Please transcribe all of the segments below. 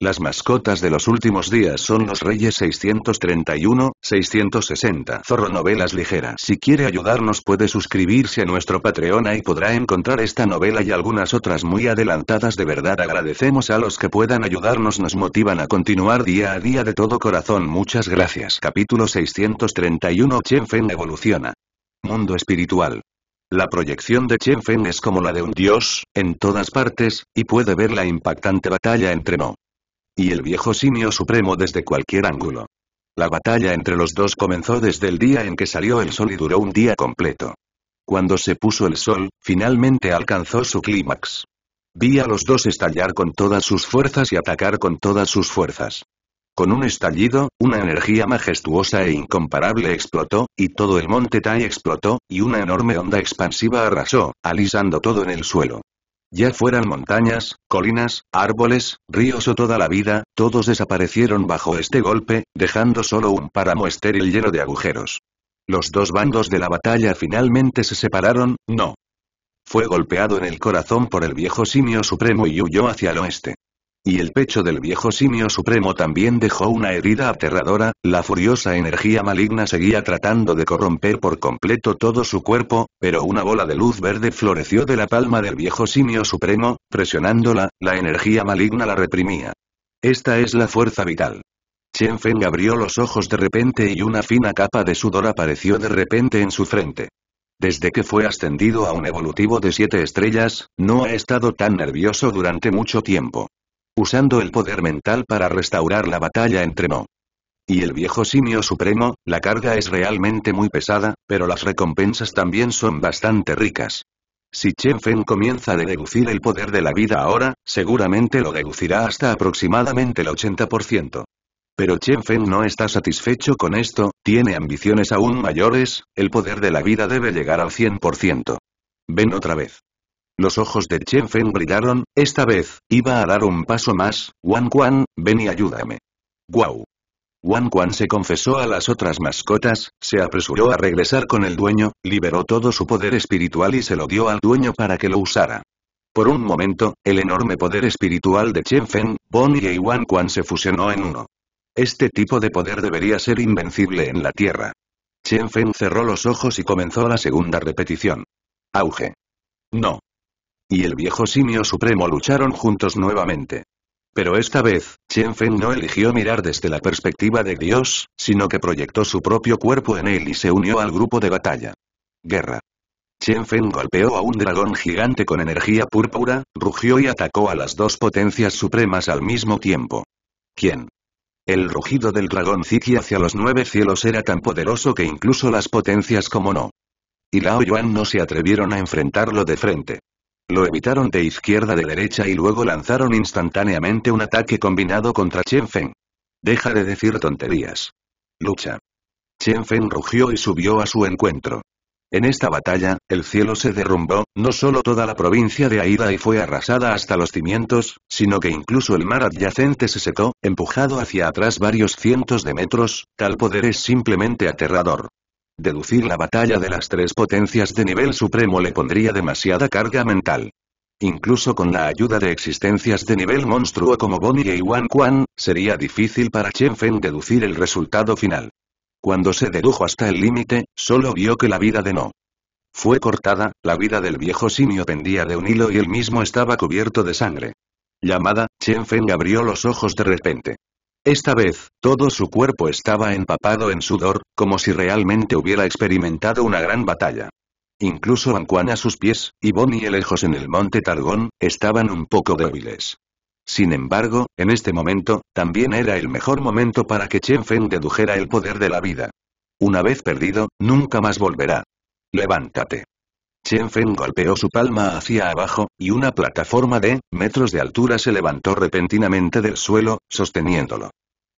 Las mascotas de los últimos días son los Reyes 631, 660 Zorro Novelas Ligera. Si quiere ayudarnos puede suscribirse a nuestro Patreon y podrá encontrar esta novela y algunas otras muy adelantadas de verdad agradecemos a los que puedan ayudarnos nos motivan a continuar día a día de todo corazón muchas gracias. Capítulo 631 Fen evoluciona. Mundo espiritual. La proyección de Chen Fen es como la de un dios, en todas partes, y puede ver la impactante batalla entre No. Y el viejo simio supremo desde cualquier ángulo. La batalla entre los dos comenzó desde el día en que salió el sol y duró un día completo. Cuando se puso el sol, finalmente alcanzó su clímax. Vi a los dos estallar con todas sus fuerzas y atacar con todas sus fuerzas. Con un estallido, una energía majestuosa e incomparable explotó, y todo el monte Tai explotó, y una enorme onda expansiva arrasó, alisando todo en el suelo. Ya fueran montañas, colinas, árboles, ríos o toda la vida, todos desaparecieron bajo este golpe, dejando solo un páramo estéril lleno de agujeros. Los dos bandos de la batalla finalmente se separaron, no. Fue golpeado en el corazón por el viejo simio supremo y huyó hacia el oeste. Y el pecho del viejo simio supremo también dejó una herida aterradora, la furiosa energía maligna seguía tratando de corromper por completo todo su cuerpo, pero una bola de luz verde floreció de la palma del viejo simio supremo, presionándola, la energía maligna la reprimía. Esta es la fuerza vital. Chen Feng abrió los ojos de repente y una fina capa de sudor apareció de repente en su frente. Desde que fue ascendido a un evolutivo de siete estrellas, no ha estado tan nervioso durante mucho tiempo usando el poder mental para restaurar la batalla entre No. Y el viejo simio supremo, la carga es realmente muy pesada, pero las recompensas también son bastante ricas. Si Chen Fen comienza a deducir el poder de la vida ahora, seguramente lo deducirá hasta aproximadamente el 80%. Pero Chen Fen no está satisfecho con esto, tiene ambiciones aún mayores, el poder de la vida debe llegar al 100%. Ven otra vez. Los ojos de Chen Feng brillaron, esta vez, iba a dar un paso más, Wan Quan, ven y ayúdame. Guau. Wan Quan se confesó a las otras mascotas, se apresuró a regresar con el dueño, liberó todo su poder espiritual y se lo dio al dueño para que lo usara. Por un momento, el enorme poder espiritual de Chen Feng, Bonnie y Wan Quan se fusionó en uno. Este tipo de poder debería ser invencible en la Tierra. Chen Feng cerró los ojos y comenzó la segunda repetición. Auge. No y el viejo simio supremo lucharon juntos nuevamente. Pero esta vez, Chen Feng no eligió mirar desde la perspectiva de Dios, sino que proyectó su propio cuerpo en él y se unió al grupo de batalla. Guerra. Chen Feng golpeó a un dragón gigante con energía púrpura, rugió y atacó a las dos potencias supremas al mismo tiempo. ¿Quién? El rugido del dragón Ziki hacia los nueve cielos era tan poderoso que incluso las potencias como No. Y Lao Yuan no se atrevieron a enfrentarlo de frente. Lo evitaron de izquierda de derecha y luego lanzaron instantáneamente un ataque combinado contra Chen Feng. Deja de decir tonterías. Lucha. Chen Feng rugió y subió a su encuentro. En esta batalla, el cielo se derrumbó, no solo toda la provincia de Aida y fue arrasada hasta los cimientos, sino que incluso el mar adyacente se secó, empujado hacia atrás varios cientos de metros, tal poder es simplemente aterrador. Deducir la batalla de las tres potencias de nivel supremo le pondría demasiada carga mental. Incluso con la ayuda de existencias de nivel monstruo como Bonnie y Wan Quan, sería difícil para Chen Feng deducir el resultado final. Cuando se dedujo hasta el límite, solo vio que la vida de No. Fue cortada, la vida del viejo simio pendía de un hilo y él mismo estaba cubierto de sangre. Llamada, Chen Feng abrió los ojos de repente. Esta vez, todo su cuerpo estaba empapado en sudor, como si realmente hubiera experimentado una gran batalla. Incluso Anquan a sus pies, y Bonnie lejos en el monte Targón, estaban un poco débiles. Sin embargo, en este momento, también era el mejor momento para que Chen Feng dedujera el poder de la vida. Una vez perdido, nunca más volverá. Levántate. Chen Feng golpeó su palma hacia abajo, y una plataforma de metros de altura se levantó repentinamente del suelo, sosteniéndolo.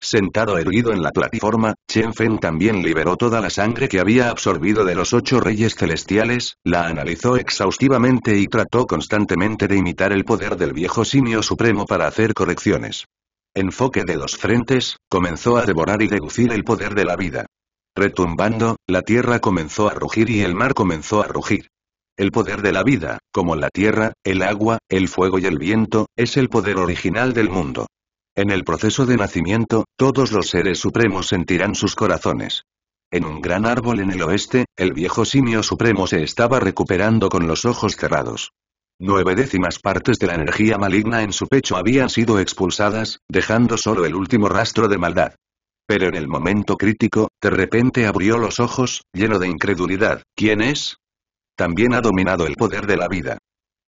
Sentado erguido en la plataforma, Chen Feng también liberó toda la sangre que había absorbido de los ocho reyes celestiales, la analizó exhaustivamente y trató constantemente de imitar el poder del viejo simio supremo para hacer correcciones. Enfoque de dos frentes, comenzó a devorar y deducir el poder de la vida. Retumbando, la tierra comenzó a rugir y el mar comenzó a rugir. El poder de la vida, como la tierra, el agua, el fuego y el viento, es el poder original del mundo. En el proceso de nacimiento, todos los seres supremos sentirán sus corazones. En un gran árbol en el oeste, el viejo simio supremo se estaba recuperando con los ojos cerrados. Nueve décimas partes de la energía maligna en su pecho habían sido expulsadas, dejando solo el último rastro de maldad. Pero en el momento crítico, de repente abrió los ojos, lleno de incredulidad. ¿Quién es? También ha dominado el poder de la vida.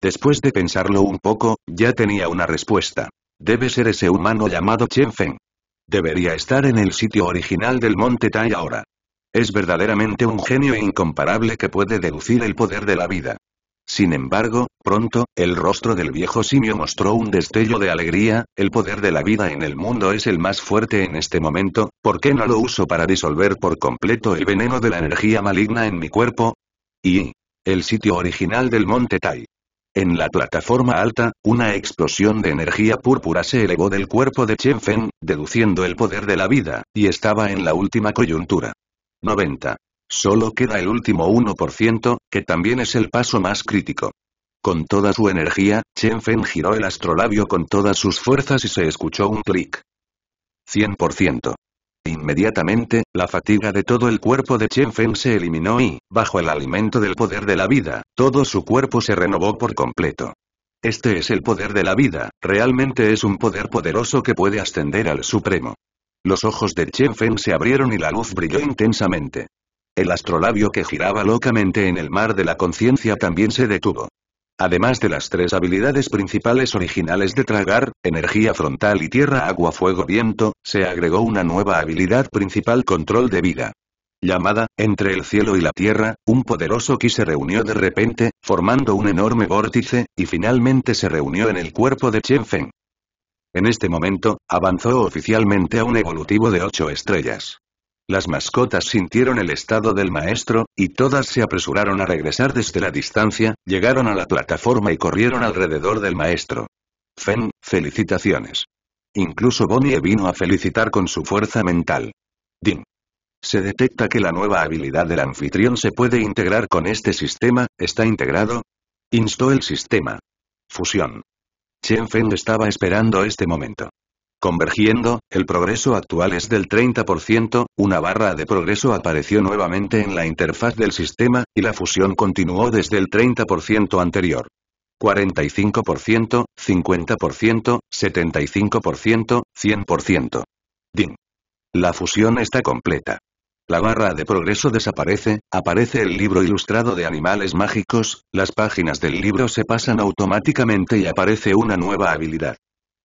Después de pensarlo un poco, ya tenía una respuesta. Debe ser ese humano llamado Chen Feng. Debería estar en el sitio original del monte Tai ahora. Es verdaderamente un genio incomparable que puede deducir el poder de la vida. Sin embargo, pronto, el rostro del viejo simio mostró un destello de alegría, el poder de la vida en el mundo es el más fuerte en este momento, ¿por qué no lo uso para disolver por completo el veneno de la energía maligna en mi cuerpo? Y, el sitio original del monte Tai. En la plataforma alta, una explosión de energía púrpura se elevó del cuerpo de Chen Feng, deduciendo el poder de la vida, y estaba en la última coyuntura. 90. Solo queda el último 1%, que también es el paso más crítico. Con toda su energía, Chen Feng giró el astrolabio con todas sus fuerzas y se escuchó un clic. 100%. Inmediatamente, la fatiga de todo el cuerpo de Chen Feng se eliminó y, bajo el alimento del poder de la vida, todo su cuerpo se renovó por completo. Este es el poder de la vida, realmente es un poder poderoso que puede ascender al supremo. Los ojos de Chen Feng se abrieron y la luz brilló intensamente. El astrolabio que giraba locamente en el mar de la conciencia también se detuvo. Además de las tres habilidades principales originales de tragar, energía frontal y tierra agua fuego viento, se agregó una nueva habilidad principal control de vida. Llamada, entre el cielo y la tierra, un poderoso ki se reunió de repente, formando un enorme vórtice, y finalmente se reunió en el cuerpo de Chen Feng. En este momento, avanzó oficialmente a un evolutivo de ocho estrellas. Las mascotas sintieron el estado del maestro, y todas se apresuraron a regresar desde la distancia, llegaron a la plataforma y corrieron alrededor del maestro. Fen, felicitaciones. Incluso Bonnie vino a felicitar con su fuerza mental. Ding. Se detecta que la nueva habilidad del anfitrión se puede integrar con este sistema, ¿está integrado? Instó el sistema. Fusión. Chen Fen estaba esperando este momento. Convergiendo, el progreso actual es del 30%, una barra de progreso apareció nuevamente en la interfaz del sistema, y la fusión continuó desde el 30% anterior. 45%, 50%, 75%, 100%. Ding. La fusión está completa. La barra de progreso desaparece, aparece el libro ilustrado de animales mágicos, las páginas del libro se pasan automáticamente y aparece una nueva habilidad.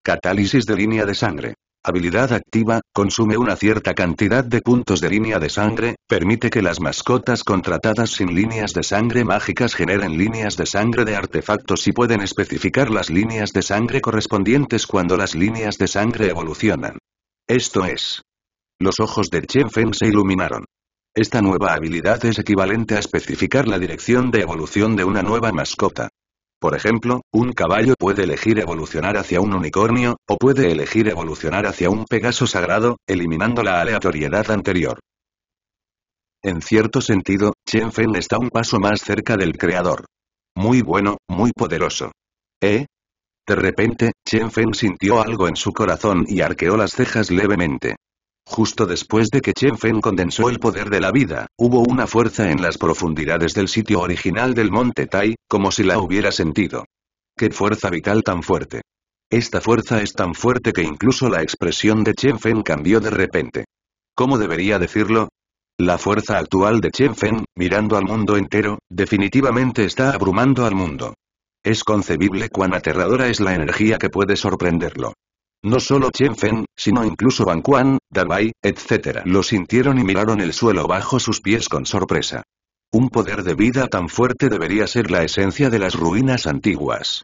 Catálisis de línea de sangre. Habilidad activa, consume una cierta cantidad de puntos de línea de sangre, permite que las mascotas contratadas sin líneas de sangre mágicas generen líneas de sangre de artefactos y pueden especificar las líneas de sangre correspondientes cuando las líneas de sangre evolucionan. Esto es. Los ojos de Chen Feng se iluminaron. Esta nueva habilidad es equivalente a especificar la dirección de evolución de una nueva mascota. Por ejemplo, un caballo puede elegir evolucionar hacia un unicornio, o puede elegir evolucionar hacia un Pegaso sagrado, eliminando la aleatoriedad anterior. En cierto sentido, Chen Fen está un paso más cerca del creador. Muy bueno, muy poderoso. ¿Eh? De repente, Chen Fen sintió algo en su corazón y arqueó las cejas levemente. Justo después de que Chen Fen condensó el poder de la vida, hubo una fuerza en las profundidades del sitio original del monte Tai, como si la hubiera sentido. ¡Qué fuerza vital tan fuerte! Esta fuerza es tan fuerte que incluso la expresión de Chen Fen cambió de repente. ¿Cómo debería decirlo? La fuerza actual de Chen Fen, mirando al mundo entero, definitivamente está abrumando al mundo. Es concebible cuán aterradora es la energía que puede sorprenderlo. No solo Chen Fen, sino incluso Ban Quan, Dabai, etc. lo sintieron y miraron el suelo bajo sus pies con sorpresa. Un poder de vida tan fuerte debería ser la esencia de las ruinas antiguas.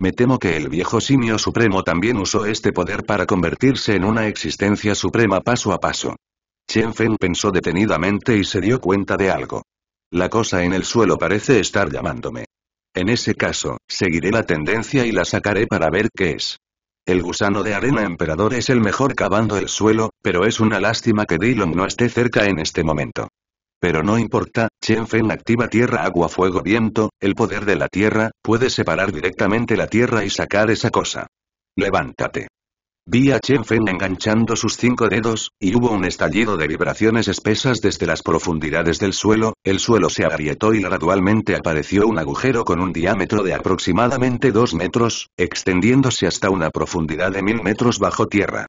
Me temo que el viejo simio supremo también usó este poder para convertirse en una existencia suprema paso a paso. Chen Fen pensó detenidamente y se dio cuenta de algo. La cosa en el suelo parece estar llamándome. En ese caso, seguiré la tendencia y la sacaré para ver qué es. El gusano de arena emperador es el mejor cavando el suelo, pero es una lástima que Dillon no esté cerca en este momento. Pero no importa, Chen Fen activa tierra, agua, fuego, viento, el poder de la tierra, puede separar directamente la tierra y sacar esa cosa. Levántate. Vi a Chen Feng enganchando sus cinco dedos, y hubo un estallido de vibraciones espesas desde las profundidades del suelo, el suelo se agrietó y gradualmente apareció un agujero con un diámetro de aproximadamente dos metros, extendiéndose hasta una profundidad de mil metros bajo tierra.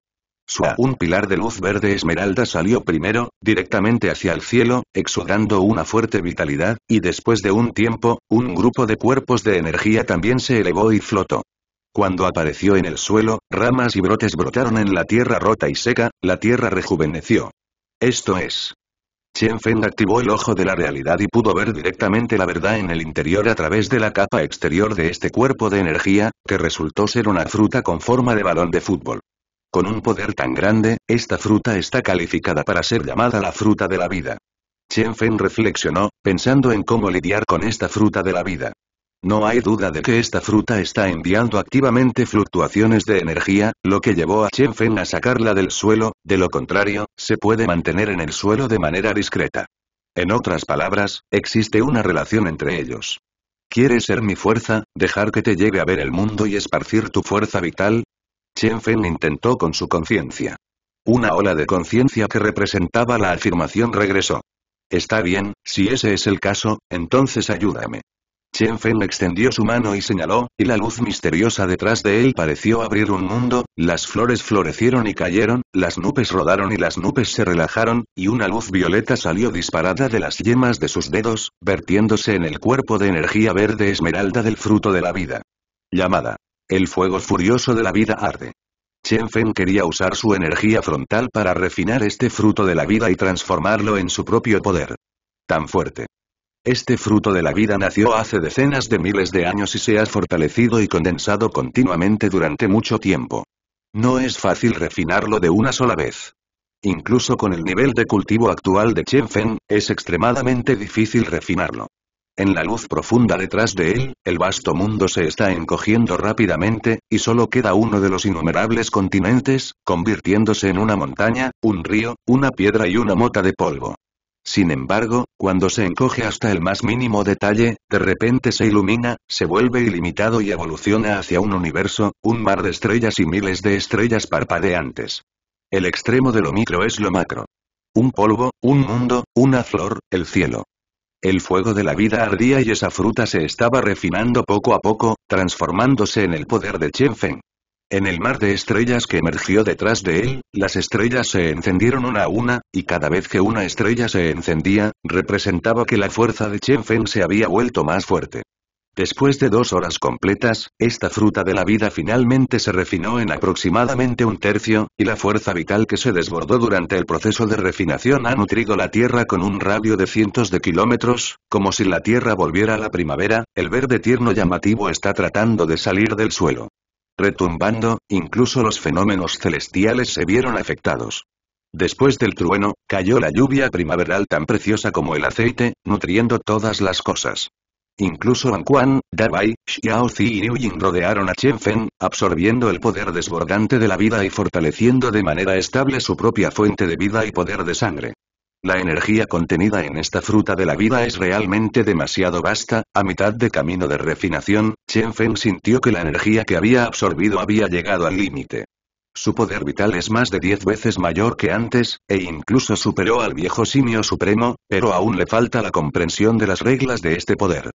Sua, un pilar de luz verde esmeralda salió primero, directamente hacia el cielo, exudando una fuerte vitalidad, y después de un tiempo, un grupo de cuerpos de energía también se elevó y flotó. Cuando apareció en el suelo, ramas y brotes brotaron en la tierra rota y seca, la tierra rejuveneció. Esto es. Chen Feng activó el ojo de la realidad y pudo ver directamente la verdad en el interior a través de la capa exterior de este cuerpo de energía, que resultó ser una fruta con forma de balón de fútbol. Con un poder tan grande, esta fruta está calificada para ser llamada la fruta de la vida. Chen Feng reflexionó, pensando en cómo lidiar con esta fruta de la vida. No hay duda de que esta fruta está enviando activamente fluctuaciones de energía, lo que llevó a Chen Feng a sacarla del suelo, de lo contrario, se puede mantener en el suelo de manera discreta. En otras palabras, existe una relación entre ellos. ¿Quieres ser mi fuerza, dejar que te llegue a ver el mundo y esparcir tu fuerza vital? Chen Feng intentó con su conciencia. Una ola de conciencia que representaba la afirmación regresó. Está bien, si ese es el caso, entonces ayúdame. Chen Fen extendió su mano y señaló, y la luz misteriosa detrás de él pareció abrir un mundo, las flores florecieron y cayeron, las nubes rodaron y las nubes se relajaron, y una luz violeta salió disparada de las yemas de sus dedos, vertiéndose en el cuerpo de energía verde esmeralda del fruto de la vida. Llamada. El fuego furioso de la vida arde. Chen Fen quería usar su energía frontal para refinar este fruto de la vida y transformarlo en su propio poder. Tan fuerte. Este fruto de la vida nació hace decenas de miles de años y se ha fortalecido y condensado continuamente durante mucho tiempo. No es fácil refinarlo de una sola vez. Incluso con el nivel de cultivo actual de Chenfen, es extremadamente difícil refinarlo. En la luz profunda detrás de él, el vasto mundo se está encogiendo rápidamente, y solo queda uno de los innumerables continentes, convirtiéndose en una montaña, un río, una piedra y una mota de polvo. Sin embargo, cuando se encoge hasta el más mínimo detalle, de repente se ilumina, se vuelve ilimitado y evoluciona hacia un universo, un mar de estrellas y miles de estrellas parpadeantes. El extremo de lo micro es lo macro. Un polvo, un mundo, una flor, el cielo. El fuego de la vida ardía y esa fruta se estaba refinando poco a poco, transformándose en el poder de Chen Feng. En el mar de estrellas que emergió detrás de él, las estrellas se encendieron una a una, y cada vez que una estrella se encendía, representaba que la fuerza de Chen Fen se había vuelto más fuerte. Después de dos horas completas, esta fruta de la vida finalmente se refinó en aproximadamente un tercio, y la fuerza vital que se desbordó durante el proceso de refinación ha nutrido la tierra con un radio de cientos de kilómetros, como si la tierra volviera a la primavera, el verde tierno llamativo está tratando de salir del suelo. Retumbando, incluso los fenómenos celestiales se vieron afectados. Después del trueno, cayó la lluvia primaveral tan preciosa como el aceite, nutriendo todas las cosas. Incluso Anquan, Dabai, Xiaozi y Niu Ying rodearon a Chen Feng, absorbiendo el poder desbordante de la vida y fortaleciendo de manera estable su propia fuente de vida y poder de sangre. La energía contenida en esta fruta de la vida es realmente demasiado vasta, a mitad de camino de refinación, Chen Feng sintió que la energía que había absorbido había llegado al límite. Su poder vital es más de diez veces mayor que antes, e incluso superó al viejo simio supremo, pero aún le falta la comprensión de las reglas de este poder.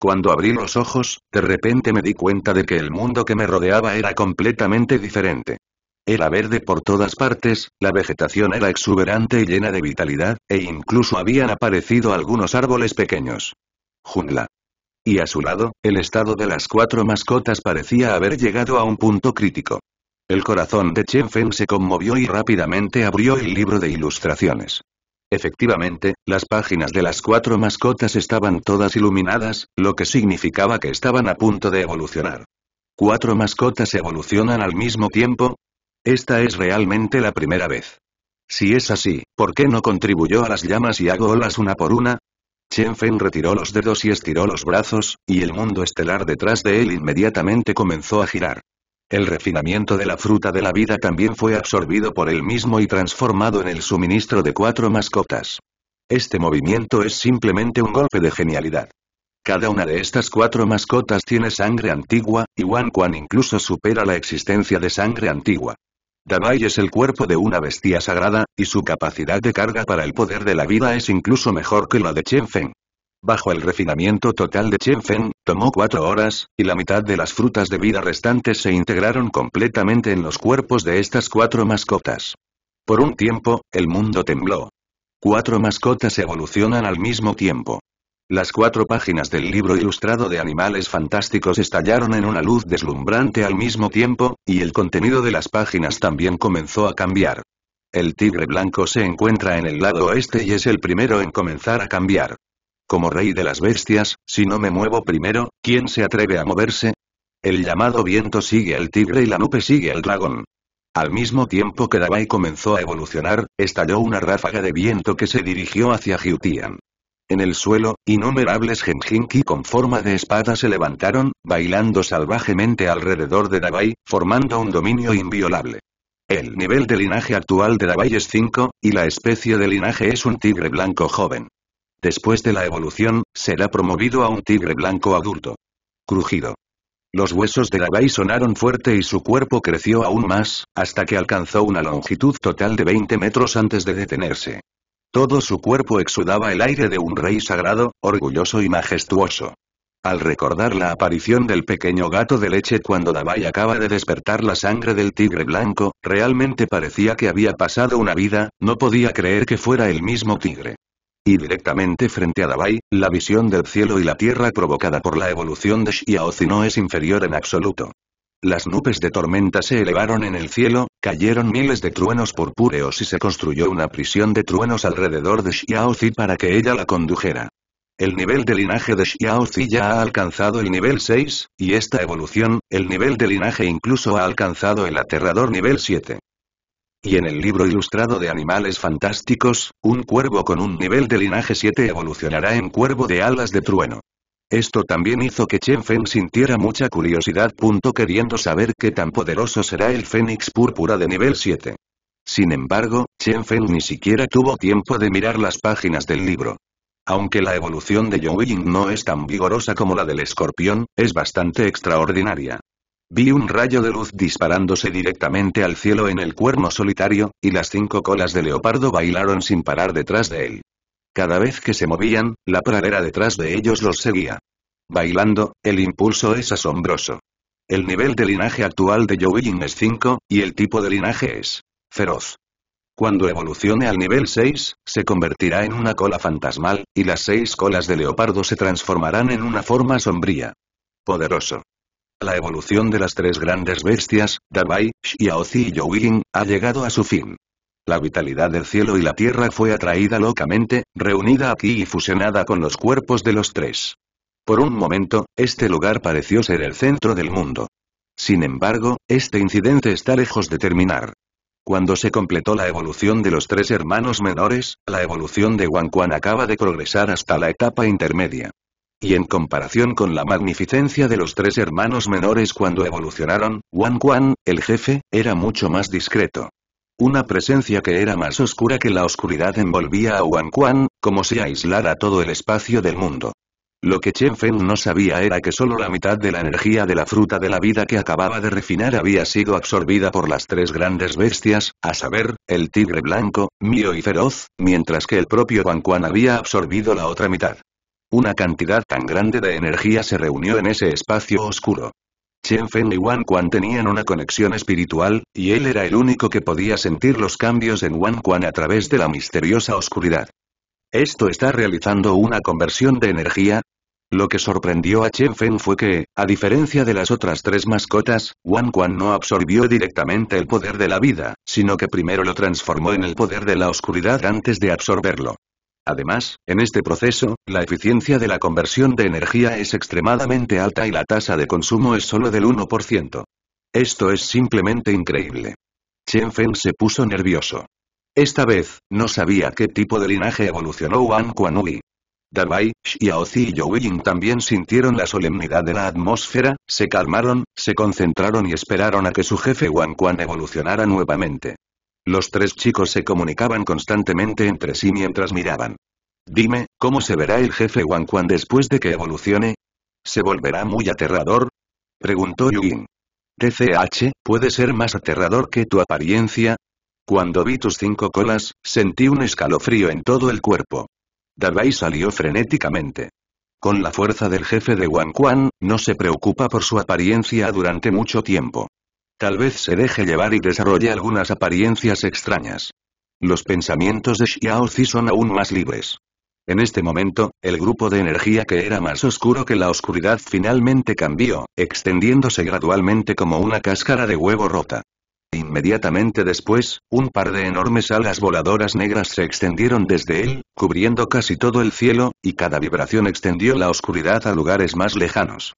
Cuando abrí los ojos, de repente me di cuenta de que el mundo que me rodeaba era completamente diferente. Era verde por todas partes, la vegetación era exuberante y llena de vitalidad, e incluso habían aparecido algunos árboles pequeños. Jungla. Y a su lado, el estado de las cuatro mascotas parecía haber llegado a un punto crítico. El corazón de Chen Feng se conmovió y rápidamente abrió el libro de ilustraciones. Efectivamente, las páginas de las cuatro mascotas estaban todas iluminadas, lo que significaba que estaban a punto de evolucionar. Cuatro mascotas evolucionan al mismo tiempo, esta es realmente la primera vez. Si es así, ¿por qué no contribuyó a las llamas y hago olas una por una? Chen Fen retiró los dedos y estiró los brazos, y el mundo estelar detrás de él inmediatamente comenzó a girar. El refinamiento de la fruta de la vida también fue absorbido por él mismo y transformado en el suministro de cuatro mascotas. Este movimiento es simplemente un golpe de genialidad. Cada una de estas cuatro mascotas tiene sangre antigua, y Wan Quan incluso supera la existencia de sangre antigua. Tanai es el cuerpo de una bestia sagrada, y su capacidad de carga para el poder de la vida es incluso mejor que la de Chen Feng. Bajo el refinamiento total de Chen Feng, tomó cuatro horas, y la mitad de las frutas de vida restantes se integraron completamente en los cuerpos de estas cuatro mascotas. Por un tiempo, el mundo tembló. Cuatro mascotas evolucionan al mismo tiempo. Las cuatro páginas del libro ilustrado de animales fantásticos estallaron en una luz deslumbrante al mismo tiempo, y el contenido de las páginas también comenzó a cambiar. El tigre blanco se encuentra en el lado oeste y es el primero en comenzar a cambiar. Como rey de las bestias, si no me muevo primero, ¿quién se atreve a moverse? El llamado viento sigue al tigre y la nupe sigue al dragón. Al mismo tiempo que Dabai comenzó a evolucionar, estalló una ráfaga de viento que se dirigió hacia Jiutian. En el suelo, innumerables genjinki con forma de espada se levantaron, bailando salvajemente alrededor de Dabai, formando un dominio inviolable. El nivel de linaje actual de Dabai es 5, y la especie de linaje es un tigre blanco joven. Después de la evolución, será promovido a un tigre blanco adulto. Crujido. Los huesos de Dabai sonaron fuerte y su cuerpo creció aún más, hasta que alcanzó una longitud total de 20 metros antes de detenerse. Todo su cuerpo exudaba el aire de un rey sagrado, orgulloso y majestuoso. Al recordar la aparición del pequeño gato de leche cuando Dabai acaba de despertar la sangre del tigre blanco, realmente parecía que había pasado una vida, no podía creer que fuera el mismo tigre. Y directamente frente a Dabai, la visión del cielo y la tierra provocada por la evolución de Xiaozi no es inferior en absoluto. Las nubes de tormenta se elevaron en el cielo, cayeron miles de truenos purpúreos y se construyó una prisión de truenos alrededor de Xiaozi para que ella la condujera. El nivel de linaje de Xiaozi ya ha alcanzado el nivel 6, y esta evolución, el nivel de linaje incluso ha alcanzado el aterrador nivel 7. Y en el libro ilustrado de Animales Fantásticos, un cuervo con un nivel de linaje 7 evolucionará en cuervo de alas de trueno. Esto también hizo que Chen Feng sintiera mucha curiosidad. Punto queriendo saber qué tan poderoso será el Fénix Púrpura de nivel 7. Sin embargo, Chen Feng ni siquiera tuvo tiempo de mirar las páginas del libro. Aunque la evolución de Ying no es tan vigorosa como la del escorpión, es bastante extraordinaria. Vi un rayo de luz disparándose directamente al cielo en el cuerno solitario, y las cinco colas de leopardo bailaron sin parar detrás de él. Cada vez que se movían, la pradera detrás de ellos los seguía. Bailando, el impulso es asombroso. El nivel de linaje actual de Youjin es 5, y el tipo de linaje es feroz. Cuando evolucione al nivel 6, se convertirá en una cola fantasmal, y las seis colas de leopardo se transformarán en una forma sombría. Poderoso. La evolución de las tres grandes bestias, Dabai, Xiaozi y Youjin, ha llegado a su fin. La vitalidad del cielo y la tierra fue atraída locamente, reunida aquí y fusionada con los cuerpos de los tres. Por un momento, este lugar pareció ser el centro del mundo. Sin embargo, este incidente está lejos de terminar. Cuando se completó la evolución de los tres hermanos menores, la evolución de Quan acaba de progresar hasta la etapa intermedia. Y en comparación con la magnificencia de los tres hermanos menores cuando evolucionaron, Wang Quan, el jefe, era mucho más discreto. Una presencia que era más oscura que la oscuridad envolvía a Wang Quan, como si aislara todo el espacio del mundo. Lo que Chen Feng no sabía era que solo la mitad de la energía de la fruta de la vida que acababa de refinar había sido absorbida por las tres grandes bestias, a saber, el tigre blanco, mío y feroz, mientras que el propio Wang Quan había absorbido la otra mitad. Una cantidad tan grande de energía se reunió en ese espacio oscuro. Chen Fen y Wan Quan tenían una conexión espiritual, y él era el único que podía sentir los cambios en Wan Quan a través de la misteriosa oscuridad. ¿Esto está realizando una conversión de energía? Lo que sorprendió a Chen Fen fue que, a diferencia de las otras tres mascotas, Wan Quan no absorbió directamente el poder de la vida, sino que primero lo transformó en el poder de la oscuridad antes de absorberlo. Además, en este proceso, la eficiencia de la conversión de energía es extremadamente alta y la tasa de consumo es solo del 1%. Esto es simplemente increíble. Chen Feng se puso nervioso. Esta vez, no sabía qué tipo de linaje evolucionó Wan Kuanui. Dabai, Xiaozi y Ying también sintieron la solemnidad de la atmósfera, se calmaron, se concentraron y esperaron a que su jefe Wan Quan evolucionara nuevamente. Los tres chicos se comunicaban constantemente entre sí mientras miraban. Dime, ¿cómo se verá el jefe Wang Quan después de que evolucione? ¿Se volverá muy aterrador? Preguntó Yuin. TCH, ¿puede ser más aterrador que tu apariencia? Cuando vi tus cinco colas, sentí un escalofrío en todo el cuerpo. Dabai salió frenéticamente. Con la fuerza del jefe de Wang Quan, no se preocupa por su apariencia durante mucho tiempo. Tal vez se deje llevar y desarrolle algunas apariencias extrañas. Los pensamientos de Xiao son aún más libres. En este momento, el grupo de energía que era más oscuro que la oscuridad finalmente cambió, extendiéndose gradualmente como una cáscara de huevo rota. Inmediatamente después, un par de enormes alas voladoras negras se extendieron desde él, cubriendo casi todo el cielo, y cada vibración extendió la oscuridad a lugares más lejanos.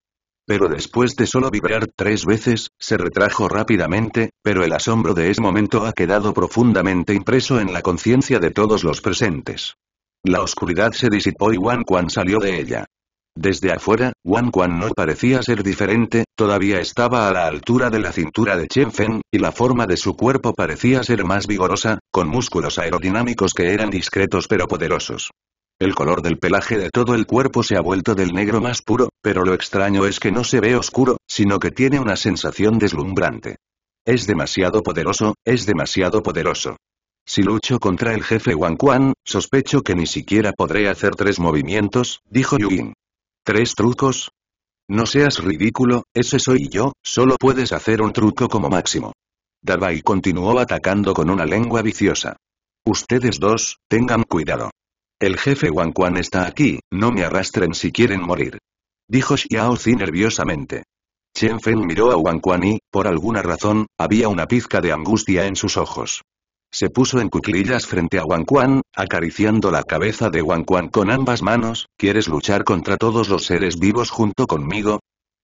Pero después de solo vibrar tres veces, se retrajo rápidamente, pero el asombro de ese momento ha quedado profundamente impreso en la conciencia de todos los presentes. La oscuridad se disipó y Wan Quan salió de ella. Desde afuera, Wan Quan no parecía ser diferente, todavía estaba a la altura de la cintura de Chen Feng, y la forma de su cuerpo parecía ser más vigorosa, con músculos aerodinámicos que eran discretos pero poderosos. El color del pelaje de todo el cuerpo se ha vuelto del negro más puro, pero lo extraño es que no se ve oscuro, sino que tiene una sensación deslumbrante. Es demasiado poderoso, es demasiado poderoso. Si lucho contra el jefe Wang Quan, sospecho que ni siquiera podré hacer tres movimientos, dijo Yuin. ¿Tres trucos? No seas ridículo, ese soy yo, solo puedes hacer un truco como máximo. Dabai continuó atacando con una lengua viciosa. Ustedes dos, tengan cuidado. El jefe Wang Quan está aquí, no me arrastren si quieren morir. Dijo Xiao Zi nerviosamente. Chen Feng miró a Wang Quan y, por alguna razón, había una pizca de angustia en sus ojos. Se puso en cuclillas frente a Wang Quan, acariciando la cabeza de Wang Quan con ambas manos, ¿quieres luchar contra todos los seres vivos junto conmigo?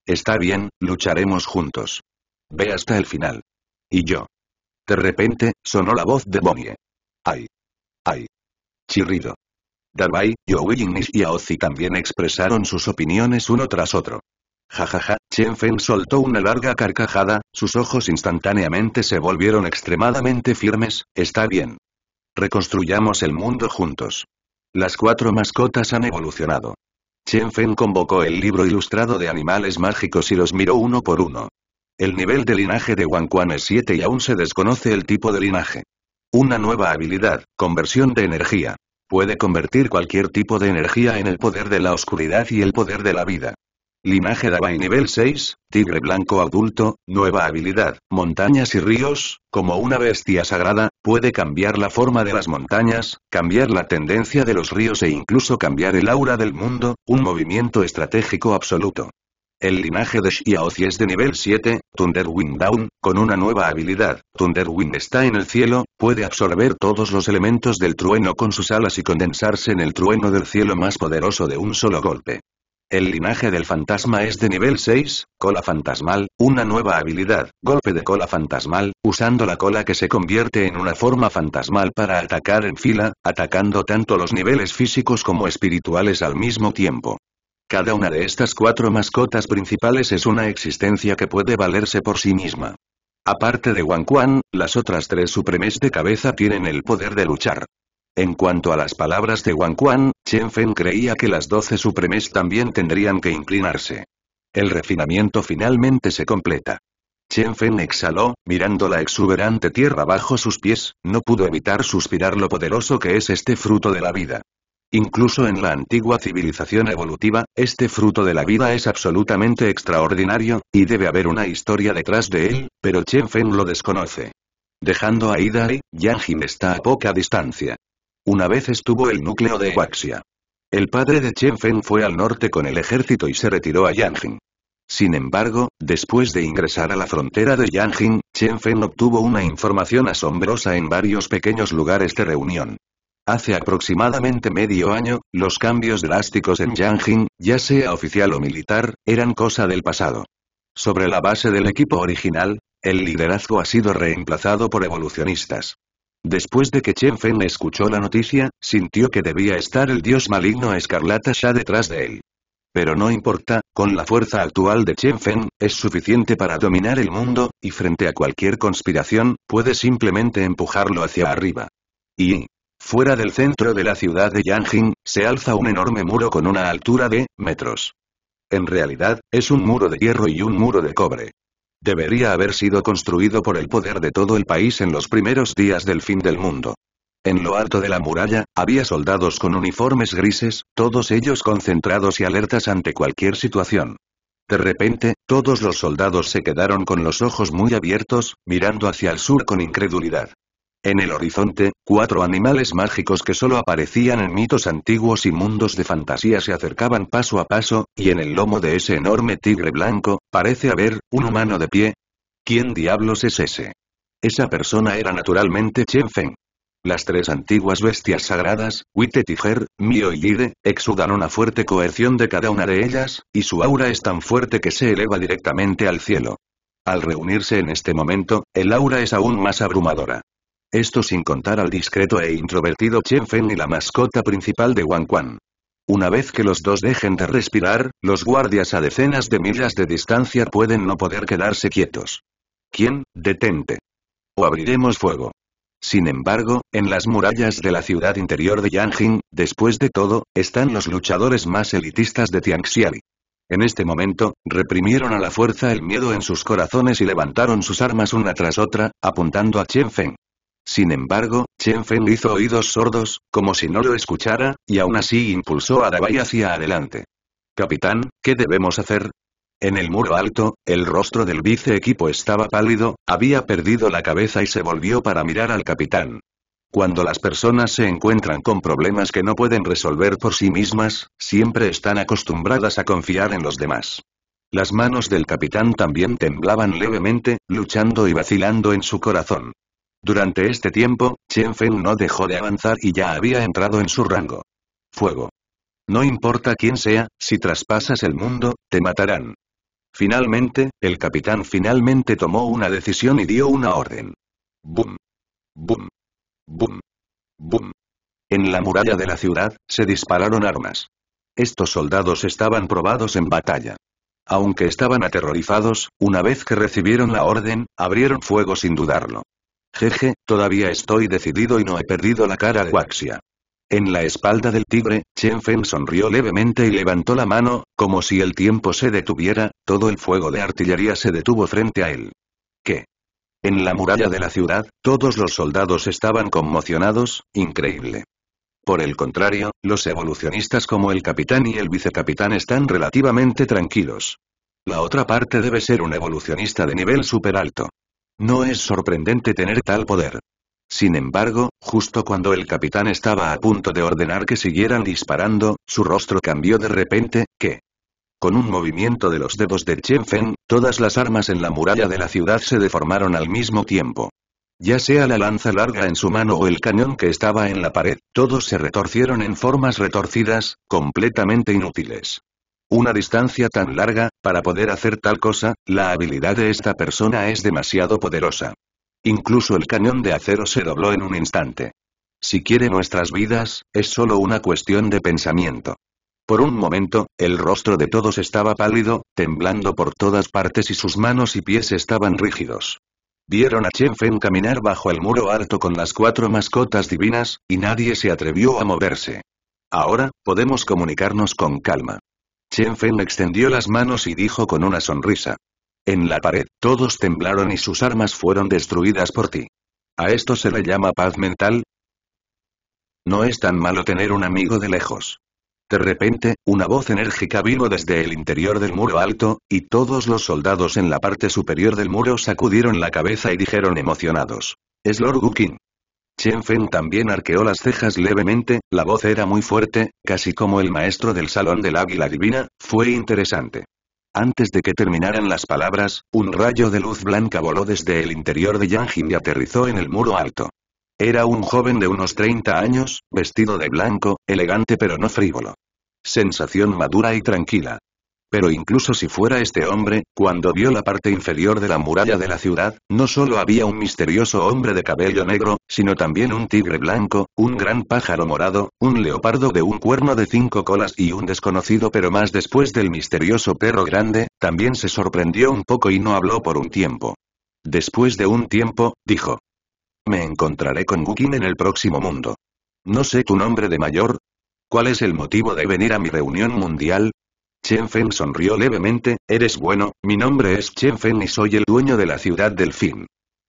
Está bien, lucharemos juntos. Ve hasta el final. Y yo. De repente, sonó la voz de Bonnie. ¡Ay! ¡Ay! Chirrido. Darby, Joey y y Aozi también expresaron sus opiniones uno tras otro. Jajaja, Chen Feng soltó una larga carcajada, sus ojos instantáneamente se volvieron extremadamente firmes, está bien. Reconstruyamos el mundo juntos. Las cuatro mascotas han evolucionado. Chen Feng convocó el libro ilustrado de animales mágicos y los miró uno por uno. El nivel de linaje de Wang Quan es 7 y aún se desconoce el tipo de linaje. Una nueva habilidad, conversión de energía. Puede convertir cualquier tipo de energía en el poder de la oscuridad y el poder de la vida. Linaje Davai nivel 6, tigre blanco adulto, nueva habilidad, montañas y ríos, como una bestia sagrada, puede cambiar la forma de las montañas, cambiar la tendencia de los ríos e incluso cambiar el aura del mundo, un movimiento estratégico absoluto. El linaje de Xiaozi es de nivel 7, Thunderwind Down, con una nueva habilidad, Thunderwind está en el cielo, puede absorber todos los elementos del trueno con sus alas y condensarse en el trueno del cielo más poderoso de un solo golpe. El linaje del fantasma es de nivel 6, cola fantasmal, una nueva habilidad, golpe de cola fantasmal, usando la cola que se convierte en una forma fantasmal para atacar en fila, atacando tanto los niveles físicos como espirituales al mismo tiempo. Cada una de estas cuatro mascotas principales es una existencia que puede valerse por sí misma. Aparte de Wang Quan, las otras tres supremes de cabeza tienen el poder de luchar. En cuanto a las palabras de Wang Quan, Chen Fen creía que las doce supremes también tendrían que inclinarse. El refinamiento finalmente se completa. Chen Fen exhaló, mirando la exuberante tierra bajo sus pies, no pudo evitar suspirar lo poderoso que es este fruto de la vida. Incluso en la antigua civilización evolutiva, este fruto de la vida es absolutamente extraordinario, y debe haber una historia detrás de él, pero Chen Feng lo desconoce. Dejando a Idari, Yang Jin está a poca distancia. Una vez estuvo el núcleo de Waxia. El padre de Chen Feng fue al norte con el ejército y se retiró a Jin. Sin embargo, después de ingresar a la frontera de Jin, Chen Feng obtuvo una información asombrosa en varios pequeños lugares de reunión. Hace aproximadamente medio año, los cambios drásticos en Yanjin, ya sea oficial o militar, eran cosa del pasado. Sobre la base del equipo original, el liderazgo ha sido reemplazado por evolucionistas. Después de que Chen Fen escuchó la noticia, sintió que debía estar el dios maligno Escarlata ya detrás de él. Pero no importa, con la fuerza actual de Chen Feng, es suficiente para dominar el mundo, y frente a cualquier conspiración, puede simplemente empujarlo hacia arriba. Y, Fuera del centro de la ciudad de Yanjing, se alza un enorme muro con una altura de metros. En realidad, es un muro de hierro y un muro de cobre. Debería haber sido construido por el poder de todo el país en los primeros días del fin del mundo. En lo alto de la muralla, había soldados con uniformes grises, todos ellos concentrados y alertas ante cualquier situación. De repente, todos los soldados se quedaron con los ojos muy abiertos, mirando hacia el sur con incredulidad. En el horizonte, cuatro animales mágicos que solo aparecían en mitos antiguos y mundos de fantasía se acercaban paso a paso, y en el lomo de ese enorme tigre blanco, parece haber, un humano de pie. ¿Quién diablos es ese? Esa persona era naturalmente Chen Feng. Las tres antiguas bestias sagradas, Wite Tiger, Mio y Lide, exudan una fuerte coerción de cada una de ellas, y su aura es tan fuerte que se eleva directamente al cielo. Al reunirse en este momento, el aura es aún más abrumadora. Esto sin contar al discreto e introvertido Chen Feng y la mascota principal de Wang Quan. Una vez que los dos dejen de respirar, los guardias a decenas de millas de distancia pueden no poder quedarse quietos. ¿Quién? Detente. O abriremos fuego. Sin embargo, en las murallas de la ciudad interior de Yanjing, después de todo, están los luchadores más elitistas de Tianxiali. En este momento, reprimieron a la fuerza el miedo en sus corazones y levantaron sus armas una tras otra, apuntando a Chen Feng. Sin embargo, Chen Feng hizo oídos sordos, como si no lo escuchara, y aún así impulsó a Dabai hacia adelante. Capitán, ¿qué debemos hacer? En el muro alto, el rostro del viceequipo estaba pálido, había perdido la cabeza y se volvió para mirar al capitán. Cuando las personas se encuentran con problemas que no pueden resolver por sí mismas, siempre están acostumbradas a confiar en los demás. Las manos del capitán también temblaban levemente, luchando y vacilando en su corazón. Durante este tiempo, Chen Feng no dejó de avanzar y ya había entrado en su rango. Fuego. No importa quién sea, si traspasas el mundo, te matarán. Finalmente, el capitán finalmente tomó una decisión y dio una orden. Boom. Boom. Boom. Boom. En la muralla de la ciudad, se dispararon armas. Estos soldados estaban probados en batalla. Aunque estaban aterrorizados, una vez que recibieron la orden, abrieron fuego sin dudarlo. Jeje, todavía estoy decidido y no he perdido la cara de Waxia. En la espalda del tigre, Chen Feng sonrió levemente y levantó la mano, como si el tiempo se detuviera, todo el fuego de artillería se detuvo frente a él. ¿Qué? En la muralla de la ciudad, todos los soldados estaban conmocionados, increíble. Por el contrario, los evolucionistas como el capitán y el vicecapitán están relativamente tranquilos. La otra parte debe ser un evolucionista de nivel super alto. No es sorprendente tener tal poder. Sin embargo, justo cuando el capitán estaba a punto de ordenar que siguieran disparando, su rostro cambió de repente, que... Con un movimiento de los dedos de Chen Feng, todas las armas en la muralla de la ciudad se deformaron al mismo tiempo. Ya sea la lanza larga en su mano o el cañón que estaba en la pared, todos se retorcieron en formas retorcidas, completamente inútiles. Una distancia tan larga, para poder hacer tal cosa, la habilidad de esta persona es demasiado poderosa. Incluso el cañón de acero se dobló en un instante. Si quiere nuestras vidas, es solo una cuestión de pensamiento. Por un momento, el rostro de todos estaba pálido, temblando por todas partes y sus manos y pies estaban rígidos. Vieron a Chen Feng caminar bajo el muro alto con las cuatro mascotas divinas, y nadie se atrevió a moverse. Ahora, podemos comunicarnos con calma. Chen Feng extendió las manos y dijo con una sonrisa. En la pared, todos temblaron y sus armas fueron destruidas por ti. ¿A esto se le llama paz mental? No es tan malo tener un amigo de lejos. De repente, una voz enérgica vino desde el interior del muro alto, y todos los soldados en la parte superior del muro sacudieron la cabeza y dijeron emocionados. Es Lord Gukin. Chen Fen también arqueó las cejas levemente, la voz era muy fuerte, casi como el maestro del Salón del Águila Divina, fue interesante. Antes de que terminaran las palabras, un rayo de luz blanca voló desde el interior de Yang Jin y aterrizó en el muro alto. Era un joven de unos 30 años, vestido de blanco, elegante pero no frívolo. Sensación madura y tranquila. Pero incluso si fuera este hombre, cuando vio la parte inferior de la muralla de la ciudad, no solo había un misterioso hombre de cabello negro, sino también un tigre blanco, un gran pájaro morado, un leopardo de un cuerno de cinco colas y un desconocido pero más después del misterioso perro grande, también se sorprendió un poco y no habló por un tiempo. Después de un tiempo, dijo. Me encontraré con Gukin en el próximo mundo. No sé tu nombre de mayor. ¿Cuál es el motivo de venir a mi reunión mundial? Chen Fen sonrió levemente, eres bueno, mi nombre es Chen Fen y soy el dueño de la ciudad del fin.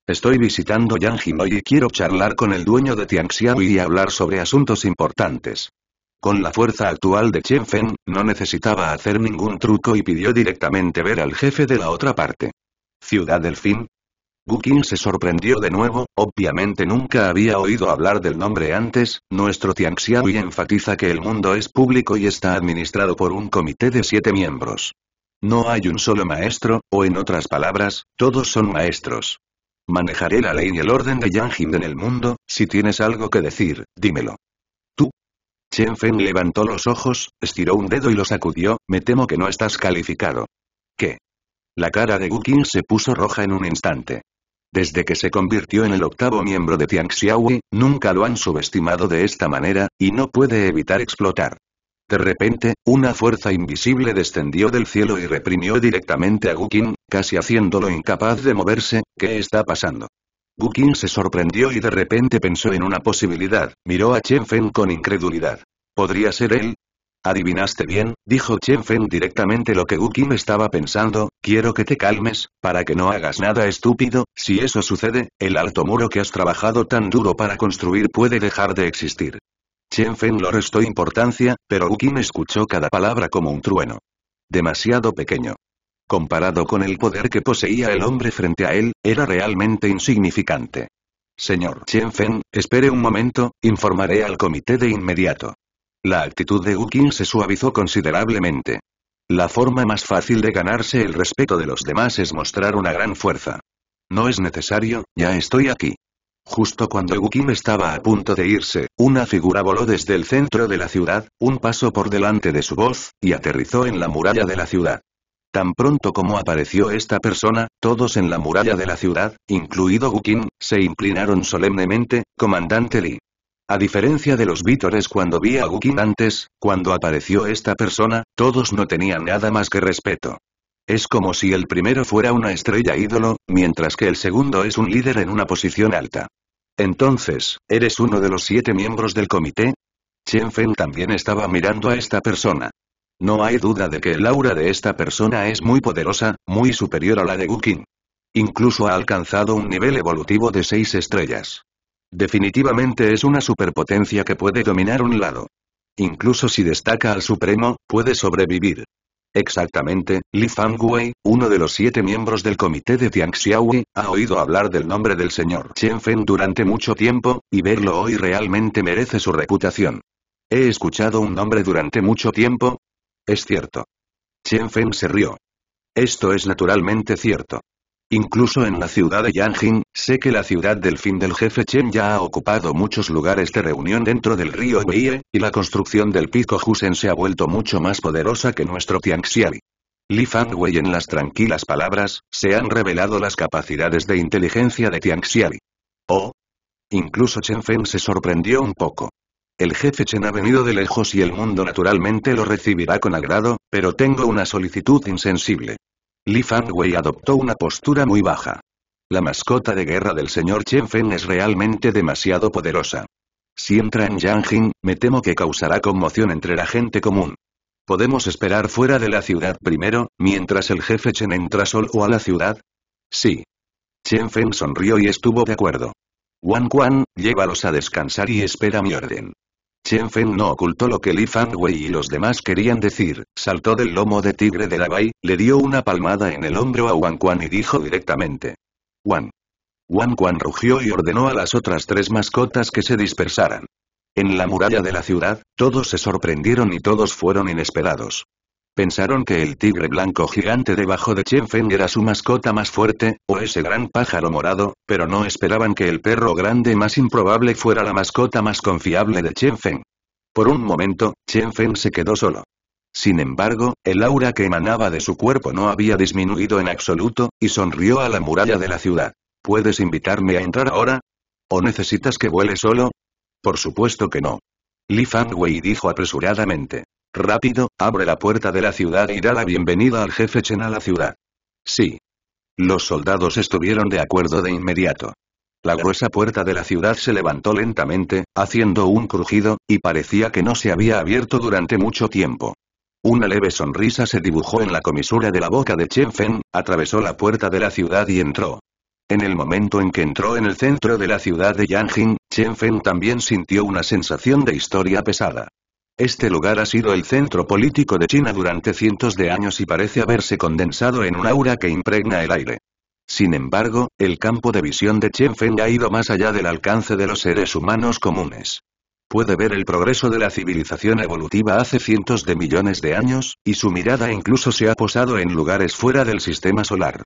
Estoy visitando Yanjinoy y quiero charlar con el dueño de Tianxiao y hablar sobre asuntos importantes. Con la fuerza actual de Chen Fen, no necesitaba hacer ningún truco y pidió directamente ver al jefe de la otra parte. Ciudad del fin, Gukin se sorprendió de nuevo, obviamente nunca había oído hablar del nombre antes, nuestro Tianxiaoyi enfatiza que el mundo es público y está administrado por un comité de siete miembros. No hay un solo maestro, o en otras palabras, todos son maestros. Manejaré la ley y el orden de Yangjin en el mundo, si tienes algo que decir, dímelo. Tú. Chen Feng levantó los ojos, estiró un dedo y lo sacudió, me temo que no estás calificado. ¿Qué? La cara de Qing se puso roja en un instante. Desde que se convirtió en el octavo miembro de Tianxiaui, nunca lo han subestimado de esta manera, y no puede evitar explotar. De repente, una fuerza invisible descendió del cielo y reprimió directamente a Gukin, casi haciéndolo incapaz de moverse, ¿qué está pasando? Gukin se sorprendió y de repente pensó en una posibilidad, miró a Chen Feng con incredulidad. ¿Podría ser él? Adivinaste bien, dijo Chen feng directamente lo que Wu Qin estaba pensando, quiero que te calmes, para que no hagas nada estúpido, si eso sucede, el alto muro que has trabajado tan duro para construir puede dejar de existir. Chen feng lo restó importancia, pero Wu escuchó cada palabra como un trueno. Demasiado pequeño. Comparado con el poder que poseía el hombre frente a él, era realmente insignificante. Señor Chen feng espere un momento, informaré al comité de inmediato. La actitud de Gukin se suavizó considerablemente. La forma más fácil de ganarse el respeto de los demás es mostrar una gran fuerza. No es necesario, ya estoy aquí. Justo cuando Qin estaba a punto de irse, una figura voló desde el centro de la ciudad, un paso por delante de su voz, y aterrizó en la muralla de la ciudad. Tan pronto como apareció esta persona, todos en la muralla de la ciudad, incluido Gukin, se inclinaron solemnemente, comandante Lee. A diferencia de los vítores cuando vi a Gukin antes, cuando apareció esta persona, todos no tenían nada más que respeto. Es como si el primero fuera una estrella ídolo, mientras que el segundo es un líder en una posición alta. Entonces, ¿eres uno de los siete miembros del comité? Chen Fen también estaba mirando a esta persona. No hay duda de que el aura de esta persona es muy poderosa, muy superior a la de Gukin. Incluso ha alcanzado un nivel evolutivo de seis estrellas. Definitivamente es una superpotencia que puede dominar un lado. Incluso si destaca al Supremo, puede sobrevivir. Exactamente, Li Fangwei, uno de los siete miembros del comité de Tianxiaoyi, ha oído hablar del nombre del señor Chen Feng durante mucho tiempo, y verlo hoy realmente merece su reputación. He escuchado un nombre durante mucho tiempo. Es cierto. Chen Feng se rió. Esto es naturalmente cierto. Incluso en la ciudad de Yanjing, sé que la ciudad del fin del jefe Chen ya ha ocupado muchos lugares de reunión dentro del río Weiye, y la construcción del pico husen se ha vuelto mucho más poderosa que nuestro Tianxiali. Li Fangwei en las tranquilas palabras, se han revelado las capacidades de inteligencia de Tianxiali. Oh. Incluso Chen Feng se sorprendió un poco. El jefe Chen ha venido de lejos y el mundo naturalmente lo recibirá con agrado, pero tengo una solicitud insensible. Li Fangwei adoptó una postura muy baja. La mascota de guerra del señor Chen Feng es realmente demasiado poderosa. Si entra en Yangjing, me temo que causará conmoción entre la gente común. ¿Podemos esperar fuera de la ciudad primero, mientras el jefe Chen entra solo a la ciudad? Sí. Chen Feng sonrió y estuvo de acuerdo. Wang Quan, llévalos a descansar y espera mi orden. Chen Feng no ocultó lo que Li Fangwei y los demás querían decir, saltó del lomo de tigre de La Bay, le dio una palmada en el hombro a Wang Quan y dijo directamente. Wan. Wang Quan rugió y ordenó a las otras tres mascotas que se dispersaran. En la muralla de la ciudad, todos se sorprendieron y todos fueron inesperados. Pensaron que el tigre blanco gigante debajo de Chen Feng era su mascota más fuerte, o ese gran pájaro morado, pero no esperaban que el perro grande más improbable fuera la mascota más confiable de Chen Feng. Por un momento, Chen Feng se quedó solo. Sin embargo, el aura que emanaba de su cuerpo no había disminuido en absoluto, y sonrió a la muralla de la ciudad. ¿Puedes invitarme a entrar ahora? ¿O necesitas que vuele solo? Por supuesto que no. Li Fangwei dijo apresuradamente. Rápido, abre la puerta de la ciudad y da la bienvenida al jefe Chen a la ciudad. Sí. Los soldados estuvieron de acuerdo de inmediato. La gruesa puerta de la ciudad se levantó lentamente, haciendo un crujido, y parecía que no se había abierto durante mucho tiempo. Una leve sonrisa se dibujó en la comisura de la boca de Chen Fen, atravesó la puerta de la ciudad y entró. En el momento en que entró en el centro de la ciudad de Yanjing, Chen Feng también sintió una sensación de historia pesada. Este lugar ha sido el centro político de China durante cientos de años y parece haberse condensado en un aura que impregna el aire. Sin embargo, el campo de visión de Chen Feng ha ido más allá del alcance de los seres humanos comunes. Puede ver el progreso de la civilización evolutiva hace cientos de millones de años, y su mirada incluso se ha posado en lugares fuera del sistema solar.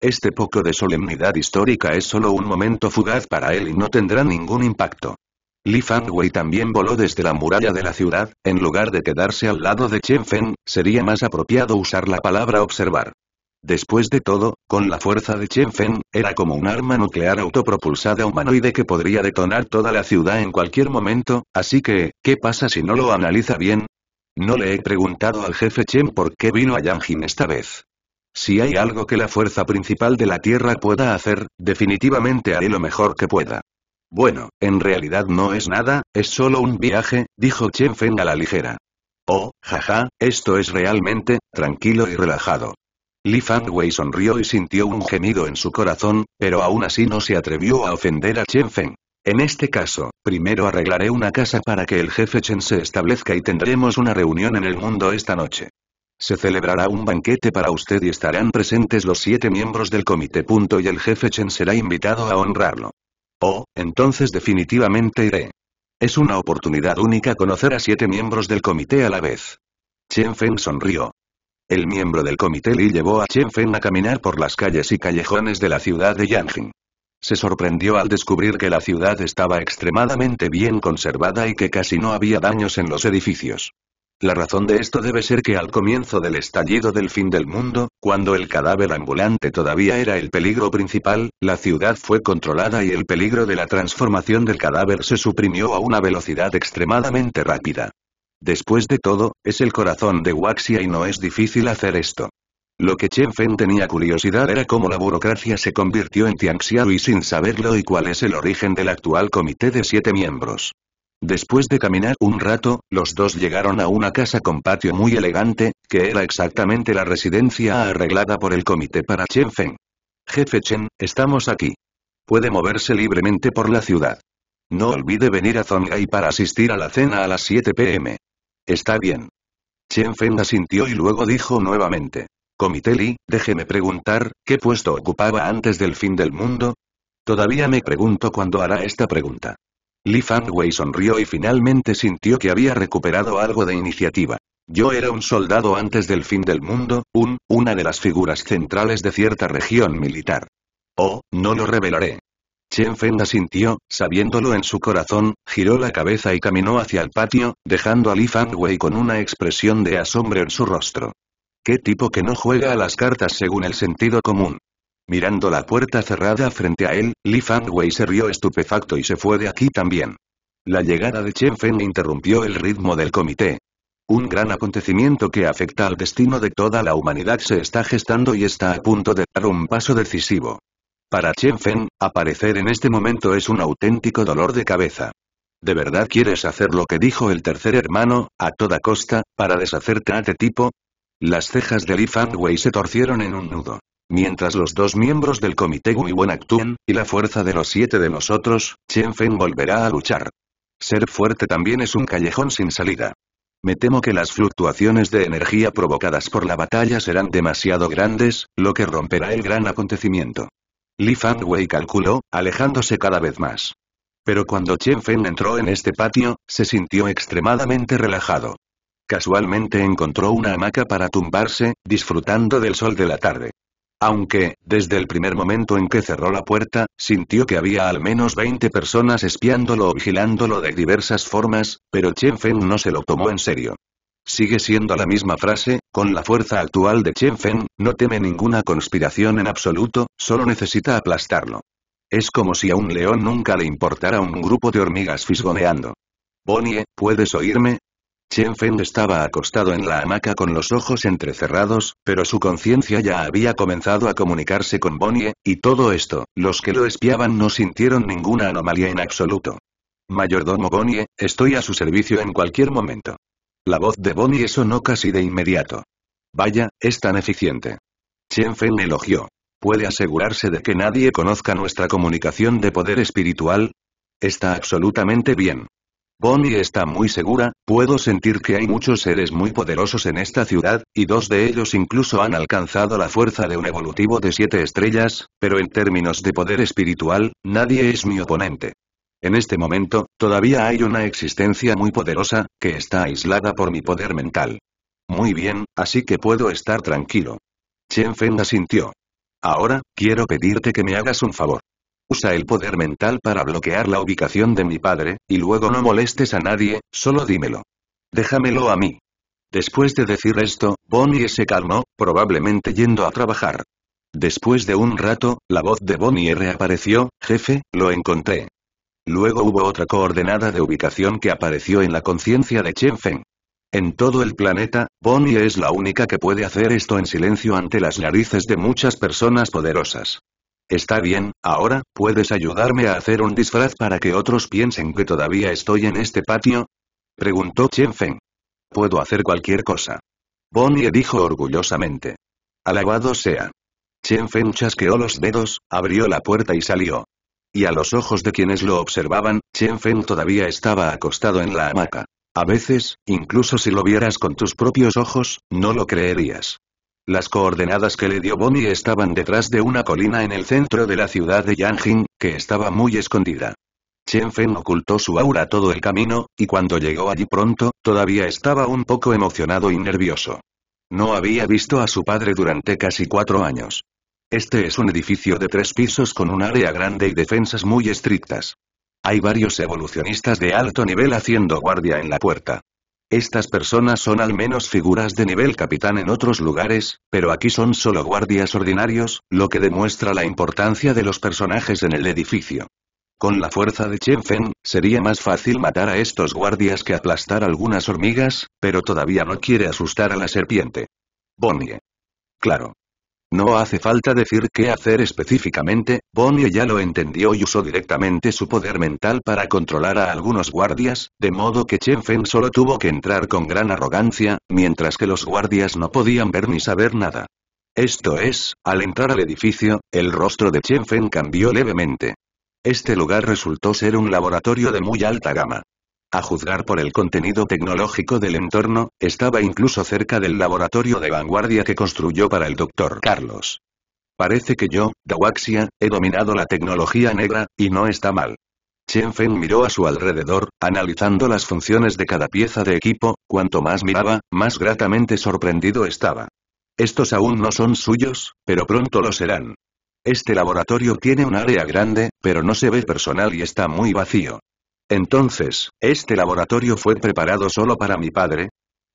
Este poco de solemnidad histórica es solo un momento fugaz para él y no tendrá ningún impacto. Li Fangwei también voló desde la muralla de la ciudad, en lugar de quedarse al lado de Chen Feng, sería más apropiado usar la palabra observar. Después de todo, con la fuerza de Chen Feng, era como un arma nuclear autopropulsada humanoide que podría detonar toda la ciudad en cualquier momento, así que, ¿qué pasa si no lo analiza bien? No le he preguntado al jefe Chen por qué vino a Yangjin esta vez. Si hay algo que la fuerza principal de la Tierra pueda hacer, definitivamente haré lo mejor que pueda. Bueno, en realidad no es nada, es solo un viaje, dijo Chen Feng a la ligera. Oh, jaja, esto es realmente, tranquilo y relajado. Li Fangwei sonrió y sintió un gemido en su corazón, pero aún así no se atrevió a ofender a Chen Feng. En este caso, primero arreglaré una casa para que el jefe Chen se establezca y tendremos una reunión en el mundo esta noche. Se celebrará un banquete para usted y estarán presentes los siete miembros del comité. Punto y el jefe Chen será invitado a honrarlo. Oh, entonces definitivamente iré. Es una oportunidad única conocer a siete miembros del comité a la vez. Chen Feng sonrió. El miembro del comité Li llevó a Chen Feng a caminar por las calles y callejones de la ciudad de Yanjing. Se sorprendió al descubrir que la ciudad estaba extremadamente bien conservada y que casi no había daños en los edificios. La razón de esto debe ser que al comienzo del estallido del fin del mundo, cuando el cadáver ambulante todavía era el peligro principal, la ciudad fue controlada y el peligro de la transformación del cadáver se suprimió a una velocidad extremadamente rápida. Después de todo, es el corazón de Waxia y no es difícil hacer esto. Lo que Chen Feng tenía curiosidad era cómo la burocracia se convirtió en Tianxiao y sin saberlo y cuál es el origen del actual comité de siete miembros. Después de caminar un rato, los dos llegaron a una casa con patio muy elegante, que era exactamente la residencia arreglada por el comité para Chen Feng. Jefe Chen, estamos aquí. Puede moverse libremente por la ciudad. No olvide venir a Zonghai para asistir a la cena a las 7 pm. Está bien. Chen Feng asintió y luego dijo nuevamente. Comité Li, déjeme preguntar, ¿qué puesto ocupaba antes del fin del mundo? Todavía me pregunto cuándo hará esta pregunta. Li Fanwei sonrió y finalmente sintió que había recuperado algo de iniciativa. Yo era un soldado antes del fin del mundo, un, una de las figuras centrales de cierta región militar. Oh, no lo revelaré. Chen Feng sintió, sabiéndolo en su corazón, giró la cabeza y caminó hacia el patio, dejando a Li Fanwei con una expresión de asombro en su rostro. ¿Qué tipo que no juega a las cartas según el sentido común? Mirando la puerta cerrada frente a él, Li Fangwei se rió estupefacto y se fue de aquí también. La llegada de Chen Feng interrumpió el ritmo del comité. Un gran acontecimiento que afecta al destino de toda la humanidad se está gestando y está a punto de dar un paso decisivo. Para Chen Feng, aparecer en este momento es un auténtico dolor de cabeza. ¿De verdad quieres hacer lo que dijo el tercer hermano, a toda costa, para deshacerte a este tipo? Las cejas de Li Fangwei se torcieron en un nudo. Mientras los dos miembros del comité Wen actúen, y la fuerza de los siete de nosotros, Chen Feng volverá a luchar. Ser fuerte también es un callejón sin salida. Me temo que las fluctuaciones de energía provocadas por la batalla serán demasiado grandes, lo que romperá el gran acontecimiento. Li Wei calculó, alejándose cada vez más. Pero cuando Chen Feng entró en este patio, se sintió extremadamente relajado. Casualmente encontró una hamaca para tumbarse, disfrutando del sol de la tarde. Aunque, desde el primer momento en que cerró la puerta, sintió que había al menos 20 personas espiándolo o vigilándolo de diversas formas, pero Chen Feng no se lo tomó en serio. Sigue siendo la misma frase, con la fuerza actual de Chen Feng, no teme ninguna conspiración en absoluto, solo necesita aplastarlo. Es como si a un león nunca le importara un grupo de hormigas fisgoneando. Bonnie, ¿puedes oírme? Chen Feng estaba acostado en la hamaca con los ojos entrecerrados, pero su conciencia ya había comenzado a comunicarse con Bonnie, y todo esto, los que lo espiaban no sintieron ninguna anomalía en absoluto. Mayordomo Bonnie, estoy a su servicio en cualquier momento. La voz de Bonnie sonó casi de inmediato. Vaya, es tan eficiente. Chen Feng elogió. ¿Puede asegurarse de que nadie conozca nuestra comunicación de poder espiritual? Está absolutamente bien. Bonnie está muy segura, Puedo sentir que hay muchos seres muy poderosos en esta ciudad, y dos de ellos incluso han alcanzado la fuerza de un evolutivo de siete estrellas, pero en términos de poder espiritual, nadie es mi oponente. En este momento, todavía hay una existencia muy poderosa, que está aislada por mi poder mental. Muy bien, así que puedo estar tranquilo. Chen Feng asintió. Ahora, quiero pedirte que me hagas un favor. Usa el poder mental para bloquear la ubicación de mi padre, y luego no molestes a nadie, solo dímelo. Déjamelo a mí. Después de decir esto, Bonnie se calmó, probablemente yendo a trabajar. Después de un rato, la voz de Bonnie reapareció, jefe, lo encontré. Luego hubo otra coordenada de ubicación que apareció en la conciencia de Chen Feng. En todo el planeta, Bonnie es la única que puede hacer esto en silencio ante las narices de muchas personas poderosas. Está bien, ahora, ¿puedes ayudarme a hacer un disfraz para que otros piensen que todavía estoy en este patio? Preguntó Chen Feng. Puedo hacer cualquier cosa. Bonnie dijo orgullosamente. Alabado sea. Chen Feng chasqueó los dedos, abrió la puerta y salió. Y a los ojos de quienes lo observaban, Chen Feng todavía estaba acostado en la hamaca. A veces, incluso si lo vieras con tus propios ojos, no lo creerías. Las coordenadas que le dio Bonnie estaban detrás de una colina en el centro de la ciudad de Yangjing, que estaba muy escondida. Chen Feng ocultó su aura todo el camino, y cuando llegó allí pronto, todavía estaba un poco emocionado y nervioso. No había visto a su padre durante casi cuatro años. Este es un edificio de tres pisos con un área grande y defensas muy estrictas. Hay varios evolucionistas de alto nivel haciendo guardia en la puerta. Estas personas son al menos figuras de nivel capitán en otros lugares, pero aquí son solo guardias ordinarios, lo que demuestra la importancia de los personajes en el edificio. Con la fuerza de Chen Feng, sería más fácil matar a estos guardias que aplastar algunas hormigas, pero todavía no quiere asustar a la serpiente. Bonnie. Claro. No hace falta decir qué hacer específicamente, Bonnie ya lo entendió y usó directamente su poder mental para controlar a algunos guardias, de modo que Chen Feng solo tuvo que entrar con gran arrogancia, mientras que los guardias no podían ver ni saber nada. Esto es, al entrar al edificio, el rostro de Chen Feng cambió levemente. Este lugar resultó ser un laboratorio de muy alta gama. A juzgar por el contenido tecnológico del entorno, estaba incluso cerca del laboratorio de vanguardia que construyó para el Dr. Carlos. Parece que yo, Dawaxia, he dominado la tecnología negra, y no está mal. Chen Feng miró a su alrededor, analizando las funciones de cada pieza de equipo, cuanto más miraba, más gratamente sorprendido estaba. Estos aún no son suyos, pero pronto lo serán. Este laboratorio tiene un área grande, pero no se ve personal y está muy vacío. Entonces, ¿este laboratorio fue preparado solo para mi padre?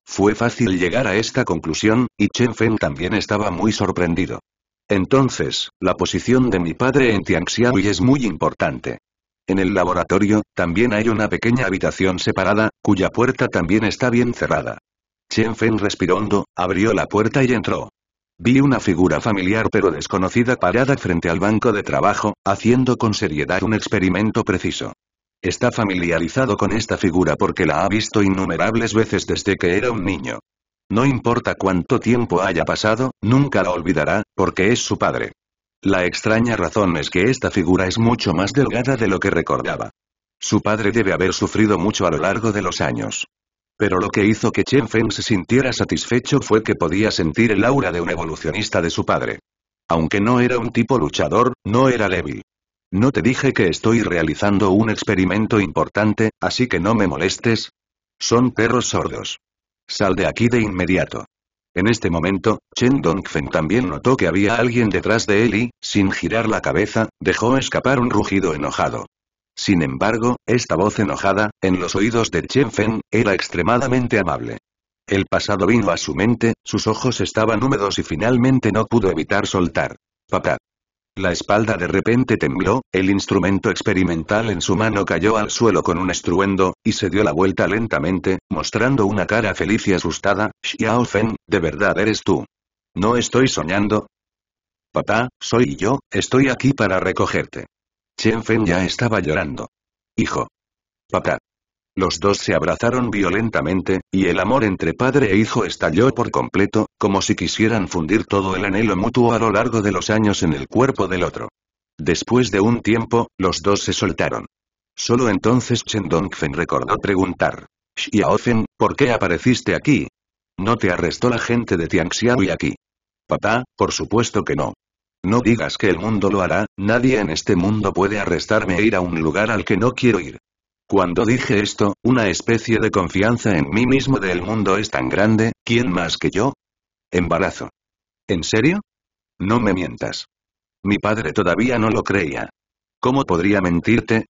Fue fácil llegar a esta conclusión, y Chen Feng también estaba muy sorprendido. Entonces, la posición de mi padre en Tianxiaui es muy importante. En el laboratorio, también hay una pequeña habitación separada, cuya puerta también está bien cerrada. Chen Feng respirando, abrió la puerta y entró. Vi una figura familiar pero desconocida parada frente al banco de trabajo, haciendo con seriedad un experimento preciso. Está familiarizado con esta figura porque la ha visto innumerables veces desde que era un niño. No importa cuánto tiempo haya pasado, nunca la olvidará, porque es su padre. La extraña razón es que esta figura es mucho más delgada de lo que recordaba. Su padre debe haber sufrido mucho a lo largo de los años. Pero lo que hizo que Chen Feng se sintiera satisfecho fue que podía sentir el aura de un evolucionista de su padre. Aunque no era un tipo luchador, no era débil. ¿No te dije que estoy realizando un experimento importante, así que no me molestes? Son perros sordos. Sal de aquí de inmediato. En este momento, Chen Dongfen también notó que había alguien detrás de él y, sin girar la cabeza, dejó escapar un rugido enojado. Sin embargo, esta voz enojada, en los oídos de Chen Fen, era extremadamente amable. El pasado vino a su mente, sus ojos estaban húmedos y finalmente no pudo evitar soltar. Papá. La espalda de repente tembló, el instrumento experimental en su mano cayó al suelo con un estruendo, y se dio la vuelta lentamente, mostrando una cara feliz y asustada, Xiao Fen, ¿de verdad eres tú? ¿No estoy soñando? Papá, soy yo, estoy aquí para recogerte. Chen Feng ya estaba llorando. Hijo. Papá. Los dos se abrazaron violentamente, y el amor entre padre e hijo estalló por completo, como si quisieran fundir todo el anhelo mutuo a lo largo de los años en el cuerpo del otro. Después de un tiempo, los dos se soltaron. Solo entonces Chen Dongfen recordó preguntar. Xiaofen, ¿por qué apareciste aquí? ¿No te arrestó la gente de y aquí? Papá, por supuesto que no. No digas que el mundo lo hará, nadie en este mundo puede arrestarme e ir a un lugar al que no quiero ir. Cuando dije esto, una especie de confianza en mí mismo del mundo es tan grande, ¿quién más que yo? Embarazo. ¿En serio? No me mientas. Mi padre todavía no lo creía. ¿Cómo podría mentirte?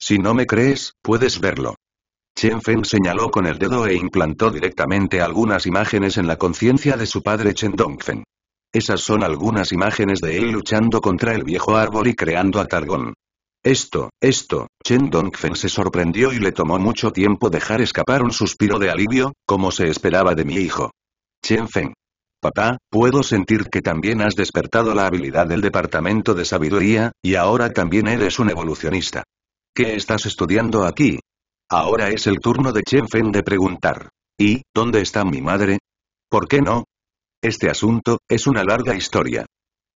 Si no me crees, puedes verlo. Chen Feng señaló con el dedo e implantó directamente algunas imágenes en la conciencia de su padre Chen Dongfen. Esas son algunas imágenes de él luchando contra el viejo árbol y creando a Targón. Esto, esto, Chen Dongfen se sorprendió y le tomó mucho tiempo dejar escapar un suspiro de alivio, como se esperaba de mi hijo. Chen Feng. Papá, puedo sentir que también has despertado la habilidad del departamento de sabiduría, y ahora también eres un evolucionista. ¿Qué estás estudiando aquí? Ahora es el turno de Chen Feng de preguntar. ¿Y, dónde está mi madre? ¿Por qué no? Este asunto, es una larga historia.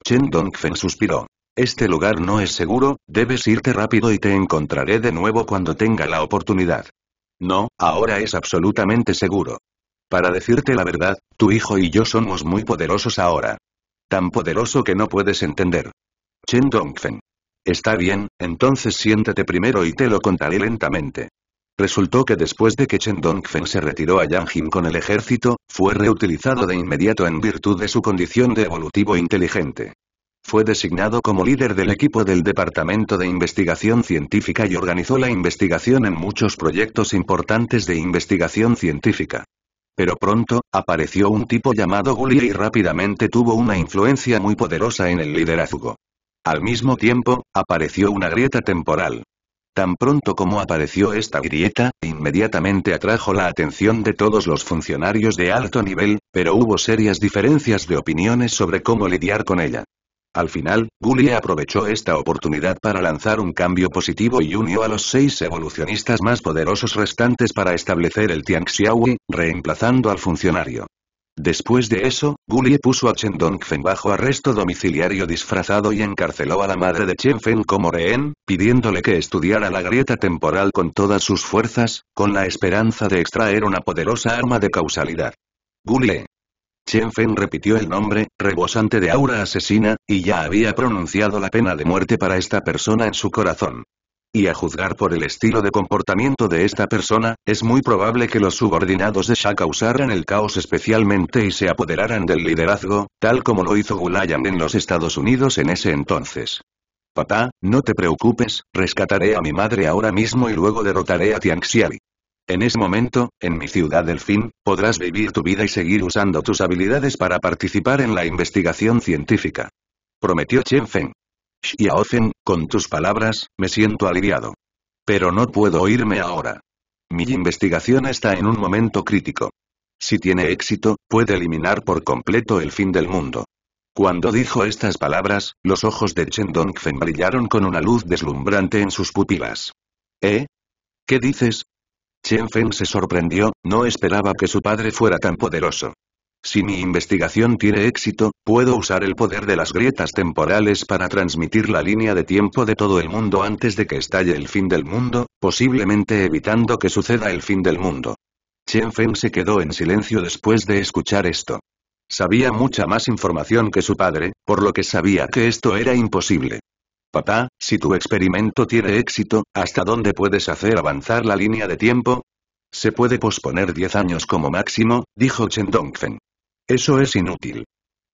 Chen Dongfen suspiró. Este lugar no es seguro, debes irte rápido y te encontraré de nuevo cuando tenga la oportunidad. No, ahora es absolutamente seguro. Para decirte la verdad, tu hijo y yo somos muy poderosos ahora. Tan poderoso que no puedes entender. Chen Dongfen. Está bien, entonces siéntate primero y te lo contaré lentamente. Resultó que después de que Chen Dongfen se retiró a Yangjin con el ejército, fue reutilizado de inmediato en virtud de su condición de evolutivo inteligente. Fue designado como líder del equipo del Departamento de Investigación Científica y organizó la investigación en muchos proyectos importantes de investigación científica. Pero pronto, apareció un tipo llamado Gully y rápidamente tuvo una influencia muy poderosa en el liderazgo. Al mismo tiempo, apareció una grieta temporal. Tan pronto como apareció esta grieta, inmediatamente atrajo la atención de todos los funcionarios de alto nivel, pero hubo serias diferencias de opiniones sobre cómo lidiar con ella. Al final, Gulie aprovechó esta oportunidad para lanzar un cambio positivo y unió a los seis evolucionistas más poderosos restantes para establecer el Tianxiaui, reemplazando al funcionario. Después de eso, Gulie puso a Chen Dongfen bajo arresto domiciliario disfrazado y encarceló a la madre de Chen Feng como rehén, pidiéndole que estudiara la grieta temporal con todas sus fuerzas, con la esperanza de extraer una poderosa arma de causalidad. Gulie, Shen Fen repitió el nombre, rebosante de aura asesina, y ya había pronunciado la pena de muerte para esta persona en su corazón. Y a juzgar por el estilo de comportamiento de esta persona, es muy probable que los subordinados de Sha causaran el caos especialmente y se apoderaran del liderazgo, tal como lo hizo Gulayan en los Estados Unidos en ese entonces. Papá, no te preocupes, rescataré a mi madre ahora mismo y luego derrotaré a Tianxiali. En ese momento, en mi ciudad del fin, podrás vivir tu vida y seguir usando tus habilidades para participar en la investigación científica. Prometió Chen Feng. Xiaofen, con tus palabras, me siento aliviado. Pero no puedo irme ahora. Mi investigación está en un momento crítico. Si tiene éxito, puede eliminar por completo el fin del mundo. Cuando dijo estas palabras, los ojos de Chen Dongfen brillaron con una luz deslumbrante en sus pupilas. ¿Eh? ¿Qué dices? Chen Feng se sorprendió, no esperaba que su padre fuera tan poderoso. Si mi investigación tiene éxito, puedo usar el poder de las grietas temporales para transmitir la línea de tiempo de todo el mundo antes de que estalle el fin del mundo, posiblemente evitando que suceda el fin del mundo. Chen Feng se quedó en silencio después de escuchar esto. Sabía mucha más información que su padre, por lo que sabía que esto era imposible. Papá, si tu experimento tiene éxito, ¿hasta dónde puedes hacer avanzar la línea de tiempo? Se puede posponer 10 años como máximo, dijo Chen Dongfen. Eso es inútil.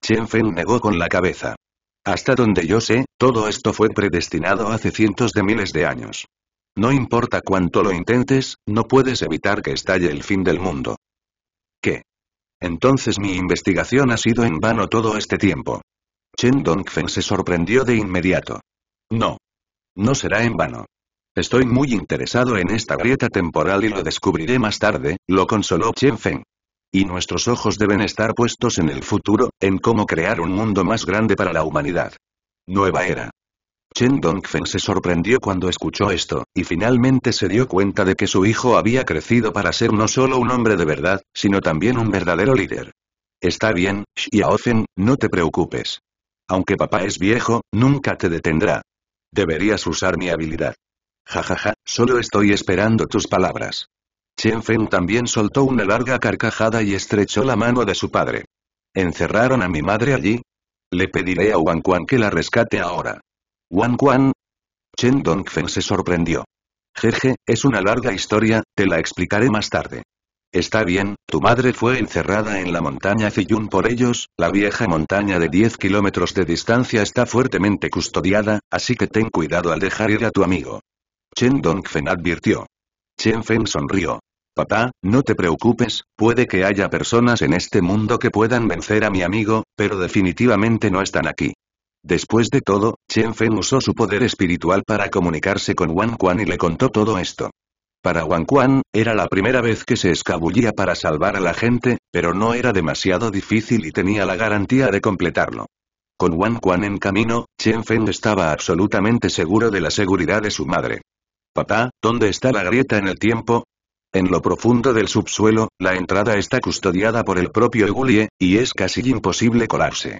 Chen Feng negó con la cabeza. Hasta donde yo sé, todo esto fue predestinado hace cientos de miles de años. No importa cuánto lo intentes, no puedes evitar que estalle el fin del mundo. ¿Qué? Entonces mi investigación ha sido en vano todo este tiempo. Chen Dongfen se sorprendió de inmediato. No. No será en vano. Estoy muy interesado en esta grieta temporal y lo descubriré más tarde, lo consoló Chen Feng. Y nuestros ojos deben estar puestos en el futuro, en cómo crear un mundo más grande para la humanidad. Nueva era. Chen Dongfeng se sorprendió cuando escuchó esto, y finalmente se dio cuenta de que su hijo había crecido para ser no solo un hombre de verdad, sino también un verdadero líder. Está bien, Xiaofen, no te preocupes. Aunque papá es viejo, nunca te detendrá. Deberías usar mi habilidad. Jajaja, ja, ja, solo estoy esperando tus palabras. Chen Feng también soltó una larga carcajada y estrechó la mano de su padre. ¿Encerraron a mi madre allí? Le pediré a Wang Quan que la rescate ahora. ¿Wang Quan? Chen Feng se sorprendió. Jeje, es una larga historia, te la explicaré más tarde. Está bien, tu madre fue encerrada en la montaña Ziyun por ellos, la vieja montaña de 10 kilómetros de distancia está fuertemente custodiada, así que ten cuidado al dejar ir a tu amigo. Chen Dongfen advirtió. Chen Feng sonrió. Papá, no te preocupes, puede que haya personas en este mundo que puedan vencer a mi amigo, pero definitivamente no están aquí. Después de todo, Chen Feng usó su poder espiritual para comunicarse con Wang Quan y le contó todo esto. Para Wang Quan, era la primera vez que se escabullía para salvar a la gente, pero no era demasiado difícil y tenía la garantía de completarlo. Con Wang Quan en camino, Chen Feng estaba absolutamente seguro de la seguridad de su madre. Papá, ¿dónde está la grieta en el tiempo? En lo profundo del subsuelo, la entrada está custodiada por el propio Gulie, y es casi imposible colarse.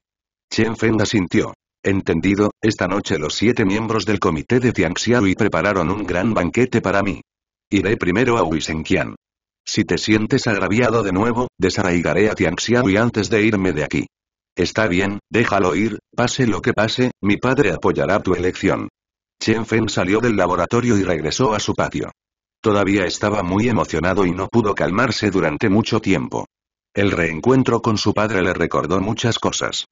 Chen Feng asintió. Entendido, esta noche los siete miembros del comité de Tianxiao y prepararon un gran banquete para mí. Iré primero a Wisenqian. Si te sientes agraviado de nuevo, desarraigaré a Tianxiao y antes de irme de aquí. Está bien, déjalo ir, pase lo que pase, mi padre apoyará tu elección. Chen Fen salió del laboratorio y regresó a su patio. Todavía estaba muy emocionado y no pudo calmarse durante mucho tiempo. El reencuentro con su padre le recordó muchas cosas.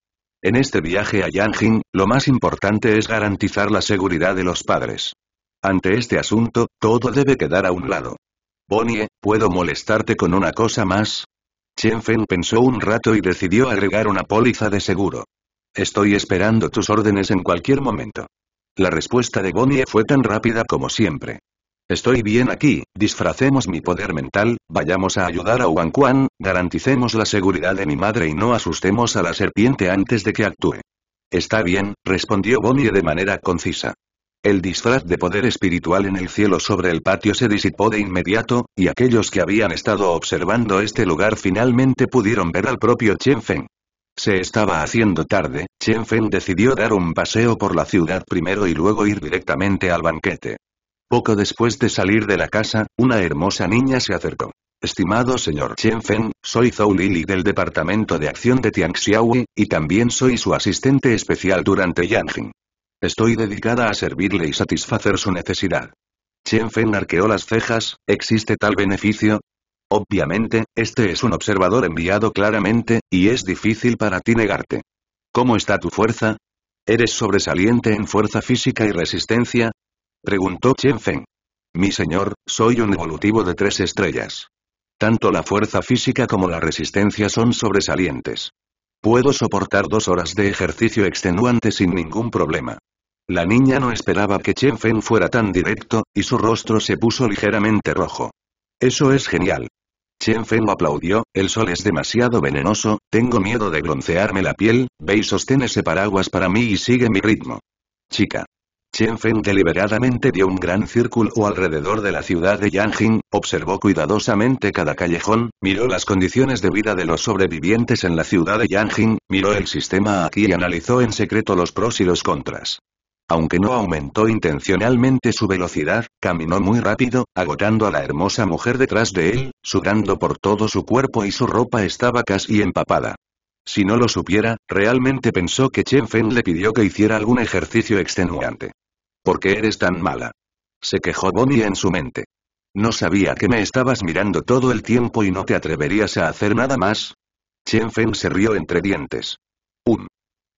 En este viaje a Yangjing, lo más importante es garantizar la seguridad de los padres. Ante este asunto, todo debe quedar a un lado. Bonnie, ¿puedo molestarte con una cosa más? Chen Feng pensó un rato y decidió agregar una póliza de seguro. Estoy esperando tus órdenes en cualquier momento. La respuesta de Bonnie fue tan rápida como siempre. Estoy bien aquí, disfracemos mi poder mental, vayamos a ayudar a Wang Quan, garanticemos la seguridad de mi madre y no asustemos a la serpiente antes de que actúe. Está bien, respondió Bonnie de manera concisa. El disfraz de poder espiritual en el cielo sobre el patio se disipó de inmediato, y aquellos que habían estado observando este lugar finalmente pudieron ver al propio Chen Feng. Se estaba haciendo tarde, Chen Feng decidió dar un paseo por la ciudad primero y luego ir directamente al banquete. Poco después de salir de la casa, una hermosa niña se acercó. Estimado señor Chen Feng, soy Zhou Lili del Departamento de Acción de Tianxiawei, y también soy su asistente especial durante Yanjing. Estoy dedicada a servirle y satisfacer su necesidad. Chen Feng arqueó las cejas, ¿existe tal beneficio? Obviamente, este es un observador enviado claramente, y es difícil para ti negarte. ¿Cómo está tu fuerza? ¿Eres sobresaliente en fuerza física y resistencia? Preguntó Chen Feng. Mi señor, soy un evolutivo de tres estrellas. Tanto la fuerza física como la resistencia son sobresalientes. Puedo soportar dos horas de ejercicio extenuante sin ningún problema. La niña no esperaba que Chen Fen fuera tan directo, y su rostro se puso ligeramente rojo. Eso es genial. Chen Fen aplaudió, el sol es demasiado venenoso, tengo miedo de broncearme la piel, ve y sostén ese paraguas para mí y sigue mi ritmo. Chica. Chen Feng deliberadamente dio un gran círculo alrededor de la ciudad de Yanjing, observó cuidadosamente cada callejón, miró las condiciones de vida de los sobrevivientes en la ciudad de Yanjing, miró el sistema aquí y analizó en secreto los pros y los contras. Aunque no aumentó intencionalmente su velocidad, caminó muy rápido, agotando a la hermosa mujer detrás de él, sudando por todo su cuerpo y su ropa estaba casi empapada. Si no lo supiera, realmente pensó que Chen Feng le pidió que hiciera algún ejercicio extenuante. ¿Por qué eres tan mala? Se quejó Bonnie en su mente. No sabía que me estabas mirando todo el tiempo y no te atreverías a hacer nada más. Chen Feng se rió entre dientes.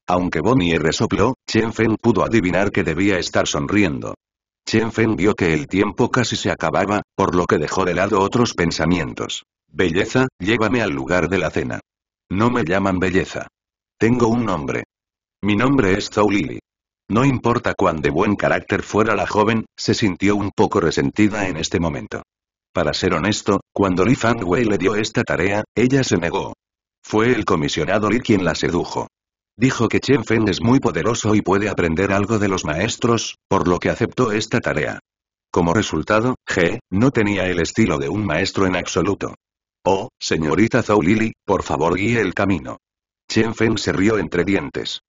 Aunque Bonnie resopló, Chen Feng pudo adivinar que debía estar sonriendo. Chen Feng vio que el tiempo casi se acababa, por lo que dejó de lado otros pensamientos. Belleza, llévame al lugar de la cena. No me llaman belleza. Tengo un nombre. Mi nombre es Zhou Lili. No importa cuán de buen carácter fuera la joven, se sintió un poco resentida en este momento. Para ser honesto, cuando Li Fangwei le dio esta tarea, ella se negó. Fue el comisionado Li quien la sedujo. Dijo que Chen Feng es muy poderoso y puede aprender algo de los maestros, por lo que aceptó esta tarea. Como resultado, G, no tenía el estilo de un maestro en absoluto. Oh, señorita Zhou Lili, por favor guíe el camino. Chen Feng se rió entre dientes.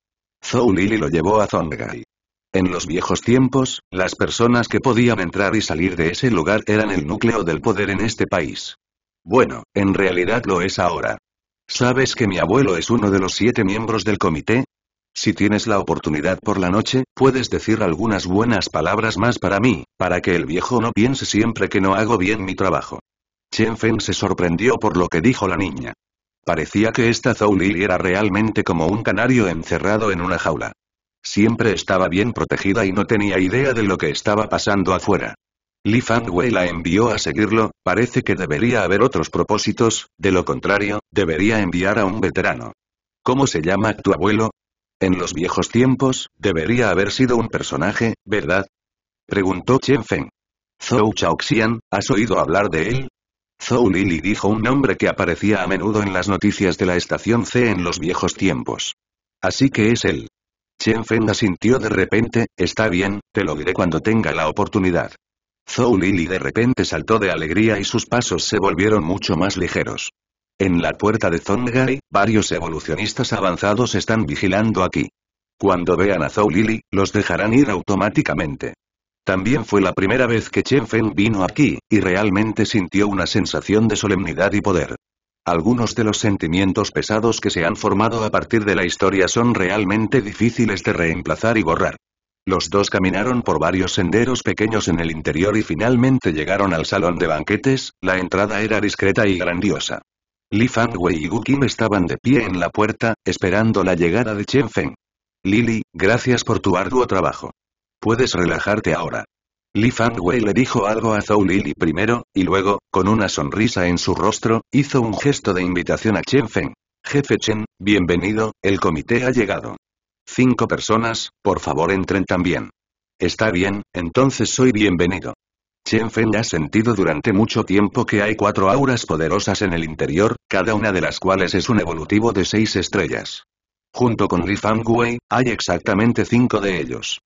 Zhou Lili lo llevó a Zongai. En los viejos tiempos, las personas que podían entrar y salir de ese lugar eran el núcleo del poder en este país. Bueno, en realidad lo es ahora. ¿Sabes que mi abuelo es uno de los siete miembros del comité? Si tienes la oportunidad por la noche, puedes decir algunas buenas palabras más para mí, para que el viejo no piense siempre que no hago bien mi trabajo. Chen Feng se sorprendió por lo que dijo la niña. Parecía que esta Zhou Li era realmente como un canario encerrado en una jaula. Siempre estaba bien protegida y no tenía idea de lo que estaba pasando afuera. Li Fangwei la envió a seguirlo, parece que debería haber otros propósitos, de lo contrario, debería enviar a un veterano. ¿Cómo se llama tu abuelo? En los viejos tiempos, debería haber sido un personaje, ¿verdad? Preguntó Chen Feng. Zhou Chaoxian, ¿has oído hablar de él? Zhou Lili dijo un nombre que aparecía a menudo en las noticias de la estación C en los viejos tiempos. Así que es él. Chen Feng asintió de repente, está bien, te lo diré cuando tenga la oportunidad. Zhou Lili de repente saltó de alegría y sus pasos se volvieron mucho más ligeros. En la puerta de Zongai, varios evolucionistas avanzados están vigilando aquí. Cuando vean a Zhou Lili, los dejarán ir automáticamente. También fue la primera vez que Chen Feng vino aquí, y realmente sintió una sensación de solemnidad y poder. Algunos de los sentimientos pesados que se han formado a partir de la historia son realmente difíciles de reemplazar y borrar. Los dos caminaron por varios senderos pequeños en el interior y finalmente llegaron al salón de banquetes, la entrada era discreta y grandiosa. Li Fangwei y Gu Kim estaban de pie en la puerta, esperando la llegada de Chen Feng. Lili, gracias por tu arduo trabajo. Puedes relajarte ahora. Li Fangwei le dijo algo a Zhou Lili primero, y luego, con una sonrisa en su rostro, hizo un gesto de invitación a Chen Feng. Jefe Chen, bienvenido, el comité ha llegado. Cinco personas, por favor entren también. Está bien, entonces soy bienvenido. Chen Feng ha sentido durante mucho tiempo que hay cuatro auras poderosas en el interior, cada una de las cuales es un evolutivo de seis estrellas. Junto con Li Fangwei, hay exactamente cinco de ellos.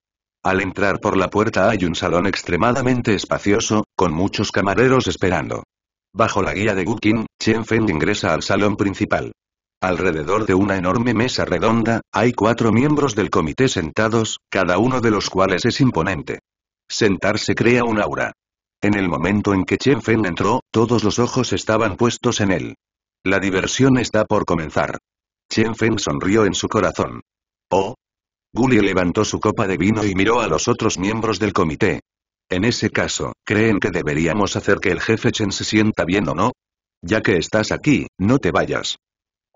Al entrar por la puerta hay un salón extremadamente espacioso, con muchos camareros esperando. Bajo la guía de Qing, Chen Feng ingresa al salón principal. Alrededor de una enorme mesa redonda, hay cuatro miembros del comité sentados, cada uno de los cuales es imponente. Sentarse crea un aura. En el momento en que Chen Feng entró, todos los ojos estaban puestos en él. La diversión está por comenzar. Chen Feng sonrió en su corazón. ¡Oh! Gully levantó su copa de vino y miró a los otros miembros del comité. En ese caso, ¿creen que deberíamos hacer que el jefe Chen se sienta bien o no? Ya que estás aquí, no te vayas.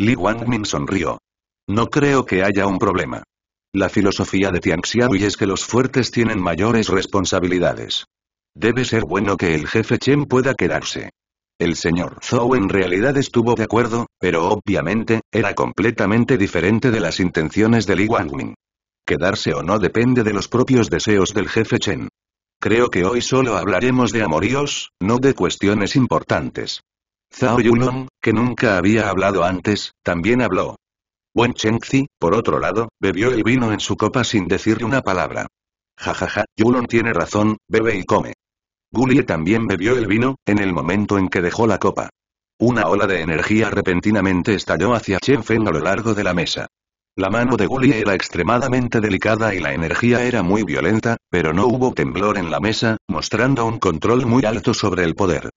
Li Wangmin sonrió. No creo que haya un problema. La filosofía de Tian es que los fuertes tienen mayores responsabilidades. Debe ser bueno que el jefe Chen pueda quedarse. El señor Zhou en realidad estuvo de acuerdo, pero obviamente, era completamente diferente de las intenciones de Li Wangmin. Quedarse o no depende de los propios deseos del jefe Chen. Creo que hoy solo hablaremos de amoríos, no de cuestiones importantes. Zhao Yulon, que nunca había hablado antes, también habló. Wen Chengzi, por otro lado, bebió el vino en su copa sin decir una palabra. Jajaja, ja, ja, tiene razón, bebe y come. Gulie también bebió el vino, en el momento en que dejó la copa. Una ola de energía repentinamente estalló hacia Chen Feng a lo largo de la mesa. La mano de Gulie era extremadamente delicada y la energía era muy violenta, pero no hubo temblor en la mesa, mostrando un control muy alto sobre el poder.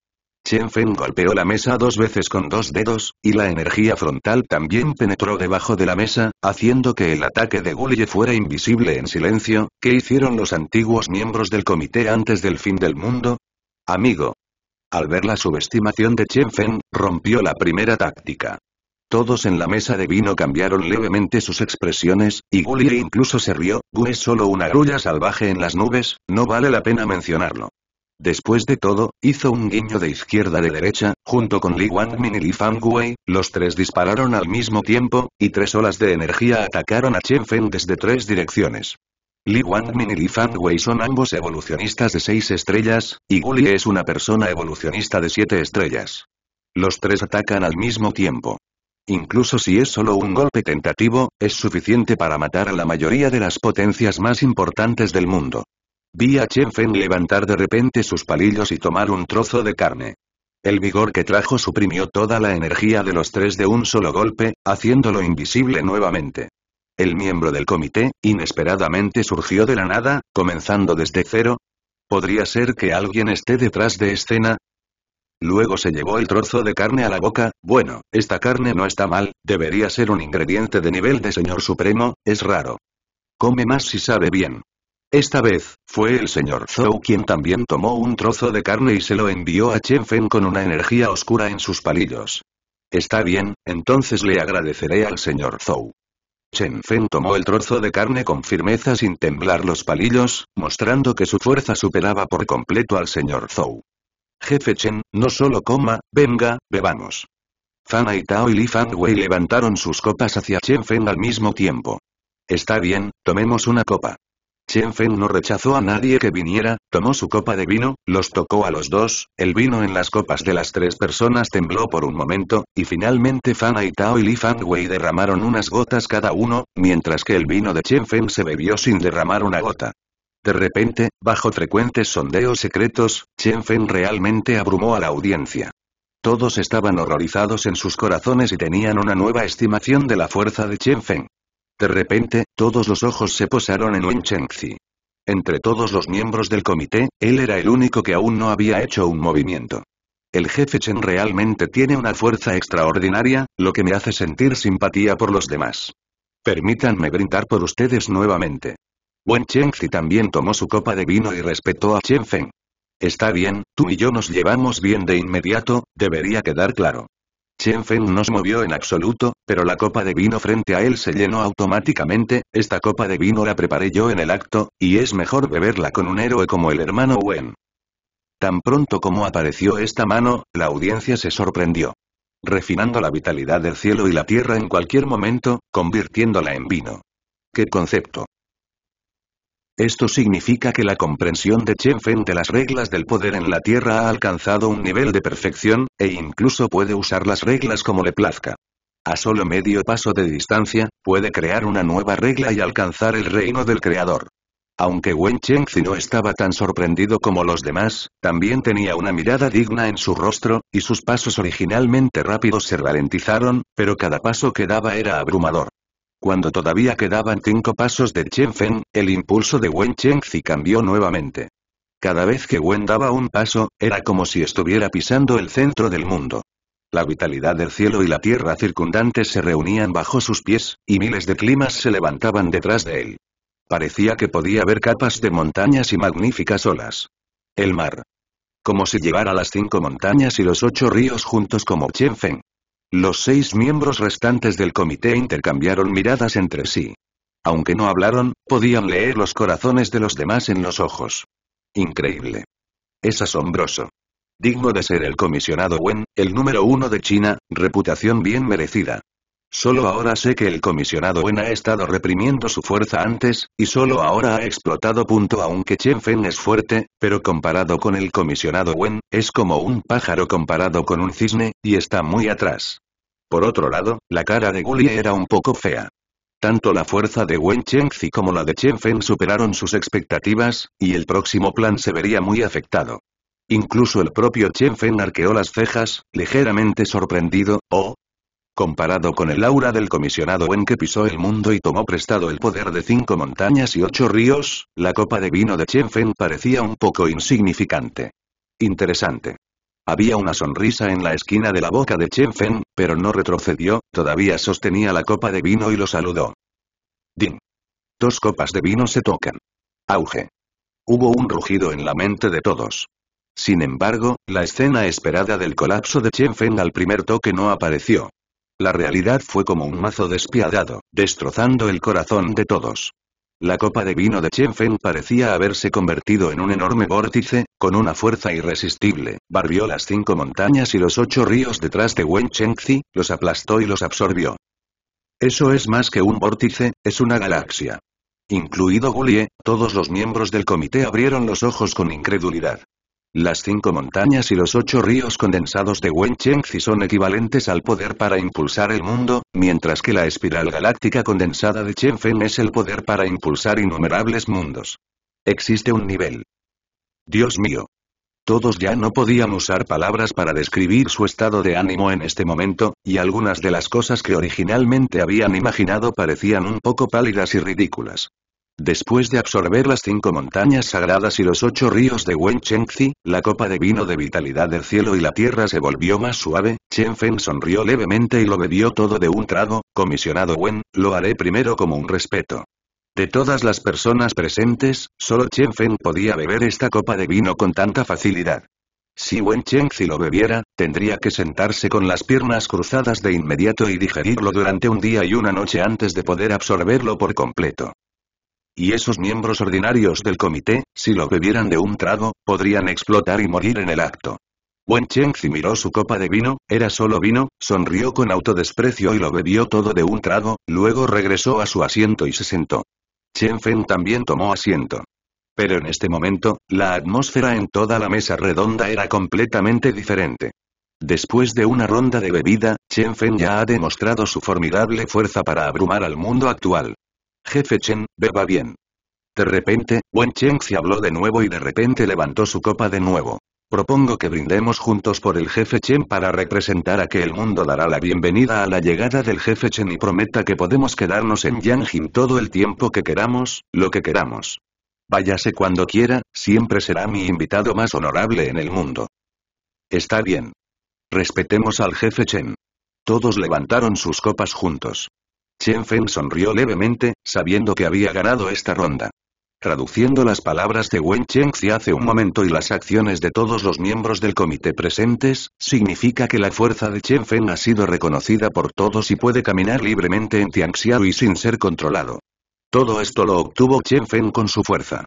Chen Feng golpeó la mesa dos veces con dos dedos, y la energía frontal también penetró debajo de la mesa, haciendo que el ataque de Gulie fuera invisible en silencio, ¿qué hicieron los antiguos miembros del comité antes del fin del mundo? Amigo. Al ver la subestimación de Chen Feng, rompió la primera táctica. Todos en la mesa de vino cambiaron levemente sus expresiones, y Gulie incluso se rió, Gu es solo una grulla salvaje en las nubes, no vale la pena mencionarlo. Después de todo, hizo un guiño de izquierda de derecha, junto con Li Wangmin y Li Fangwei, los tres dispararon al mismo tiempo, y tres olas de energía atacaron a Chen Feng desde tres direcciones. Li Wangmin y Li Fangwei son ambos evolucionistas de seis estrellas, y Li es una persona evolucionista de siete estrellas. Los tres atacan al mismo tiempo. Incluso si es solo un golpe tentativo, es suficiente para matar a la mayoría de las potencias más importantes del mundo. Vi a Chen Feng levantar de repente sus palillos y tomar un trozo de carne. El vigor que trajo suprimió toda la energía de los tres de un solo golpe, haciéndolo invisible nuevamente. El miembro del comité, inesperadamente surgió de la nada, comenzando desde cero. ¿Podría ser que alguien esté detrás de escena? Luego se llevó el trozo de carne a la boca, bueno, esta carne no está mal, debería ser un ingrediente de nivel de señor supremo, es raro. Come más si sabe bien. Esta vez, fue el señor Zhou quien también tomó un trozo de carne y se lo envió a Chen Feng con una energía oscura en sus palillos. Está bien, entonces le agradeceré al señor Zhou. Chen Feng tomó el trozo de carne con firmeza sin temblar los palillos, mostrando que su fuerza superaba por completo al señor Zhou. Jefe Chen, no solo coma, venga, bebamos. Fan Aitao y Li Fan Wei levantaron sus copas hacia Chen Feng al mismo tiempo. Está bien, tomemos una copa. Chen Feng no rechazó a nadie que viniera, tomó su copa de vino, los tocó a los dos, el vino en las copas de las tres personas tembló por un momento, y finalmente Fan Aitao y Li Fan Wei derramaron unas gotas cada uno, mientras que el vino de Chen Feng se bebió sin derramar una gota. De repente, bajo frecuentes sondeos secretos, Chen Feng realmente abrumó a la audiencia. Todos estaban horrorizados en sus corazones y tenían una nueva estimación de la fuerza de Chen Feng. De repente, todos los ojos se posaron en Wen Chengzi. Entre todos los miembros del comité, él era el único que aún no había hecho un movimiento. El jefe Chen realmente tiene una fuerza extraordinaria, lo que me hace sentir simpatía por los demás. Permítanme brindar por ustedes nuevamente. Wen Chengzi también tomó su copa de vino y respetó a Chen Feng. Está bien, tú y yo nos llevamos bien de inmediato, debería quedar claro. Chen Feng no se movió en absoluto, pero la copa de vino frente a él se llenó automáticamente, esta copa de vino la preparé yo en el acto, y es mejor beberla con un héroe como el hermano Wen. Tan pronto como apareció esta mano, la audiencia se sorprendió. Refinando la vitalidad del cielo y la tierra en cualquier momento, convirtiéndola en vino. ¡Qué concepto! Esto significa que la comprensión de Chen Fen de las reglas del poder en la Tierra ha alcanzado un nivel de perfección, e incluso puede usar las reglas como le plazca. A solo medio paso de distancia, puede crear una nueva regla y alcanzar el reino del creador. Aunque Wen Chengzi no estaba tan sorprendido como los demás, también tenía una mirada digna en su rostro, y sus pasos originalmente rápidos se ralentizaron, pero cada paso que daba era abrumador. Cuando todavía quedaban cinco pasos de Chen el impulso de Wen Chengzi cambió nuevamente. Cada vez que Wen daba un paso, era como si estuviera pisando el centro del mundo. La vitalidad del cielo y la tierra circundantes se reunían bajo sus pies, y miles de climas se levantaban detrás de él. Parecía que podía ver capas de montañas y magníficas olas. El mar. Como si llevara las cinco montañas y los ocho ríos juntos como Chen los seis miembros restantes del comité intercambiaron miradas entre sí. Aunque no hablaron, podían leer los corazones de los demás en los ojos. Increíble. Es asombroso. Digno de ser el comisionado Wen, el número uno de China, reputación bien merecida. Solo ahora sé que el comisionado Wen ha estado reprimiendo su fuerza antes, y solo ahora ha explotado. aunque Chen Feng es fuerte, pero comparado con el comisionado Wen, es como un pájaro comparado con un cisne, y está muy atrás. Por otro lado, la cara de Gulie era un poco fea. Tanto la fuerza de Wen Chengzi como la de Chen Feng superaron sus expectativas, y el próximo plan se vería muy afectado. Incluso el propio Chen Feng arqueó las cejas, ligeramente sorprendido, O, Comparado con el aura del comisionado Wen que pisó el mundo y tomó prestado el poder de cinco montañas y ocho ríos, la copa de vino de Chen Feng parecía un poco insignificante. Interesante. Había una sonrisa en la esquina de la boca de Chen Feng, pero no retrocedió, todavía sostenía la copa de vino y lo saludó. Ding. Dos copas de vino se tocan. Auge. Hubo un rugido en la mente de todos. Sin embargo, la escena esperada del colapso de Chen Feng al primer toque no apareció. La realidad fue como un mazo despiadado, destrozando el corazón de todos. La copa de vino de Chen parecía haberse convertido en un enorme vórtice, con una fuerza irresistible, barrió las cinco montañas y los ocho ríos detrás de Wen Chengzi, los aplastó y los absorbió. Eso es más que un vórtice, es una galaxia. Incluido Gulie, todos los miembros del comité abrieron los ojos con incredulidad. Las cinco montañas y los ocho ríos condensados de Chengzi son equivalentes al poder para impulsar el mundo, mientras que la espiral galáctica condensada de Chenfen es el poder para impulsar innumerables mundos. Existe un nivel. Dios mío. Todos ya no podían usar palabras para describir su estado de ánimo en este momento, y algunas de las cosas que originalmente habían imaginado parecían un poco pálidas y ridículas. Después de absorber las cinco montañas sagradas y los ocho ríos de Wen Chengzi, la copa de vino de vitalidad del cielo y la tierra se volvió más suave, Chen Feng sonrió levemente y lo bebió todo de un trago, comisionado Wen, lo haré primero como un respeto. De todas las personas presentes, solo Chen Feng podía beber esta copa de vino con tanta facilidad. Si Wen Chengzi lo bebiera, tendría que sentarse con las piernas cruzadas de inmediato y digerirlo durante un día y una noche antes de poder absorberlo por completo y esos miembros ordinarios del comité, si lo bebieran de un trago, podrían explotar y morir en el acto. Wen Chengzi miró su copa de vino, era solo vino, sonrió con autodesprecio y lo bebió todo de un trago, luego regresó a su asiento y se sentó. Chen Fen también tomó asiento. Pero en este momento, la atmósfera en toda la mesa redonda era completamente diferente. Después de una ronda de bebida, Chen Fen ya ha demostrado su formidable fuerza para abrumar al mundo actual. Jefe Chen, beba bien. De repente, Wen Chengxi habló de nuevo y de repente levantó su copa de nuevo. Propongo que brindemos juntos por el jefe Chen para representar a que el mundo dará la bienvenida a la llegada del jefe Chen y prometa que podemos quedarnos en Yangjin todo el tiempo que queramos, lo que queramos. Váyase cuando quiera, siempre será mi invitado más honorable en el mundo. Está bien. Respetemos al jefe Chen. Todos levantaron sus copas juntos. Chen Feng sonrió levemente, sabiendo que había ganado esta ronda. Traduciendo las palabras de Wen Chengxi hace un momento y las acciones de todos los miembros del comité presentes, significa que la fuerza de Chen Feng ha sido reconocida por todos y puede caminar libremente en Tianxiao y sin ser controlado. Todo esto lo obtuvo Chen Feng con su fuerza.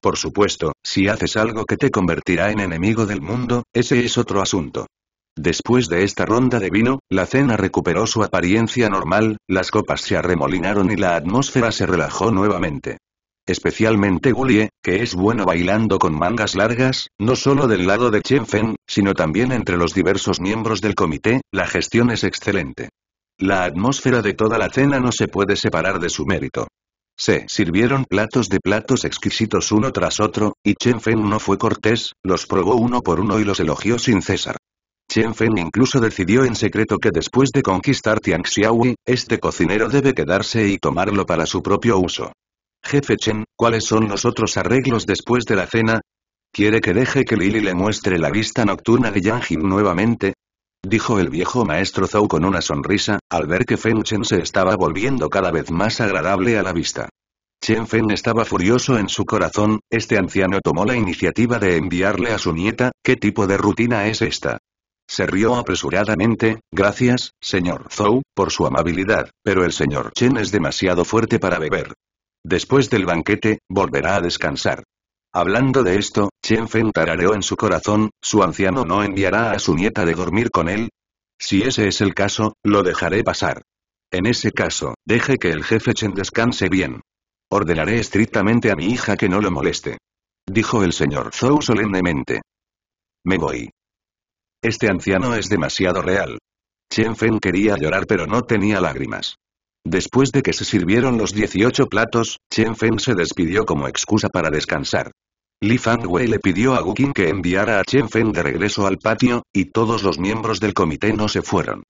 Por supuesto, si haces algo que te convertirá en enemigo del mundo, ese es otro asunto. Después de esta ronda de vino, la cena recuperó su apariencia normal, las copas se arremolinaron y la atmósfera se relajó nuevamente. Especialmente Gulie, que es bueno bailando con mangas largas, no solo del lado de Chen Feng, sino también entre los diversos miembros del comité, la gestión es excelente. La atmósfera de toda la cena no se puede separar de su mérito. Se sirvieron platos de platos exquisitos uno tras otro, y Chen Feng no fue cortés, los probó uno por uno y los elogió sin cesar. Chen Fen incluso decidió en secreto que después de conquistar Tian Xiaoyi, este cocinero debe quedarse y tomarlo para su propio uso. Jefe Chen, ¿cuáles son los otros arreglos después de la cena? ¿Quiere que deje que Lili le muestre la vista nocturna de Yang nuevamente? Dijo el viejo maestro Zhou con una sonrisa, al ver que Feng Chen se estaba volviendo cada vez más agradable a la vista. Chen Fen estaba furioso en su corazón, este anciano tomó la iniciativa de enviarle a su nieta, ¿qué tipo de rutina es esta? Se rió apresuradamente, gracias, señor Zhou, por su amabilidad, pero el señor Chen es demasiado fuerte para beber. Después del banquete, volverá a descansar. Hablando de esto, Chen Feng tarareó en su corazón, su anciano no enviará a su nieta de dormir con él. Si ese es el caso, lo dejaré pasar. En ese caso, deje que el jefe Chen descanse bien. Ordenaré estrictamente a mi hija que no lo moleste. Dijo el señor Zhou solemnemente. Me voy. Este anciano es demasiado real. Chen Fen quería llorar pero no tenía lágrimas. Después de que se sirvieron los 18 platos, Chen Fen se despidió como excusa para descansar. Li Fangwei le pidió a Guqin que enviara a Chen Fen de regreso al patio, y todos los miembros del comité no se fueron.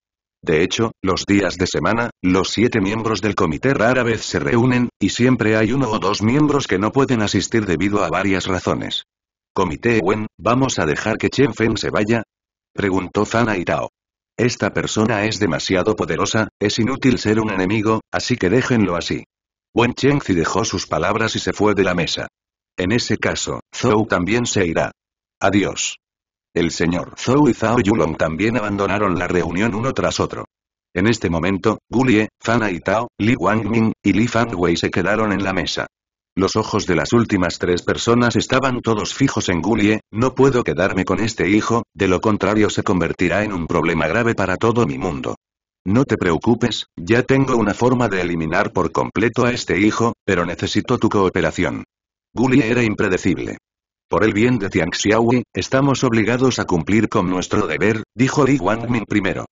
De hecho, los días de semana, los siete miembros del comité rara vez se reúnen, y siempre hay uno o dos miembros que no pueden asistir debido a varias razones. Comité Wen, vamos a dejar que Chen Fen se vaya, preguntó y Tao. Esta persona es demasiado poderosa, es inútil ser un enemigo, así que déjenlo así. Wen Chengzi dejó sus palabras y se fue de la mesa. En ese caso, Zhou también se irá. Adiós. El señor Zhou y Zhao Yulong también abandonaron la reunión uno tras otro. En este momento, Gulie, Fan Tao, Li Wangming y Li Fangwei se quedaron en la mesa. Los ojos de las últimas tres personas estaban todos fijos en Gulie, no puedo quedarme con este hijo, de lo contrario se convertirá en un problema grave para todo mi mundo. No te preocupes, ya tengo una forma de eliminar por completo a este hijo, pero necesito tu cooperación. Gulie era impredecible. Por el bien de Tianxiaui, estamos obligados a cumplir con nuestro deber, dijo Li Wangmin primero.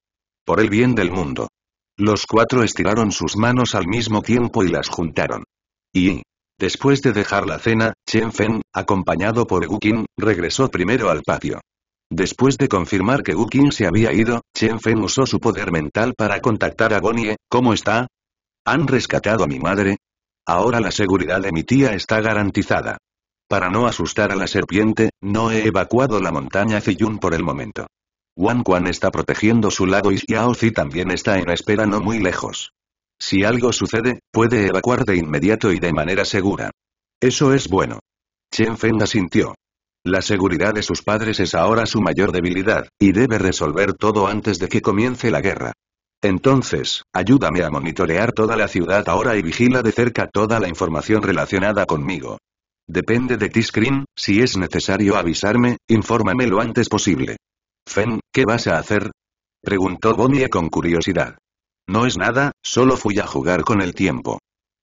Por el bien del mundo. Los cuatro estiraron sus manos al mismo tiempo y las juntaron. Y, Después de dejar la cena, Chen Fen, acompañado por Wu Qin, regresó primero al patio. Después de confirmar que Wu Qin se había ido, Chen Fen usó su poder mental para contactar a Bonnie, ¿cómo está? ¿Han rescatado a mi madre? Ahora la seguridad de mi tía está garantizada. Para no asustar a la serpiente, no he evacuado la montaña Ziyun por el momento. Wan Quan está protegiendo su lado y Zi también está en espera no muy lejos. Si algo sucede, puede evacuar de inmediato y de manera segura. Eso es bueno. Chen Feng asintió. La seguridad de sus padres es ahora su mayor debilidad, y debe resolver todo antes de que comience la guerra. Entonces, ayúdame a monitorear toda la ciudad ahora y vigila de cerca toda la información relacionada conmigo. Depende de ti, Screen, si es necesario avisarme, infórmame lo antes posible. Fen, ¿qué vas a hacer? Preguntó Bonnie con curiosidad. No es nada, solo fui a jugar con el tiempo.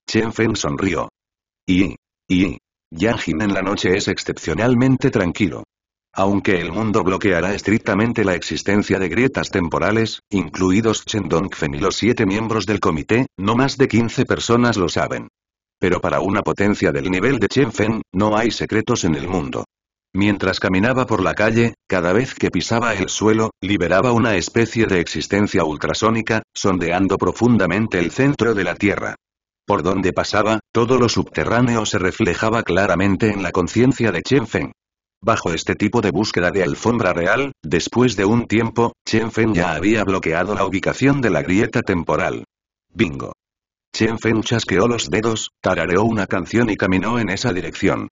Chen Feng sonrió. Y, y, Jin en la noche es excepcionalmente tranquilo. Aunque el mundo bloqueará estrictamente la existencia de grietas temporales, incluidos Chen Dongfen y los siete miembros del comité, no más de 15 personas lo saben. Pero para una potencia del nivel de Chen Feng, no hay secretos en el mundo. Mientras caminaba por la calle, cada vez que pisaba el suelo, liberaba una especie de existencia ultrasónica, sondeando profundamente el centro de la Tierra. Por donde pasaba, todo lo subterráneo se reflejaba claramente en la conciencia de Chen Feng. Bajo este tipo de búsqueda de alfombra real, después de un tiempo, Chen Feng ya había bloqueado la ubicación de la grieta temporal. Bingo. Chen Feng chasqueó los dedos, tarareó una canción y caminó en esa dirección.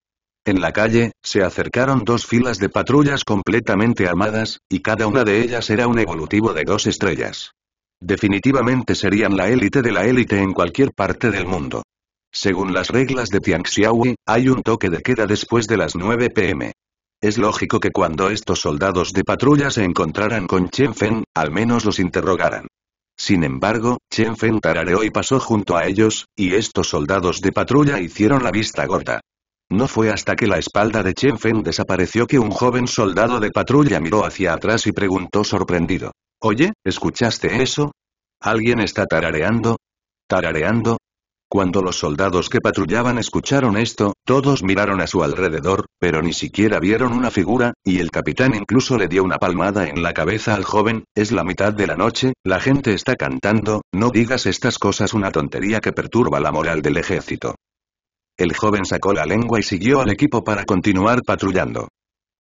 En la calle, se acercaron dos filas de patrullas completamente armadas, y cada una de ellas era un evolutivo de dos estrellas. Definitivamente serían la élite de la élite en cualquier parte del mundo. Según las reglas de Tianxiaui, hay un toque de queda después de las 9 pm. Es lógico que cuando estos soldados de patrulla se encontraran con Chen Feng, al menos los interrogaran. Sin embargo, Chen Feng tarareó y pasó junto a ellos, y estos soldados de patrulla hicieron la vista gorda. No fue hasta que la espalda de Chen Feng desapareció que un joven soldado de patrulla miró hacia atrás y preguntó sorprendido. Oye, ¿escuchaste eso? ¿Alguien está tarareando? ¿Tarareando? Cuando los soldados que patrullaban escucharon esto, todos miraron a su alrededor, pero ni siquiera vieron una figura, y el capitán incluso le dio una palmada en la cabeza al joven, es la mitad de la noche, la gente está cantando, no digas estas cosas una tontería que perturba la moral del ejército. El joven sacó la lengua y siguió al equipo para continuar patrullando.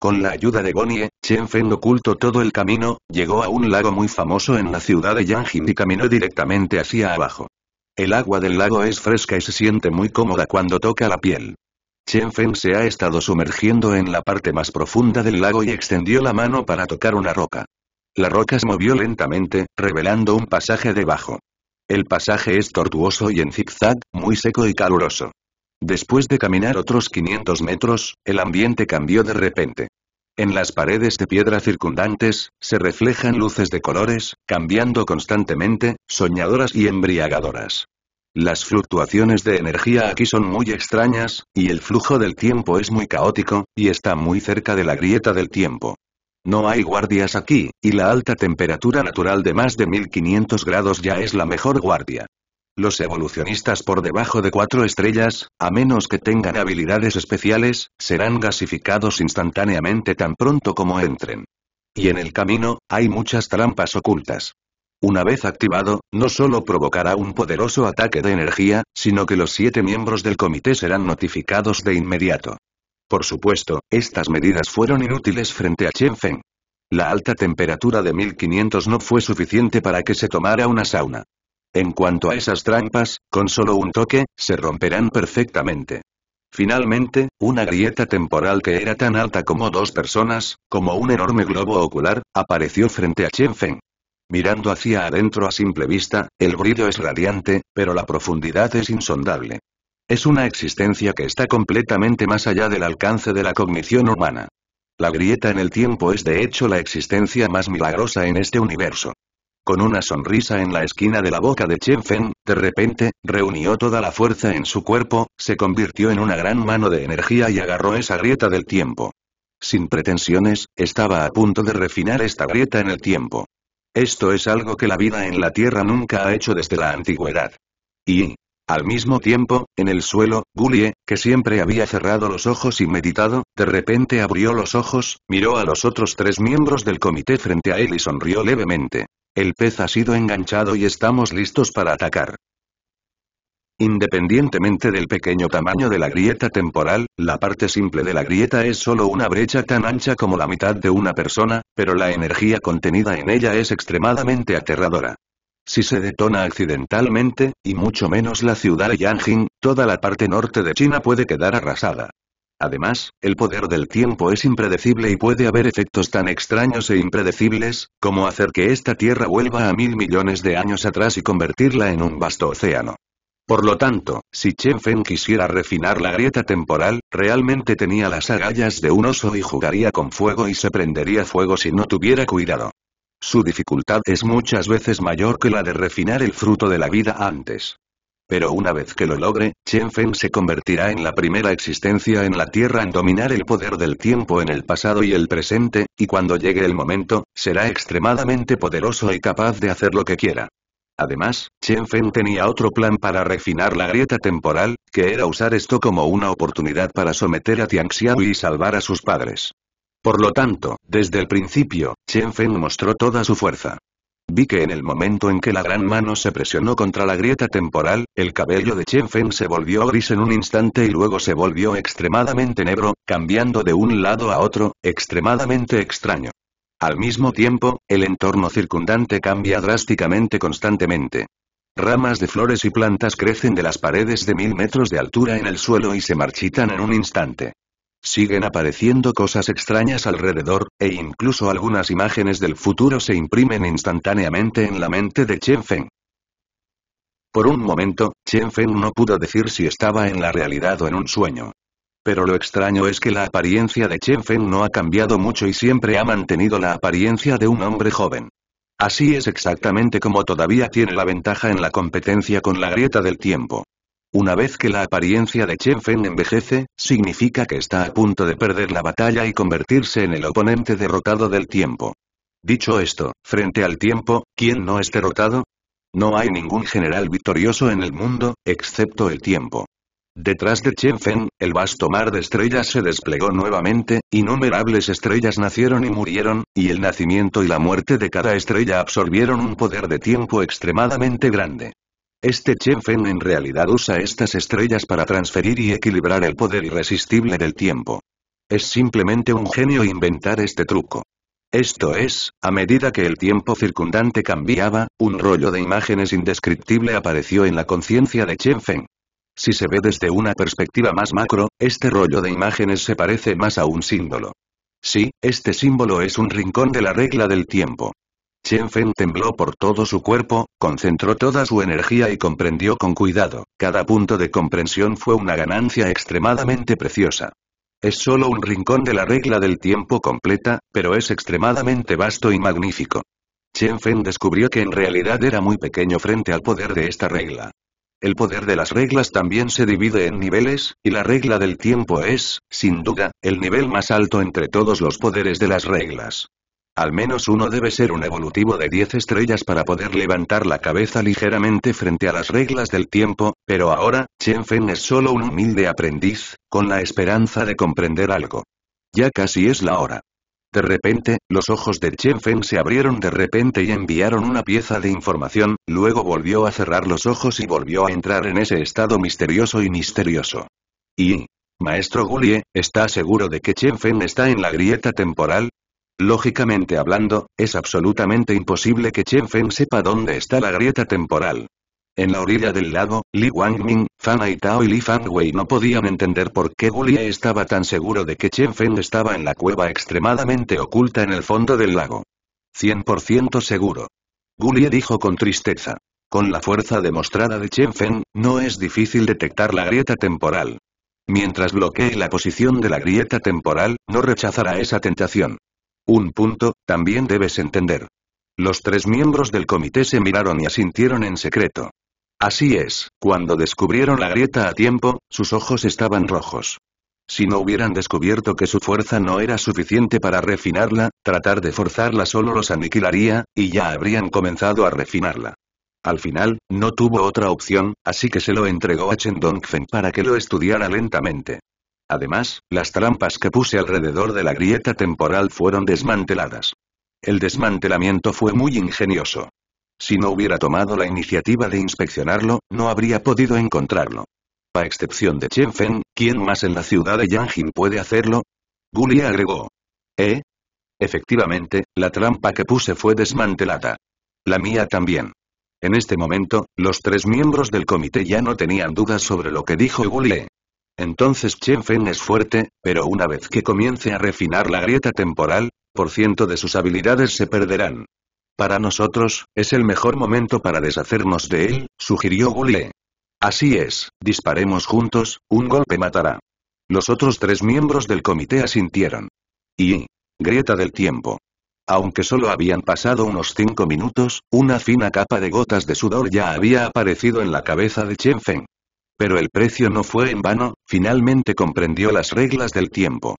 Con la ayuda de Gonie, Chen Feng ocultó todo el camino, llegó a un lago muy famoso en la ciudad de Yangjin y caminó directamente hacia abajo. El agua del lago es fresca y se siente muy cómoda cuando toca la piel. Chen Feng se ha estado sumergiendo en la parte más profunda del lago y extendió la mano para tocar una roca. La roca se movió lentamente, revelando un pasaje debajo. El pasaje es tortuoso y en zigzag, muy seco y caluroso. Después de caminar otros 500 metros, el ambiente cambió de repente. En las paredes de piedra circundantes, se reflejan luces de colores, cambiando constantemente, soñadoras y embriagadoras. Las fluctuaciones de energía aquí son muy extrañas, y el flujo del tiempo es muy caótico, y está muy cerca de la grieta del tiempo. No hay guardias aquí, y la alta temperatura natural de más de 1500 grados ya es la mejor guardia. Los evolucionistas por debajo de cuatro estrellas, a menos que tengan habilidades especiales, serán gasificados instantáneamente tan pronto como entren. Y en el camino, hay muchas trampas ocultas. Una vez activado, no solo provocará un poderoso ataque de energía, sino que los siete miembros del comité serán notificados de inmediato. Por supuesto, estas medidas fueron inútiles frente a Chen Feng. La alta temperatura de 1500 no fue suficiente para que se tomara una sauna. En cuanto a esas trampas, con solo un toque, se romperán perfectamente. Finalmente, una grieta temporal que era tan alta como dos personas, como un enorme globo ocular, apareció frente a Chen Feng. Mirando hacia adentro a simple vista, el brillo es radiante, pero la profundidad es insondable. Es una existencia que está completamente más allá del alcance de la cognición humana. La grieta en el tiempo es de hecho la existencia más milagrosa en este universo con una sonrisa en la esquina de la boca de Chen Feng, de repente, reunió toda la fuerza en su cuerpo, se convirtió en una gran mano de energía y agarró esa grieta del tiempo. Sin pretensiones, estaba a punto de refinar esta grieta en el tiempo. Esto es algo que la vida en la Tierra nunca ha hecho desde la antigüedad. Y, al mismo tiempo, en el suelo, Gulie, que siempre había cerrado los ojos y meditado, de repente abrió los ojos, miró a los otros tres miembros del comité frente a él y sonrió levemente. El pez ha sido enganchado y estamos listos para atacar. Independientemente del pequeño tamaño de la grieta temporal, la parte simple de la grieta es solo una brecha tan ancha como la mitad de una persona, pero la energía contenida en ella es extremadamente aterradora. Si se detona accidentalmente, y mucho menos la ciudad de Yanjing, toda la parte norte de China puede quedar arrasada. Además, el poder del tiempo es impredecible y puede haber efectos tan extraños e impredecibles, como hacer que esta Tierra vuelva a mil millones de años atrás y convertirla en un vasto océano. Por lo tanto, si Chen Feng quisiera refinar la grieta temporal, realmente tenía las agallas de un oso y jugaría con fuego y se prendería fuego si no tuviera cuidado. Su dificultad es muchas veces mayor que la de refinar el fruto de la vida antes. Pero una vez que lo logre, Chen Feng se convertirá en la primera existencia en la Tierra en dominar el poder del tiempo en el pasado y el presente, y cuando llegue el momento, será extremadamente poderoso y capaz de hacer lo que quiera. Además, Chen Feng tenía otro plan para refinar la grieta temporal, que era usar esto como una oportunidad para someter a Tian Xiao y salvar a sus padres. Por lo tanto, desde el principio, Chen Feng mostró toda su fuerza. Vi que en el momento en que la gran mano se presionó contra la grieta temporal, el cabello de Chen Feng se volvió gris en un instante y luego se volvió extremadamente negro, cambiando de un lado a otro, extremadamente extraño. Al mismo tiempo, el entorno circundante cambia drásticamente constantemente. Ramas de flores y plantas crecen de las paredes de mil metros de altura en el suelo y se marchitan en un instante. Siguen apareciendo cosas extrañas alrededor, e incluso algunas imágenes del futuro se imprimen instantáneamente en la mente de Chen Feng. Por un momento, Chen Feng no pudo decir si estaba en la realidad o en un sueño. Pero lo extraño es que la apariencia de Chen Feng no ha cambiado mucho y siempre ha mantenido la apariencia de un hombre joven. Así es exactamente como todavía tiene la ventaja en la competencia con la grieta del tiempo. Una vez que la apariencia de Chen Feng envejece, significa que está a punto de perder la batalla y convertirse en el oponente derrotado del tiempo. Dicho esto, frente al tiempo, ¿quién no es derrotado? No hay ningún general victorioso en el mundo, excepto el tiempo. Detrás de Chen Feng, el vasto mar de estrellas se desplegó nuevamente, innumerables estrellas nacieron y murieron, y el nacimiento y la muerte de cada estrella absorbieron un poder de tiempo extremadamente grande. Este Feng en realidad usa estas estrellas para transferir y equilibrar el poder irresistible del tiempo. Es simplemente un genio inventar este truco. Esto es, a medida que el tiempo circundante cambiaba, un rollo de imágenes indescriptible apareció en la conciencia de Chen Feng. Si se ve desde una perspectiva más macro, este rollo de imágenes se parece más a un símbolo. Sí, este símbolo es un rincón de la regla del tiempo. Chen Fen tembló por todo su cuerpo, concentró toda su energía y comprendió con cuidado, cada punto de comprensión fue una ganancia extremadamente preciosa. Es solo un rincón de la regla del tiempo completa, pero es extremadamente vasto y magnífico. Chen Fen descubrió que en realidad era muy pequeño frente al poder de esta regla. El poder de las reglas también se divide en niveles, y la regla del tiempo es, sin duda, el nivel más alto entre todos los poderes de las reglas. Al menos uno debe ser un evolutivo de 10 estrellas para poder levantar la cabeza ligeramente frente a las reglas del tiempo, pero ahora, Chen Fen es solo un humilde aprendiz, con la esperanza de comprender algo. Ya casi es la hora. De repente, los ojos de Chen Fen se abrieron de repente y enviaron una pieza de información, luego volvió a cerrar los ojos y volvió a entrar en ese estado misterioso y misterioso. Y... Maestro Gulie, ¿está seguro de que Chen Fen está en la grieta temporal? Lógicamente hablando, es absolutamente imposible que Chen Feng sepa dónde está la grieta temporal. En la orilla del lago, Li Wangming, Fan Aitao y Li Fangwei no podían entender por qué Gulie estaba tan seguro de que Chen Feng estaba en la cueva extremadamente oculta en el fondo del lago. 100% seguro. Gulie dijo con tristeza. Con la fuerza demostrada de Chen Feng, no es difícil detectar la grieta temporal. Mientras bloquee la posición de la grieta temporal, no rechazará esa tentación. Un punto, también debes entender. Los tres miembros del comité se miraron y asintieron en secreto. Así es, cuando descubrieron la grieta a tiempo, sus ojos estaban rojos. Si no hubieran descubierto que su fuerza no era suficiente para refinarla, tratar de forzarla solo los aniquilaría, y ya habrían comenzado a refinarla. Al final, no tuvo otra opción, así que se lo entregó a Chen Dongfen para que lo estudiara lentamente. Además, las trampas que puse alrededor de la grieta temporal fueron desmanteladas. El desmantelamiento fue muy ingenioso. Si no hubiera tomado la iniciativa de inspeccionarlo, no habría podido encontrarlo. A excepción de Chen Feng, ¿quién más en la ciudad de Yangjin puede hacerlo? Gulie agregó. ¿Eh? Efectivamente, la trampa que puse fue desmantelada. La mía también. En este momento, los tres miembros del comité ya no tenían dudas sobre lo que dijo Gulie. Entonces Chen Feng es fuerte, pero una vez que comience a refinar la grieta temporal, por ciento de sus habilidades se perderán. Para nosotros, es el mejor momento para deshacernos de él, sugirió Gulie. Así es, disparemos juntos, un golpe matará. Los otros tres miembros del comité asintieron. Y... Grieta del tiempo. Aunque solo habían pasado unos cinco minutos, una fina capa de gotas de sudor ya había aparecido en la cabeza de Chen Feng. Pero el precio no fue en vano, finalmente comprendió las reglas del tiempo.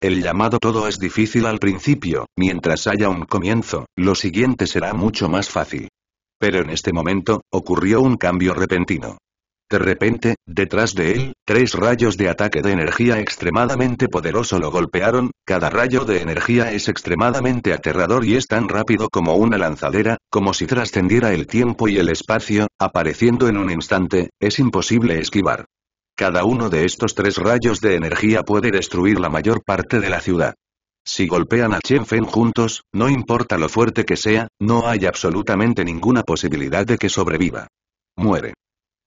El llamado todo es difícil al principio, mientras haya un comienzo, lo siguiente será mucho más fácil. Pero en este momento, ocurrió un cambio repentino. De repente, detrás de él, tres rayos de ataque de energía extremadamente poderoso lo golpearon, cada rayo de energía es extremadamente aterrador y es tan rápido como una lanzadera, como si trascendiera el tiempo y el espacio, apareciendo en un instante, es imposible esquivar. Cada uno de estos tres rayos de energía puede destruir la mayor parte de la ciudad. Si golpean a Chen Fen juntos, no importa lo fuerte que sea, no hay absolutamente ninguna posibilidad de que sobreviva. Muere.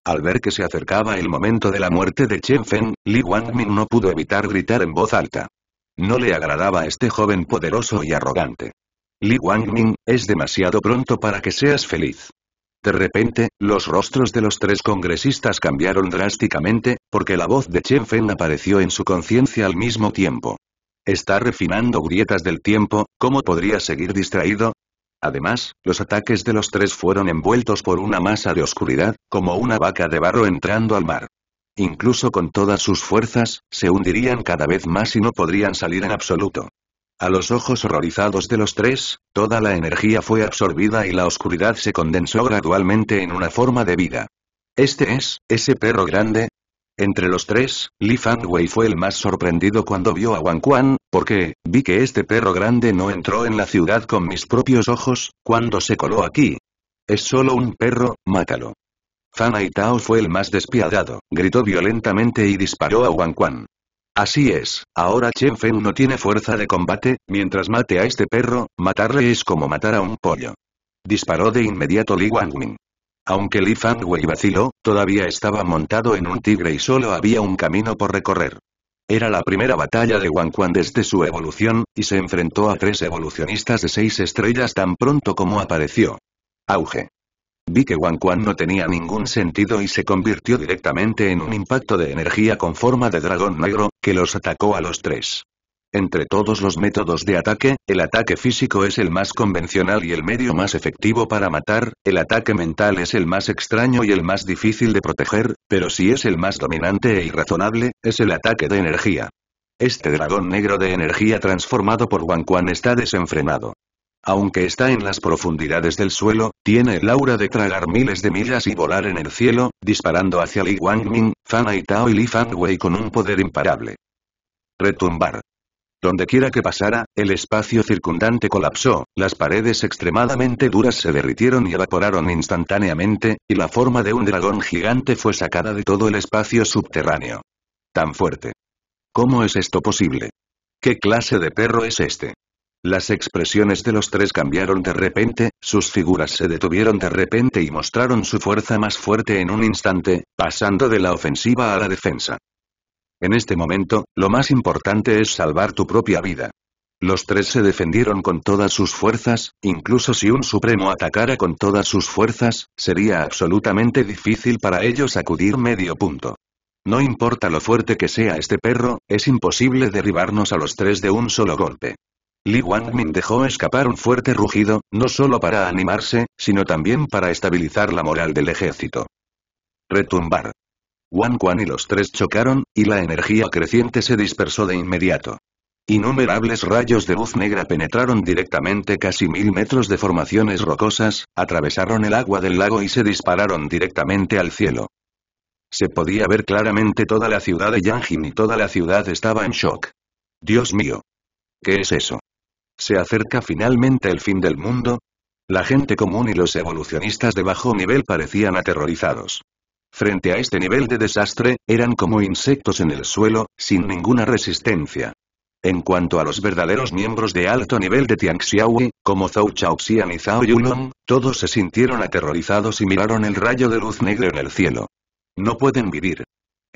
Al ver que se acercaba el momento de la muerte de Chen Feng, Li Wangmin no pudo evitar gritar en voz alta. No le agradaba a este joven poderoso y arrogante. Li Wangmin, es demasiado pronto para que seas feliz. De repente, los rostros de los tres congresistas cambiaron drásticamente, porque la voz de Chen Feng apareció en su conciencia al mismo tiempo. Está refinando grietas del tiempo, ¿cómo podría seguir distraído? Además, los ataques de los tres fueron envueltos por una masa de oscuridad, como una vaca de barro entrando al mar. Incluso con todas sus fuerzas, se hundirían cada vez más y no podrían salir en absoluto. A los ojos horrorizados de los tres, toda la energía fue absorbida y la oscuridad se condensó gradualmente en una forma de vida. ¿Este es, ese perro grande? Entre los tres, Li Fangwei fue el más sorprendido cuando vio a Wang Quan, porque, vi que este perro grande no entró en la ciudad con mis propios ojos, cuando se coló aquí. Es solo un perro, mátalo. Fan Tao fue el más despiadado, gritó violentamente y disparó a Wang Quan. Así es, ahora Chen Feng no tiene fuerza de combate, mientras mate a este perro, matarle es como matar a un pollo. Disparó de inmediato Li Wangmin. Aunque Li Fangwei vaciló, todavía estaba montado en un tigre y solo había un camino por recorrer. Era la primera batalla de Quan desde su evolución, y se enfrentó a tres evolucionistas de seis estrellas tan pronto como apareció. Auge. Vi que Quan no tenía ningún sentido y se convirtió directamente en un impacto de energía con forma de dragón negro, que los atacó a los tres. Entre todos los métodos de ataque, el ataque físico es el más convencional y el medio más efectivo para matar, el ataque mental es el más extraño y el más difícil de proteger, pero si es el más dominante e irrazonable, es el ataque de energía. Este dragón negro de energía transformado por Wang Quan está desenfrenado. Aunque está en las profundidades del suelo, tiene el aura de tragar miles de millas y volar en el cielo, disparando hacia Li Wangming, Fan Aitao y Li Fan Wei con un poder imparable. Retumbar quiera que pasara, el espacio circundante colapsó, las paredes extremadamente duras se derritieron y evaporaron instantáneamente, y la forma de un dragón gigante fue sacada de todo el espacio subterráneo. Tan fuerte. ¿Cómo es esto posible? ¿Qué clase de perro es este? Las expresiones de los tres cambiaron de repente, sus figuras se detuvieron de repente y mostraron su fuerza más fuerte en un instante, pasando de la ofensiva a la defensa. En este momento, lo más importante es salvar tu propia vida. Los tres se defendieron con todas sus fuerzas, incluso si un supremo atacara con todas sus fuerzas, sería absolutamente difícil para ellos acudir medio punto. No importa lo fuerte que sea este perro, es imposible derribarnos a los tres de un solo golpe. Li Wangmin dejó escapar un fuerte rugido, no solo para animarse, sino también para estabilizar la moral del ejército. Retumbar. Wan Quan y los tres chocaron, y la energía creciente se dispersó de inmediato. Innumerables rayos de luz negra penetraron directamente casi mil metros de formaciones rocosas, atravesaron el agua del lago y se dispararon directamente al cielo. Se podía ver claramente toda la ciudad de Yanjin y toda la ciudad estaba en shock. Dios mío. ¿Qué es eso? ¿Se acerca finalmente el fin del mundo? La gente común y los evolucionistas de bajo nivel parecían aterrorizados. Frente a este nivel de desastre, eran como insectos en el suelo, sin ninguna resistencia. En cuanto a los verdaderos miembros de alto nivel de Xiaoyi, como Zhou Chaoxian y Zhao Yulong, todos se sintieron aterrorizados y miraron el rayo de luz negra en el cielo. No pueden vivir.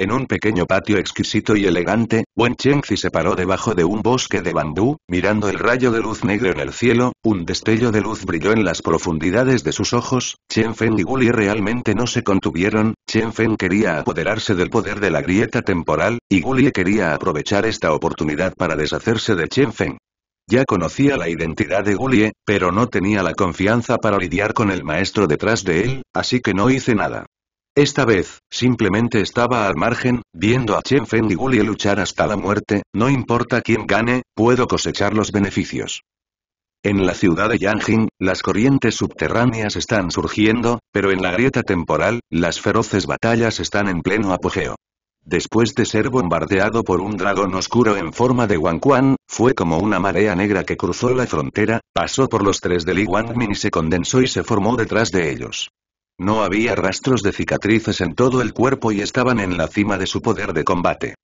En un pequeño patio exquisito y elegante, Wen Chengzi se paró debajo de un bosque de bambú, mirando el rayo de luz negro en el cielo, un destello de luz brilló en las profundidades de sus ojos, Chen Feng y Guli realmente no se contuvieron, Chen Feng quería apoderarse del poder de la grieta temporal, y Gulie quería aprovechar esta oportunidad para deshacerse de Chen Feng. Ya conocía la identidad de Gulie, pero no tenía la confianza para lidiar con el maestro detrás de él, así que no hice nada. Esta vez, simplemente estaba al margen, viendo a Chen Feng y Li luchar hasta la muerte, no importa quién gane, puedo cosechar los beneficios. En la ciudad de Yanjing, las corrientes subterráneas están surgiendo, pero en la grieta temporal, las feroces batallas están en pleno apogeo. Después de ser bombardeado por un dragón oscuro en forma de Wanquan, fue como una marea negra que cruzó la frontera, pasó por los tres de Li Wangmin y se condensó y se formó detrás de ellos. No había rastros de cicatrices en todo el cuerpo y estaban en la cima de su poder de combate.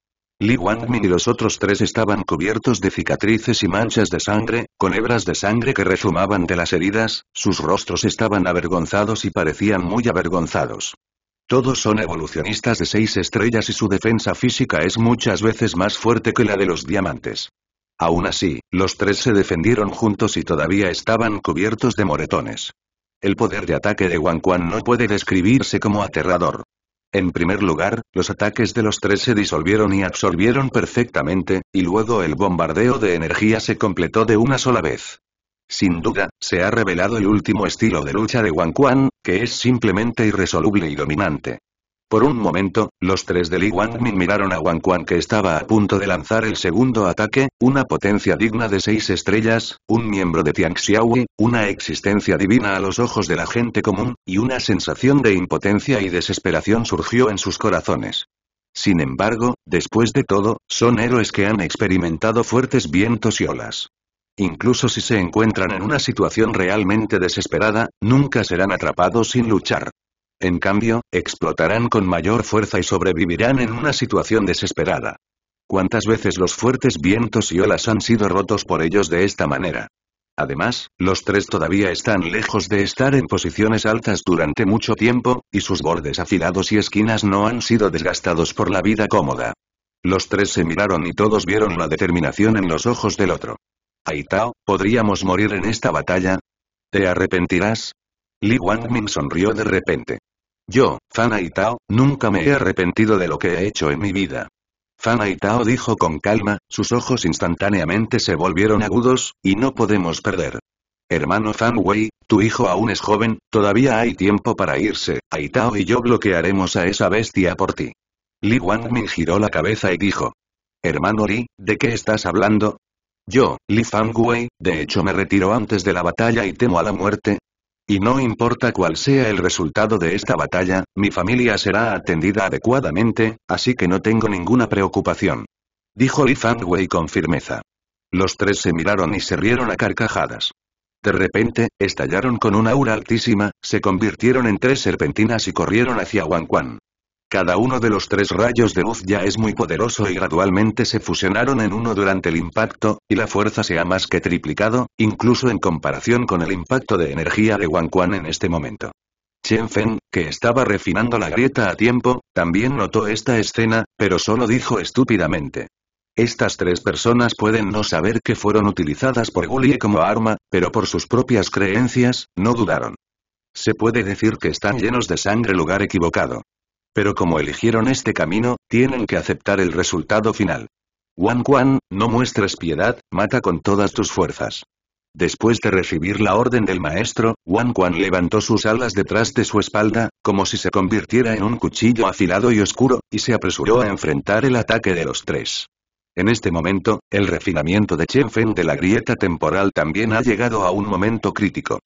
Li Wangmin y los otros tres estaban cubiertos de cicatrices y manchas de sangre, con hebras de sangre que rezumaban de las heridas, sus rostros estaban avergonzados y parecían muy avergonzados. Todos son evolucionistas de seis estrellas y su defensa física es muchas veces más fuerte que la de los diamantes. Aún así, los tres se defendieron juntos y todavía estaban cubiertos de moretones. El poder de ataque de Wang Quan no puede describirse como aterrador. En primer lugar, los ataques de los tres se disolvieron y absorbieron perfectamente, y luego el bombardeo de energía se completó de una sola vez. Sin duda, se ha revelado el último estilo de lucha de Wang Quan, que es simplemente irresoluble y dominante. Por un momento, los tres de Li Wangmin miraron a Wang Quan que estaba a punto de lanzar el segundo ataque, una potencia digna de seis estrellas, un miembro de Tiang Xiaoyi, una existencia divina a los ojos de la gente común, y una sensación de impotencia y desesperación surgió en sus corazones. Sin embargo, después de todo, son héroes que han experimentado fuertes vientos y olas. Incluso si se encuentran en una situación realmente desesperada, nunca serán atrapados sin luchar. En cambio, explotarán con mayor fuerza y sobrevivirán en una situación desesperada. ¿Cuántas veces los fuertes vientos y olas han sido rotos por ellos de esta manera? Además, los tres todavía están lejos de estar en posiciones altas durante mucho tiempo, y sus bordes afilados y esquinas no han sido desgastados por la vida cómoda. Los tres se miraron y todos vieron la determinación en los ojos del otro. Aitao, ¿podríamos morir en esta batalla? ¿Te arrepentirás? Li Wangmin sonrió de repente. Yo, Fan Aitao, nunca me he arrepentido de lo que he hecho en mi vida. Fan Aitao dijo con calma, sus ojos instantáneamente se volvieron agudos, y no podemos perder. Hermano Fan Wei, tu hijo aún es joven, todavía hay tiempo para irse, Aitao y yo bloquearemos a esa bestia por ti. Li Wangmin giró la cabeza y dijo. Hermano Li, ¿de qué estás hablando? Yo, Li Fan Wei, de hecho me retiro antes de la batalla y temo a la muerte, y no importa cuál sea el resultado de esta batalla, mi familia será atendida adecuadamente, así que no tengo ninguna preocupación. Dijo Li Fangwei con firmeza. Los tres se miraron y se rieron a carcajadas. De repente, estallaron con una aura altísima, se convirtieron en tres serpentinas y corrieron hacia Wang Quan. Cada uno de los tres rayos de luz ya es muy poderoso y gradualmente se fusionaron en uno durante el impacto, y la fuerza se ha más que triplicado, incluso en comparación con el impacto de energía de Wang Quan en este momento. Chen Feng, que estaba refinando la grieta a tiempo, también notó esta escena, pero solo dijo estúpidamente. Estas tres personas pueden no saber que fueron utilizadas por Gulie como arma, pero por sus propias creencias, no dudaron. Se puede decir que están llenos de sangre lugar equivocado. Pero como eligieron este camino, tienen que aceptar el resultado final. Wan Quan, no muestres piedad, mata con todas tus fuerzas. Después de recibir la orden del maestro, Wan Quan levantó sus alas detrás de su espalda, como si se convirtiera en un cuchillo afilado y oscuro, y se apresuró a enfrentar el ataque de los tres. En este momento, el refinamiento de Chen Fen de la grieta temporal también ha llegado a un momento crítico.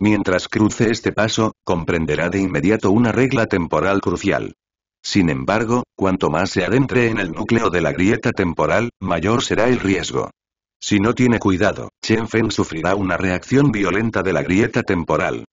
Mientras cruce este paso, comprenderá de inmediato una regla temporal crucial. Sin embargo, cuanto más se adentre en el núcleo de la grieta temporal, mayor será el riesgo. Si no tiene cuidado, Chen Feng sufrirá una reacción violenta de la grieta temporal.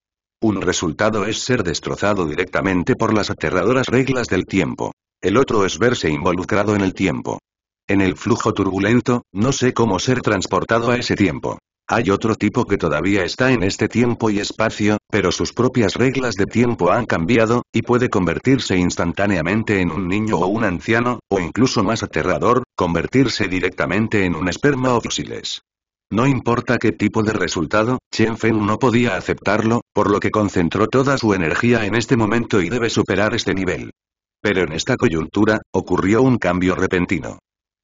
Un resultado es ser destrozado directamente por las aterradoras reglas del tiempo. El otro es verse involucrado en el tiempo. En el flujo turbulento, no sé cómo ser transportado a ese tiempo. Hay otro tipo que todavía está en este tiempo y espacio, pero sus propias reglas de tiempo han cambiado, y puede convertirse instantáneamente en un niño o un anciano, o incluso más aterrador, convertirse directamente en un esperma o fósiles. No importa qué tipo de resultado, Chen Feng no podía aceptarlo, por lo que concentró toda su energía en este momento y debe superar este nivel. Pero en esta coyuntura, ocurrió un cambio repentino.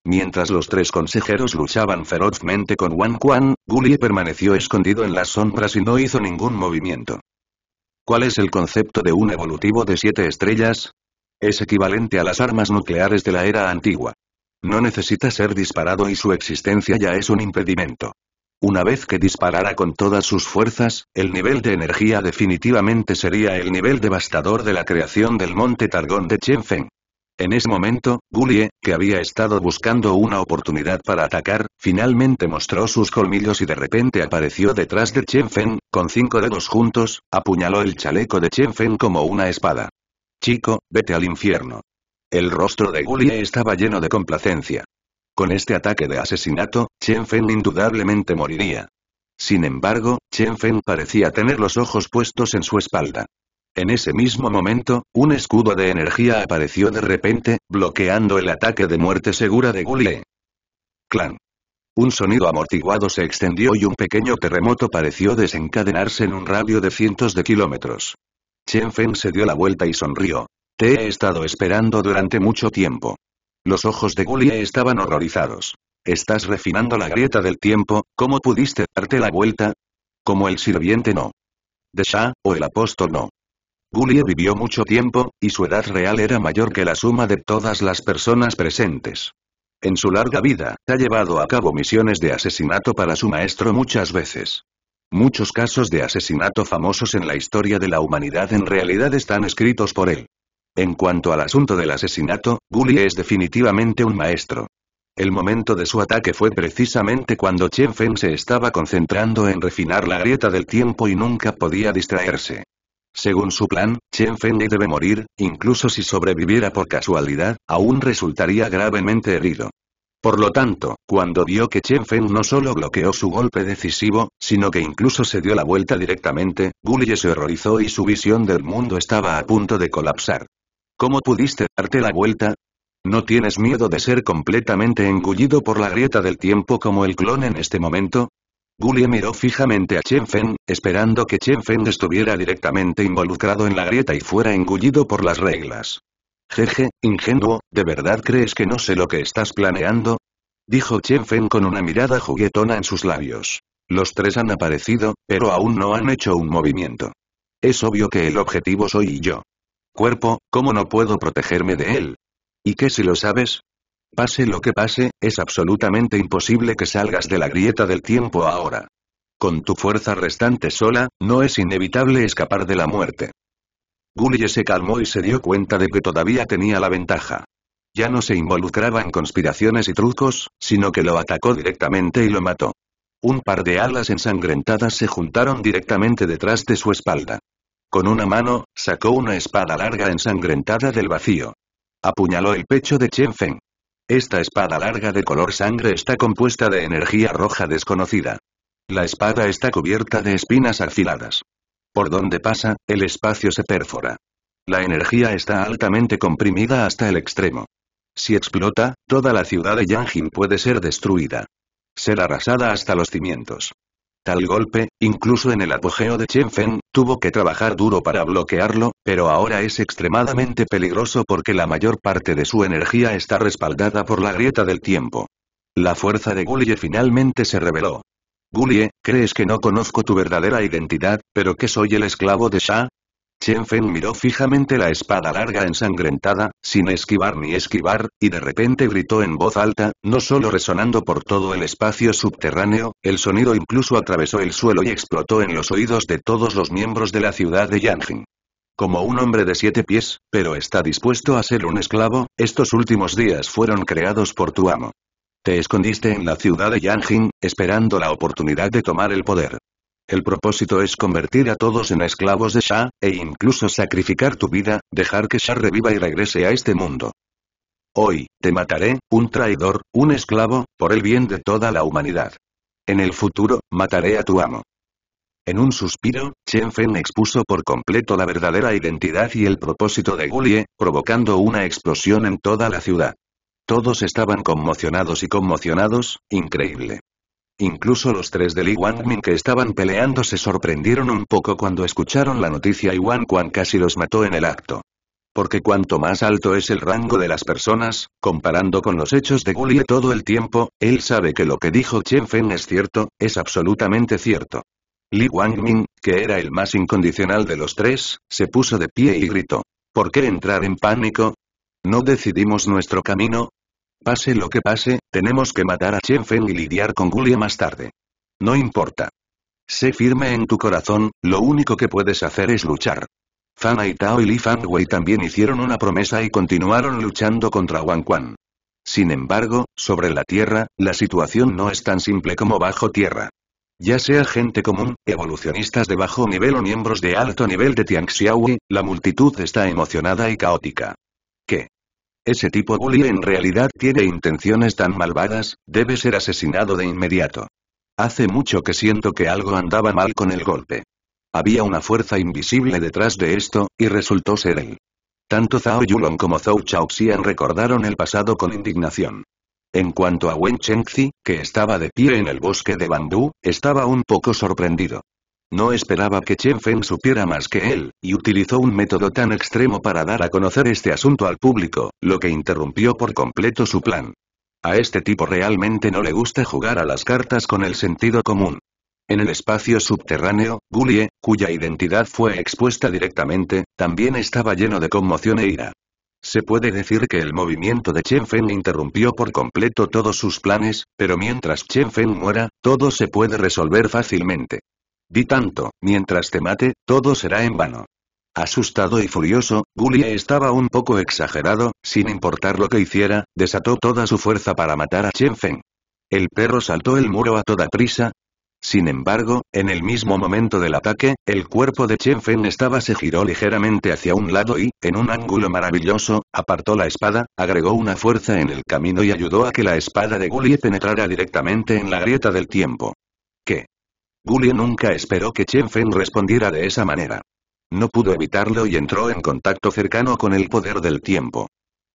Mientras los tres consejeros luchaban ferozmente con Wang Quan, Gulie permaneció escondido en las sombras y no hizo ningún movimiento. ¿Cuál es el concepto de un evolutivo de siete estrellas? Es equivalente a las armas nucleares de la era antigua. No necesita ser disparado y su existencia ya es un impedimento. Una vez que disparara con todas sus fuerzas, el nivel de energía definitivamente sería el nivel devastador de la creación del monte Targón de Feng. En ese momento, Gulie, que había estado buscando una oportunidad para atacar, finalmente mostró sus colmillos y de repente apareció detrás de Chen Feng, con cinco dedos juntos, apuñaló el chaleco de Chen Feng como una espada. Chico, vete al infierno. El rostro de Gulie estaba lleno de complacencia. Con este ataque de asesinato, Chen Feng indudablemente moriría. Sin embargo, Chen Feng parecía tener los ojos puestos en su espalda. En ese mismo momento, un escudo de energía apareció de repente, bloqueando el ataque de muerte segura de Gulie. Clan. Un sonido amortiguado se extendió y un pequeño terremoto pareció desencadenarse en un radio de cientos de kilómetros. Chen Feng se dio la vuelta y sonrió. Te he estado esperando durante mucho tiempo. Los ojos de Gulie estaban horrorizados. Estás refinando la grieta del tiempo, ¿cómo pudiste darte la vuelta? Como el sirviente no. De Sha, o el apóstol no. Gulie vivió mucho tiempo, y su edad real era mayor que la suma de todas las personas presentes. En su larga vida, ha llevado a cabo misiones de asesinato para su maestro muchas veces. Muchos casos de asesinato famosos en la historia de la humanidad en realidad están escritos por él. En cuanto al asunto del asesinato, Gulie es definitivamente un maestro. El momento de su ataque fue precisamente cuando Chen Feng se estaba concentrando en refinar la grieta del tiempo y nunca podía distraerse. Según su plan, Chen Feng debe morir, incluso si sobreviviera por casualidad, aún resultaría gravemente herido. Por lo tanto, cuando vio que Chen Feng no solo bloqueó su golpe decisivo, sino que incluso se dio la vuelta directamente, Gulie se horrorizó y su visión del mundo estaba a punto de colapsar. ¿Cómo pudiste darte la vuelta? ¿No tienes miedo de ser completamente engullido por la grieta del tiempo como el clon en este momento? Gulie miró fijamente a Chen Feng, esperando que Chen Feng estuviera directamente involucrado en la grieta y fuera engullido por las reglas. Jeje, ingenuo, ¿de verdad crees que no sé lo que estás planeando? Dijo Chen Feng con una mirada juguetona en sus labios. Los tres han aparecido, pero aún no han hecho un movimiento. Es obvio que el objetivo soy yo. Cuerpo, ¿cómo no puedo protegerme de él? ¿Y qué si lo sabes? Pase lo que pase, es absolutamente imposible que salgas de la grieta del tiempo ahora. Con tu fuerza restante sola, no es inevitable escapar de la muerte. Gully se calmó y se dio cuenta de que todavía tenía la ventaja. Ya no se involucraba en conspiraciones y trucos, sino que lo atacó directamente y lo mató. Un par de alas ensangrentadas se juntaron directamente detrás de su espalda. Con una mano, sacó una espada larga ensangrentada del vacío. Apuñaló el pecho de Chen Feng. Esta espada larga de color sangre está compuesta de energía roja desconocida. La espada está cubierta de espinas afiladas. Por donde pasa, el espacio se perfora. La energía está altamente comprimida hasta el extremo. Si explota, toda la ciudad de Yanjin puede ser destruida. Ser arrasada hasta los cimientos. Tal golpe, incluso en el apogeo de Chen Feng, tuvo que trabajar duro para bloquearlo, pero ahora es extremadamente peligroso porque la mayor parte de su energía está respaldada por la grieta del tiempo. La fuerza de Gulie finalmente se reveló. Gulie, ¿crees que no conozco tu verdadera identidad, pero que soy el esclavo de Sha? Chen Feng miró fijamente la espada larga ensangrentada, sin esquivar ni esquivar, y de repente gritó en voz alta, no solo resonando por todo el espacio subterráneo, el sonido incluso atravesó el suelo y explotó en los oídos de todos los miembros de la ciudad de Yanjin. Como un hombre de siete pies, pero está dispuesto a ser un esclavo, estos últimos días fueron creados por tu amo. Te escondiste en la ciudad de Yanjin, esperando la oportunidad de tomar el poder. El propósito es convertir a todos en esclavos de Shah, e incluso sacrificar tu vida, dejar que Shah reviva y regrese a este mundo. Hoy, te mataré, un traidor, un esclavo, por el bien de toda la humanidad. En el futuro, mataré a tu amo. En un suspiro, Chen Fen expuso por completo la verdadera identidad y el propósito de Gulie, provocando una explosión en toda la ciudad. Todos estaban conmocionados y conmocionados, increíble. Incluso los tres de Li Wangmin que estaban peleando se sorprendieron un poco cuando escucharon la noticia y Wang Quan casi los mató en el acto. Porque cuanto más alto es el rango de las personas, comparando con los hechos de Gulie todo el tiempo, él sabe que lo que dijo Chen Feng es cierto, es absolutamente cierto. Li Wangmin, que era el más incondicional de los tres, se puso de pie y gritó. ¿Por qué entrar en pánico? ¿No decidimos nuestro camino? Pase lo que pase, tenemos que matar a Chen Feng y lidiar con Gulia más tarde. No importa. Sé firme en tu corazón, lo único que puedes hacer es luchar. Fan Aitao y Li Fan también hicieron una promesa y continuaron luchando contra Wang Quan. Sin embargo, sobre la Tierra, la situación no es tan simple como bajo tierra. Ya sea gente común, evolucionistas de bajo nivel o miembros de alto nivel de Wei, la multitud está emocionada y caótica. Ese tipo bully en realidad tiene intenciones tan malvadas, debe ser asesinado de inmediato. Hace mucho que siento que algo andaba mal con el golpe. Había una fuerza invisible detrás de esto, y resultó ser él. Tanto Zhao Yulong como Zhou Chaoxian recordaron el pasado con indignación. En cuanto a Wen Chengzi, que estaba de pie en el bosque de Bandú, estaba un poco sorprendido. No esperaba que Chen Feng supiera más que él, y utilizó un método tan extremo para dar a conocer este asunto al público, lo que interrumpió por completo su plan. A este tipo realmente no le gusta jugar a las cartas con el sentido común. En el espacio subterráneo, Gulie, cuya identidad fue expuesta directamente, también estaba lleno de conmoción e ira. Se puede decir que el movimiento de Chen Feng interrumpió por completo todos sus planes, pero mientras Chen Feng muera, todo se puede resolver fácilmente. Di tanto, mientras te mate, todo será en vano. Asustado y furioso, Gulie estaba un poco exagerado, sin importar lo que hiciera, desató toda su fuerza para matar a Chen Feng. El perro saltó el muro a toda prisa. Sin embargo, en el mismo momento del ataque, el cuerpo de Chen Feng estaba se giró ligeramente hacia un lado y, en un ángulo maravilloso, apartó la espada, agregó una fuerza en el camino y ayudó a que la espada de Gulie penetrara directamente en la grieta del tiempo. ¿Qué? Gulli nunca esperó que Chen Feng respondiera de esa manera. No pudo evitarlo y entró en contacto cercano con el poder del tiempo.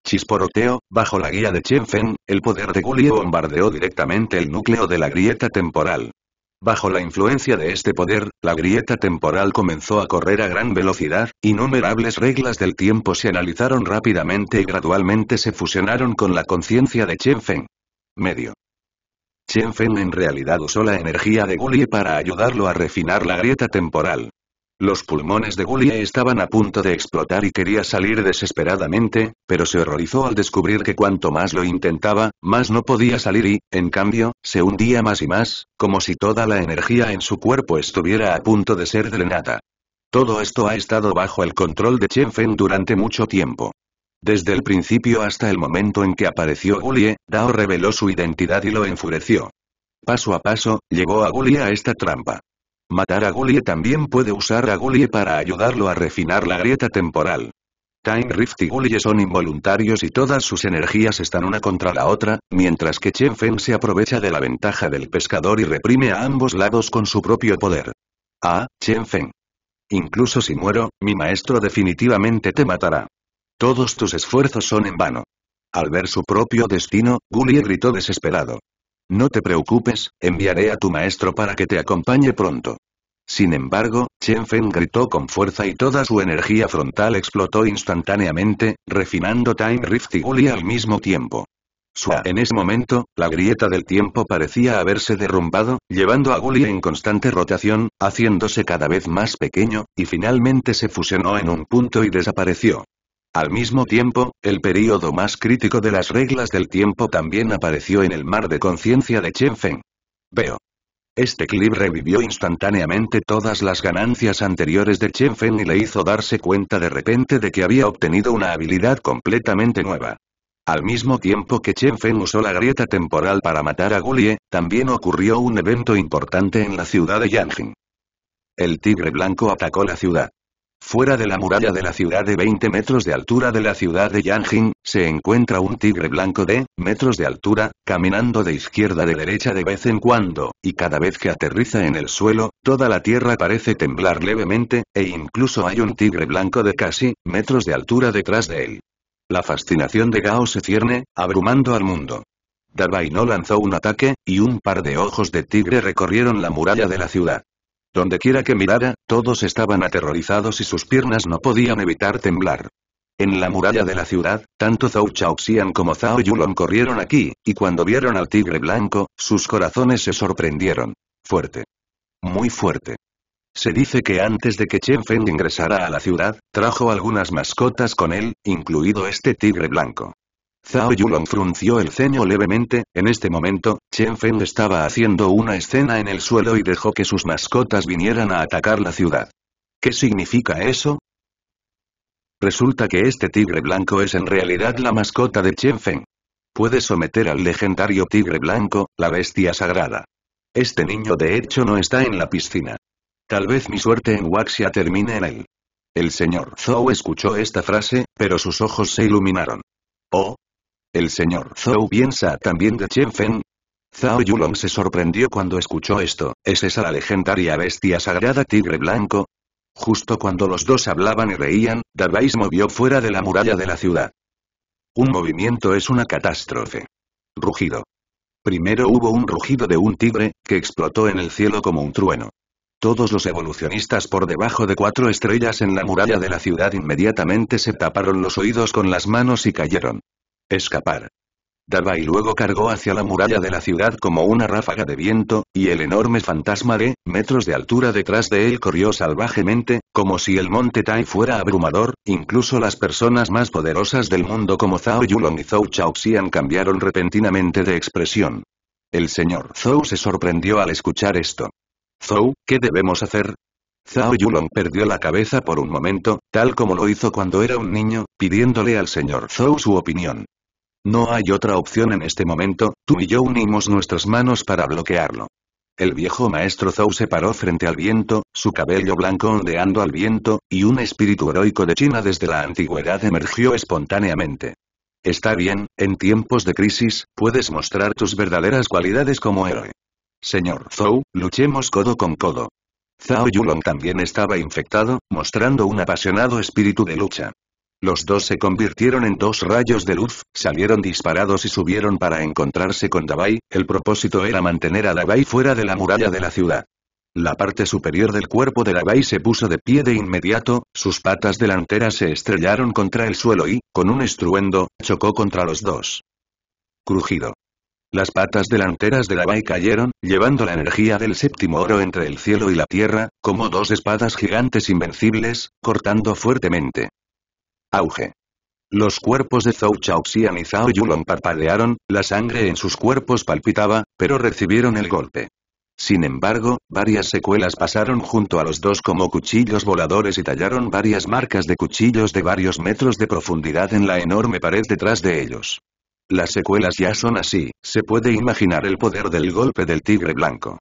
Chisporoteo, bajo la guía de Chen Feng, el poder de Gulli bombardeó directamente el núcleo de la grieta temporal. Bajo la influencia de este poder, la grieta temporal comenzó a correr a gran velocidad, innumerables reglas del tiempo se analizaron rápidamente y gradualmente se fusionaron con la conciencia de Chen Feng. Medio. Chen Feng en realidad usó la energía de Gulie para ayudarlo a refinar la grieta temporal. Los pulmones de Gulie estaban a punto de explotar y quería salir desesperadamente, pero se horrorizó al descubrir que cuanto más lo intentaba, más no podía salir y, en cambio, se hundía más y más, como si toda la energía en su cuerpo estuviera a punto de ser drenada. Todo esto ha estado bajo el control de Chen Feng durante mucho tiempo. Desde el principio hasta el momento en que apareció Gulie, Dao reveló su identidad y lo enfureció. Paso a paso, llegó a Gulie a esta trampa. Matar a Gulie también puede usar a Gulie para ayudarlo a refinar la grieta temporal. Time Rift y Gulie son involuntarios y todas sus energías están una contra la otra, mientras que Chen Feng se aprovecha de la ventaja del pescador y reprime a ambos lados con su propio poder. Ah, Chen Feng. Incluso si muero, mi maestro definitivamente te matará. Todos tus esfuerzos son en vano. Al ver su propio destino, Gully gritó desesperado. No te preocupes, enviaré a tu maestro para que te acompañe pronto. Sin embargo, Chen Feng gritó con fuerza y toda su energía frontal explotó instantáneamente, refinando Time Rift y Gully al mismo tiempo. Sua. En ese momento, la grieta del tiempo parecía haberse derrumbado, llevando a Gully en constante rotación, haciéndose cada vez más pequeño, y finalmente se fusionó en un punto y desapareció. Al mismo tiempo, el período más crítico de las reglas del tiempo también apareció en el mar de conciencia de Chen Feng. Veo. Este clip revivió instantáneamente todas las ganancias anteriores de Chen Feng y le hizo darse cuenta de repente de que había obtenido una habilidad completamente nueva. Al mismo tiempo que Chen Feng usó la grieta temporal para matar a Gulie, también ocurrió un evento importante en la ciudad de Yanjing. El tigre blanco atacó la ciudad. Fuera de la muralla de la ciudad de 20 metros de altura de la ciudad de Yanjin, se encuentra un tigre blanco de metros de altura, caminando de izquierda a de derecha de vez en cuando, y cada vez que aterriza en el suelo, toda la tierra parece temblar levemente, e incluso hay un tigre blanco de casi metros de altura detrás de él. La fascinación de Gao se cierne, abrumando al mundo. Darbaino no lanzó un ataque, y un par de ojos de tigre recorrieron la muralla de la ciudad. Donde quiera que mirara, todos estaban aterrorizados y sus piernas no podían evitar temblar. En la muralla de la ciudad, tanto Zhao Chaoxian como Zhao Yulong corrieron aquí, y cuando vieron al tigre blanco, sus corazones se sorprendieron. Fuerte. Muy fuerte. Se dice que antes de que Chen Feng ingresara a la ciudad, trajo algunas mascotas con él, incluido este tigre blanco. Zhao Yulong frunció el ceño levemente, en este momento, Chen Feng estaba haciendo una escena en el suelo y dejó que sus mascotas vinieran a atacar la ciudad. ¿Qué significa eso? Resulta que este tigre blanco es en realidad la mascota de Chen Feng. Puede someter al legendario tigre blanco, la bestia sagrada. Este niño de hecho no está en la piscina. Tal vez mi suerte en Waxia termine en él. El señor Zhou escuchó esta frase, pero sus ojos se iluminaron. Oh, ¿El señor Zhou piensa también de Chen Fen? Zhao Yulong se sorprendió cuando escuchó esto, ¿es esa la legendaria bestia sagrada tigre blanco? Justo cuando los dos hablaban y reían, se movió fuera de la muralla de la ciudad. Un movimiento es una catástrofe. Rugido. Primero hubo un rugido de un tigre, que explotó en el cielo como un trueno. Todos los evolucionistas por debajo de cuatro estrellas en la muralla de la ciudad inmediatamente se taparon los oídos con las manos y cayeron. Escapar. Daba y luego cargó hacia la muralla de la ciudad como una ráfaga de viento, y el enorme fantasma de metros de altura detrás de él corrió salvajemente, como si el monte Tai fuera abrumador, incluso las personas más poderosas del mundo como Zhao Yulong y Zhou Chaoxian cambiaron repentinamente de expresión. El señor Zhou se sorprendió al escuchar esto. Zhou, ¿qué debemos hacer? Zhao Yulong perdió la cabeza por un momento, tal como lo hizo cuando era un niño, pidiéndole al señor Zhou su opinión. No hay otra opción en este momento, tú y yo unimos nuestras manos para bloquearlo. El viejo maestro Zhou se paró frente al viento, su cabello blanco ondeando al viento, y un espíritu heroico de China desde la antigüedad emergió espontáneamente. Está bien, en tiempos de crisis, puedes mostrar tus verdaderas cualidades como héroe. Señor Zhou, luchemos codo con codo. Zhao Yulong también estaba infectado, mostrando un apasionado espíritu de lucha. Los dos se convirtieron en dos rayos de luz, salieron disparados y subieron para encontrarse con Dabai, el propósito era mantener a Dabai fuera de la muralla de la ciudad. La parte superior del cuerpo de Dabai se puso de pie de inmediato, sus patas delanteras se estrellaron contra el suelo y, con un estruendo, chocó contra los dos. Crujido. Las patas delanteras de Dabai cayeron, llevando la energía del séptimo oro entre el cielo y la tierra, como dos espadas gigantes invencibles, cortando fuertemente. Auge. Los cuerpos de Zhou Chaoxian y Zhao Yulong parpadearon, la sangre en sus cuerpos palpitaba, pero recibieron el golpe. Sin embargo, varias secuelas pasaron junto a los dos como cuchillos voladores y tallaron varias marcas de cuchillos de varios metros de profundidad en la enorme pared detrás de ellos. Las secuelas ya son así, se puede imaginar el poder del golpe del tigre blanco.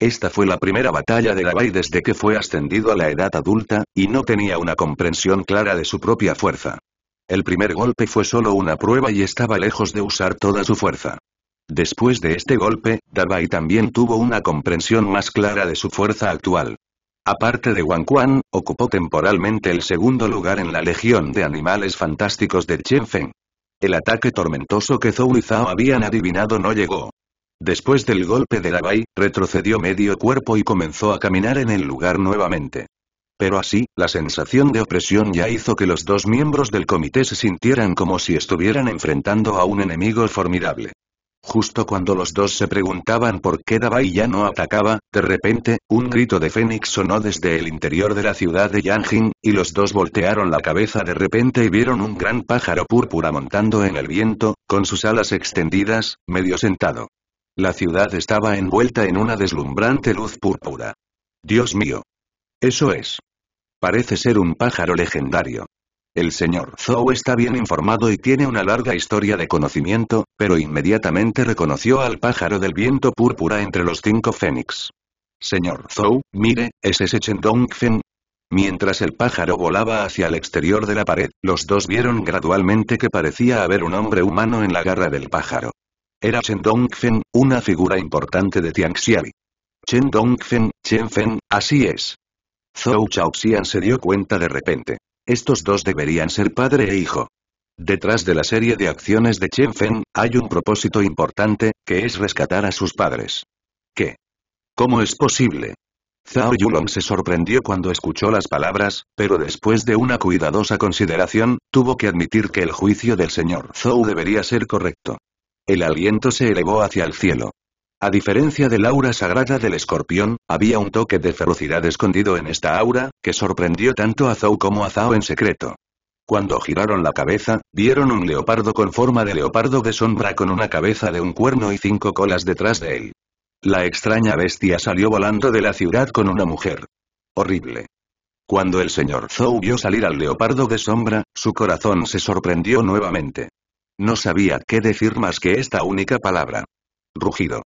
Esta fue la primera batalla de Dabai desde que fue ascendido a la edad adulta, y no tenía una comprensión clara de su propia fuerza. El primer golpe fue solo una prueba y estaba lejos de usar toda su fuerza. Después de este golpe, Dabai también tuvo una comprensión más clara de su fuerza actual. Aparte de Wang Quan, ocupó temporalmente el segundo lugar en la Legión de Animales Fantásticos de Chen El ataque tormentoso que Zhou y Zhao habían adivinado no llegó. Después del golpe de Dabai, retrocedió medio cuerpo y comenzó a caminar en el lugar nuevamente. Pero así, la sensación de opresión ya hizo que los dos miembros del comité se sintieran como si estuvieran enfrentando a un enemigo formidable. Justo cuando los dos se preguntaban por qué Dabai ya no atacaba, de repente, un grito de Fénix sonó desde el interior de la ciudad de Yanjin, y los dos voltearon la cabeza de repente y vieron un gran pájaro púrpura montando en el viento, con sus alas extendidas, medio sentado. La ciudad estaba envuelta en una deslumbrante luz púrpura. Dios mío. Eso es. Parece ser un pájaro legendario. El señor Zhou está bien informado y tiene una larga historia de conocimiento, pero inmediatamente reconoció al pájaro del viento púrpura entre los cinco fénix. Señor Zhou, mire, ¿es ese Chen Mientras el pájaro volaba hacia el exterior de la pared, los dos vieron gradualmente que parecía haber un hombre humano en la garra del pájaro. Era Chen Dongfen, una figura importante de Tianxiali. Chen Dongfen, Chen Fen, así es. Zhou Chaoxian se dio cuenta de repente. Estos dos deberían ser padre e hijo. Detrás de la serie de acciones de Chen Fen, hay un propósito importante, que es rescatar a sus padres. ¿Qué? ¿Cómo es posible? Zhao Yulong se sorprendió cuando escuchó las palabras, pero después de una cuidadosa consideración, tuvo que admitir que el juicio del señor Zhou debería ser correcto. El aliento se elevó hacia el cielo. A diferencia del aura sagrada del escorpión, había un toque de ferocidad escondido en esta aura, que sorprendió tanto a Zou como a Zhao en secreto. Cuando giraron la cabeza, vieron un leopardo con forma de leopardo de sombra con una cabeza de un cuerno y cinco colas detrás de él. La extraña bestia salió volando de la ciudad con una mujer. Horrible. Cuando el señor Zou vio salir al leopardo de sombra, su corazón se sorprendió nuevamente. No sabía qué decir más que esta única palabra. Rugido.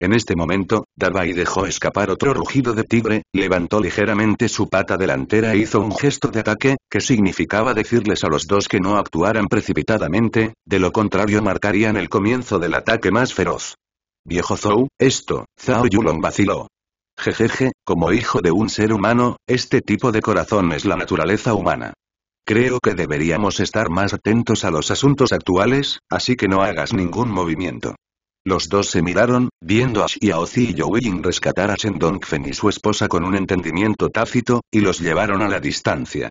En este momento, y dejó escapar otro rugido de tigre, levantó ligeramente su pata delantera e hizo un gesto de ataque, que significaba decirles a los dos que no actuaran precipitadamente, de lo contrario marcarían el comienzo del ataque más feroz. Viejo Zhou, esto, Zhao Yulong vaciló. Jejeje, como hijo de un ser humano, este tipo de corazón es la naturaleza humana. Creo que deberíamos estar más atentos a los asuntos actuales, así que no hagas ningún movimiento. Los dos se miraron, viendo a Xiaozi y Ying rescatar a Shen Dongfen y su esposa con un entendimiento tácito, y los llevaron a la distancia.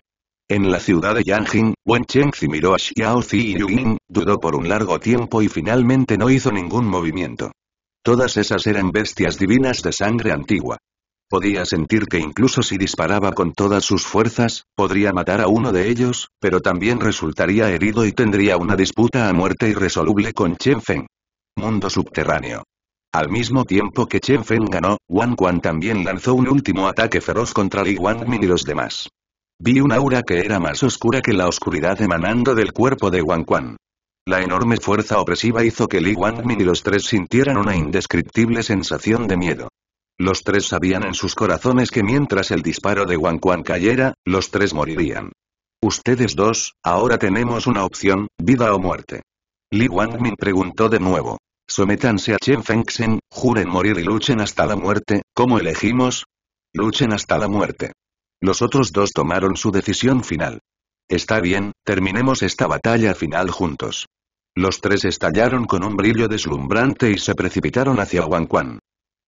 En la ciudad de Yanjing, Wen Chengzi miró a Xiaozi y Ying, dudó por un largo tiempo y finalmente no hizo ningún movimiento. Todas esas eran bestias divinas de sangre antigua. Podía sentir que incluso si disparaba con todas sus fuerzas, podría matar a uno de ellos, pero también resultaría herido y tendría una disputa a muerte irresoluble con Chen Feng. Mundo subterráneo. Al mismo tiempo que Chen Feng ganó, Wang Quan también lanzó un último ataque feroz contra Li Min y los demás. Vi un aura que era más oscura que la oscuridad emanando del cuerpo de Wang Quan. La enorme fuerza opresiva hizo que Li Wangmin y los tres sintieran una indescriptible sensación de miedo. Los tres sabían en mm. sus corazones que mientras el disparo de Wang Quan cayera, los tres morirían. Ustedes dos, ahora tenemos una opción, vida o muerte. Li Wangmin preguntó de nuevo. Sometanse a Chen Fengsen, juren morir y luchen hasta la muerte, ¿cómo elegimos? Luchen hasta la muerte. Los otros dos tomaron su decisión final. Está bien, terminemos esta batalla final juntos. Los tres estallaron con un brillo deslumbrante y se precipitaron hacia Wang Quan.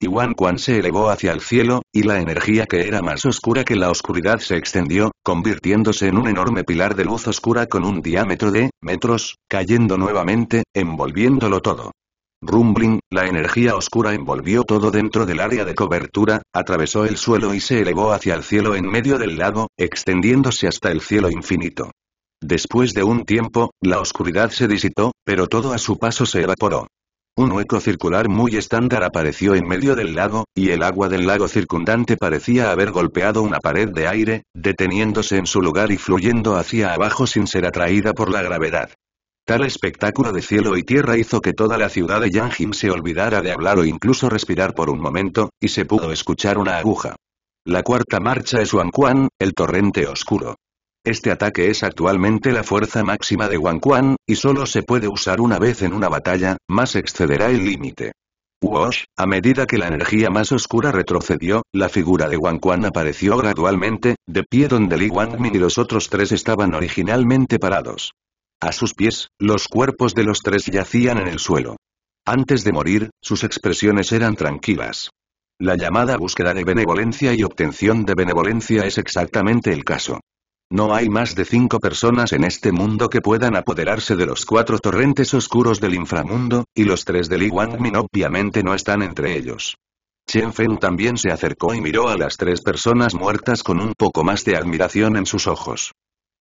Wan Quan se elevó hacia el cielo, y la energía que era más oscura que la oscuridad se extendió, convirtiéndose en un enorme pilar de luz oscura con un diámetro de metros, cayendo nuevamente, envolviéndolo todo. Rumbling, la energía oscura envolvió todo dentro del área de cobertura, atravesó el suelo y se elevó hacia el cielo en medio del lago, extendiéndose hasta el cielo infinito. Después de un tiempo, la oscuridad se disipó, pero todo a su paso se evaporó. Un hueco circular muy estándar apareció en medio del lago, y el agua del lago circundante parecía haber golpeado una pared de aire, deteniéndose en su lugar y fluyendo hacia abajo sin ser atraída por la gravedad. Tal espectáculo de cielo y tierra hizo que toda la ciudad de Yangjin se olvidara de hablar o incluso respirar por un momento, y se pudo escuchar una aguja. La cuarta marcha es Wanquan, el torrente oscuro. Este ataque es actualmente la fuerza máxima de Wang Quan, y solo se puede usar una vez en una batalla, más excederá el límite. Wash, a medida que la energía más oscura retrocedió, la figura de Wang Quan apareció gradualmente, de pie donde Li Mi y los otros tres estaban originalmente parados. A sus pies, los cuerpos de los tres yacían en el suelo. Antes de morir, sus expresiones eran tranquilas. La llamada búsqueda de benevolencia y obtención de benevolencia es exactamente el caso. No hay más de cinco personas en este mundo que puedan apoderarse de los cuatro torrentes oscuros del inframundo, y los tres de Li Wangmin obviamente no están entre ellos. Chen Feng también se acercó y miró a las tres personas muertas con un poco más de admiración en sus ojos.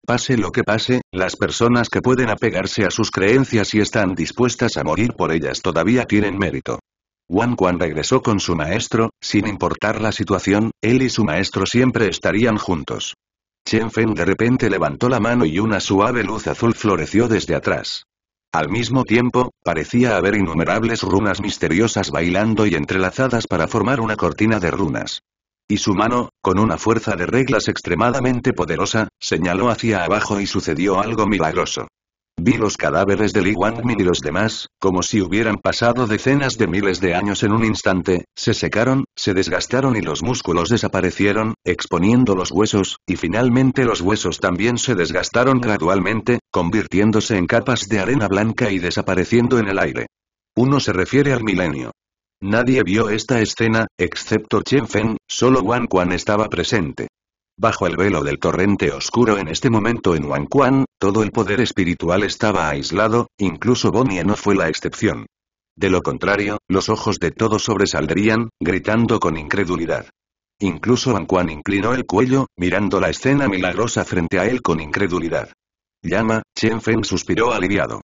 Pase lo que pase, las personas que pueden apegarse a sus creencias y están dispuestas a morir por ellas todavía tienen mérito. Wang Quan regresó con su maestro, sin importar la situación, él y su maestro siempre estarían juntos. Shen Fen de repente levantó la mano y una suave luz azul floreció desde atrás. Al mismo tiempo, parecía haber innumerables runas misteriosas bailando y entrelazadas para formar una cortina de runas. Y su mano, con una fuerza de reglas extremadamente poderosa, señaló hacia abajo y sucedió algo milagroso. Vi los cadáveres de Li Wangmin y los demás, como si hubieran pasado decenas de miles de años en un instante, se secaron, se desgastaron y los músculos desaparecieron, exponiendo los huesos, y finalmente los huesos también se desgastaron gradualmente, convirtiéndose en capas de arena blanca y desapareciendo en el aire. Uno se refiere al milenio. Nadie vio esta escena, excepto Chen Feng, solo Wang Quan estaba presente. Bajo el velo del torrente oscuro en este momento en Wanquan, todo el poder espiritual estaba aislado, incluso Bonnie no fue la excepción. De lo contrario, los ojos de todos sobresaldrían, gritando con incredulidad. Incluso Wanquan inclinó el cuello, mirando la escena milagrosa frente a él con incredulidad. Llama, Chen Feng suspiró aliviado.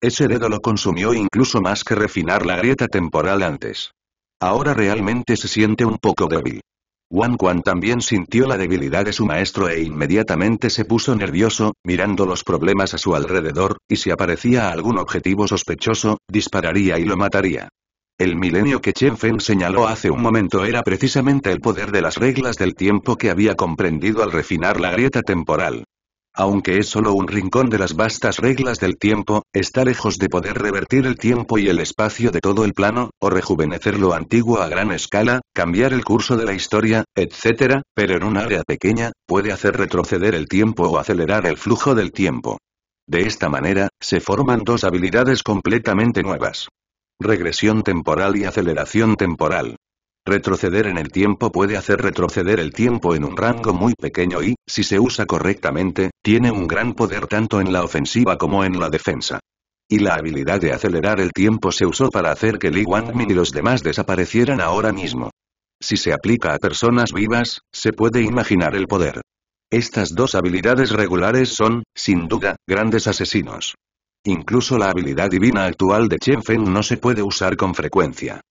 Ese dedo lo consumió incluso más que refinar la grieta temporal antes. Ahora realmente se siente un poco débil. Wang Quan también sintió la debilidad de su maestro e inmediatamente se puso nervioso, mirando los problemas a su alrededor, y si aparecía algún objetivo sospechoso, dispararía y lo mataría. El milenio que Chen Feng señaló hace un momento era precisamente el poder de las reglas del tiempo que había comprendido al refinar la grieta temporal. Aunque es solo un rincón de las vastas reglas del tiempo, está lejos de poder revertir el tiempo y el espacio de todo el plano, o rejuvenecer lo antiguo a gran escala, cambiar el curso de la historia, etc., pero en un área pequeña, puede hacer retroceder el tiempo o acelerar el flujo del tiempo. De esta manera, se forman dos habilidades completamente nuevas. Regresión temporal y aceleración temporal. Retroceder en el tiempo puede hacer retroceder el tiempo en un rango muy pequeño y, si se usa correctamente, tiene un gran poder tanto en la ofensiva como en la defensa. Y la habilidad de acelerar el tiempo se usó para hacer que Li Wangmin y los demás desaparecieran ahora mismo. Si se aplica a personas vivas, se puede imaginar el poder. Estas dos habilidades regulares son, sin duda, grandes asesinos. Incluso la habilidad divina actual de Chen Feng no se puede usar con frecuencia.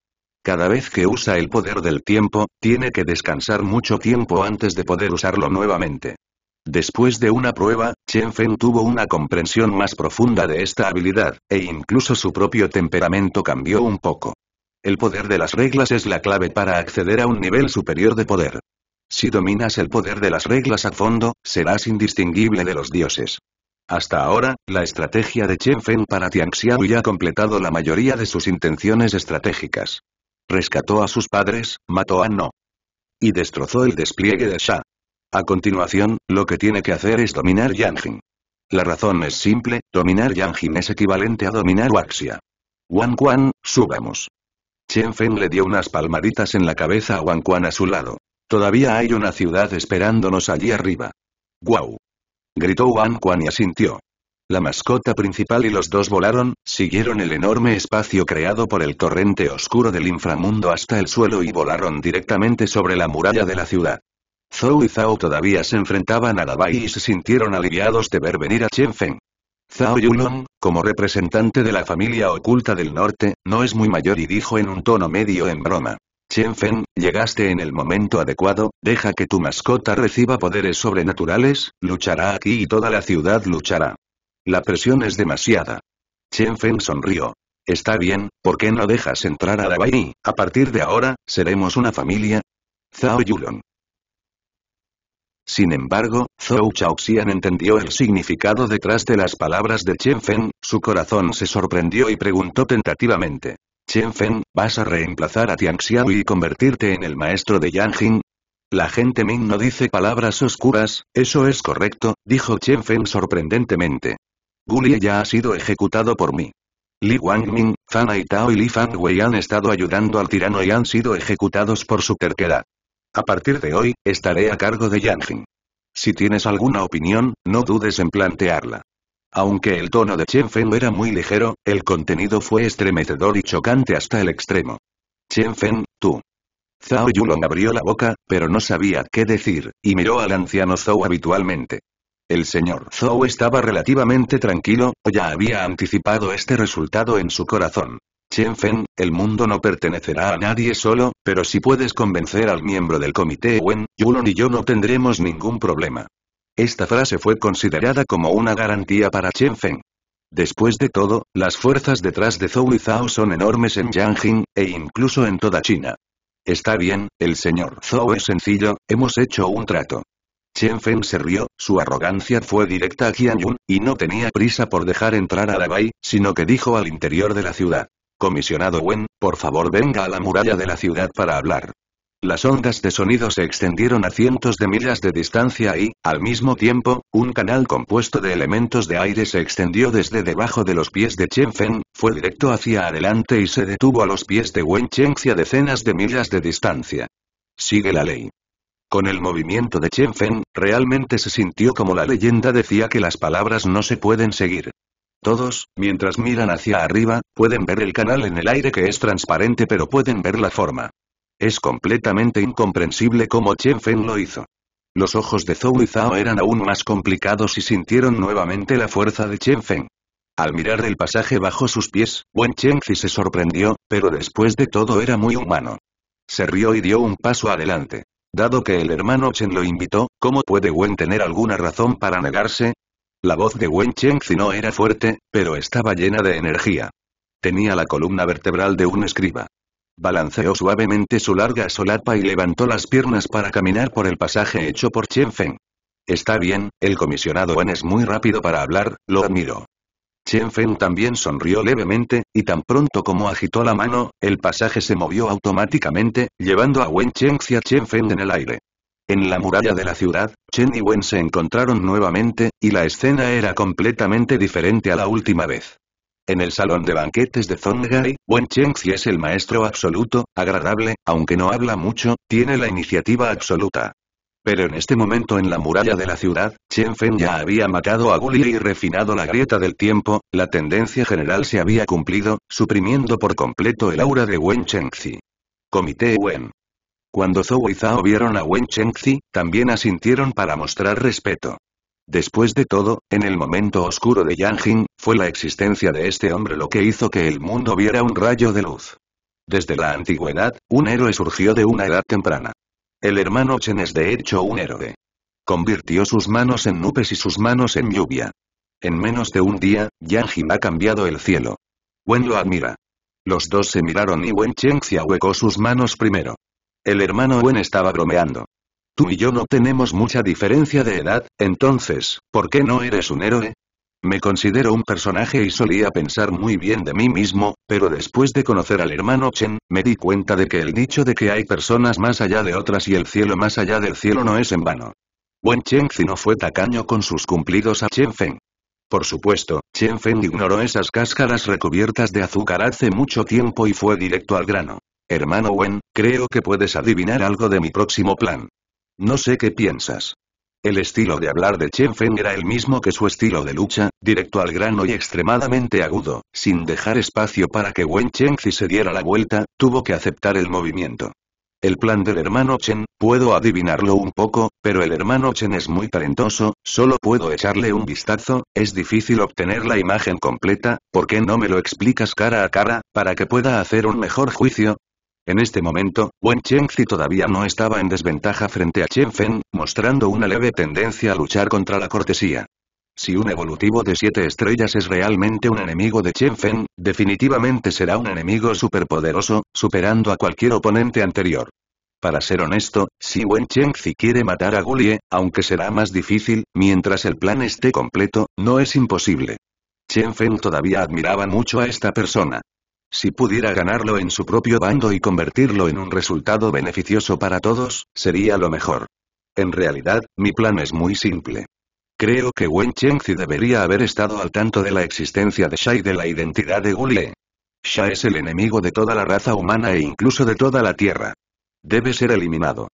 Cada vez que usa el poder del tiempo, tiene que descansar mucho tiempo antes de poder usarlo nuevamente. Después de una prueba, Chen Feng tuvo una comprensión más profunda de esta habilidad, e incluso su propio temperamento cambió un poco. El poder de las reglas es la clave para acceder a un nivel superior de poder. Si dominas el poder de las reglas a fondo, serás indistinguible de los dioses. Hasta ahora, la estrategia de Chen Feng para Xiao ya ha completado la mayoría de sus intenciones estratégicas. Rescató a sus padres, mató a No. Y destrozó el despliegue de Sha. A continuación, lo que tiene que hacer es dominar Yanjin. La razón es simple, dominar Yanjin es equivalente a dominar Waxia. Wang Quan, subamos. Chen Feng le dio unas palmaditas en la cabeza a Wang Quan a su lado. Todavía hay una ciudad esperándonos allí arriba. ¡Guau! Gritó Wang Quan y asintió. La mascota principal y los dos volaron, siguieron el enorme espacio creado por el torrente oscuro del inframundo hasta el suelo y volaron directamente sobre la muralla de la ciudad. Zhou y Zhao todavía se enfrentaban a Dabai y se sintieron aliviados de ver venir a Chen Feng. Zhao Yulong, como representante de la familia oculta del norte, no es muy mayor y dijo en un tono medio en broma. Chen Feng, llegaste en el momento adecuado, deja que tu mascota reciba poderes sobrenaturales, luchará aquí y toda la ciudad luchará. La presión es demasiada. Chen Feng sonrió. Está bien, ¿por qué no dejas entrar a Dabai? A partir de ahora, seremos una familia. Zhao Yulong. Sin embargo, Zhou Chaoxian entendió el significado detrás de las palabras de Chen Fen, su corazón se sorprendió y preguntó tentativamente. Chen Feng, ¿vas a reemplazar a Tian Xiao y convertirte en el maestro de Yang La gente Ming no dice palabras oscuras, eso es correcto, dijo Chen Fen sorprendentemente. Gulie ya ha sido ejecutado por mí. Li Wangming, Fan Aitao y Li Fan Wei han estado ayudando al tirano y han sido ejecutados por su terquedad. A partir de hoy, estaré a cargo de jing Si tienes alguna opinión, no dudes en plantearla. Aunque el tono de Chen Feng era muy ligero, el contenido fue estremecedor y chocante hasta el extremo. Chen Feng, tú. Zhao Yulong abrió la boca, pero no sabía qué decir, y miró al anciano Zhou habitualmente. El señor Zhou estaba relativamente tranquilo, o ya había anticipado este resultado en su corazón. Chen Feng, el mundo no pertenecerá a nadie solo, pero si puedes convencer al miembro del comité Wen, Yulon y yo no tendremos ningún problema. Esta frase fue considerada como una garantía para Chen Feng. Después de todo, las fuerzas detrás de Zhou y Zhao son enormes en Yanjing, e incluso en toda China. Está bien, el señor Zhou es sencillo, hemos hecho un trato. Chen Feng se rió, su arrogancia fue directa a Qian Yun, y no tenía prisa por dejar entrar a Dabai, sino que dijo al interior de la ciudad. Comisionado Wen, por favor venga a la muralla de la ciudad para hablar. Las ondas de sonido se extendieron a cientos de millas de distancia y, al mismo tiempo, un canal compuesto de elementos de aire se extendió desde debajo de los pies de Chen Feng, fue directo hacia adelante y se detuvo a los pies de Wen a decenas de millas de distancia. Sigue la ley. Con el movimiento de Chen Feng, realmente se sintió como la leyenda decía que las palabras no se pueden seguir. Todos, mientras miran hacia arriba, pueden ver el canal en el aire que es transparente pero pueden ver la forma. Es completamente incomprensible cómo Chen Feng lo hizo. Los ojos de Zhou y Zhao eran aún más complicados y sintieron nuevamente la fuerza de Chen Feng. Al mirar el pasaje bajo sus pies, Wen Chengzi se sorprendió, pero después de todo era muy humano. Se rió y dio un paso adelante. Dado que el hermano Chen lo invitó, ¿cómo puede Wen tener alguna razón para negarse? La voz de Wen Chengzi no era fuerte, pero estaba llena de energía. Tenía la columna vertebral de un escriba. Balanceó suavemente su larga solapa y levantó las piernas para caminar por el pasaje hecho por Chen Feng. Está bien, el comisionado Wen es muy rápido para hablar, lo admiro. Chen Feng también sonrió levemente, y tan pronto como agitó la mano, el pasaje se movió automáticamente, llevando a Wen Chengzi a Chen Feng en el aire. En la muralla de la ciudad, Chen y Wen se encontraron nuevamente, y la escena era completamente diferente a la última vez. En el salón de banquetes de Zhonghai, Wen Chengxi es el maestro absoluto, agradable, aunque no habla mucho, tiene la iniciativa absoluta. Pero en este momento en la muralla de la ciudad, Chen Fen ya había matado a Guli y refinado la grieta del tiempo, la tendencia general se había cumplido, suprimiendo por completo el aura de Wen Chengxi. Comité Wen. Cuando Zhou y Zhao vieron a Wen Chengzi, también asintieron para mostrar respeto. Después de todo, en el momento oscuro de Yang Jing, fue la existencia de este hombre lo que hizo que el mundo viera un rayo de luz. Desde la antigüedad, un héroe surgió de una edad temprana. El hermano Chen es de hecho un héroe. Convirtió sus manos en nubes y sus manos en lluvia. En menos de un día, Yang Jing ha cambiado el cielo. Wen lo admira. Los dos se miraron y Wen Chengzi ahuecó sus manos primero. El hermano Wen estaba bromeando. Tú y yo no tenemos mucha diferencia de edad, entonces, ¿por qué no eres un héroe? Me considero un personaje y solía pensar muy bien de mí mismo, pero después de conocer al hermano Chen, me di cuenta de que el dicho de que hay personas más allá de otras y el cielo más allá del cielo no es en vano. Wen Chengzi no fue tacaño con sus cumplidos a Chen Feng. Por supuesto, Chen Feng ignoró esas cáscaras recubiertas de azúcar hace mucho tiempo y fue directo al grano. Hermano Wen, creo que puedes adivinar algo de mi próximo plan. No sé qué piensas. El estilo de hablar de Chen Feng era el mismo que su estilo de lucha, directo al grano y extremadamente agudo, sin dejar espacio para que Wen Chengzi se diera la vuelta, tuvo que aceptar el movimiento. El plan del hermano Chen, puedo adivinarlo un poco, pero el hermano Chen es muy talentoso, solo puedo echarle un vistazo, es difícil obtener la imagen completa, ¿por qué no me lo explicas cara a cara, para que pueda hacer un mejor juicio? En este momento, Wen Chengzi todavía no estaba en desventaja frente a Chen Feng, mostrando una leve tendencia a luchar contra la cortesía. Si un evolutivo de siete estrellas es realmente un enemigo de Chen Feng, definitivamente será un enemigo superpoderoso, superando a cualquier oponente anterior. Para ser honesto, si Wen Chengzi quiere matar a Gulie, aunque será más difícil, mientras el plan esté completo, no es imposible. Chen Feng todavía admiraba mucho a esta persona. Si pudiera ganarlo en su propio bando y convertirlo en un resultado beneficioso para todos, sería lo mejor. En realidad, mi plan es muy simple. Creo que Wen Chengzi debería haber estado al tanto de la existencia de Shai y de la identidad de Gulie. Sha es el enemigo de toda la raza humana e incluso de toda la Tierra. Debe ser eliminado.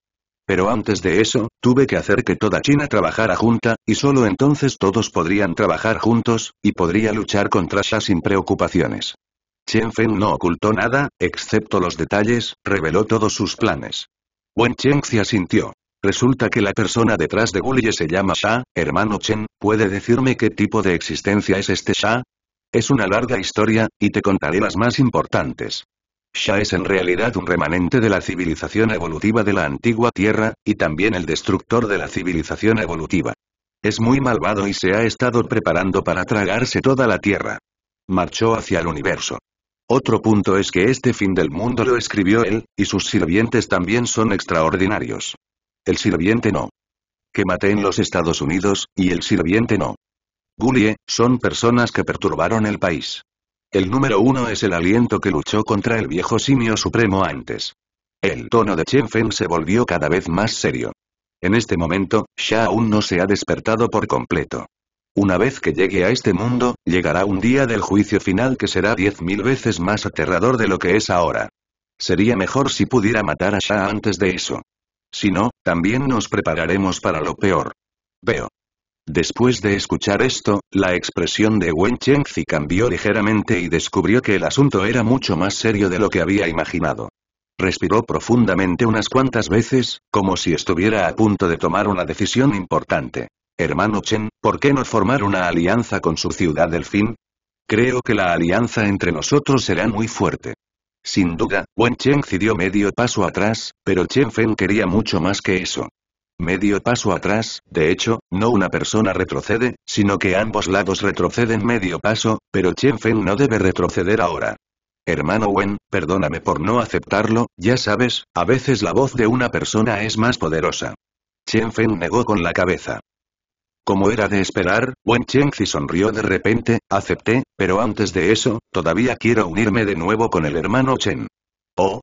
Pero antes de eso, tuve que hacer que toda China trabajara junta, y solo entonces todos podrían trabajar juntos, y podría luchar contra Sha sin preocupaciones. Chen Feng no ocultó nada, excepto los detalles, reveló todos sus planes. Wen se sintió. Resulta que la persona detrás de Gulie se llama Sha, hermano Chen, ¿puede decirme qué tipo de existencia es este Sha? Es una larga historia, y te contaré las más importantes. Sha es en realidad un remanente de la civilización evolutiva de la antigua Tierra, y también el destructor de la civilización evolutiva. Es muy malvado y se ha estado preparando para tragarse toda la Tierra. Marchó hacia el universo. Otro punto es que este fin del mundo lo escribió él, y sus sirvientes también son extraordinarios. El sirviente no. Que maté en los Estados Unidos, y el sirviente no. Gulie, son personas que perturbaron el país. El número uno es el aliento que luchó contra el viejo simio supremo antes. El tono de Chen Feng se volvió cada vez más serio. En este momento, Sha aún no se ha despertado por completo. Una vez que llegue a este mundo, llegará un día del juicio final que será diez mil veces más aterrador de lo que es ahora. Sería mejor si pudiera matar a Shah antes de eso. Si no, también nos prepararemos para lo peor. Veo. Después de escuchar esto, la expresión de Wen Chengzi cambió ligeramente y descubrió que el asunto era mucho más serio de lo que había imaginado. Respiró profundamente unas cuantas veces, como si estuviera a punto de tomar una decisión importante. Hermano Chen, ¿por qué no formar una alianza con su ciudad del fin? Creo que la alianza entre nosotros será muy fuerte. Sin duda, Wen Chen dio medio paso atrás, pero Chen Fen quería mucho más que eso. Medio paso atrás, de hecho, no una persona retrocede, sino que ambos lados retroceden medio paso, pero Chen Feng no debe retroceder ahora. Hermano Wen, perdóname por no aceptarlo, ya sabes, a veces la voz de una persona es más poderosa. Chen Feng negó con la cabeza. Como era de esperar, Wen Chengzi sonrió de repente, acepté, pero antes de eso, todavía quiero unirme de nuevo con el hermano Chen. Oh,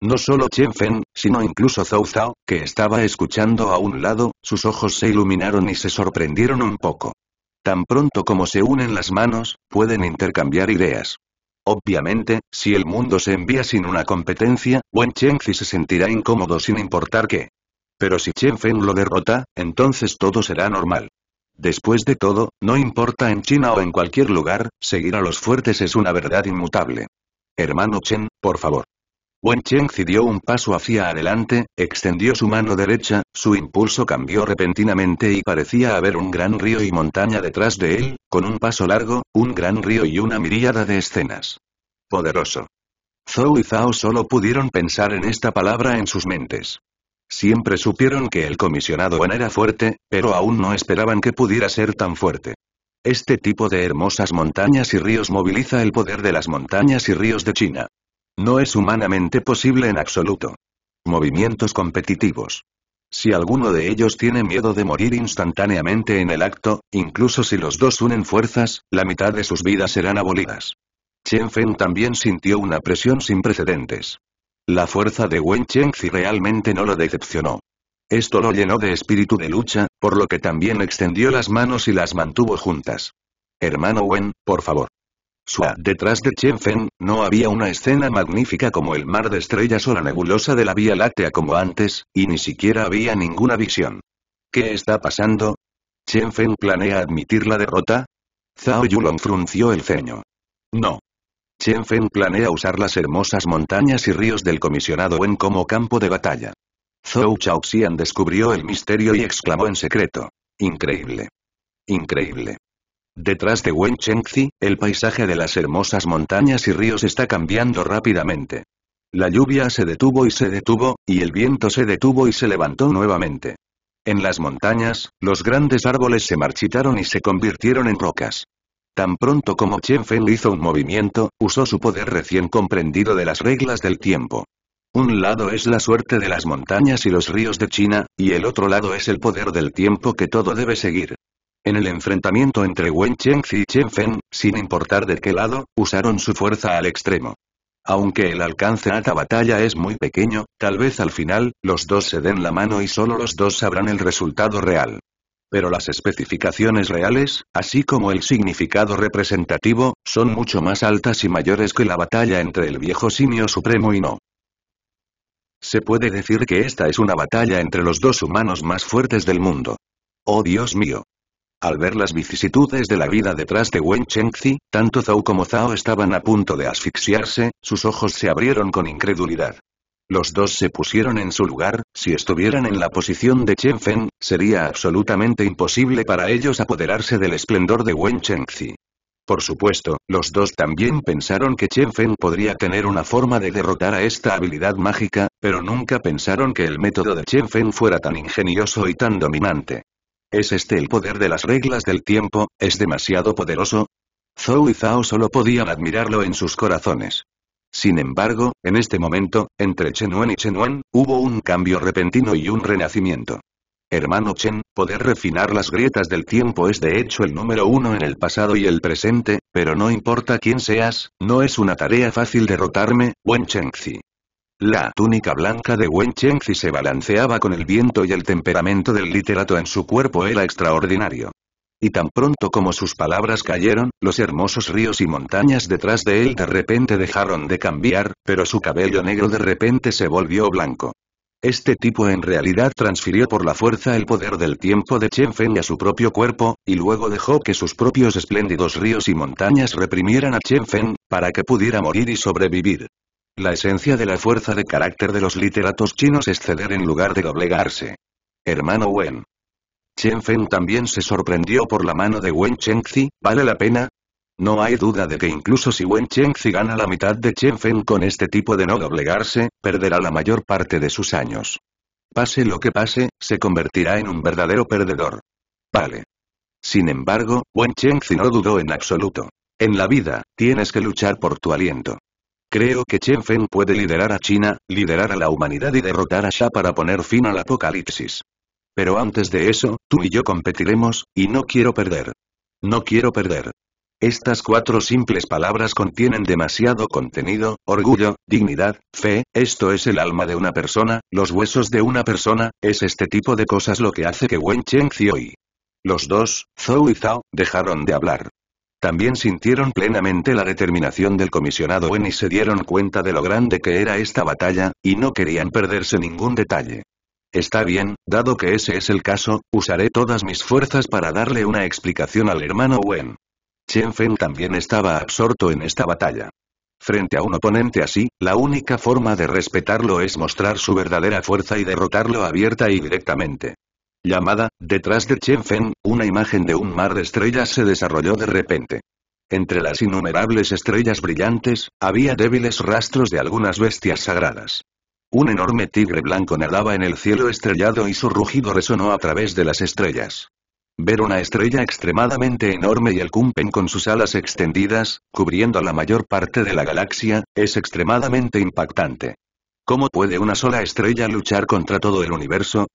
no solo Chen Fen, sino incluso Zou Zhao, que estaba escuchando a un lado, sus ojos se iluminaron y se sorprendieron un poco. Tan pronto como se unen las manos, pueden intercambiar ideas. Obviamente, si el mundo se envía sin una competencia, Wen Chengzi se sentirá incómodo sin importar qué. Pero si Chen Fen lo derrota, entonces todo será normal. Después de todo, no importa en China o en cualquier lugar, seguir a los fuertes es una verdad inmutable. Hermano Chen, por favor. Wen Cheng dio un paso hacia adelante, extendió su mano derecha, su impulso cambió repentinamente y parecía haber un gran río y montaña detrás de él, con un paso largo, un gran río y una miríada de escenas. Poderoso. Zhou y Zhao solo pudieron pensar en esta palabra en sus mentes. Siempre supieron que el comisionado Wan era fuerte, pero aún no esperaban que pudiera ser tan fuerte. Este tipo de hermosas montañas y ríos moviliza el poder de las montañas y ríos de China. No es humanamente posible en absoluto. Movimientos competitivos. Si alguno de ellos tiene miedo de morir instantáneamente en el acto, incluso si los dos unen fuerzas, la mitad de sus vidas serán abolidas. Chen Feng también sintió una presión sin precedentes. La fuerza de Wen si realmente no lo decepcionó. Esto lo llenó de espíritu de lucha, por lo que también extendió las manos y las mantuvo juntas. Hermano Wen, por favor. Sua, detrás de Chen Fen, no había una escena magnífica como el mar de estrellas o la nebulosa de la Vía Láctea como antes, y ni siquiera había ninguna visión. ¿Qué está pasando? ¿Chen Fen planea admitir la derrota? Zhao Yulong frunció el ceño. No. Yen Feng planea usar las hermosas montañas y ríos del comisionado Wen como campo de batalla. Zhou Chaoxian descubrió el misterio y exclamó en secreto. Increíble. Increíble. Detrás de Wen Chengzi, el paisaje de las hermosas montañas y ríos está cambiando rápidamente. La lluvia se detuvo y se detuvo, y el viento se detuvo y se levantó nuevamente. En las montañas, los grandes árboles se marchitaron y se convirtieron en rocas. Tan pronto como Chen Feng hizo un movimiento, usó su poder recién comprendido de las reglas del tiempo. Un lado es la suerte de las montañas y los ríos de China, y el otro lado es el poder del tiempo que todo debe seguir. En el enfrentamiento entre Wen Chengzi y Chen Feng, sin importar de qué lado, usaron su fuerza al extremo. Aunque el alcance a esta batalla es muy pequeño, tal vez al final, los dos se den la mano y solo los dos sabrán el resultado real. Pero las especificaciones reales, así como el significado representativo, son mucho más altas y mayores que la batalla entre el viejo simio supremo y no. Se puede decir que esta es una batalla entre los dos humanos más fuertes del mundo. ¡Oh Dios mío! Al ver las vicisitudes de la vida detrás de Wen Chengzi, tanto Zhao como Zhao estaban a punto de asfixiarse, sus ojos se abrieron con incredulidad. Los dos se pusieron en su lugar, si estuvieran en la posición de Chen Feng, sería absolutamente imposible para ellos apoderarse del esplendor de Wen Chengzi. Por supuesto, los dos también pensaron que Chen Feng podría tener una forma de derrotar a esta habilidad mágica, pero nunca pensaron que el método de Chen Feng fuera tan ingenioso y tan dominante. ¿Es este el poder de las reglas del tiempo? ¿Es demasiado poderoso? Zhou y Zhao solo podían admirarlo en sus corazones. Sin embargo, en este momento, entre Chen Wen y Chen Wen, hubo un cambio repentino y un renacimiento. Hermano Chen, poder refinar las grietas del tiempo es de hecho el número uno en el pasado y el presente, pero no importa quién seas, no es una tarea fácil derrotarme, Wen Chengzi. La túnica blanca de Wen Chengzi se balanceaba con el viento y el temperamento del literato en su cuerpo era extraordinario. Y tan pronto como sus palabras cayeron, los hermosos ríos y montañas detrás de él de repente dejaron de cambiar, pero su cabello negro de repente se volvió blanco. Este tipo en realidad transfirió por la fuerza el poder del tiempo de Chen Feng a su propio cuerpo, y luego dejó que sus propios espléndidos ríos y montañas reprimieran a Chen Feng, para que pudiera morir y sobrevivir. La esencia de la fuerza de carácter de los literatos chinos es ceder en lugar de doblegarse. Hermano Wen. Chen Feng también se sorprendió por la mano de Wen Chengzi, ¿vale la pena? No hay duda de que incluso si Wen Chengzi gana la mitad de Chen Feng con este tipo de no doblegarse, perderá la mayor parte de sus años. Pase lo que pase, se convertirá en un verdadero perdedor. Vale. Sin embargo, Wen Chengzi no dudó en absoluto. En la vida, tienes que luchar por tu aliento. Creo que Chen Feng puede liderar a China, liderar a la humanidad y derrotar a Sha para poner fin al apocalipsis. Pero antes de eso, tú y yo competiremos, y no quiero perder. No quiero perder. Estas cuatro simples palabras contienen demasiado contenido, orgullo, dignidad, fe, esto es el alma de una persona, los huesos de una persona, es este tipo de cosas lo que hace que Wen Cheng y Los dos, Zhou y Zhao, dejaron de hablar. También sintieron plenamente la determinación del comisionado Wen y se dieron cuenta de lo grande que era esta batalla, y no querían perderse ningún detalle. Está bien, dado que ese es el caso, usaré todas mis fuerzas para darle una explicación al hermano Wen. Chen Feng también estaba absorto en esta batalla. Frente a un oponente así, la única forma de respetarlo es mostrar su verdadera fuerza y derrotarlo abierta y directamente. Llamada, detrás de Chen Feng, una imagen de un mar de estrellas se desarrolló de repente. Entre las innumerables estrellas brillantes, había débiles rastros de algunas bestias sagradas. Un enorme tigre blanco nadaba en el cielo estrellado y su rugido resonó a través de las estrellas. Ver una estrella extremadamente enorme y el Kumpen con sus alas extendidas, cubriendo la mayor parte de la galaxia, es extremadamente impactante. ¿Cómo puede una sola estrella luchar contra todo el universo?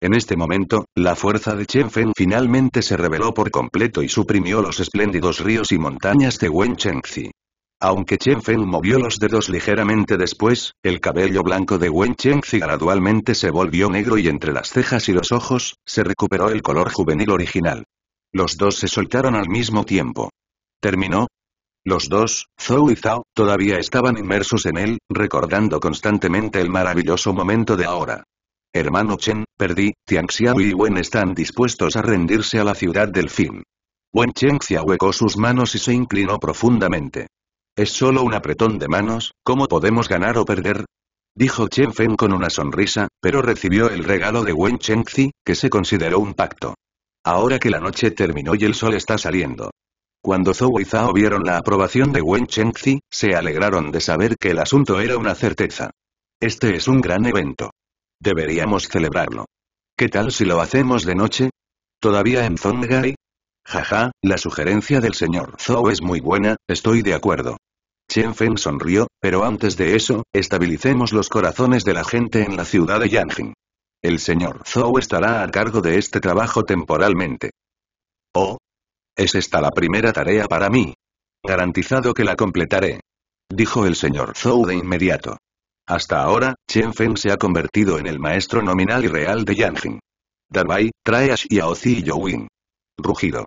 En este momento, la fuerza de Chen finalmente se reveló por completo y suprimió los espléndidos ríos y montañas de Wen Chengzi. Aunque Chen Feng movió los dedos ligeramente después, el cabello blanco de Wen Chengxi gradualmente se volvió negro y entre las cejas y los ojos, se recuperó el color juvenil original. Los dos se soltaron al mismo tiempo. ¿Terminó? Los dos, Zhou y Zhao, todavía estaban inmersos en él, recordando constantemente el maravilloso momento de ahora. Hermano Chen, perdí, Tianxiao y Wen están dispuestos a rendirse a la ciudad del fin. Wen Chengzi ahuecó sus manos y se inclinó profundamente. Es solo un apretón de manos, ¿cómo podemos ganar o perder? Dijo Chen Feng con una sonrisa, pero recibió el regalo de Wen Chengzi, que se consideró un pacto. Ahora que la noche terminó y el sol está saliendo. Cuando Zhou y Zhao vieron la aprobación de Wen Chengzi, se alegraron de saber que el asunto era una certeza. Este es un gran evento. Deberíamos celebrarlo. ¿Qué tal si lo hacemos de noche? Todavía en Zhonggai. Jaja, la sugerencia del señor Zhou es muy buena, estoy de acuerdo. Chen Feng sonrió, pero antes de eso, estabilicemos los corazones de la gente en la ciudad de Yangjing. El señor Zhou estará a cargo de este trabajo temporalmente. Oh. Es esta la primera tarea para mí. Garantizado que la completaré. Dijo el señor Zhou de inmediato. Hasta ahora, Chen Feng se ha convertido en el maestro nominal y real de Yanjin. Dabai, trae a Xiaozi y Rugido.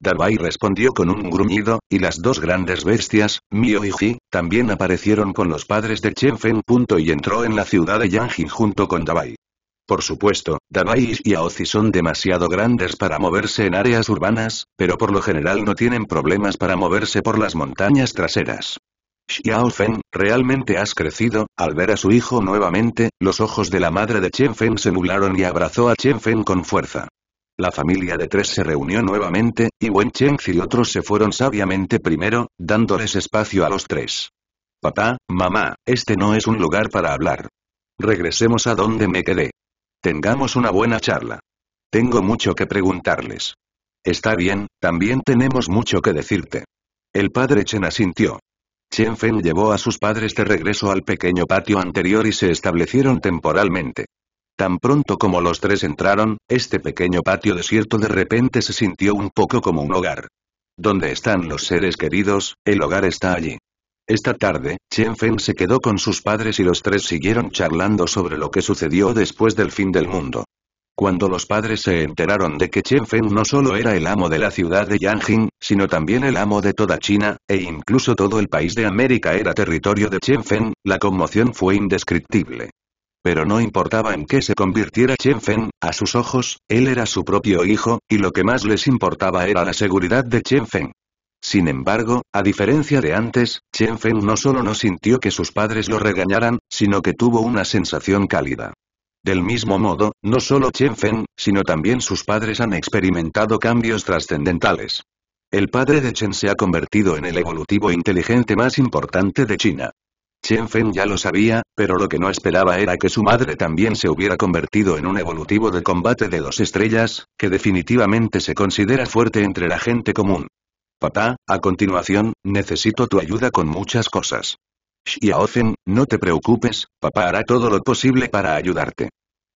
Dabai respondió con un gruñido, y las dos grandes bestias, Mio y Ji, también aparecieron con los padres de Chen Fen. Y entró en la ciudad de Yangjin junto con Dabai. Por supuesto, Dabai y Xiaozi son demasiado grandes para moverse en áreas urbanas, pero por lo general no tienen problemas para moverse por las montañas traseras. Xiao Feng, realmente has crecido, al ver a su hijo nuevamente, los ojos de la madre de Chen Feng se nublaron y abrazó a Chen Feng con fuerza. La familia de tres se reunió nuevamente, y Wen Cheng y otros se fueron sabiamente primero, dándoles espacio a los tres. Papá, mamá, este no es un lugar para hablar. Regresemos a donde me quedé. Tengamos una buena charla. Tengo mucho que preguntarles. Está bien, también tenemos mucho que decirte. El padre Chen asintió. Chen Feng llevó a sus padres de regreso al pequeño patio anterior y se establecieron temporalmente. Tan pronto como los tres entraron, este pequeño patio desierto de repente se sintió un poco como un hogar. ¿Dónde están los seres queridos, el hogar está allí. Esta tarde, Chen Feng se quedó con sus padres y los tres siguieron charlando sobre lo que sucedió después del fin del mundo. Cuando los padres se enteraron de que Chen Feng no solo era el amo de la ciudad de Yanjing, sino también el amo de toda China, e incluso todo el país de América era territorio de Chen Feng, la conmoción fue indescriptible. Pero no importaba en qué se convirtiera Chen Feng, a sus ojos, él era su propio hijo, y lo que más les importaba era la seguridad de Chen Feng. Sin embargo, a diferencia de antes, Chen Feng no solo no sintió que sus padres lo regañaran, sino que tuvo una sensación cálida. Del mismo modo, no solo Chen Feng, sino también sus padres han experimentado cambios trascendentales. El padre de Chen se ha convertido en el evolutivo inteligente más importante de China. Chen Feng ya lo sabía, pero lo que no esperaba era que su madre también se hubiera convertido en un evolutivo de combate de dos estrellas, que definitivamente se considera fuerte entre la gente común. Papá, a continuación, necesito tu ayuda con muchas cosas. Xiaofen, no te preocupes, papá hará todo lo posible para ayudarte.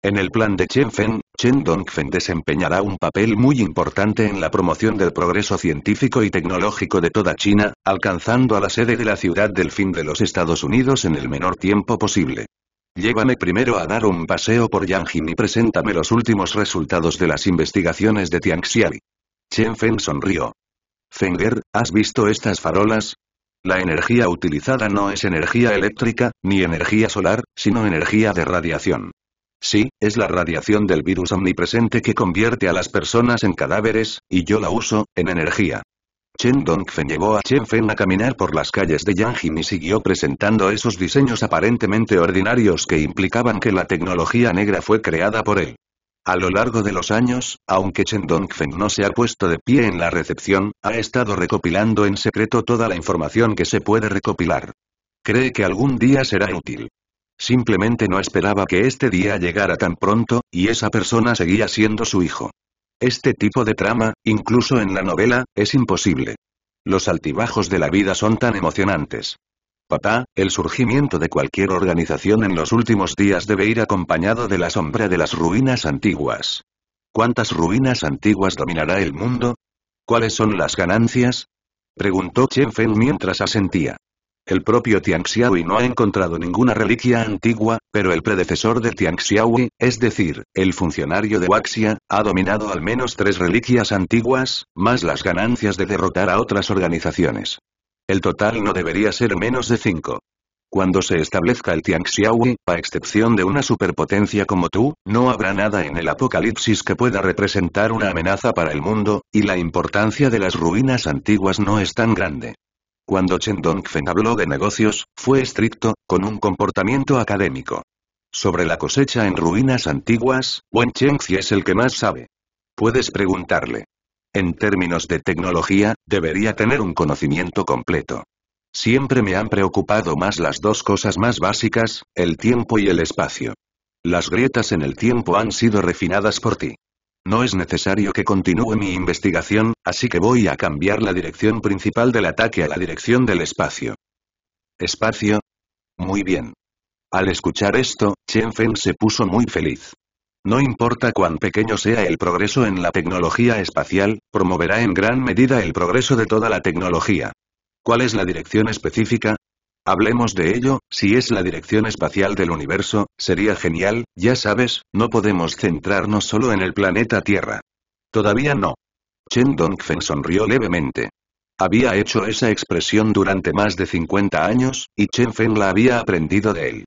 En el plan de Chen Feng, Chen Dongfeng desempeñará un papel muy importante en la promoción del progreso científico y tecnológico de toda China, alcanzando a la sede de la ciudad del fin de los Estados Unidos en el menor tiempo posible. Llévame primero a dar un paseo por Yangjin y preséntame los últimos resultados de las investigaciones de Tianxiali. Chen Feng sonrió. Fenger, ¿has visto estas farolas? La energía utilizada no es energía eléctrica, ni energía solar, sino energía de radiación. Sí, es la radiación del virus omnipresente que convierte a las personas en cadáveres, y yo la uso, en energía. Chen Dongfen llevó a Chen Fen a caminar por las calles de Yanjin y siguió presentando esos diseños aparentemente ordinarios que implicaban que la tecnología negra fue creada por él. A lo largo de los años, aunque Chen Dongfen no se ha puesto de pie en la recepción, ha estado recopilando en secreto toda la información que se puede recopilar. Cree que algún día será útil. Simplemente no esperaba que este día llegara tan pronto, y esa persona seguía siendo su hijo. Este tipo de trama, incluso en la novela, es imposible. Los altibajos de la vida son tan emocionantes. Papá, el surgimiento de cualquier organización en los últimos días debe ir acompañado de la sombra de las ruinas antiguas. ¿Cuántas ruinas antiguas dominará el mundo? ¿Cuáles son las ganancias? Preguntó Chen mientras asentía. El propio Tianxiaui no ha encontrado ninguna reliquia antigua, pero el predecesor de Tianxiaui, es decir, el funcionario de Waxia, ha dominado al menos tres reliquias antiguas, más las ganancias de derrotar a otras organizaciones. El total no debería ser menos de cinco. Cuando se establezca el Tianxiaui, a excepción de una superpotencia como tú, no habrá nada en el apocalipsis que pueda representar una amenaza para el mundo, y la importancia de las ruinas antiguas no es tan grande. Cuando Chen Dongfen habló de negocios, fue estricto, con un comportamiento académico. Sobre la cosecha en ruinas antiguas, Wen Chengxi es el que más sabe. Puedes preguntarle. En términos de tecnología, debería tener un conocimiento completo. Siempre me han preocupado más las dos cosas más básicas, el tiempo y el espacio. Las grietas en el tiempo han sido refinadas por ti. No es necesario que continúe mi investigación, así que voy a cambiar la dirección principal del ataque a la dirección del espacio. ¿Espacio? Muy bien. Al escuchar esto, Chen Feng se puso muy feliz. No importa cuán pequeño sea el progreso en la tecnología espacial, promoverá en gran medida el progreso de toda la tecnología. ¿Cuál es la dirección específica? Hablemos de ello, si es la dirección espacial del universo, sería genial, ya sabes, no podemos centrarnos solo en el planeta Tierra. Todavía no. Chen Dongfen sonrió levemente. Había hecho esa expresión durante más de 50 años, y Chen Feng la había aprendido de él.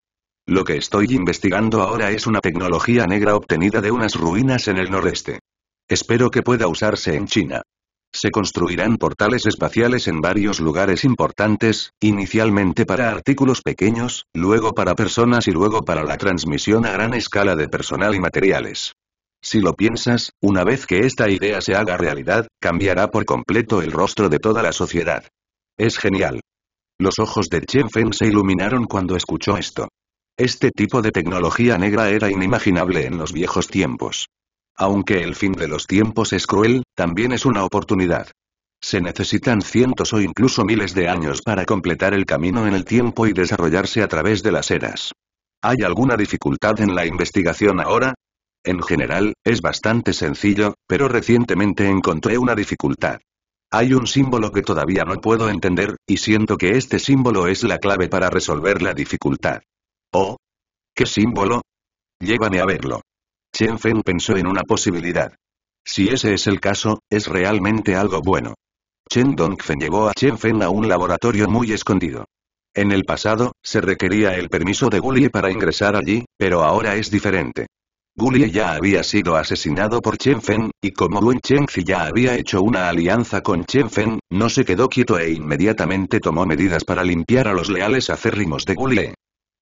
Lo que estoy investigando ahora es una tecnología negra obtenida de unas ruinas en el noreste. Espero que pueda usarse en China. Se construirán portales espaciales en varios lugares importantes, inicialmente para artículos pequeños, luego para personas y luego para la transmisión a gran escala de personal y materiales. Si lo piensas, una vez que esta idea se haga realidad, cambiará por completo el rostro de toda la sociedad. Es genial. Los ojos de Chen Feng se iluminaron cuando escuchó esto. Este tipo de tecnología negra era inimaginable en los viejos tiempos. Aunque el fin de los tiempos es cruel, también es una oportunidad. Se necesitan cientos o incluso miles de años para completar el camino en el tiempo y desarrollarse a través de las eras. ¿Hay alguna dificultad en la investigación ahora? En general, es bastante sencillo, pero recientemente encontré una dificultad. Hay un símbolo que todavía no puedo entender, y siento que este símbolo es la clave para resolver la dificultad. ¿Oh? ¿Qué símbolo? Llévame a verlo. Chen Feng pensó en una posibilidad. Si ese es el caso, es realmente algo bueno. Chen Dongfen llevó a Chen Feng a un laboratorio muy escondido. En el pasado, se requería el permiso de Gulie para ingresar allí, pero ahora es diferente. Gulie ya había sido asesinado por Chen Feng, y como Wen Chengzi ya había hecho una alianza con Chen Feng, no se quedó quieto e inmediatamente tomó medidas para limpiar a los leales acérrimos de Gulie.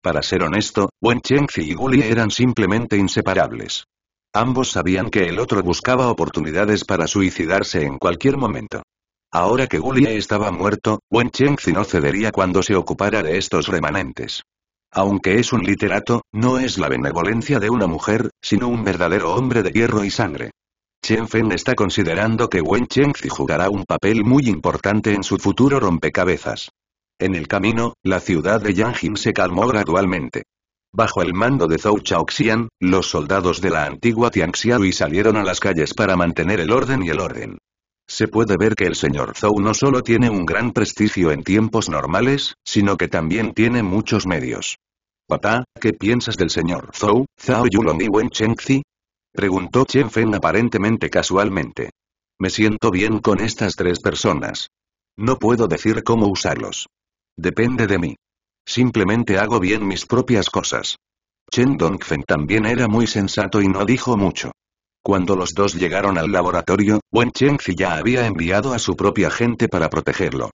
Para ser honesto, Wen Zi y Guli eran simplemente inseparables. Ambos sabían que el otro buscaba oportunidades para suicidarse en cualquier momento. Ahora que Gulie estaba muerto, Wen Chengzi no cedería cuando se ocupara de estos remanentes. Aunque es un literato, no es la benevolencia de una mujer, sino un verdadero hombre de hierro y sangre. Chen Fen está considerando que Wen Chengzi jugará un papel muy importante en su futuro rompecabezas. En el camino, la ciudad de Yanjin se calmó gradualmente. Bajo el mando de Zhou Chaoxian, los soldados de la antigua Tianxiaui salieron a las calles para mantener el orden y el orden. Se puede ver que el señor Zhou no solo tiene un gran prestigio en tiempos normales, sino que también tiene muchos medios. Papá, ¿qué piensas del señor Zhou, Zhao Yulong y Wen Chengzi? Preguntó Chen Fen aparentemente casualmente. Me siento bien con estas tres personas. No puedo decir cómo usarlos. Depende de mí. Simplemente hago bien mis propias cosas. Chen Dongfen también era muy sensato y no dijo mucho. Cuando los dos llegaron al laboratorio, Wen Chengzi ya había enviado a su propia gente para protegerlo.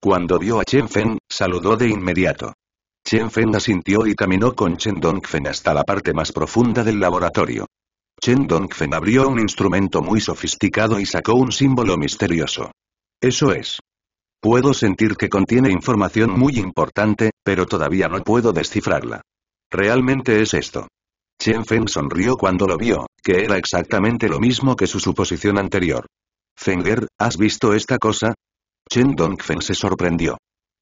Cuando vio a Chen Fen, saludó de inmediato. Chen Fen asintió y caminó con Chen Dongfen hasta la parte más profunda del laboratorio. Chen Dongfen abrió un instrumento muy sofisticado y sacó un símbolo misterioso. Eso es. Puedo sentir que contiene información muy importante, pero todavía no puedo descifrarla. Realmente es esto. Chen Feng sonrió cuando lo vio, que era exactamente lo mismo que su suposición anterior. Fenger, ¿has visto esta cosa? Chen Dongfen se sorprendió.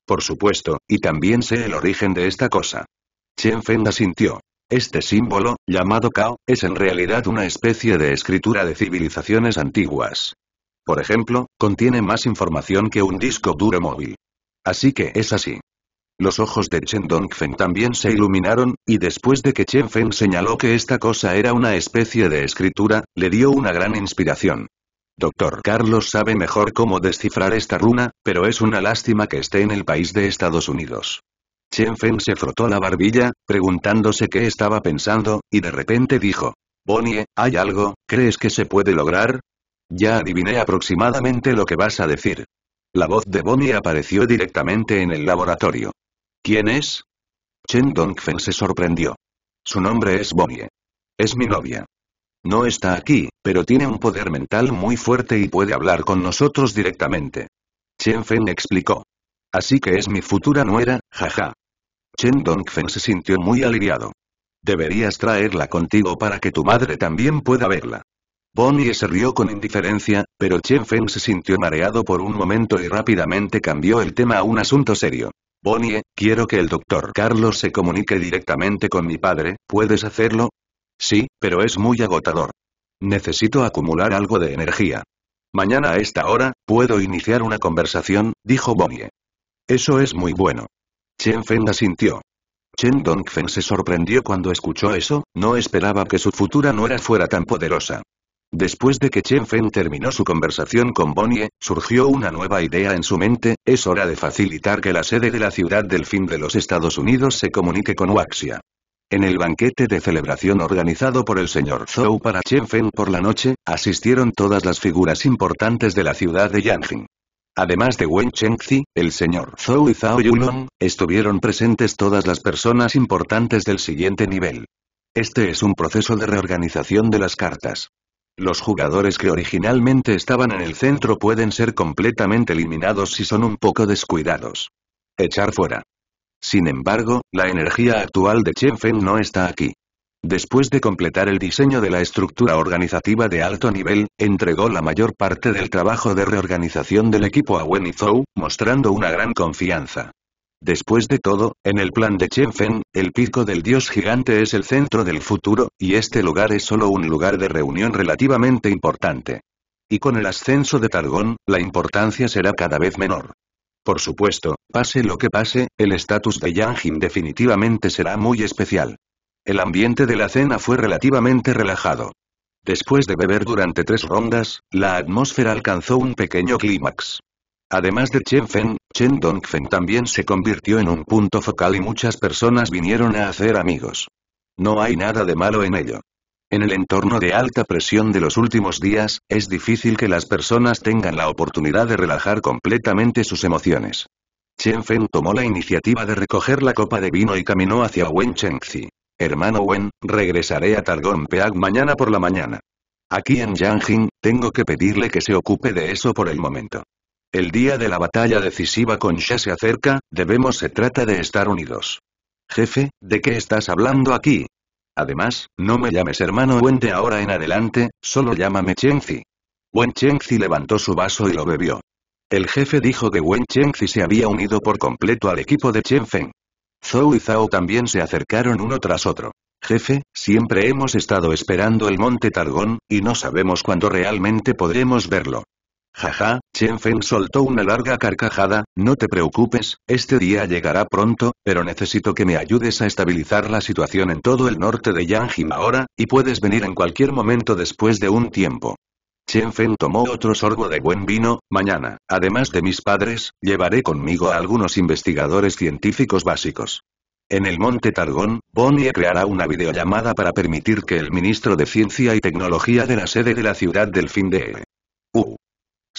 Por supuesto, y también sé el origen de esta cosa. Chen Feng asintió. Este símbolo, llamado Kao, es en realidad una especie de escritura de civilizaciones antiguas. Por ejemplo, contiene más información que un disco duro móvil. Así que es así. Los ojos de Chen Dongfen también se iluminaron, y después de que Chen Feng señaló que esta cosa era una especie de escritura, le dio una gran inspiración. Doctor Carlos sabe mejor cómo descifrar esta runa, pero es una lástima que esté en el país de Estados Unidos. Chen Feng se frotó la barbilla, preguntándose qué estaba pensando, y de repente dijo. Bonnie, ¿hay algo, crees que se puede lograr? Ya adiviné aproximadamente lo que vas a decir. La voz de Bonnie apareció directamente en el laboratorio. ¿Quién es? Chen Dongfen se sorprendió. Su nombre es Bonnie. Es mi novia. No está aquí, pero tiene un poder mental muy fuerte y puede hablar con nosotros directamente. Chen Fen explicó. Así que es mi futura nuera, jaja. Chen Dongfen se sintió muy aliviado. Deberías traerla contigo para que tu madre también pueda verla. Bonnie se rió con indiferencia, pero Chen Feng se sintió mareado por un momento y rápidamente cambió el tema a un asunto serio. Bonnie, quiero que el doctor Carlos se comunique directamente con mi padre, ¿puedes hacerlo? Sí, pero es muy agotador. Necesito acumular algo de energía. Mañana a esta hora, puedo iniciar una conversación, dijo Bonnie. Eso es muy bueno. Chen Feng asintió. Chen Feng se sorprendió cuando escuchó eso, no esperaba que su futura nuera fuera tan poderosa. Después de que Chen Feng terminó su conversación con Bonnie, surgió una nueva idea en su mente, es hora de facilitar que la sede de la ciudad del fin de los Estados Unidos se comunique con Waxia. En el banquete de celebración organizado por el señor Zhou para Chen Feng por la noche, asistieron todas las figuras importantes de la ciudad de Yanjing. Además de Wen Chengzi, el señor Zhou y Zhao Yunlong, estuvieron presentes todas las personas importantes del siguiente nivel. Este es un proceso de reorganización de las cartas. Los jugadores que originalmente estaban en el centro pueden ser completamente eliminados si son un poco descuidados. Echar fuera. Sin embargo, la energía actual de Chen Feng no está aquí. Después de completar el diseño de la estructura organizativa de alto nivel, entregó la mayor parte del trabajo de reorganización del equipo a Wen mostrando una gran confianza. Después de todo, en el plan de Chen Feng, el pico del dios gigante es el centro del futuro, y este lugar es solo un lugar de reunión relativamente importante. Y con el ascenso de Targón, la importancia será cada vez menor. Por supuesto, pase lo que pase, el estatus de Yanjin definitivamente será muy especial. El ambiente de la cena fue relativamente relajado. Después de beber durante tres rondas, la atmósfera alcanzó un pequeño clímax. Además de Chen Feng, Chen Dongfen también se convirtió en un punto focal y muchas personas vinieron a hacer amigos. No hay nada de malo en ello. En el entorno de alta presión de los últimos días, es difícil que las personas tengan la oportunidad de relajar completamente sus emociones. Chen Feng tomó la iniciativa de recoger la copa de vino y caminó hacia Wen Chengzi. Hermano Wen, regresaré a Targon Peak mañana por la mañana. Aquí en Yangjing, tengo que pedirle que se ocupe de eso por el momento. El día de la batalla decisiva con Xia se acerca, debemos se trata de estar unidos. Jefe, ¿de qué estás hablando aquí? Además, no me llames hermano Wen de ahora en adelante, solo llámame Zi. Wen Zi levantó su vaso y lo bebió. El jefe dijo que Wen Zi se había unido por completo al equipo de Chen Feng. Zhou y Zhao también se acercaron uno tras otro. Jefe, siempre hemos estado esperando el monte Targón, y no sabemos cuándo realmente podremos verlo. Jaja, Chen Feng soltó una larga carcajada, no te preocupes, este día llegará pronto, pero necesito que me ayudes a estabilizar la situación en todo el norte de Yangjima ahora, y puedes venir en cualquier momento después de un tiempo. Chen Feng tomó otro sorbo de buen vino, mañana, además de mis padres, llevaré conmigo a algunos investigadores científicos básicos. En el Monte Targón, Bonnie creará una videollamada para permitir que el ministro de Ciencia y Tecnología de la sede de la ciudad del fin de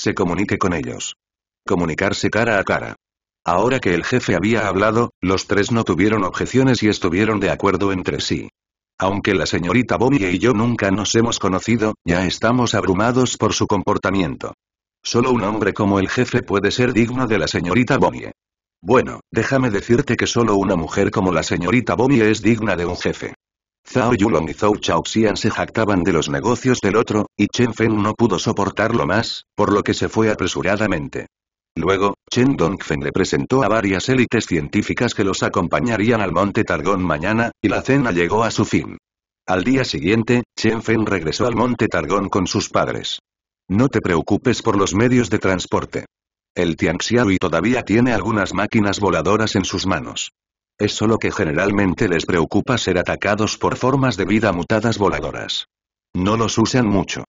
se comunique con ellos. Comunicarse cara a cara. Ahora que el jefe había hablado, los tres no tuvieron objeciones y estuvieron de acuerdo entre sí. Aunque la señorita Bonnie y yo nunca nos hemos conocido, ya estamos abrumados por su comportamiento. Solo un hombre como el jefe puede ser digno de la señorita Bonnie. Bueno, déjame decirte que solo una mujer como la señorita Bonnie es digna de un jefe. Zhao Yulong y Zhou Chaoxian se jactaban de los negocios del otro, y Chen Feng no pudo soportarlo más, por lo que se fue apresuradamente. Luego, Chen Dongfen le presentó a varias élites científicas que los acompañarían al monte Targón mañana, y la cena llegó a su fin. Al día siguiente, Chen Feng regresó al monte Targón con sus padres. No te preocupes por los medios de transporte. El y todavía tiene algunas máquinas voladoras en sus manos es solo que generalmente les preocupa ser atacados por formas de vida mutadas voladoras. No los usan mucho.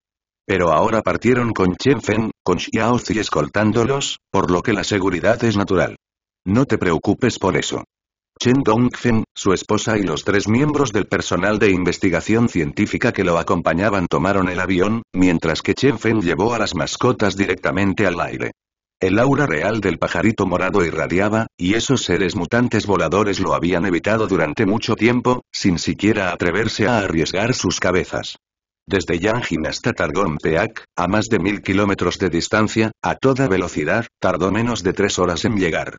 Pero ahora partieron con Chen Fen, con Xiaozi escoltándolos, por lo que la seguridad es natural. No te preocupes por eso. Chen Dongfen, su esposa y los tres miembros del personal de investigación científica que lo acompañaban tomaron el avión, mientras que Chen Feng llevó a las mascotas directamente al aire. El aura real del pajarito morado irradiaba, y esos seres mutantes voladores lo habían evitado durante mucho tiempo, sin siquiera atreverse a arriesgar sus cabezas. Desde Yangin hasta Targón Peak, a más de mil kilómetros de distancia, a toda velocidad, tardó menos de tres horas en llegar.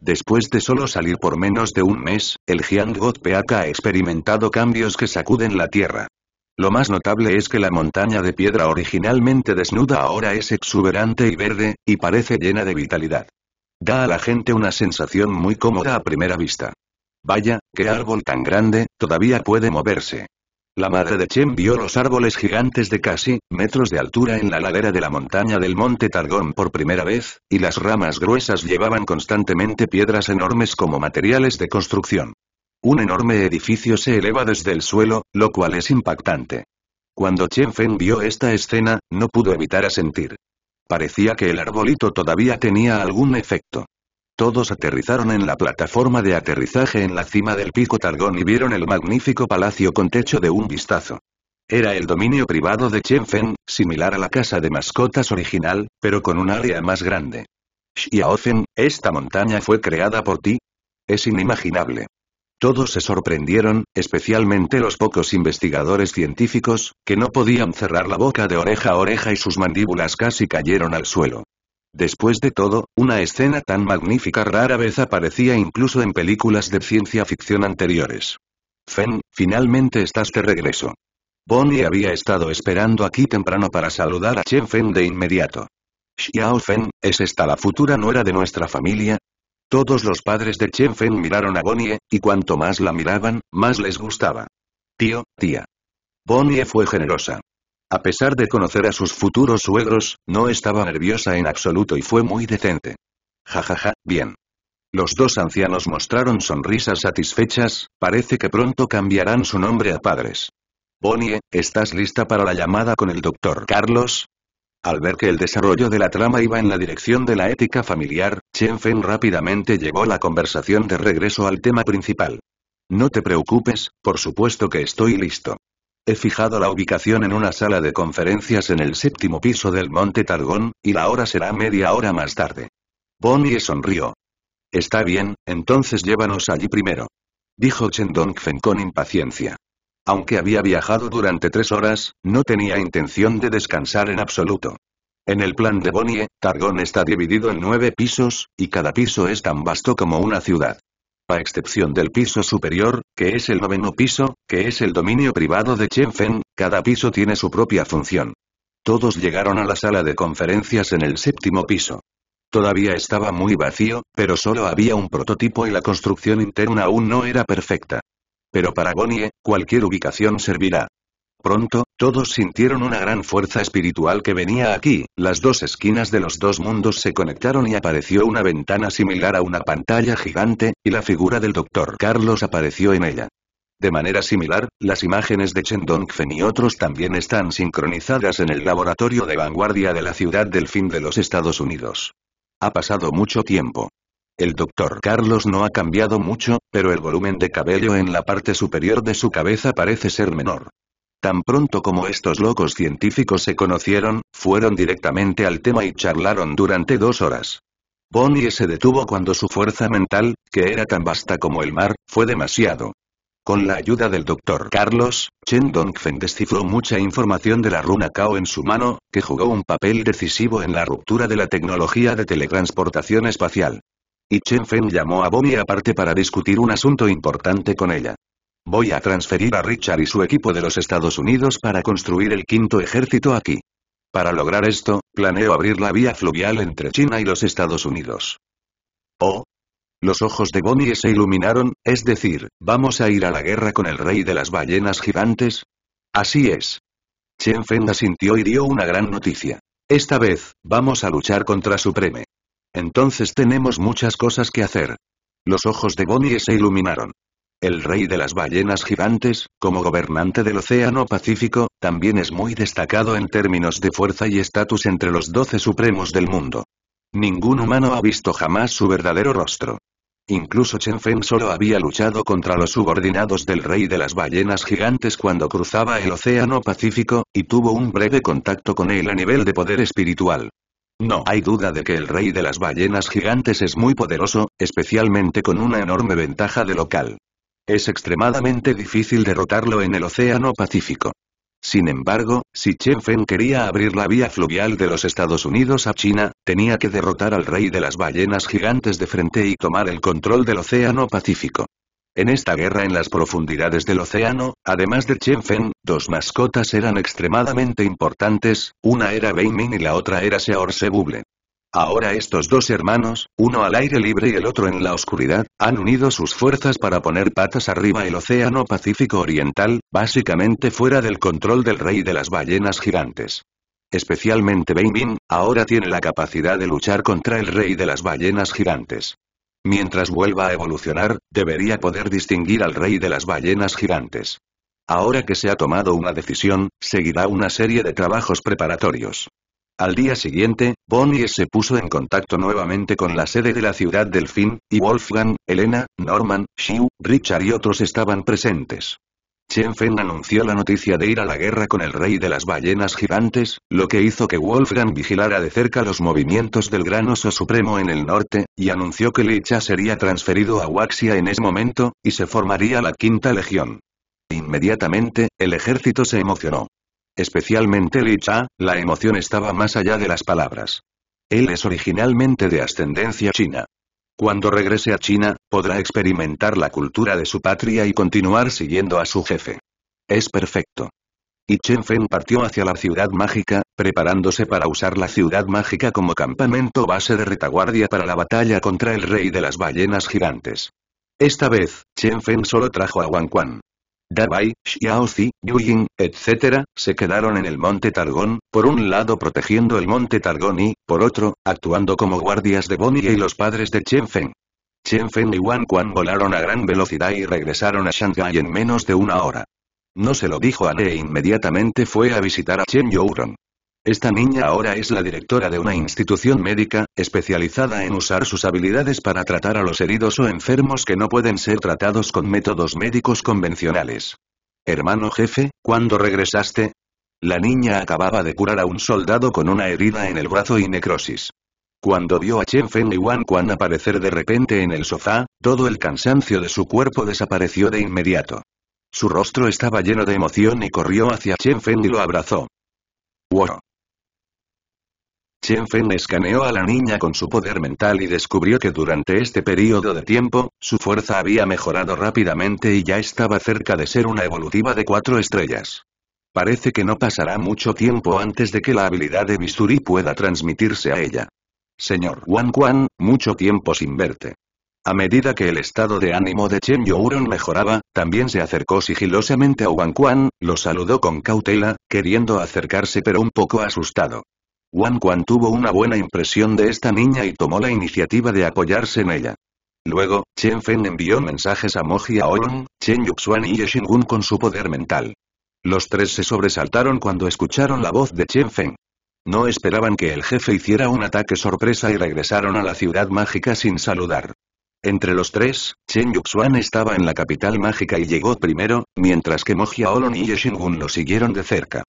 Después de solo salir por menos de un mes, el Jiang God Peak ha experimentado cambios que sacuden la Tierra. Lo más notable es que la montaña de piedra originalmente desnuda ahora es exuberante y verde, y parece llena de vitalidad. Da a la gente una sensación muy cómoda a primera vista. Vaya, qué árbol tan grande, todavía puede moverse. La madre de Chen vio los árboles gigantes de casi metros de altura en la ladera de la montaña del monte Targón por primera vez, y las ramas gruesas llevaban constantemente piedras enormes como materiales de construcción. Un enorme edificio se eleva desde el suelo, lo cual es impactante. Cuando Chen Feng vio esta escena, no pudo evitar asentir. Parecía que el arbolito todavía tenía algún efecto. Todos aterrizaron en la plataforma de aterrizaje en la cima del pico Targón y vieron el magnífico palacio con techo de un vistazo. Era el dominio privado de Chen similar a la casa de mascotas original, pero con un área más grande. Xiaofen, esta montaña fue creada por ti. Es inimaginable. Todos se sorprendieron, especialmente los pocos investigadores científicos, que no podían cerrar la boca de oreja a oreja y sus mandíbulas casi cayeron al suelo. Después de todo, una escena tan magnífica rara vez aparecía incluso en películas de ciencia ficción anteriores. Fen, finalmente estás de regreso. Bonnie había estado esperando aquí temprano para saludar a Chen Fen de inmediato. Xiao Fen, ¿es esta la futura nuera de nuestra familia? Todos los padres de Chen Feng miraron a Bonnie, y cuanto más la miraban, más les gustaba. Tío, tía. Bonnie fue generosa. A pesar de conocer a sus futuros suegros, no estaba nerviosa en absoluto y fue muy decente. Ja ja, ja, bien. Los dos ancianos mostraron sonrisas satisfechas, parece que pronto cambiarán su nombre a padres. Bonnie, ¿estás lista para la llamada con el doctor Carlos? Al ver que el desarrollo de la trama iba en la dirección de la ética familiar, Chen Feng rápidamente llevó la conversación de regreso al tema principal. No te preocupes, por supuesto que estoy listo. He fijado la ubicación en una sala de conferencias en el séptimo piso del Monte Targón, y la hora será media hora más tarde. Bonnie sonrió. Está bien, entonces llévanos allí primero. Dijo Chen Dongfen con impaciencia. Aunque había viajado durante tres horas, no tenía intención de descansar en absoluto. En el plan de Bonnie, Targón está dividido en nueve pisos, y cada piso es tan vasto como una ciudad. A excepción del piso superior, que es el noveno piso, que es el dominio privado de Chenfen, cada piso tiene su propia función. Todos llegaron a la sala de conferencias en el séptimo piso. Todavía estaba muy vacío, pero solo había un prototipo y la construcción interna aún no era perfecta pero para Bonnie, eh, cualquier ubicación servirá. Pronto, todos sintieron una gran fuerza espiritual que venía aquí, las dos esquinas de los dos mundos se conectaron y apareció una ventana similar a una pantalla gigante, y la figura del Dr. Carlos apareció en ella. De manera similar, las imágenes de Chen Dongfen y otros también están sincronizadas en el laboratorio de vanguardia de la ciudad del fin de los Estados Unidos. Ha pasado mucho tiempo. El doctor Carlos no ha cambiado mucho, pero el volumen de cabello en la parte superior de su cabeza parece ser menor. Tan pronto como estos locos científicos se conocieron, fueron directamente al tema y charlaron durante dos horas. Bonnie se detuvo cuando su fuerza mental, que era tan vasta como el mar, fue demasiado. Con la ayuda del doctor Carlos, Chen Dongfen descifró mucha información de la runa Kao en su mano, que jugó un papel decisivo en la ruptura de la tecnología de teletransportación espacial. Y Chen Feng llamó a Bonnie aparte para discutir un asunto importante con ella. Voy a transferir a Richard y su equipo de los Estados Unidos para construir el quinto ejército aquí. Para lograr esto, planeo abrir la vía fluvial entre China y los Estados Unidos. Oh, los ojos de Bonnie se iluminaron, es decir, ¿vamos a ir a la guerra con el rey de las ballenas gigantes? Así es. Chen Feng asintió y dio una gran noticia. Esta vez, vamos a luchar contra Supreme. Entonces tenemos muchas cosas que hacer. Los ojos de Bonnie se iluminaron. El rey de las ballenas gigantes, como gobernante del Océano Pacífico, también es muy destacado en términos de fuerza y estatus entre los doce supremos del mundo. Ningún humano ha visto jamás su verdadero rostro. Incluso Chen Feng solo había luchado contra los subordinados del rey de las ballenas gigantes cuando cruzaba el Océano Pacífico, y tuvo un breve contacto con él a nivel de poder espiritual. No hay duda de que el rey de las ballenas gigantes es muy poderoso, especialmente con una enorme ventaja de local. Es extremadamente difícil derrotarlo en el Océano Pacífico. Sin embargo, si Chen Feng quería abrir la vía fluvial de los Estados Unidos a China, tenía que derrotar al rey de las ballenas gigantes de frente y tomar el control del Océano Pacífico. En esta guerra en las profundidades del océano, además de Chen dos mascotas eran extremadamente importantes, una era Bei y la otra era Seor Sebuble. Ahora estos dos hermanos, uno al aire libre y el otro en la oscuridad, han unido sus fuerzas para poner patas arriba el océano Pacífico Oriental, básicamente fuera del control del rey de las ballenas gigantes. Especialmente Bei ahora tiene la capacidad de luchar contra el rey de las ballenas gigantes. Mientras vuelva a evolucionar, debería poder distinguir al rey de las ballenas gigantes. Ahora que se ha tomado una decisión, seguirá una serie de trabajos preparatorios. Al día siguiente, Bonnie se puso en contacto nuevamente con la sede de la ciudad del fin, y Wolfgang, Elena, Norman, Shiu, Richard y otros estaban presentes. Chen Fen anunció la noticia de ir a la guerra con el rey de las ballenas gigantes, lo que hizo que Wolfgang vigilara de cerca los movimientos del gran oso supremo en el norte, y anunció que Licha sería transferido a Waxia en ese momento, y se formaría la quinta legión. Inmediatamente, el ejército se emocionó. Especialmente Licha, la emoción estaba más allá de las palabras. Él es originalmente de ascendencia china. Cuando regrese a China, podrá experimentar la cultura de su patria y continuar siguiendo a su jefe. Es perfecto. Y Chen Feng partió hacia la ciudad mágica, preparándose para usar la ciudad mágica como campamento base de retaguardia para la batalla contra el rey de las ballenas gigantes. Esta vez, Chen Feng solo trajo a Wang Quan. Dabai, Xiaozi, Yuying, etc., se quedaron en el monte Targón, por un lado protegiendo el monte Targón y, por otro, actuando como guardias de Bonnie y los padres de Chen Feng. Chen Feng y Wang Quan volaron a gran velocidad y regresaron a Shanghai en menos de una hora. No se lo dijo a Ne e inmediatamente fue a visitar a Chen Youron. Esta niña ahora es la directora de una institución médica, especializada en usar sus habilidades para tratar a los heridos o enfermos que no pueden ser tratados con métodos médicos convencionales. Hermano jefe, ¿cuándo regresaste? La niña acababa de curar a un soldado con una herida en el brazo y necrosis. Cuando vio a Chen Feng y Wan Quan aparecer de repente en el sofá, todo el cansancio de su cuerpo desapareció de inmediato. Su rostro estaba lleno de emoción y corrió hacia Chen Feng y lo abrazó. Wow. Chen Fen escaneó a la niña con su poder mental y descubrió que durante este periodo de tiempo, su fuerza había mejorado rápidamente y ya estaba cerca de ser una evolutiva de cuatro estrellas. Parece que no pasará mucho tiempo antes de que la habilidad de Bisturi pueda transmitirse a ella. Señor Wan Quan, mucho tiempo sin verte. A medida que el estado de ánimo de Chen Youron mejoraba, también se acercó sigilosamente a Wan Quan, lo saludó con cautela, queriendo acercarse pero un poco asustado. Wan Quan tuvo una buena impresión de esta niña y tomó la iniciativa de apoyarse en ella. Luego, Chen Feng envió mensajes a Moji Aoyong, Chen Yuxuan y Xingun con su poder mental. Los tres se sobresaltaron cuando escucharon la voz de Chen Feng. No esperaban que el jefe hiciera un ataque sorpresa y regresaron a la ciudad mágica sin saludar. Entre los tres, Chen Yuxuan estaba en la capital mágica y llegó primero, mientras que Moji Aolong y Shingun lo siguieron de cerca.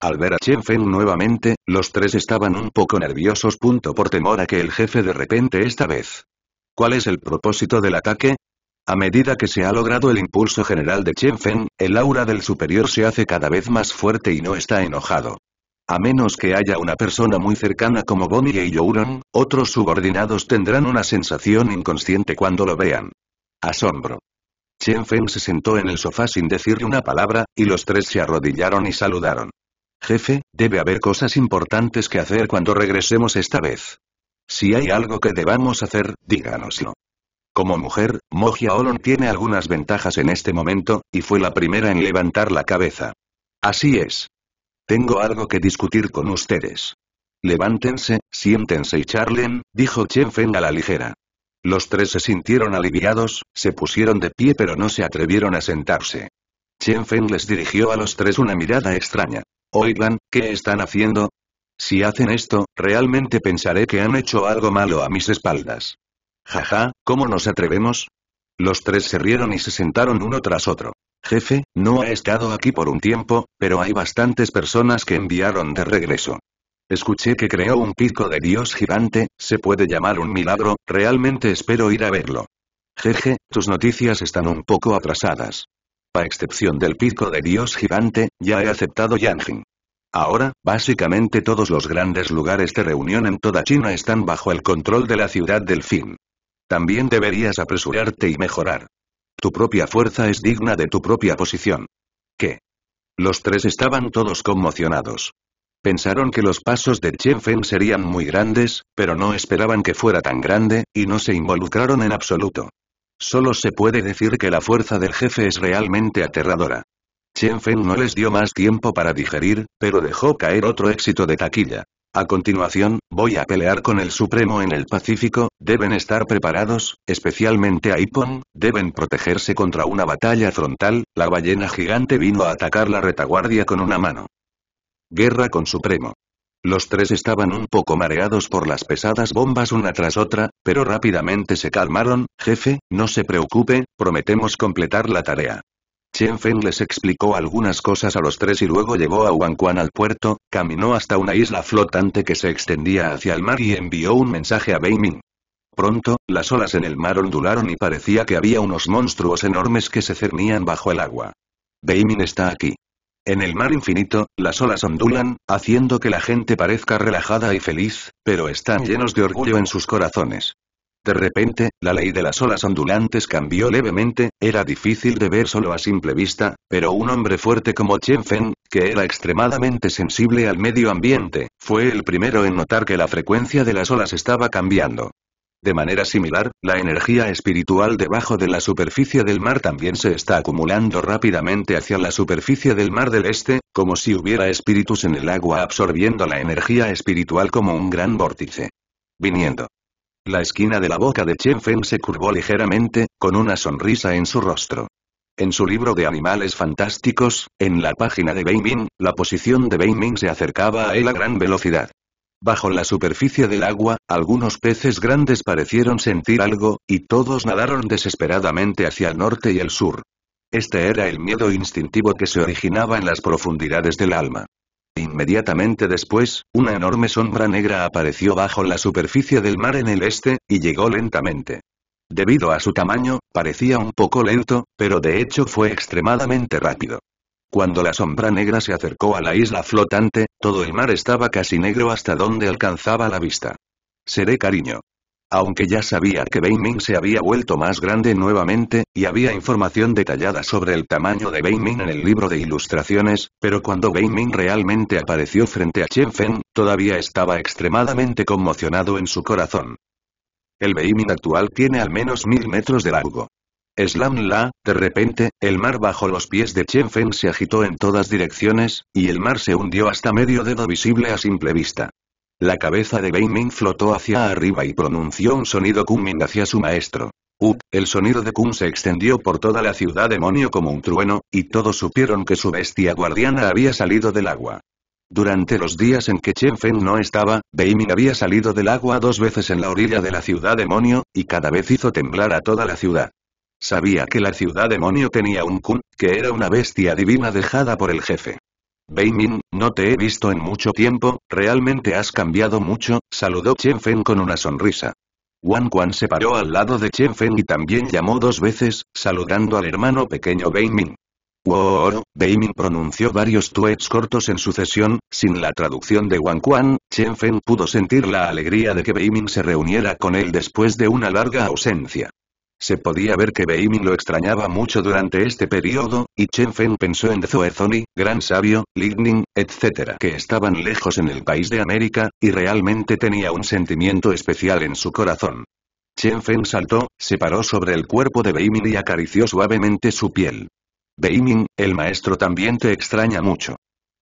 Al ver a Chen Feng nuevamente, los tres estaban un poco nerviosos. Punto por temor a que el jefe de repente esta vez. ¿Cuál es el propósito del ataque? A medida que se ha logrado el impulso general de Chen Feng, el aura del superior se hace cada vez más fuerte y no está enojado. A menos que haya una persona muy cercana como Bonnie y Youron, otros subordinados tendrán una sensación inconsciente cuando lo vean. Asombro. Chen Feng se sentó en el sofá sin decir una palabra, y los tres se arrodillaron y saludaron. Jefe, debe haber cosas importantes que hacer cuando regresemos esta vez. Si hay algo que debamos hacer, díganoslo. Como mujer, Mojia Olon tiene algunas ventajas en este momento, y fue la primera en levantar la cabeza. Así es. Tengo algo que discutir con ustedes. Levántense, siéntense y charlen, dijo Chen Feng a la ligera. Los tres se sintieron aliviados, se pusieron de pie pero no se atrevieron a sentarse. Chen Feng les dirigió a los tres una mirada extraña. Oigan, ¿qué están haciendo? Si hacen esto, realmente pensaré que han hecho algo malo a mis espaldas. Jaja, ¿cómo nos atrevemos? Los tres se rieron y se sentaron uno tras otro. Jefe, no ha estado aquí por un tiempo, pero hay bastantes personas que enviaron de regreso. Escuché que creó un pico de dios gigante, se puede llamar un milagro, realmente espero ir a verlo. Jeje, tus noticias están un poco atrasadas. A excepción del pico de dios gigante, ya he aceptado Yanjin. Ahora, básicamente todos los grandes lugares de reunión en toda China están bajo el control de la ciudad del fin. También deberías apresurarte y mejorar. Tu propia fuerza es digna de tu propia posición. ¿Qué? Los tres estaban todos conmocionados. Pensaron que los pasos de Chen Feng serían muy grandes, pero no esperaban que fuera tan grande, y no se involucraron en absoluto. Solo se puede decir que la fuerza del jefe es realmente aterradora. Chen Feng no les dio más tiempo para digerir, pero dejó caer otro éxito de taquilla. A continuación, voy a pelear con el Supremo en el Pacífico, deben estar preparados, especialmente a Ipon, deben protegerse contra una batalla frontal, la ballena gigante vino a atacar la retaguardia con una mano. Guerra con Supremo. Los tres estaban un poco mareados por las pesadas bombas una tras otra, pero rápidamente se calmaron, jefe, no se preocupe, prometemos completar la tarea. Chen Feng les explicó algunas cosas a los tres y luego llevó a Wang Quan al puerto, caminó hasta una isla flotante que se extendía hacia el mar y envió un mensaje a Beiming. Pronto, las olas en el mar ondularon y parecía que había unos monstruos enormes que se cernían bajo el agua. Bei está aquí. En el mar infinito, las olas ondulan, haciendo que la gente parezca relajada y feliz, pero están llenos de orgullo en sus corazones. De repente, la ley de las olas ondulantes cambió levemente, era difícil de ver solo a simple vista, pero un hombre fuerte como Chen Feng, que era extremadamente sensible al medio ambiente, fue el primero en notar que la frecuencia de las olas estaba cambiando. De manera similar, la energía espiritual debajo de la superficie del mar también se está acumulando rápidamente hacia la superficie del mar del este, como si hubiera espíritus en el agua absorbiendo la energía espiritual como un gran vórtice. Viniendo. La esquina de la boca de Chen Feng se curvó ligeramente, con una sonrisa en su rostro. En su libro de animales fantásticos, en la página de Beiming, la posición de Beiming se acercaba a él a gran velocidad. Bajo la superficie del agua, algunos peces grandes parecieron sentir algo, y todos nadaron desesperadamente hacia el norte y el sur. Este era el miedo instintivo que se originaba en las profundidades del alma. Inmediatamente después, una enorme sombra negra apareció bajo la superficie del mar en el este, y llegó lentamente. Debido a su tamaño, parecía un poco lento, pero de hecho fue extremadamente rápido. Cuando la sombra negra se acercó a la isla flotante, todo el mar estaba casi negro hasta donde alcanzaba la vista. Seré cariño aunque ya sabía que Beiming se había vuelto más grande nuevamente, y había información detallada sobre el tamaño de Beiming en el libro de ilustraciones, pero cuando Beiming realmente apareció frente a Chen Feng, todavía estaba extremadamente conmocionado en su corazón. El Beiming actual tiene al menos mil metros de largo. Slam La, de repente, el mar bajo los pies de Chen Feng se agitó en todas direcciones, y el mar se hundió hasta medio dedo visible a simple vista. La cabeza de Beiming flotó hacia arriba y pronunció un sonido Kunming hacia su maestro. Up, el sonido de Kun se extendió por toda la ciudad demonio como un trueno, y todos supieron que su bestia guardiana había salido del agua. Durante los días en que Chen Feng no estaba, Beiming había salido del agua dos veces en la orilla de la ciudad demonio, y cada vez hizo temblar a toda la ciudad. Sabía que la ciudad demonio tenía un Kun, que era una bestia divina dejada por el jefe. Beimin, no te he visto en mucho tiempo, realmente has cambiado mucho, saludó Chen Feng con una sonrisa. Wang Quan se paró al lado de Chen Feng y también llamó dos veces, saludando al hermano pequeño Beimin. Wooro, Beimin pronunció varios tuets cortos en sucesión, sin la traducción de Wang Quan, Chen Feng pudo sentir la alegría de que Beimin se reuniera con él después de una larga ausencia. Se podía ver que Beiming lo extrañaba mucho durante este periodo, y Chen Feng pensó en Zoezoni, Gran Sabio, Lightning, etc. que estaban lejos en el país de América, y realmente tenía un sentimiento especial en su corazón. Chen Feng saltó, se paró sobre el cuerpo de Beiming y acarició suavemente su piel. Beiming, el maestro también te extraña mucho.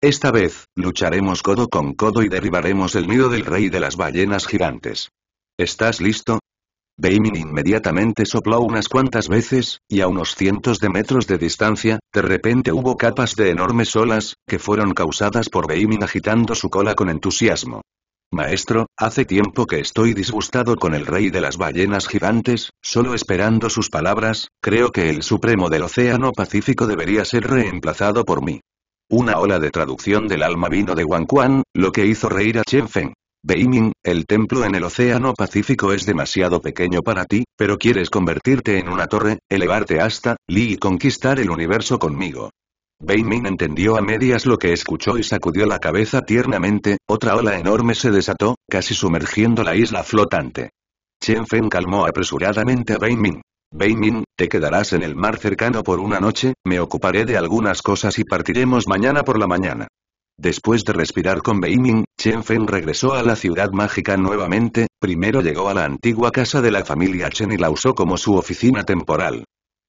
Esta vez, lucharemos codo con codo y derribaremos el nido del rey de las ballenas gigantes. ¿Estás listo? Beimin inmediatamente sopló unas cuantas veces, y a unos cientos de metros de distancia, de repente hubo capas de enormes olas, que fueron causadas por Beiming agitando su cola con entusiasmo. Maestro, hace tiempo que estoy disgustado con el rey de las ballenas gigantes, solo esperando sus palabras, creo que el supremo del Océano Pacífico debería ser reemplazado por mí. Una ola de traducción del alma vino de Wang Quan, lo que hizo reír a Chen Feng. Beiming, el templo en el Océano Pacífico es demasiado pequeño para ti, pero quieres convertirte en una torre, elevarte hasta Li y conquistar el universo conmigo. Beiming entendió a medias lo que escuchó y sacudió la cabeza tiernamente, otra ola enorme se desató, casi sumergiendo la isla flotante. Chen Feng calmó apresuradamente a Beiming. «Beiming, te quedarás en el mar cercano por una noche, me ocuparé de algunas cosas y partiremos mañana por la mañana. Después de respirar con Beiming, Chen Feng regresó a la ciudad mágica nuevamente, primero llegó a la antigua casa de la familia Chen y la usó como su oficina temporal.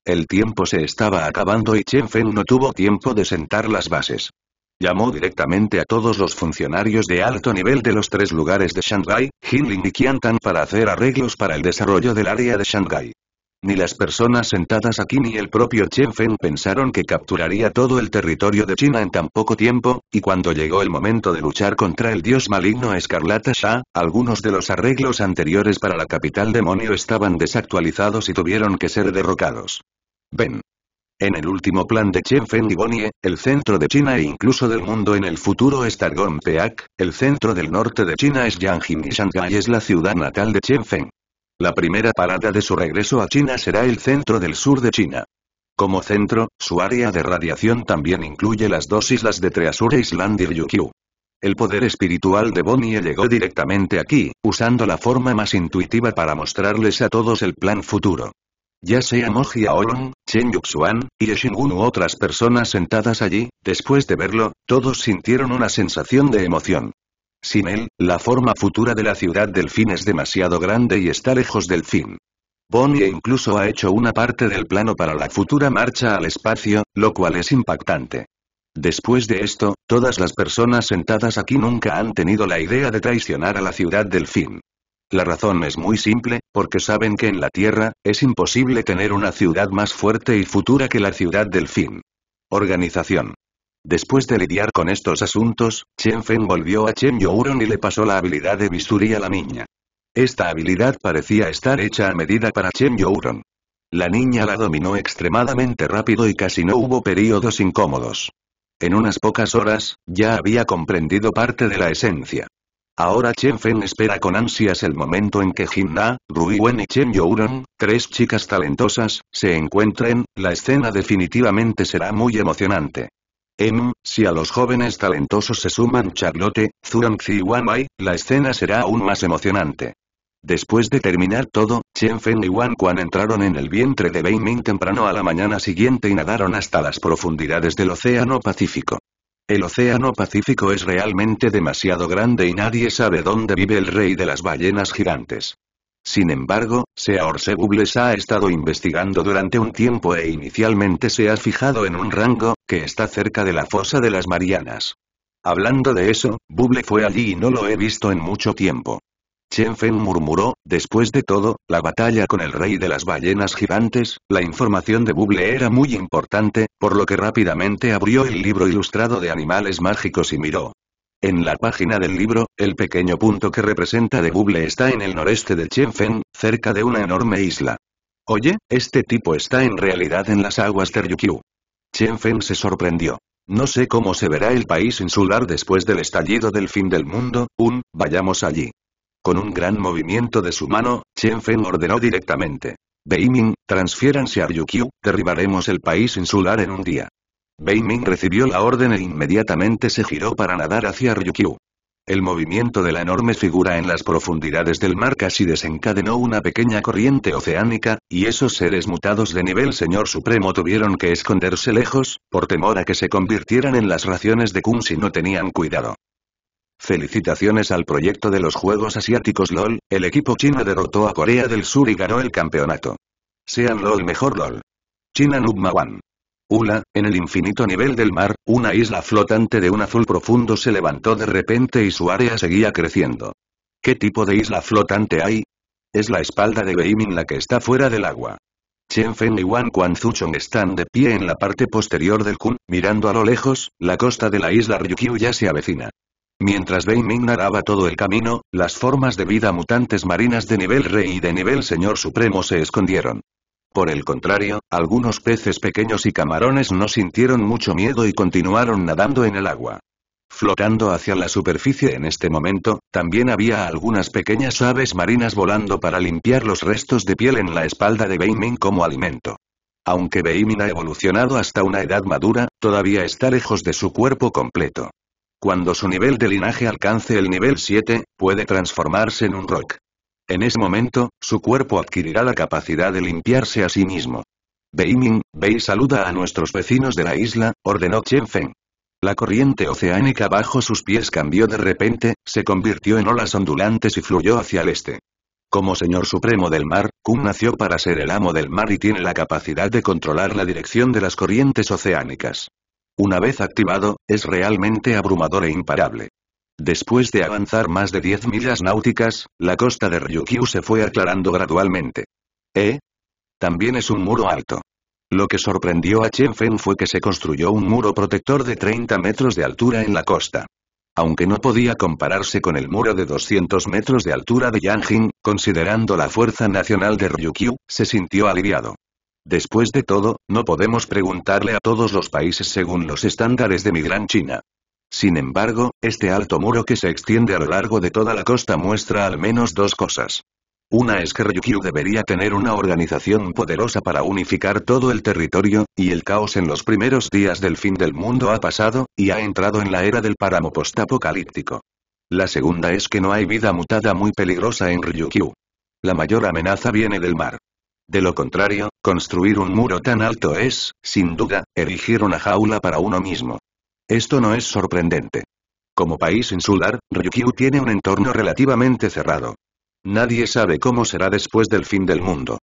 El tiempo se estaba acabando y Chen Feng no tuvo tiempo de sentar las bases. Llamó directamente a todos los funcionarios de alto nivel de los tres lugares de Shanghai, Jinling y Qiantan para hacer arreglos para el desarrollo del área de Shanghai. Ni las personas sentadas aquí ni el propio Chen Feng pensaron que capturaría todo el territorio de China en tan poco tiempo, y cuando llegó el momento de luchar contra el dios maligno Escarlata Sha, algunos de los arreglos anteriores para la capital demonio estaban desactualizados y tuvieron que ser derrocados. Ven. En el último plan de Chen Feng y Bonnie, el centro de China e incluso del mundo en el futuro es Targon Peak, el centro del norte de China es Yangjing y Shanghai es la ciudad natal de Chen Feng. La primera parada de su regreso a China será el centro del sur de China. Como centro, su área de radiación también incluye las dos islas de Treasure Island y Ryukyu. El poder espiritual de Bonnie llegó directamente aquí, usando la forma más intuitiva para mostrarles a todos el plan futuro. Ya sea Moji Aolong, Chen Yuxuan, y Shingun u otras personas sentadas allí, después de verlo, todos sintieron una sensación de emoción. Sin él, la forma futura de la ciudad del fin es demasiado grande y está lejos del fin. Bonnie e incluso ha hecho una parte del plano para la futura marcha al espacio, lo cual es impactante. Después de esto, todas las personas sentadas aquí nunca han tenido la idea de traicionar a la ciudad del fin. La razón es muy simple, porque saben que en la Tierra, es imposible tener una ciudad más fuerte y futura que la ciudad del fin. Organización. Después de lidiar con estos asuntos, Chen Fen volvió a Chen Youron y le pasó la habilidad de bisturí a la niña. Esta habilidad parecía estar hecha a medida para Chen Youron. La niña la dominó extremadamente rápido y casi no hubo períodos incómodos. En unas pocas horas, ya había comprendido parte de la esencia. Ahora Chen Fen espera con ansias el momento en que Jin Na, Rui Wen y Chen Youron, tres chicas talentosas, se encuentren, la escena definitivamente será muy emocionante. Em, si a los jóvenes talentosos se suman Charlotte, Zhuangzi y Wang la escena será aún más emocionante. Después de terminar todo, Chen Fen y Wanquan Quan entraron en el vientre de Bei temprano a la mañana siguiente y nadaron hasta las profundidades del Océano Pacífico. El Océano Pacífico es realmente demasiado grande y nadie sabe dónde vive el rey de las ballenas gigantes. Sin embargo, Seaorse Bubles ha estado investigando durante un tiempo e inicialmente se ha fijado en un rango, que está cerca de la fosa de las Marianas. Hablando de eso, Buble fue allí y no lo he visto en mucho tiempo. Chen murmuró, después de todo, la batalla con el rey de las ballenas gigantes, la información de Buble era muy importante, por lo que rápidamente abrió el libro ilustrado de animales mágicos y miró. En la página del libro, el pequeño punto que representa de Google está en el noreste de Chenfen, cerca de una enorme isla. Oye, este tipo está en realidad en las aguas de Ryukyu. Chenfen se sorprendió. No sé cómo se verá el país insular después del estallido del fin del mundo, un, vayamos allí. Con un gran movimiento de su mano, Chenfen ordenó directamente. Beiming, transfiéranse a Ryukyu, derribaremos el país insular en un día. Ming recibió la orden e inmediatamente se giró para nadar hacia Ryukyu. El movimiento de la enorme figura en las profundidades del mar casi desencadenó una pequeña corriente oceánica, y esos seres mutados de nivel Señor Supremo tuvieron que esconderse lejos, por temor a que se convirtieran en las raciones de Kun si no tenían cuidado. Felicitaciones al proyecto de los Juegos Asiáticos LOL, el equipo chino derrotó a Corea del Sur y ganó el campeonato. Sean LOL mejor LOL. China Nubma One hula, en el infinito nivel del mar, una isla flotante de un azul profundo se levantó de repente y su área seguía creciendo. ¿Qué tipo de isla flotante hay? Es la espalda de Beimin la que está fuera del agua. Chen Feng y Wang Quanzuchong están de pie en la parte posterior del Kun, mirando a lo lejos, la costa de la isla Ryukyu ya se avecina. Mientras Beiming narraba todo el camino, las formas de vida mutantes marinas de nivel rey y de nivel señor supremo se escondieron. Por el contrario, algunos peces pequeños y camarones no sintieron mucho miedo y continuaron nadando en el agua. Flotando hacia la superficie en este momento, también había algunas pequeñas aves marinas volando para limpiar los restos de piel en la espalda de Beimin como alimento. Aunque Beimin ha evolucionado hasta una edad madura, todavía está lejos de su cuerpo completo. Cuando su nivel de linaje alcance el nivel 7, puede transformarse en un rock. En ese momento, su cuerpo adquirirá la capacidad de limpiarse a sí mismo. Beiming, ve saluda a nuestros vecinos de la isla, ordenó Chen Feng. La corriente oceánica bajo sus pies cambió de repente, se convirtió en olas ondulantes y fluyó hacia el este. Como señor supremo del mar, Kun nació para ser el amo del mar y tiene la capacidad de controlar la dirección de las corrientes oceánicas. Una vez activado, es realmente abrumador e imparable. Después de avanzar más de 10 millas náuticas, la costa de Ryukyu se fue aclarando gradualmente. ¿Eh? También es un muro alto. Lo que sorprendió a Chen Fen fue que se construyó un muro protector de 30 metros de altura en la costa. Aunque no podía compararse con el muro de 200 metros de altura de Yanjing, considerando la fuerza nacional de Ryukyu, se sintió aliviado. Después de todo, no podemos preguntarle a todos los países según los estándares de mi gran China. Sin embargo, este alto muro que se extiende a lo largo de toda la costa muestra al menos dos cosas. Una es que Ryukyu debería tener una organización poderosa para unificar todo el territorio, y el caos en los primeros días del fin del mundo ha pasado, y ha entrado en la era del páramo postapocalíptico. La segunda es que no hay vida mutada muy peligrosa en Ryukyu. La mayor amenaza viene del mar. De lo contrario, construir un muro tan alto es, sin duda, erigir una jaula para uno mismo. Esto no es sorprendente. Como país insular, Ryukyu tiene un entorno relativamente cerrado. Nadie sabe cómo será después del fin del mundo.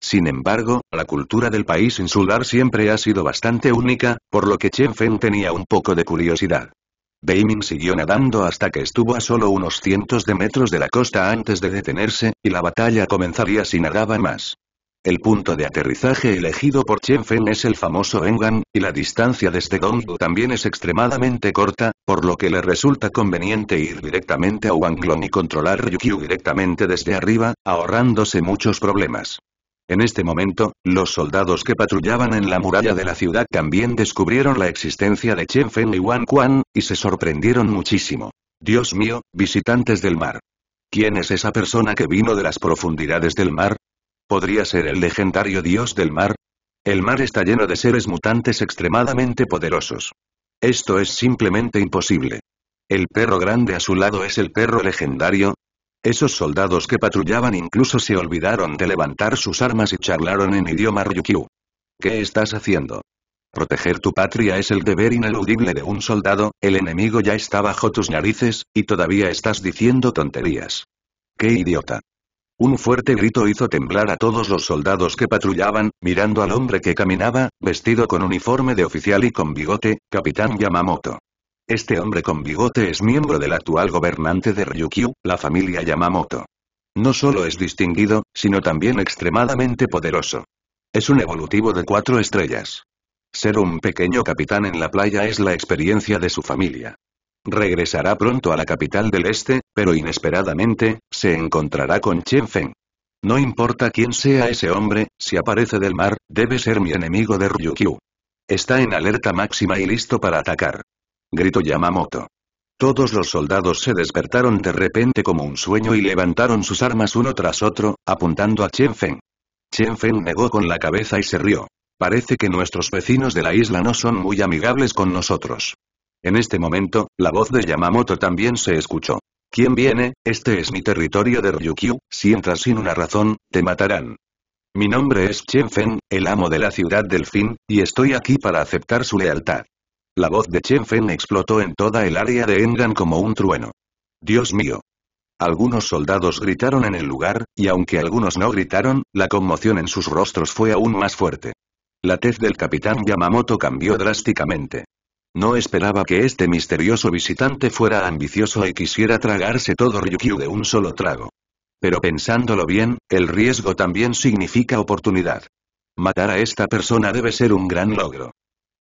Sin embargo, la cultura del país insular siempre ha sido bastante única, por lo que Chen Feng tenía un poco de curiosidad. Beiming siguió nadando hasta que estuvo a solo unos cientos de metros de la costa antes de detenerse, y la batalla comenzaría si nadaba más. El punto de aterrizaje elegido por Chen Fen es el famoso Engan, y la distancia desde Dongdu también es extremadamente corta, por lo que le resulta conveniente ir directamente a Wanglong y controlar Ryukyu directamente desde arriba, ahorrándose muchos problemas. En este momento, los soldados que patrullaban en la muralla de la ciudad también descubrieron la existencia de Chen Fen y Wang Quan, y se sorprendieron muchísimo. Dios mío, visitantes del mar. ¿Quién es esa persona que vino de las profundidades del mar? ¿Podría ser el legendario dios del mar? El mar está lleno de seres mutantes extremadamente poderosos. Esto es simplemente imposible. El perro grande a su lado es el perro legendario. Esos soldados que patrullaban incluso se olvidaron de levantar sus armas y charlaron en idioma Ryukyu. ¿Qué estás haciendo? Proteger tu patria es el deber ineludible de un soldado, el enemigo ya está bajo tus narices, y todavía estás diciendo tonterías. ¡Qué idiota! Un fuerte grito hizo temblar a todos los soldados que patrullaban, mirando al hombre que caminaba, vestido con uniforme de oficial y con bigote, capitán Yamamoto. Este hombre con bigote es miembro del actual gobernante de Ryukyu, la familia Yamamoto. No solo es distinguido, sino también extremadamente poderoso. Es un evolutivo de cuatro estrellas. Ser un pequeño capitán en la playa es la experiencia de su familia. Regresará pronto a la capital del este, pero inesperadamente, se encontrará con Chen Feng. No importa quién sea ese hombre, si aparece del mar, debe ser mi enemigo de Ryukyu. Está en alerta máxima y listo para atacar. Gritó Yamamoto. Todos los soldados se despertaron de repente como un sueño y levantaron sus armas uno tras otro, apuntando a Chen Feng. Chen Feng negó con la cabeza y se rió. Parece que nuestros vecinos de la isla no son muy amigables con nosotros. En este momento, la voz de Yamamoto también se escuchó. ¿Quién viene? Este es mi territorio de Ryukyu, si entras sin una razón, te matarán. Mi nombre es Chen Fen, el amo de la ciudad del fin, y estoy aquí para aceptar su lealtad. La voz de Chen Fen explotó en toda el área de Engan como un trueno. Dios mío. Algunos soldados gritaron en el lugar, y aunque algunos no gritaron, la conmoción en sus rostros fue aún más fuerte. La tez del capitán Yamamoto cambió drásticamente. No esperaba que este misterioso visitante fuera ambicioso y quisiera tragarse todo Ryukyu de un solo trago. Pero pensándolo bien, el riesgo también significa oportunidad. Matar a esta persona debe ser un gran logro.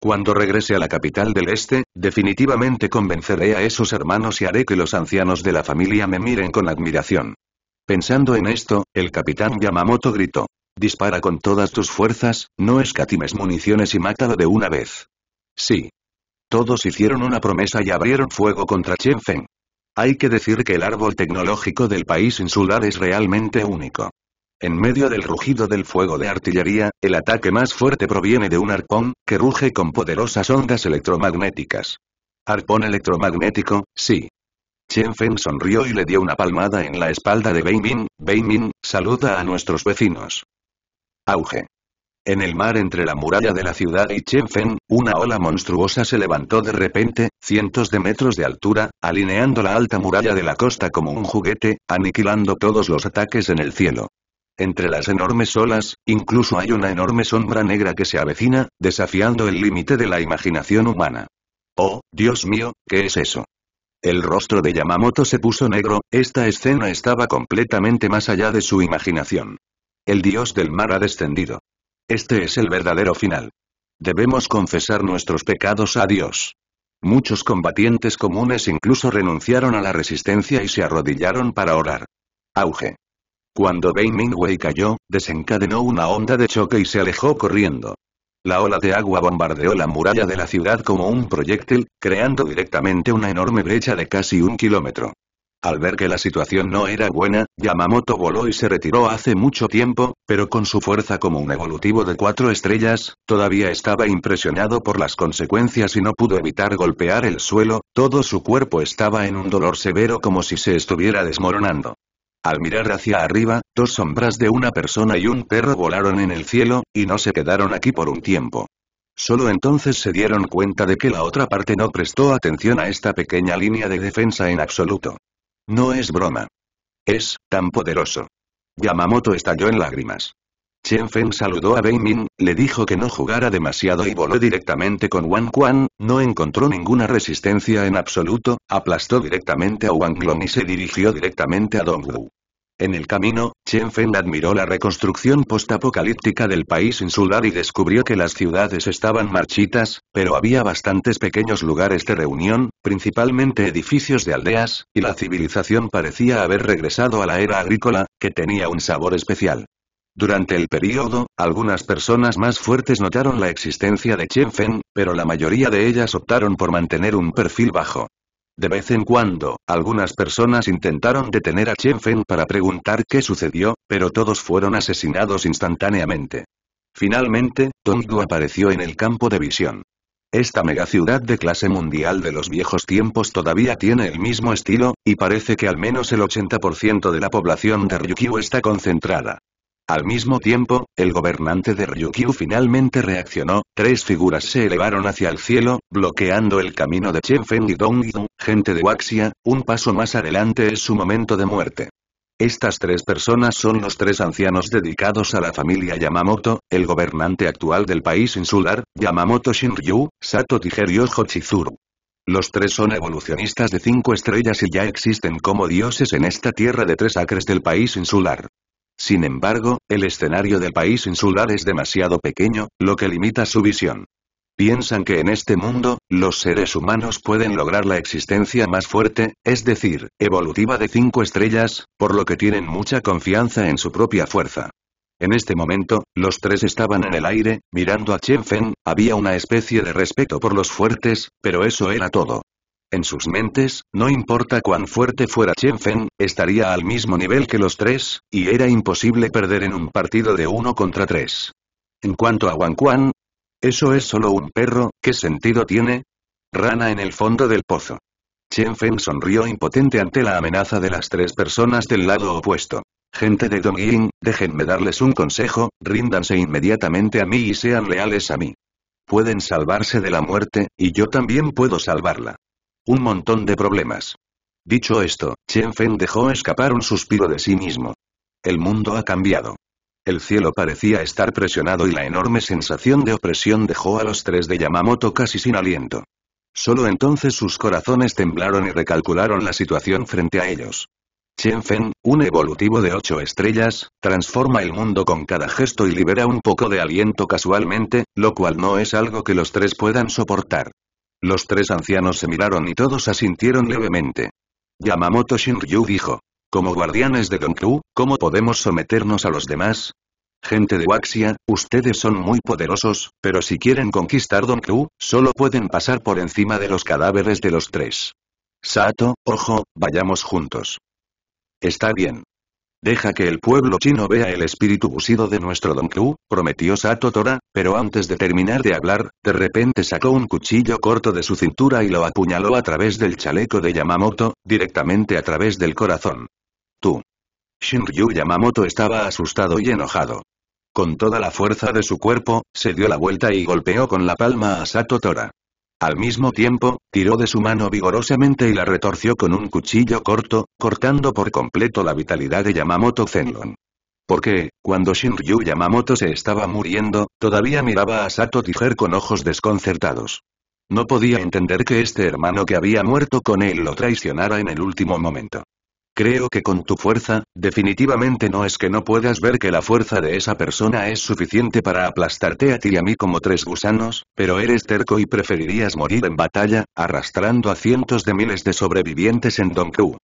Cuando regrese a la capital del este, definitivamente convenceré a esos hermanos y haré que los ancianos de la familia me miren con admiración. Pensando en esto, el capitán Yamamoto gritó. Dispara con todas tus fuerzas, no escatimes municiones y mátalo de una vez. Sí, todos hicieron una promesa y abrieron fuego contra Chen Feng. Hay que decir que el árbol tecnológico del país insular es realmente único. En medio del rugido del fuego de artillería, el ataque más fuerte proviene de un arpón, que ruge con poderosas ondas electromagnéticas. Arpón electromagnético, sí. Chen Feng sonrió y le dio una palmada en la espalda de Bei Ming, Bei Ming, saluda a nuestros vecinos. Auge. En el mar entre la muralla de la ciudad y Chenfen, una ola monstruosa se levantó de repente, cientos de metros de altura, alineando la alta muralla de la costa como un juguete, aniquilando todos los ataques en el cielo. Entre las enormes olas, incluso hay una enorme sombra negra que se avecina, desafiando el límite de la imaginación humana. Oh, Dios mío, ¿qué es eso? El rostro de Yamamoto se puso negro, esta escena estaba completamente más allá de su imaginación. El dios del mar ha descendido. Este es el verdadero final. Debemos confesar nuestros pecados a Dios. Muchos combatientes comunes incluso renunciaron a la resistencia y se arrodillaron para orar. Auge. Cuando Bei Mingwei cayó, desencadenó una onda de choque y se alejó corriendo. La ola de agua bombardeó la muralla de la ciudad como un proyectil, creando directamente una enorme brecha de casi un kilómetro. Al ver que la situación no era buena, Yamamoto voló y se retiró hace mucho tiempo, pero con su fuerza como un evolutivo de cuatro estrellas, todavía estaba impresionado por las consecuencias y no pudo evitar golpear el suelo, todo su cuerpo estaba en un dolor severo como si se estuviera desmoronando. Al mirar hacia arriba, dos sombras de una persona y un perro volaron en el cielo, y no se quedaron aquí por un tiempo. Solo entonces se dieron cuenta de que la otra parte no prestó atención a esta pequeña línea de defensa en absoluto. No es broma. Es, tan poderoso. Yamamoto estalló en lágrimas. Chen Feng saludó a Bei Min, le dijo que no jugara demasiado y voló directamente con Wang Quan, no encontró ninguna resistencia en absoluto, aplastó directamente a Wang Long y se dirigió directamente a Dong Wu. En el camino, Chen Fen admiró la reconstrucción postapocalíptica del país insular y descubrió que las ciudades estaban marchitas, pero había bastantes pequeños lugares de reunión, principalmente edificios de aldeas, y la civilización parecía haber regresado a la era agrícola, que tenía un sabor especial. Durante el período, algunas personas más fuertes notaron la existencia de Chen Fen, pero la mayoría de ellas optaron por mantener un perfil bajo. De vez en cuando, algunas personas intentaron detener a Chen Feng para preguntar qué sucedió, pero todos fueron asesinados instantáneamente. Finalmente, Tongdu apareció en el campo de visión. Esta megaciudad de clase mundial de los viejos tiempos todavía tiene el mismo estilo, y parece que al menos el 80% de la población de Ryukyu está concentrada. Al mismo tiempo, el gobernante de Ryukyu finalmente reaccionó, tres figuras se elevaron hacia el cielo, bloqueando el camino de Chen Feng y Dong Yu, gente de Waxia, un paso más adelante es su momento de muerte. Estas tres personas son los tres ancianos dedicados a la familia Yamamoto, el gobernante actual del país insular, Yamamoto Shinryu, Sato Tiger y Ojo Chizuru. Los tres son evolucionistas de cinco estrellas y ya existen como dioses en esta tierra de tres acres del país insular. Sin embargo, el escenario del país insular es demasiado pequeño, lo que limita su visión. Piensan que en este mundo, los seres humanos pueden lograr la existencia más fuerte, es decir, evolutiva de cinco estrellas, por lo que tienen mucha confianza en su propia fuerza. En este momento, los tres estaban en el aire, mirando a Chen Feng, había una especie de respeto por los fuertes, pero eso era todo. En sus mentes, no importa cuán fuerte fuera Chen Feng, estaría al mismo nivel que los tres, y era imposible perder en un partido de uno contra tres. En cuanto a Wang Quan, eso es solo un perro, ¿qué sentido tiene? Rana en el fondo del pozo. Chen Feng sonrió impotente ante la amenaza de las tres personas del lado opuesto. Gente de Ying, déjenme darles un consejo, ríndanse inmediatamente a mí y sean leales a mí. Pueden salvarse de la muerte, y yo también puedo salvarla. Un montón de problemas. Dicho esto, Chen Feng dejó escapar un suspiro de sí mismo. El mundo ha cambiado. El cielo parecía estar presionado y la enorme sensación de opresión dejó a los tres de Yamamoto casi sin aliento. Solo entonces sus corazones temblaron y recalcularon la situación frente a ellos. Chen Feng, un evolutivo de ocho estrellas, transforma el mundo con cada gesto y libera un poco de aliento casualmente, lo cual no es algo que los tres puedan soportar. Los tres ancianos se miraron y todos asintieron levemente. Yamamoto Shinryu dijo. Como guardianes de Gonkyu, ¿cómo podemos someternos a los demás? Gente de Waxia, ustedes son muy poderosos, pero si quieren conquistar Donku, solo pueden pasar por encima de los cadáveres de los tres. Sato, ojo, vayamos juntos. Está bien. Deja que el pueblo chino vea el espíritu busido de nuestro Don prometió Sato Tora, pero antes de terminar de hablar, de repente sacó un cuchillo corto de su cintura y lo apuñaló a través del chaleco de Yamamoto, directamente a través del corazón. Tú. Shinryu Yamamoto estaba asustado y enojado. Con toda la fuerza de su cuerpo, se dio la vuelta y golpeó con la palma a Sato Tora. Al mismo tiempo, tiró de su mano vigorosamente y la retorció con un cuchillo corto, cortando por completo la vitalidad de Yamamoto Zenlon. Porque, cuando Shinryu Yamamoto se estaba muriendo, todavía miraba a Sato Tiger con ojos desconcertados. No podía entender que este hermano que había muerto con él lo traicionara en el último momento. Creo que con tu fuerza, definitivamente no es que no puedas ver que la fuerza de esa persona es suficiente para aplastarte a ti y a mí como tres gusanos, pero eres terco y preferirías morir en batalla, arrastrando a cientos de miles de sobrevivientes en Donku.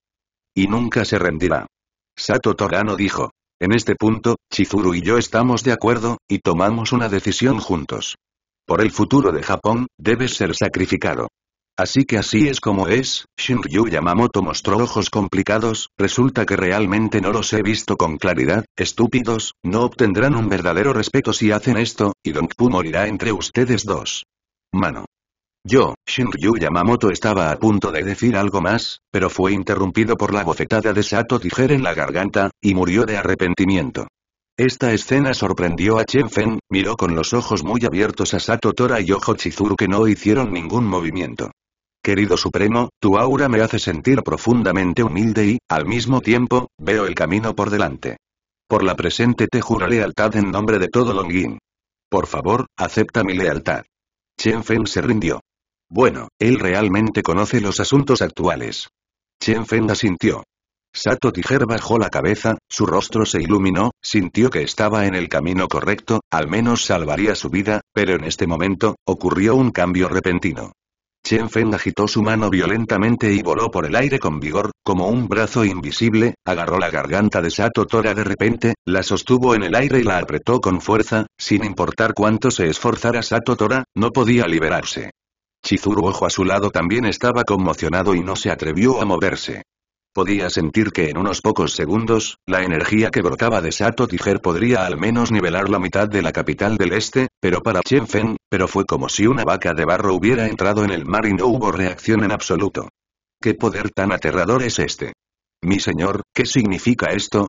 Y nunca se rendirá. Sato Torano dijo. En este punto, Chizuru y yo estamos de acuerdo, y tomamos una decisión juntos. Por el futuro de Japón, debes ser sacrificado. Así que así es como es, Shinryu Yamamoto mostró ojos complicados, resulta que realmente no los he visto con claridad, estúpidos, no obtendrán un verdadero respeto si hacen esto, y Dongpu morirá entre ustedes dos. Mano. Yo, Shinryu Yamamoto estaba a punto de decir algo más, pero fue interrumpido por la bofetada de Sato Tijer en la garganta, y murió de arrepentimiento. Esta escena sorprendió a Chen Feng, miró con los ojos muy abiertos a Sato Tora y Ojo Chizuru que no hicieron ningún movimiento querido Supremo, tu aura me hace sentir profundamente humilde y, al mismo tiempo, veo el camino por delante. Por la presente te juro lealtad en nombre de todo Longin. Por favor, acepta mi lealtad. Chen Feng se rindió. Bueno, él realmente conoce los asuntos actuales. Chen Feng asintió. Sato Tiger bajó la cabeza, su rostro se iluminó, sintió que estaba en el camino correcto, al menos salvaría su vida, pero en este momento, ocurrió un cambio repentino. Chen Fen agitó su mano violentamente y voló por el aire con vigor, como un brazo invisible, agarró la garganta de Sato Tora de repente, la sostuvo en el aire y la apretó con fuerza, sin importar cuánto se esforzara Sato Tora, no podía liberarse. Chizuru Ojo a su lado también estaba conmocionado y no se atrevió a moverse. Podía sentir que en unos pocos segundos, la energía que brotaba de Sato Tiger podría al menos nivelar la mitad de la capital del este, pero para Chen Feng, pero fue como si una vaca de barro hubiera entrado en el mar y no hubo reacción en absoluto. ¿Qué poder tan aterrador es este? Mi señor, ¿qué significa esto?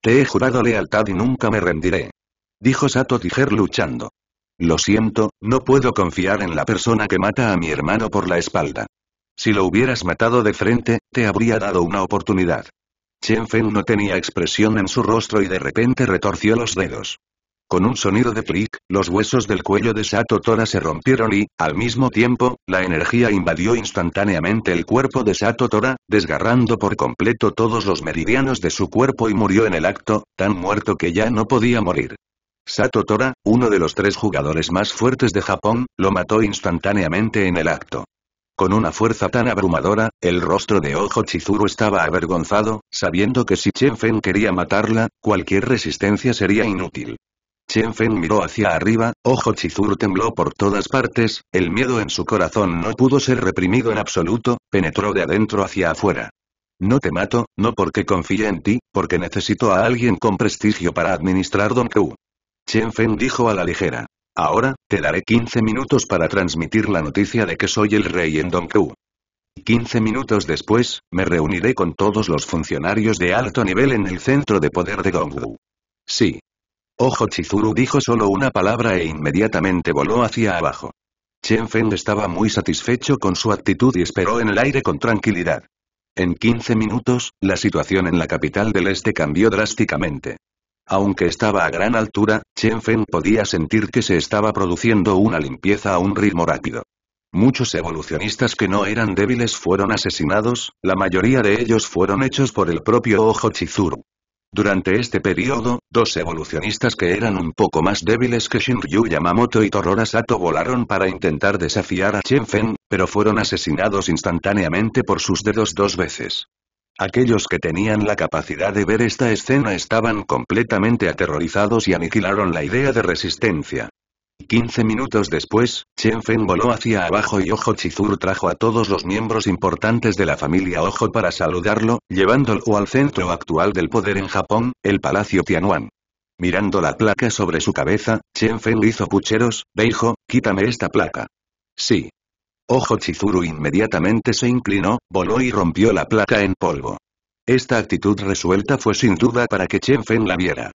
Te he jurado lealtad y nunca me rendiré. Dijo Sato Tiger luchando. Lo siento, no puedo confiar en la persona que mata a mi hermano por la espalda. Si lo hubieras matado de frente, te habría dado una oportunidad. Chen Feng no tenía expresión en su rostro y de repente retorció los dedos. Con un sonido de clic, los huesos del cuello de Sato Tora se rompieron y, al mismo tiempo, la energía invadió instantáneamente el cuerpo de Sato Tora, desgarrando por completo todos los meridianos de su cuerpo y murió en el acto, tan muerto que ya no podía morir. Sato Tora, uno de los tres jugadores más fuertes de Japón, lo mató instantáneamente en el acto. Con una fuerza tan abrumadora, el rostro de Ojo Chizuru estaba avergonzado, sabiendo que si Chen Feng quería matarla, cualquier resistencia sería inútil. Chen Feng miró hacia arriba, Ojo Chizuru tembló por todas partes, el miedo en su corazón no pudo ser reprimido en absoluto, penetró de adentro hacia afuera. No te mato, no porque confíe en ti, porque necesito a alguien con prestigio para administrar Don Chen Feng dijo a la ligera. Ahora, te daré 15 minutos para transmitir la noticia de que soy el rey en Dongku. 15 minutos después, me reuniré con todos los funcionarios de alto nivel en el centro de poder de Donggu. Sí. Ojo Chizuru dijo solo una palabra e inmediatamente voló hacia abajo. Chen Feng estaba muy satisfecho con su actitud y esperó en el aire con tranquilidad. En 15 minutos, la situación en la capital del este cambió drásticamente. Aunque estaba a gran altura, Chen Feng podía sentir que se estaba produciendo una limpieza a un ritmo rápido. Muchos evolucionistas que no eran débiles fueron asesinados, la mayoría de ellos fueron hechos por el propio Ojo Chizuru. Durante este periodo, dos evolucionistas que eran un poco más débiles que Shinryu Yamamoto y Torora Sato volaron para intentar desafiar a Chen Fen, pero fueron asesinados instantáneamente por sus dedos dos veces. Aquellos que tenían la capacidad de ver esta escena estaban completamente aterrorizados y aniquilaron la idea de resistencia. 15 minutos después, Chen Fen voló hacia abajo y Ojo Chizur trajo a todos los miembros importantes de la familia Ojo para saludarlo, llevándolo al centro actual del poder en Japón, el Palacio Tianwan. Mirando la placa sobre su cabeza, Chen Fen hizo pucheros, dijo: quítame esta placa. Sí, Ojo Chizuru inmediatamente se inclinó, voló y rompió la placa en polvo. Esta actitud resuelta fue sin duda para que Chen Feng la viera.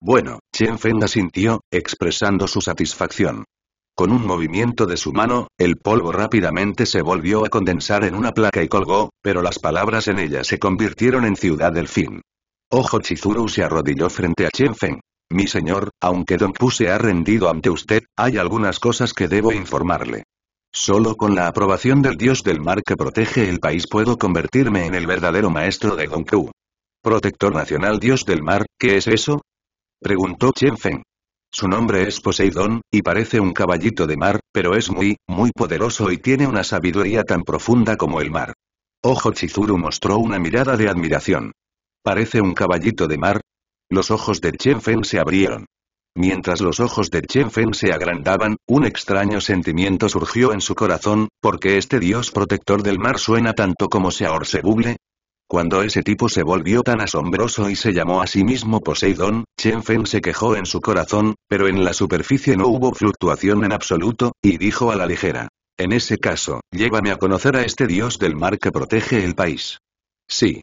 Bueno, Chen Fen asintió, expresando su satisfacción. Con un movimiento de su mano, el polvo rápidamente se volvió a condensar en una placa y colgó, pero las palabras en ella se convirtieron en ciudad del fin. Ojo Chizuru se arrodilló frente a Chen Feng. Mi señor, aunque Don Pu se ha rendido ante usted, hay algunas cosas que debo informarle. Solo con la aprobación del dios del mar que protege el país puedo convertirme en el verdadero maestro de Gongku. Protector nacional dios del mar, ¿qué es eso? Preguntó Chen Feng. Su nombre es Poseidón, y parece un caballito de mar, pero es muy, muy poderoso y tiene una sabiduría tan profunda como el mar. Ojo Chizuru mostró una mirada de admiración. ¿Parece un caballito de mar? Los ojos de Chen Feng se abrieron. Mientras los ojos de Chen Fen se agrandaban, un extraño sentimiento surgió en su corazón, porque este dios protector del mar suena tanto como sea buble Cuando ese tipo se volvió tan asombroso y se llamó a sí mismo Poseidón, Chen Fen se quejó en su corazón, pero en la superficie no hubo fluctuación en absoluto, y dijo a la ligera. En ese caso, llévame a conocer a este dios del mar que protege el país. Sí.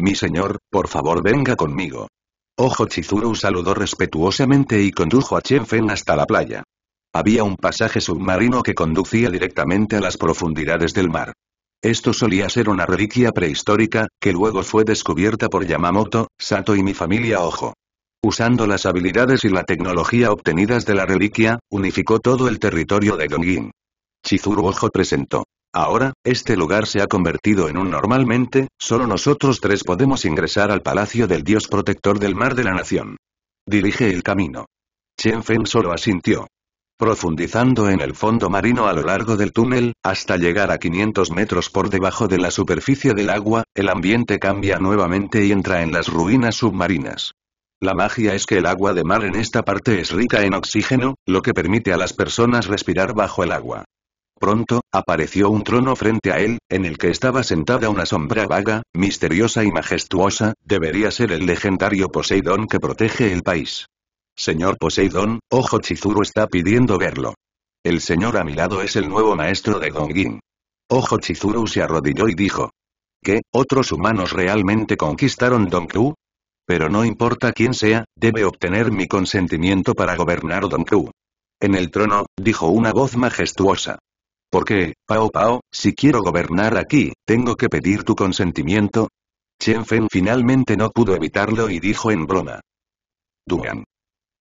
Mi señor, por favor venga conmigo. Ojo Chizuru saludó respetuosamente y condujo a Chen Fen hasta la playa. Había un pasaje submarino que conducía directamente a las profundidades del mar. Esto solía ser una reliquia prehistórica, que luego fue descubierta por Yamamoto, Sato y mi familia Ojo. Usando las habilidades y la tecnología obtenidas de la reliquia, unificó todo el territorio de Gongin. Chizuru Ojo presentó. Ahora, este lugar se ha convertido en un normalmente, solo nosotros tres podemos ingresar al palacio del dios protector del mar de la nación. Dirige el camino. Chen Feng solo asintió. Profundizando en el fondo marino a lo largo del túnel, hasta llegar a 500 metros por debajo de la superficie del agua, el ambiente cambia nuevamente y entra en las ruinas submarinas. La magia es que el agua de mar en esta parte es rica en oxígeno, lo que permite a las personas respirar bajo el agua. Pronto, apareció un trono frente a él, en el que estaba sentada una sombra vaga, misteriosa y majestuosa, debería ser el legendario Poseidón que protege el país. Señor Poseidón, Ojo Chizuru está pidiendo verlo. El señor a mi lado es el nuevo maestro de Dongin. Ojo Chizuru se arrodilló y dijo. ¿Qué, otros humanos realmente conquistaron Donkyu? Pero no importa quién sea, debe obtener mi consentimiento para gobernar Donkyu. En el trono, dijo una voz majestuosa qué, Pao Pao, si quiero gobernar aquí, tengo que pedir tu consentimiento. Chen Feng finalmente no pudo evitarlo y dijo en broma. Duan.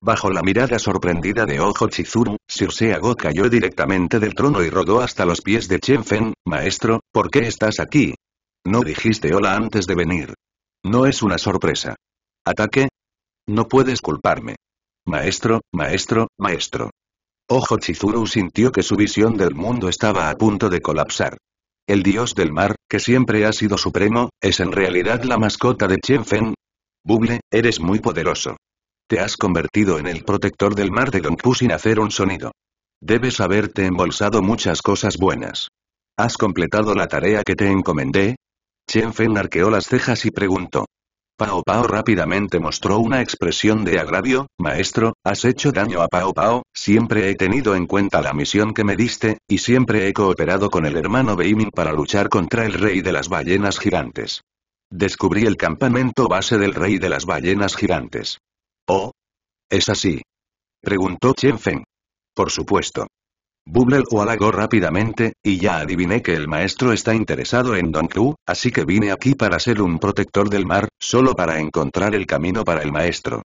Bajo la mirada sorprendida de Ojo Chizuru, Sir cayó directamente del trono y rodó hasta los pies de Chen Feng, maestro, ¿por qué estás aquí? No dijiste hola antes de venir. No es una sorpresa. ¿Ataque? No puedes culparme. Maestro, maestro, maestro. Ojo Chizuru sintió que su visión del mundo estaba a punto de colapsar. El dios del mar, que siempre ha sido supremo, es en realidad la mascota de Chen Feng. Buble, eres muy poderoso. Te has convertido en el protector del mar de Dongpu sin hacer un sonido. Debes haberte embolsado muchas cosas buenas. ¿Has completado la tarea que te encomendé? Chen Feng arqueó las cejas y preguntó. Pao Pao rápidamente mostró una expresión de agravio, maestro, has hecho daño a Pao Pao, Siempre he tenido en cuenta la misión que me diste, y siempre he cooperado con el hermano Beimin para luchar contra el rey de las ballenas gigantes. Descubrí el campamento base del rey de las ballenas gigantes. ¿Oh? ¿Es así? Preguntó Chen Feng. Por supuesto. Bubble o halagó rápidamente, y ya adiviné que el maestro está interesado en Don Q, así que vine aquí para ser un protector del mar, solo para encontrar el camino para el maestro.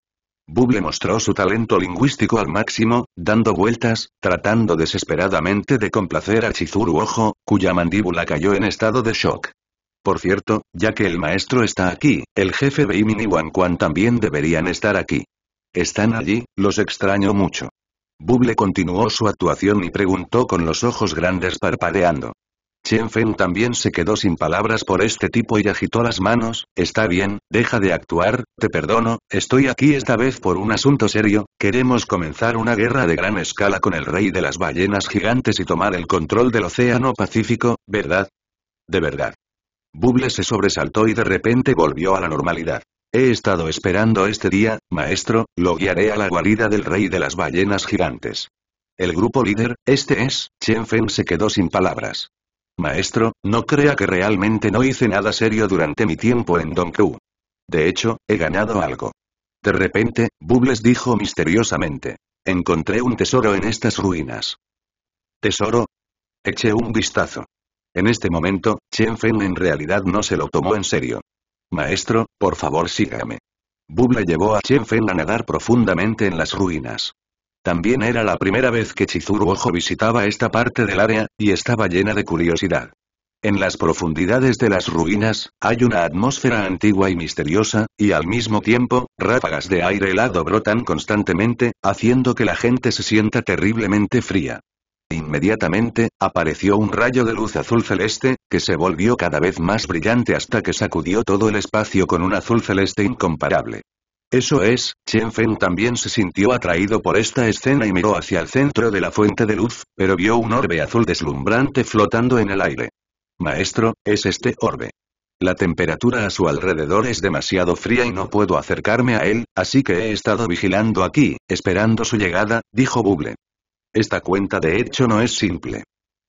Buble mostró su talento lingüístico al máximo, dando vueltas, tratando desesperadamente de complacer a Chizuru Ojo, cuya mandíbula cayó en estado de shock. Por cierto, ya que el maestro está aquí, el jefe Beimin y Wan también deberían estar aquí. Están allí, los extraño mucho. Buble continuó su actuación y preguntó con los ojos grandes parpadeando. Chen Feng también se quedó sin palabras por este tipo y agitó las manos, está bien, deja de actuar, te perdono, estoy aquí esta vez por un asunto serio, queremos comenzar una guerra de gran escala con el rey de las ballenas gigantes y tomar el control del océano Pacífico, ¿verdad? De verdad. Buble se sobresaltó y de repente volvió a la normalidad. He estado esperando este día, maestro, lo guiaré a la guarida del rey de las ballenas gigantes. El grupo líder, este es, Chen Feng se quedó sin palabras. Maestro, no crea que realmente no hice nada serio durante mi tiempo en Dongku. De hecho, he ganado algo. De repente, Bubbles dijo misteriosamente. Encontré un tesoro en estas ruinas. ¿Tesoro? Eché un vistazo. En este momento, Chen Feng en realidad no se lo tomó en serio. Maestro, por favor sígame. Bubles llevó a Chen Feng a nadar profundamente en las ruinas. También era la primera vez que Chizuru Ojo visitaba esta parte del área, y estaba llena de curiosidad. En las profundidades de las ruinas, hay una atmósfera antigua y misteriosa, y al mismo tiempo, ráfagas de aire helado brotan constantemente, haciendo que la gente se sienta terriblemente fría. Inmediatamente, apareció un rayo de luz azul celeste, que se volvió cada vez más brillante hasta que sacudió todo el espacio con un azul celeste incomparable. Eso es, Chen Feng también se sintió atraído por esta escena y miró hacia el centro de la fuente de luz, pero vio un orbe azul deslumbrante flotando en el aire. Maestro, es este orbe. La temperatura a su alrededor es demasiado fría y no puedo acercarme a él, así que he estado vigilando aquí, esperando su llegada, dijo Buble. Esta cuenta de hecho no es simple.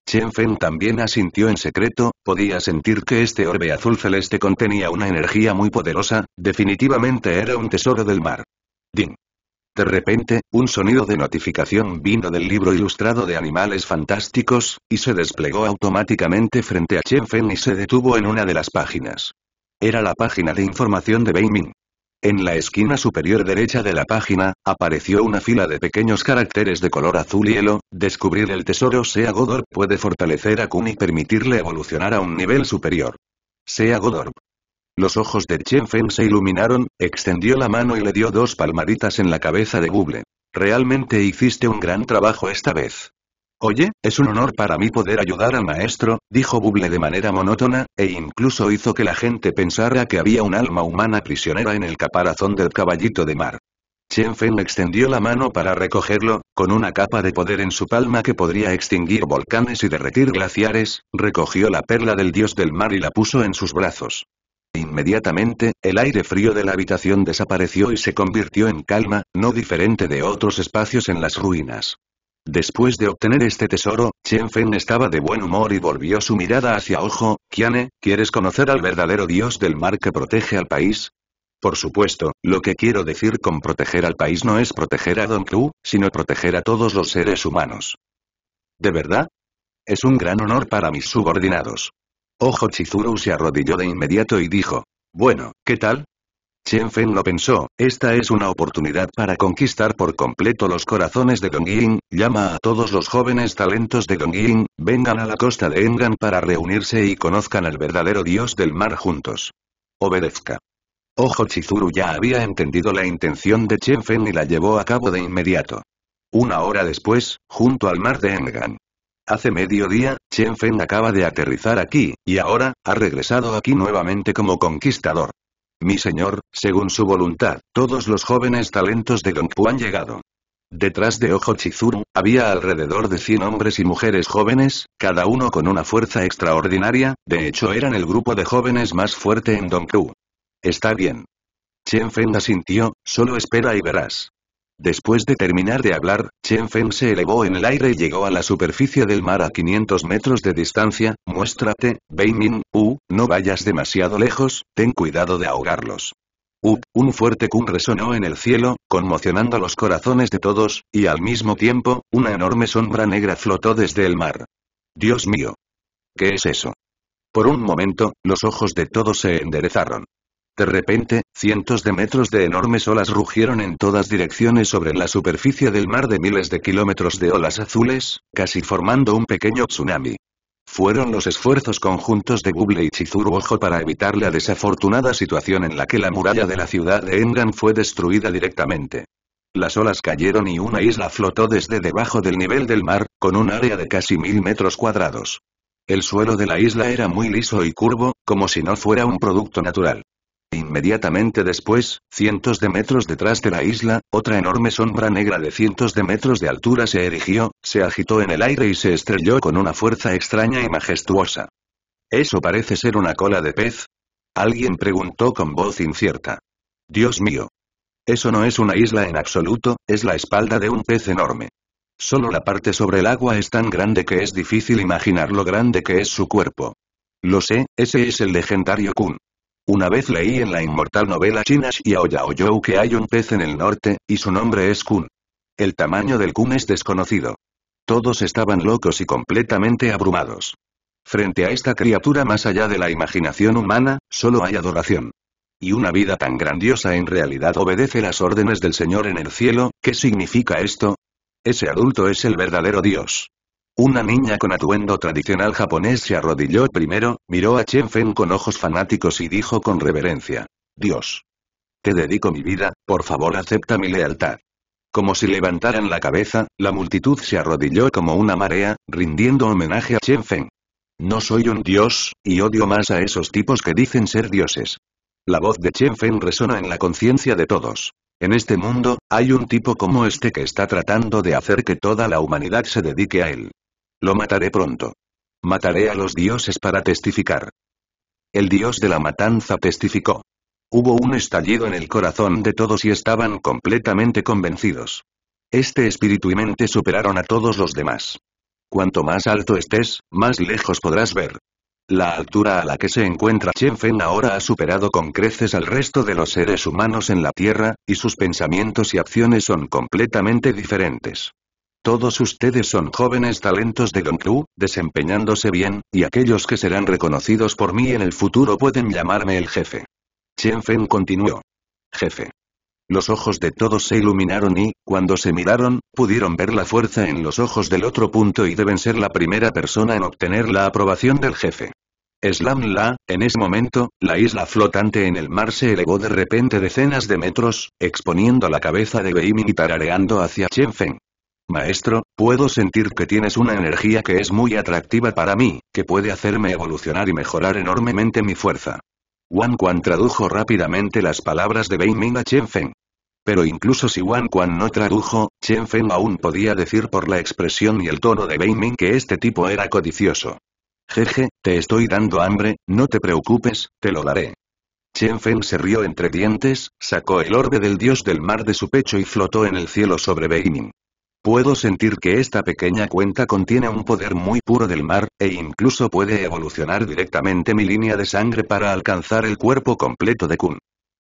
Chen Fen también asintió en secreto, podía sentir que este orbe azul celeste contenía una energía muy poderosa, definitivamente era un tesoro del mar. Ding. De repente, un sonido de notificación vino del libro ilustrado de animales fantásticos, y se desplegó automáticamente frente a Chen Fen y se detuvo en una de las páginas. Era la página de información de Ming. En la esquina superior derecha de la página, apareció una fila de pequeños caracteres de color azul hielo, descubrir el tesoro Sea Godor puede fortalecer a Kun y permitirle evolucionar a un nivel superior. Sea Godor. Los ojos de Chen Feng se iluminaron, extendió la mano y le dio dos palmaditas en la cabeza de Google. Realmente hiciste un gran trabajo esta vez. Oye, es un honor para mí poder ayudar al maestro, dijo Buble de manera monótona, e incluso hizo que la gente pensara que había un alma humana prisionera en el caparazón del caballito de mar. Chen Feng extendió la mano para recogerlo, con una capa de poder en su palma que podría extinguir volcanes y derretir glaciares, recogió la perla del dios del mar y la puso en sus brazos. Inmediatamente, el aire frío de la habitación desapareció y se convirtió en calma, no diferente de otros espacios en las ruinas. Después de obtener este tesoro, Chen Fen estaba de buen humor y volvió su mirada hacia Ojo, Kiane, ¿quieres conocer al verdadero dios del mar que protege al país? Por supuesto, lo que quiero decir con proteger al país no es proteger a Don Q, sino proteger a todos los seres humanos. ¿De verdad? Es un gran honor para mis subordinados. Ojo Chizuru se arrodilló de inmediato y dijo, bueno, ¿qué tal? Chen Fen lo pensó, esta es una oportunidad para conquistar por completo los corazones de Dongyin, llama a todos los jóvenes talentos de Dongyin, vengan a la costa de Engan para reunirse y conozcan al verdadero dios del mar juntos. Obedezca. Ojo Chizuru ya había entendido la intención de Chen Fen y la llevó a cabo de inmediato. Una hora después, junto al mar de Engan. Hace medio día, Chen Fen acaba de aterrizar aquí, y ahora, ha regresado aquí nuevamente como conquistador. Mi señor, según su voluntad, todos los jóvenes talentos de Gongpu han llegado. Detrás de Ojo Chizuru, había alrededor de 100 hombres y mujeres jóvenes, cada uno con una fuerza extraordinaria, de hecho eran el grupo de jóvenes más fuerte en Dongku. Está bien. Chen Feng asintió, solo espera y verás. Después de terminar de hablar, Chen Feng se elevó en el aire y llegó a la superficie del mar a 500 metros de distancia, muéstrate, Bei Ming, U, no vayas demasiado lejos, ten cuidado de ahogarlos. Uh, un fuerte cum resonó en el cielo, conmocionando los corazones de todos, y al mismo tiempo, una enorme sombra negra flotó desde el mar. Dios mío. ¿Qué es eso? Por un momento, los ojos de todos se enderezaron. De repente, cientos de metros de enormes olas rugieron en todas direcciones sobre la superficie del mar de miles de kilómetros de olas azules, casi formando un pequeño tsunami. Fueron los esfuerzos conjuntos de Buble y Chizuru Ojo para evitar la desafortunada situación en la que la muralla de la ciudad de Engan fue destruida directamente. Las olas cayeron y una isla flotó desde debajo del nivel del mar, con un área de casi mil metros cuadrados. El suelo de la isla era muy liso y curvo, como si no fuera un producto natural. Inmediatamente después, cientos de metros detrás de la isla, otra enorme sombra negra de cientos de metros de altura se erigió, se agitó en el aire y se estrelló con una fuerza extraña y majestuosa. ¿Eso parece ser una cola de pez? Alguien preguntó con voz incierta. Dios mío. Eso no es una isla en absoluto, es la espalda de un pez enorme. Solo la parte sobre el agua es tan grande que es difícil imaginar lo grande que es su cuerpo. Lo sé, ese es el legendario Kun. Una vez leí en la inmortal novela china Xiao Yao que hay un pez en el norte, y su nombre es Kun. El tamaño del Kun es desconocido. Todos estaban locos y completamente abrumados. Frente a esta criatura más allá de la imaginación humana, solo hay adoración. Y una vida tan grandiosa en realidad obedece las órdenes del Señor en el cielo, ¿qué significa esto? Ese adulto es el verdadero Dios. Una niña con atuendo tradicional japonés se arrodilló primero, miró a Chen Feng con ojos fanáticos y dijo con reverencia. Dios. Te dedico mi vida, por favor acepta mi lealtad. Como si levantaran la cabeza, la multitud se arrodilló como una marea, rindiendo homenaje a Chen Feng. No soy un dios, y odio más a esos tipos que dicen ser dioses. La voz de Chen Feng resona en la conciencia de todos. En este mundo, hay un tipo como este que está tratando de hacer que toda la humanidad se dedique a él. Lo mataré pronto. Mataré a los dioses para testificar. El dios de la matanza testificó. Hubo un estallido en el corazón de todos y estaban completamente convencidos. Este espíritu y mente superaron a todos los demás. Cuanto más alto estés, más lejos podrás ver. La altura a la que se encuentra Chen ahora ha superado con creces al resto de los seres humanos en la Tierra, y sus pensamientos y acciones son completamente diferentes. Todos ustedes son jóvenes talentos de Dongku, desempeñándose bien, y aquellos que serán reconocidos por mí en el futuro pueden llamarme el jefe. Chen Feng continuó. Jefe. Los ojos de todos se iluminaron y, cuando se miraron, pudieron ver la fuerza en los ojos del otro punto y deben ser la primera persona en obtener la aprobación del jefe. Slam La, en ese momento, la isla flotante en el mar se elevó de repente decenas de metros, exponiendo la cabeza de Beimin y tarareando hacia Chen Feng. Maestro, puedo sentir que tienes una energía que es muy atractiva para mí, que puede hacerme evolucionar y mejorar enormemente mi fuerza. Wang Quan tradujo rápidamente las palabras de Bei Ming a Chen Feng. Pero incluso si Wang Quan no tradujo, Chen Feng aún podía decir por la expresión y el tono de Bei Ming que este tipo era codicioso. Jeje, te estoy dando hambre, no te preocupes, te lo daré. Chen Feng se rió entre dientes, sacó el orbe del dios del mar de su pecho y flotó en el cielo sobre Bei Ming. Puedo sentir que esta pequeña cuenta contiene un poder muy puro del mar, e incluso puede evolucionar directamente mi línea de sangre para alcanzar el cuerpo completo de Kun.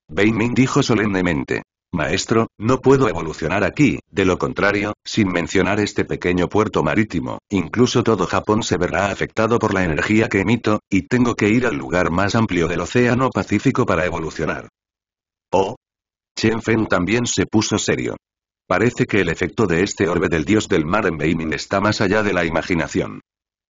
Ming dijo solemnemente. Maestro, no puedo evolucionar aquí, de lo contrario, sin mencionar este pequeño puerto marítimo, incluso todo Japón se verá afectado por la energía que emito, y tengo que ir al lugar más amplio del Océano Pacífico para evolucionar. Oh. Chen Feng también se puso serio. Parece que el efecto de este orbe del dios del mar en Beimin está más allá de la imaginación.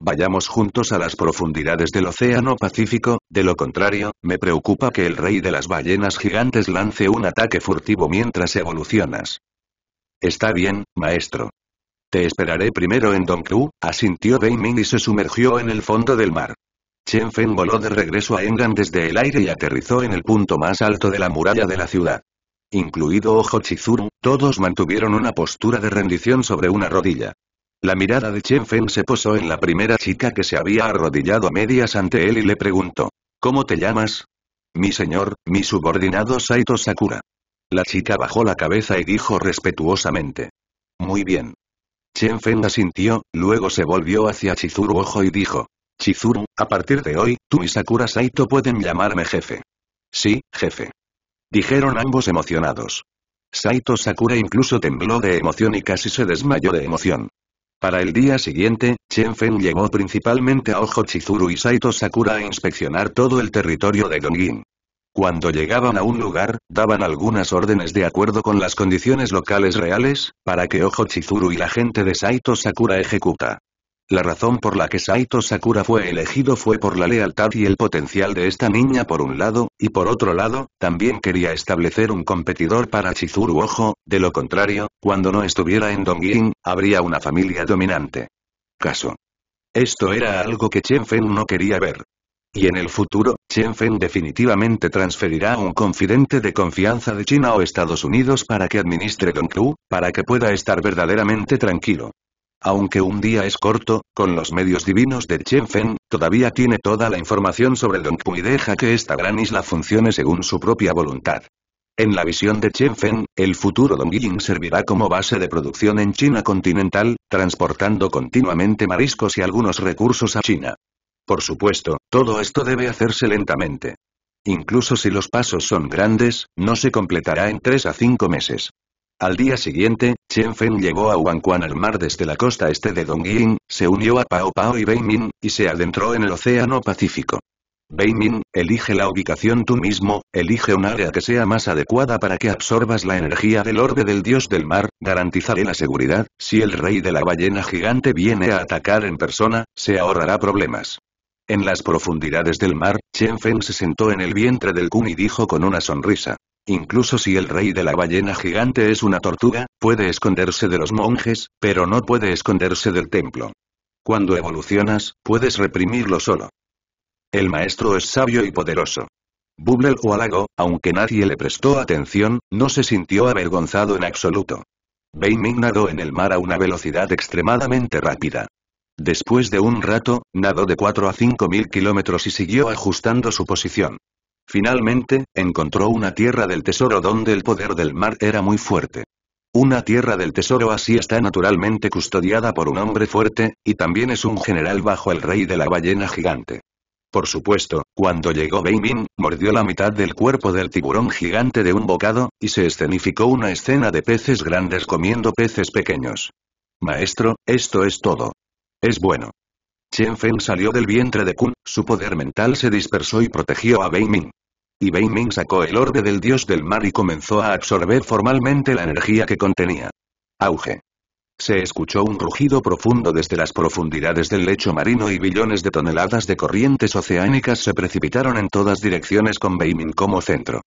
Vayamos juntos a las profundidades del Océano Pacífico, de lo contrario, me preocupa que el rey de las ballenas gigantes lance un ataque furtivo mientras evolucionas. Está bien, maestro. Te esperaré primero en Dongku, asintió Beimin y se sumergió en el fondo del mar. Chen Feng voló de regreso a Engan desde el aire y aterrizó en el punto más alto de la muralla de la ciudad incluido Ojo Chizuru, todos mantuvieron una postura de rendición sobre una rodilla. La mirada de Chen Feng se posó en la primera chica que se había arrodillado a medias ante él y le preguntó, ¿Cómo te llamas? Mi señor, mi subordinado Saito Sakura. La chica bajó la cabeza y dijo respetuosamente. Muy bien. Chen Feng asintió, luego se volvió hacia Chizuru Ojo y dijo, Chizuru, a partir de hoy, tú y Sakura Saito pueden llamarme jefe. Sí, jefe dijeron ambos emocionados. Saito Sakura incluso tembló de emoción y casi se desmayó de emoción. Para el día siguiente, Chen Feng llevó principalmente a Ojo Chizuru y Saito Sakura a inspeccionar todo el territorio de Dongin. Cuando llegaban a un lugar, daban algunas órdenes de acuerdo con las condiciones locales reales, para que Ojo Chizuru y la gente de Saito Sakura ejecuta. La razón por la que Saito Sakura fue elegido fue por la lealtad y el potencial de esta niña por un lado, y por otro lado, también quería establecer un competidor para Chizuru Ojo, de lo contrario, cuando no estuviera en Dongying, habría una familia dominante. Caso. Esto era algo que Chen Feng no quería ver. Y en el futuro, Chen Feng definitivamente transferirá a un confidente de confianza de China o Estados Unidos para que administre Dongku, para que pueda estar verdaderamente tranquilo. Aunque un día es corto, con los medios divinos de Chen todavía tiene toda la información sobre Dongpu y deja que esta gran isla funcione según su propia voluntad. En la visión de Chen el futuro Dongying servirá como base de producción en China continental, transportando continuamente mariscos y algunos recursos a China. Por supuesto, todo esto debe hacerse lentamente. Incluso si los pasos son grandes, no se completará en tres a cinco meses. Al día siguiente, Chen Feng llegó a Huangquan al mar desde la costa este de Dongying, se unió a Pao Pao y Beimin, y se adentró en el Océano Pacífico. Beimin, elige la ubicación tú mismo, elige un área que sea más adecuada para que absorbas la energía del orbe del dios del mar, garantizaré la seguridad, si el rey de la ballena gigante viene a atacar en persona, se ahorrará problemas. En las profundidades del mar, Chen Feng se sentó en el vientre del Kun y dijo con una sonrisa. Incluso si el rey de la ballena gigante es una tortuga, puede esconderse de los monjes, pero no puede esconderse del templo. Cuando evolucionas, puedes reprimirlo solo. El maestro es sabio y poderoso. Bubble o halago, aunque nadie le prestó atención, no se sintió avergonzado en absoluto. Beiming nadó en el mar a una velocidad extremadamente rápida. Después de un rato, nadó de 4 a 5 mil kilómetros y siguió ajustando su posición. Finalmente, encontró una tierra del tesoro donde el poder del mar era muy fuerte. Una tierra del tesoro así está naturalmente custodiada por un hombre fuerte, y también es un general bajo el rey de la ballena gigante. Por supuesto, cuando llegó Beimin, mordió la mitad del cuerpo del tiburón gigante de un bocado, y se escenificó una escena de peces grandes comiendo peces pequeños. Maestro, esto es todo. Es bueno. Chen Feng salió del vientre de Kun, su poder mental se dispersó y protegió a Bei Y Bei sacó el orbe del dios del mar y comenzó a absorber formalmente la energía que contenía. Auge. Se escuchó un rugido profundo desde las profundidades del lecho marino y billones de toneladas de corrientes oceánicas se precipitaron en todas direcciones con Beiming como centro.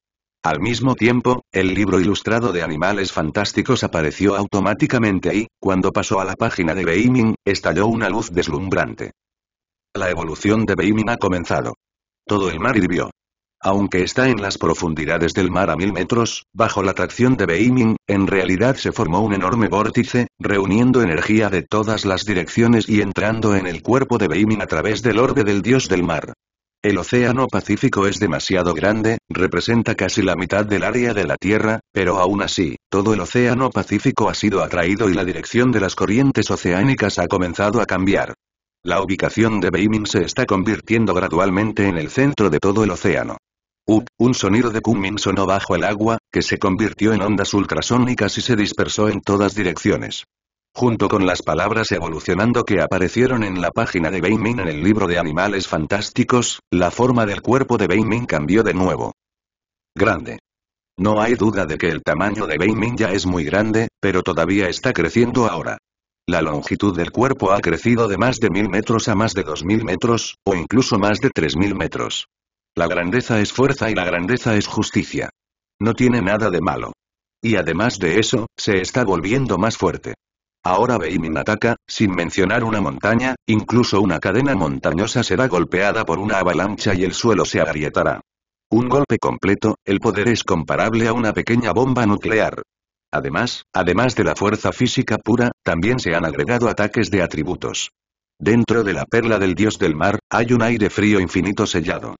Al mismo tiempo, el libro ilustrado de animales fantásticos apareció automáticamente y, cuando pasó a la página de Beiming, estalló una luz deslumbrante. La evolución de Beiming ha comenzado. Todo el mar hirvió. Aunque está en las profundidades del mar a mil metros, bajo la atracción de Beiming, en realidad se formó un enorme vórtice, reuniendo energía de todas las direcciones y entrando en el cuerpo de Beiming a través del orbe del dios del mar. El Océano Pacífico es demasiado grande, representa casi la mitad del área de la Tierra, pero aún así, todo el Océano Pacífico ha sido atraído y la dirección de las corrientes oceánicas ha comenzado a cambiar. La ubicación de Beiming se está convirtiendo gradualmente en el centro de todo el océano. un sonido de Kunmin sonó bajo el agua, que se convirtió en ondas ultrasónicas y se dispersó en todas direcciones junto con las palabras evolucionando que aparecieron en la página de Beimin en el libro de Animales Fantásticos, la forma del cuerpo de Beimin cambió de nuevo. Grande. No hay duda de que el tamaño de Beimin ya es muy grande, pero todavía está creciendo ahora. La longitud del cuerpo ha crecido de más de mil metros a más de 2000 metros, o incluso más de 3000 metros. La grandeza es fuerza y la grandeza es justicia. No tiene nada de malo. Y además de eso, se está volviendo más fuerte. Ahora Beimin ataca, sin mencionar una montaña, incluso una cadena montañosa será golpeada por una avalancha y el suelo se agrietará. Un golpe completo, el poder es comparable a una pequeña bomba nuclear. Además, además de la fuerza física pura, también se han agregado ataques de atributos. Dentro de la perla del dios del mar, hay un aire frío infinito sellado.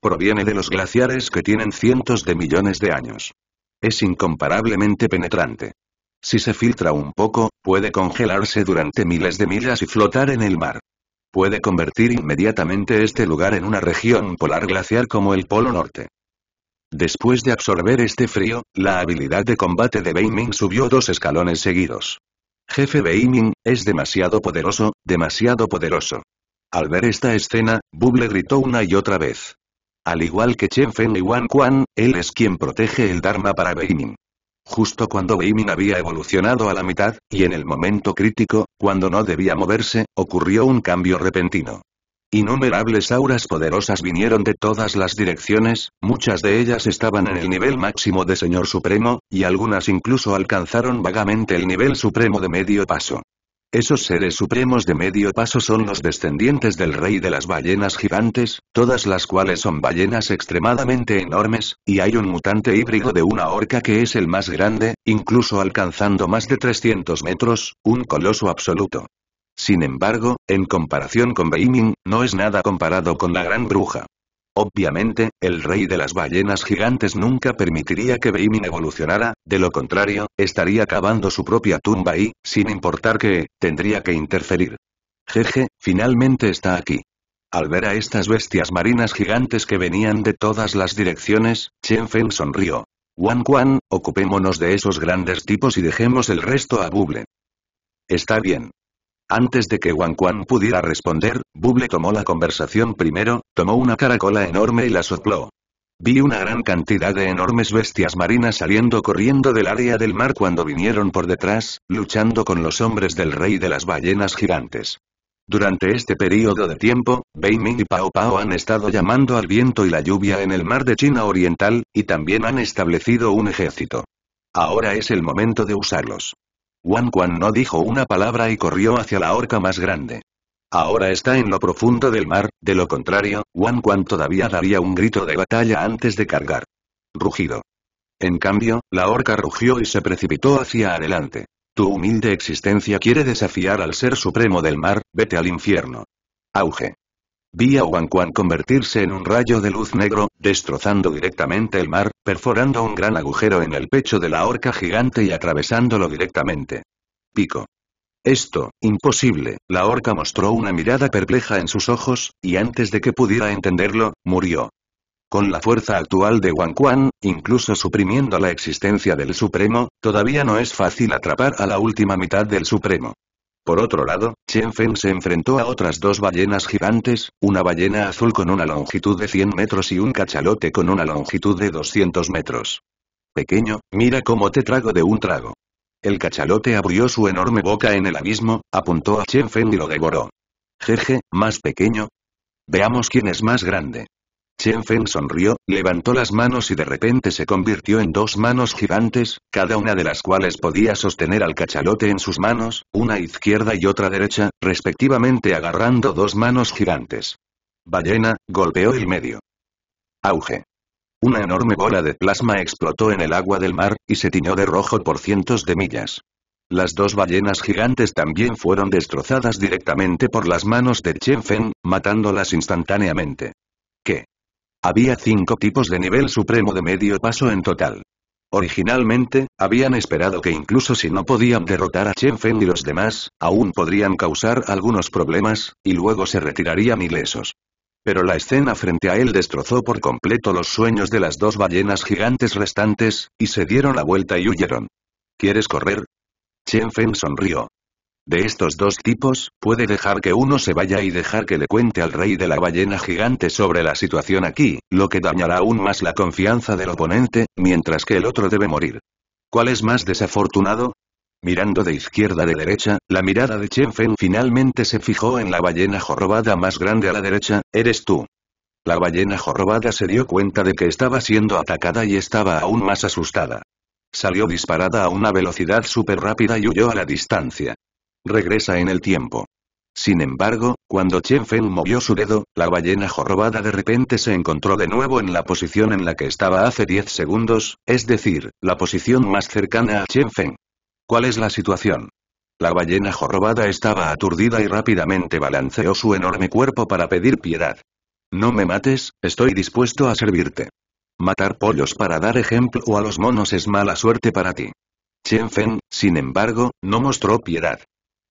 Proviene de los glaciares que tienen cientos de millones de años. Es incomparablemente penetrante. Si se filtra un poco, puede congelarse durante miles de millas y flotar en el mar. Puede convertir inmediatamente este lugar en una región polar glaciar como el Polo Norte. Después de absorber este frío, la habilidad de combate de Beiming subió dos escalones seguidos. Jefe Beiming, es demasiado poderoso, demasiado poderoso. Al ver esta escena, Buble gritó una y otra vez. Al igual que Chen Feng y Wan Quan, él es quien protege el Dharma para Beiming. Justo cuando Weimin había evolucionado a la mitad, y en el momento crítico, cuando no debía moverse, ocurrió un cambio repentino. Innumerables auras poderosas vinieron de todas las direcciones, muchas de ellas estaban en el nivel máximo de Señor Supremo, y algunas incluso alcanzaron vagamente el nivel supremo de medio paso. Esos seres supremos de medio paso son los descendientes del rey de las ballenas gigantes, todas las cuales son ballenas extremadamente enormes, y hay un mutante híbrido de una orca que es el más grande, incluso alcanzando más de 300 metros, un coloso absoluto. Sin embargo, en comparación con Beiming, no es nada comparado con la gran bruja. Obviamente, el rey de las ballenas gigantes nunca permitiría que Beimin evolucionara, de lo contrario, estaría cavando su propia tumba y, sin importar que, tendría que interferir. Jeje, finalmente está aquí. Al ver a estas bestias marinas gigantes que venían de todas las direcciones, Chen Feng sonrió. Wan Quan, ocupémonos de esos grandes tipos y dejemos el resto a Buble. Está bien. Antes de que Wang Quan pudiera responder, Buble tomó la conversación primero, tomó una caracola enorme y la sopló. Vi una gran cantidad de enormes bestias marinas saliendo corriendo del área del mar cuando vinieron por detrás, luchando con los hombres del rey de las ballenas gigantes. Durante este periodo de tiempo, Bei Ming y Pao Pao han estado llamando al viento y la lluvia en el mar de China Oriental, y también han establecido un ejército. Ahora es el momento de usarlos. Wang Quan no dijo una palabra y corrió hacia la horca más grande. Ahora está en lo profundo del mar, de lo contrario, Wang Quan todavía daría un grito de batalla antes de cargar. Rugido. En cambio, la horca rugió y se precipitó hacia adelante. Tu humilde existencia quiere desafiar al ser supremo del mar, vete al infierno. Auge. Vi a Quan convertirse en un rayo de luz negro, destrozando directamente el mar, perforando un gran agujero en el pecho de la orca gigante y atravesándolo directamente. Pico. Esto, imposible, la orca mostró una mirada perpleja en sus ojos, y antes de que pudiera entenderlo, murió. Con la fuerza actual de Wang Quan, incluso suprimiendo la existencia del Supremo, todavía no es fácil atrapar a la última mitad del Supremo. Por otro lado, Chen Feng se enfrentó a otras dos ballenas gigantes, una ballena azul con una longitud de 100 metros y un cachalote con una longitud de 200 metros. Pequeño, mira cómo te trago de un trago. El cachalote abrió su enorme boca en el abismo, apuntó a Chen Feng y lo devoró. Jeje, más pequeño. Veamos quién es más grande. Chen Feng sonrió, levantó las manos y de repente se convirtió en dos manos gigantes, cada una de las cuales podía sostener al cachalote en sus manos, una izquierda y otra derecha, respectivamente agarrando dos manos gigantes. Ballena, golpeó el medio. Auge. Una enorme bola de plasma explotó en el agua del mar, y se tiñó de rojo por cientos de millas. Las dos ballenas gigantes también fueron destrozadas directamente por las manos de Chen Fen, matándolas instantáneamente. ¿Qué? Había cinco tipos de nivel supremo de medio paso en total. Originalmente, habían esperado que incluso si no podían derrotar a Chen Feng y los demás, aún podrían causar algunos problemas, y luego se retirarían ilesos. Pero la escena frente a él destrozó por completo los sueños de las dos ballenas gigantes restantes, y se dieron la vuelta y huyeron. ¿Quieres correr? Chen Feng sonrió. De estos dos tipos, puede dejar que uno se vaya y dejar que le cuente al rey de la ballena gigante sobre la situación aquí, lo que dañará aún más la confianza del oponente, mientras que el otro debe morir. ¿Cuál es más desafortunado? Mirando de izquierda a derecha, la mirada de Chen Feng finalmente se fijó en la ballena jorobada más grande a la derecha, eres tú. La ballena jorobada se dio cuenta de que estaba siendo atacada y estaba aún más asustada. Salió disparada a una velocidad súper rápida y huyó a la distancia regresa en el tiempo. Sin embargo, cuando Chen Feng movió su dedo, la ballena jorobada de repente se encontró de nuevo en la posición en la que estaba hace 10 segundos, es decir, la posición más cercana a Chen Feng. ¿Cuál es la situación? La ballena jorobada estaba aturdida y rápidamente balanceó su enorme cuerpo para pedir piedad. No me mates, estoy dispuesto a servirte. Matar pollos para dar ejemplo a los monos es mala suerte para ti. Chen Feng, sin embargo, no mostró piedad.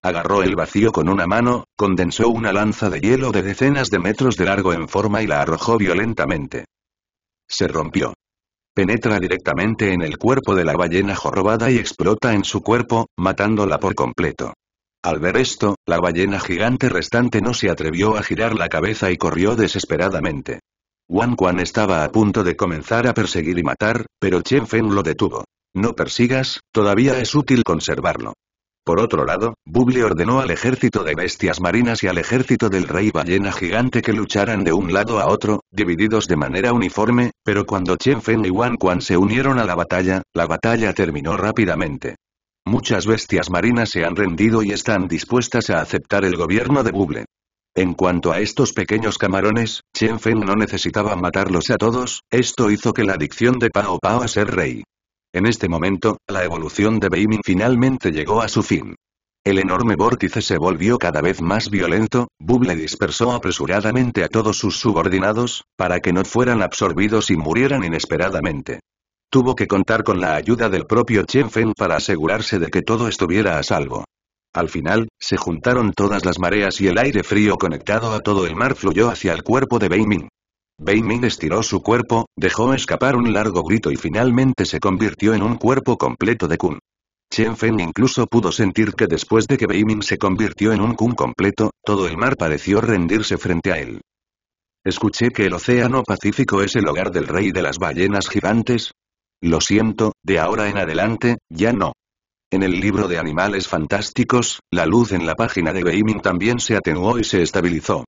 Agarró el vacío con una mano, condensó una lanza de hielo de decenas de metros de largo en forma y la arrojó violentamente. Se rompió. Penetra directamente en el cuerpo de la ballena jorobada y explota en su cuerpo, matándola por completo. Al ver esto, la ballena gigante restante no se atrevió a girar la cabeza y corrió desesperadamente. Wan Quan estaba a punto de comenzar a perseguir y matar, pero Chen Feng lo detuvo. No persigas, todavía es útil conservarlo. Por otro lado, Buble ordenó al ejército de bestias marinas y al ejército del rey ballena gigante que lucharan de un lado a otro, divididos de manera uniforme, pero cuando Chen Feng y Wan Quan se unieron a la batalla, la batalla terminó rápidamente. Muchas bestias marinas se han rendido y están dispuestas a aceptar el gobierno de Buble. En cuanto a estos pequeños camarones, Chen Feng no necesitaba matarlos a todos, esto hizo que la adicción de Pao Pao a ser rey en este momento, la evolución de Beiming finalmente llegó a su fin. El enorme vórtice se volvió cada vez más violento, Buble dispersó apresuradamente a todos sus subordinados, para que no fueran absorbidos y murieran inesperadamente. Tuvo que contar con la ayuda del propio Chen Feng para asegurarse de que todo estuviera a salvo. Al final, se juntaron todas las mareas y el aire frío conectado a todo el mar fluyó hacia el cuerpo de Beiming. Beimin estiró su cuerpo, dejó escapar un largo grito y finalmente se convirtió en un cuerpo completo de Kun. Chen Fen incluso pudo sentir que después de que Beimin se convirtió en un Kun completo, todo el mar pareció rendirse frente a él. Escuché que el Océano Pacífico es el hogar del rey de las ballenas gigantes. Lo siento, de ahora en adelante, ya no. En el libro de Animales Fantásticos, la luz en la página de Beimin también se atenuó y se estabilizó.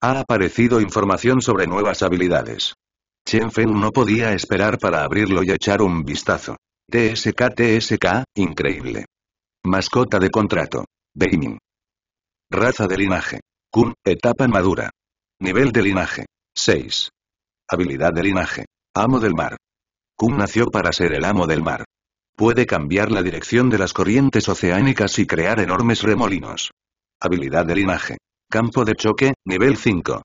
Ha aparecido información sobre nuevas habilidades. Chen Feng no podía esperar para abrirlo y echar un vistazo. TSK TSK, increíble. Mascota de contrato. Beiming. Raza de linaje. Kun, etapa madura. Nivel de linaje. 6. Habilidad de linaje. Amo del mar. Kun nació para ser el amo del mar. Puede cambiar la dirección de las corrientes oceánicas y crear enormes remolinos. Habilidad de linaje. Campo de choque, nivel 5.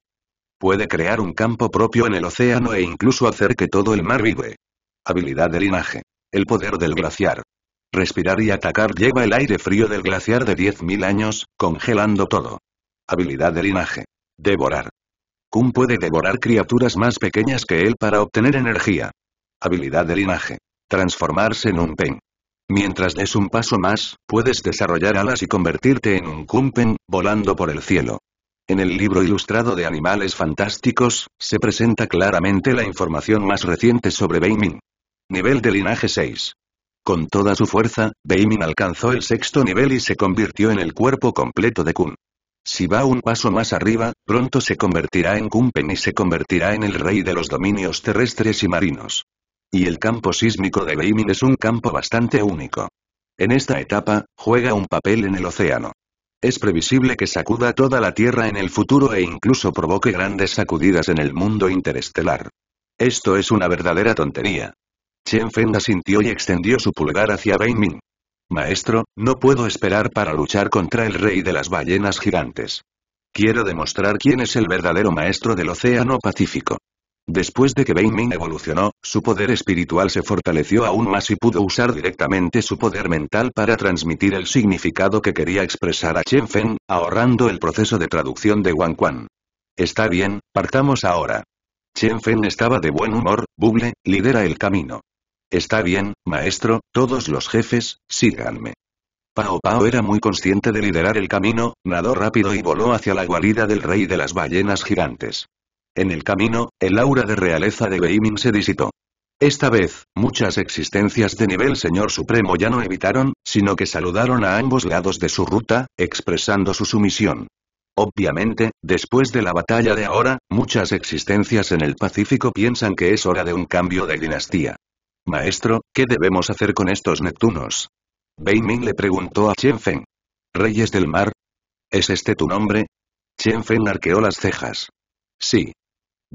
Puede crear un campo propio en el océano e incluso hacer que todo el mar vive. Habilidad de linaje. El poder del glaciar. Respirar y atacar lleva el aire frío del glaciar de 10.000 años, congelando todo. Habilidad de linaje. Devorar. Kun puede devorar criaturas más pequeñas que él para obtener energía. Habilidad de linaje. Transformarse en un pen. Mientras des un paso más, puedes desarrollar alas y convertirte en un Kumpen, volando por el cielo. En el libro ilustrado de Animales Fantásticos, se presenta claramente la información más reciente sobre Beimin. Nivel de linaje 6. Con toda su fuerza, Beimin alcanzó el sexto nivel y se convirtió en el cuerpo completo de Kun. Si va un paso más arriba, pronto se convertirá en Kumpen y se convertirá en el rey de los dominios terrestres y marinos. Y el campo sísmico de Beiming es un campo bastante único. En esta etapa, juega un papel en el océano. Es previsible que sacuda toda la Tierra en el futuro e incluso provoque grandes sacudidas en el mundo interestelar. Esto es una verdadera tontería. Chen Feng asintió y extendió su pulgar hacia Beiming. Maestro, no puedo esperar para luchar contra el rey de las ballenas gigantes. Quiero demostrar quién es el verdadero maestro del Océano Pacífico. Después de que Ming evolucionó, su poder espiritual se fortaleció aún más y pudo usar directamente su poder mental para transmitir el significado que quería expresar a Chen Feng, ahorrando el proceso de traducción de Wang Quan. Está bien, partamos ahora. Chen Feng estaba de buen humor, Buble, lidera el camino. Está bien, maestro, todos los jefes, síganme. Pao Pao era muy consciente de liderar el camino, nadó rápido y voló hacia la guarida del rey de las ballenas gigantes. En el camino, el aura de realeza de Beiming se disipó. Esta vez, muchas existencias de nivel Señor Supremo ya no evitaron, sino que saludaron a ambos lados de su ruta, expresando su sumisión. Obviamente, después de la batalla de ahora, muchas existencias en el Pacífico piensan que es hora de un cambio de dinastía. Maestro, ¿qué debemos hacer con estos Neptunos? Beiming le preguntó a Chen Feng. ¿Reyes del mar? ¿Es este tu nombre? Chen arqueó las cejas. Sí,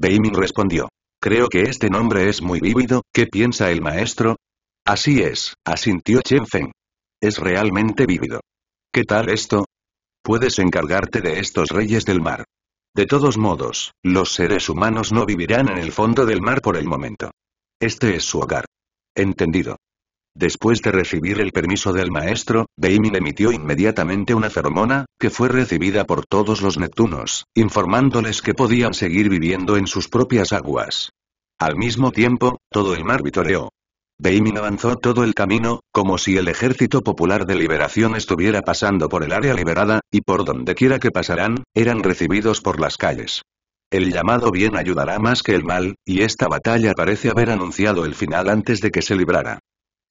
Beiming respondió. Creo que este nombre es muy vívido, ¿qué piensa el maestro? Así es, asintió Chen Feng. Es realmente vívido. ¿Qué tal esto? Puedes encargarte de estos reyes del mar. De todos modos, los seres humanos no vivirán en el fondo del mar por el momento. Este es su hogar. Entendido. Después de recibir el permiso del maestro, Beimin emitió inmediatamente una feromona, que fue recibida por todos los Neptunos, informándoles que podían seguir viviendo en sus propias aguas. Al mismo tiempo, todo el mar vitoreó. Beimin avanzó todo el camino, como si el Ejército Popular de Liberación estuviera pasando por el área liberada, y por donde quiera que pasaran, eran recibidos por las calles. El llamado bien ayudará más que el mal, y esta batalla parece haber anunciado el final antes de que se librara.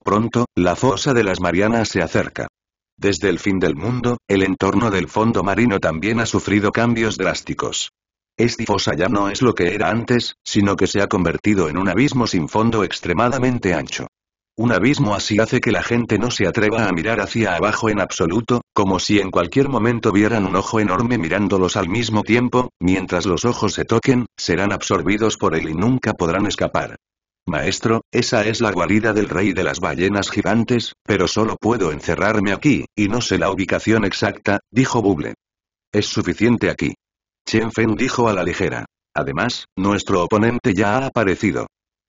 Pronto, la fosa de las Marianas se acerca. Desde el fin del mundo, el entorno del fondo marino también ha sufrido cambios drásticos. Esta fosa ya no es lo que era antes, sino que se ha convertido en un abismo sin fondo extremadamente ancho. Un abismo así hace que la gente no se atreva a mirar hacia abajo en absoluto, como si en cualquier momento vieran un ojo enorme mirándolos al mismo tiempo, mientras los ojos se toquen, serán absorbidos por él y nunca podrán escapar. Maestro, esa es la guarida del rey de las ballenas gigantes, pero solo puedo encerrarme aquí, y no sé la ubicación exacta, dijo Buble. Es suficiente aquí. Chen Feng dijo a la ligera. Además, nuestro oponente ya ha aparecido.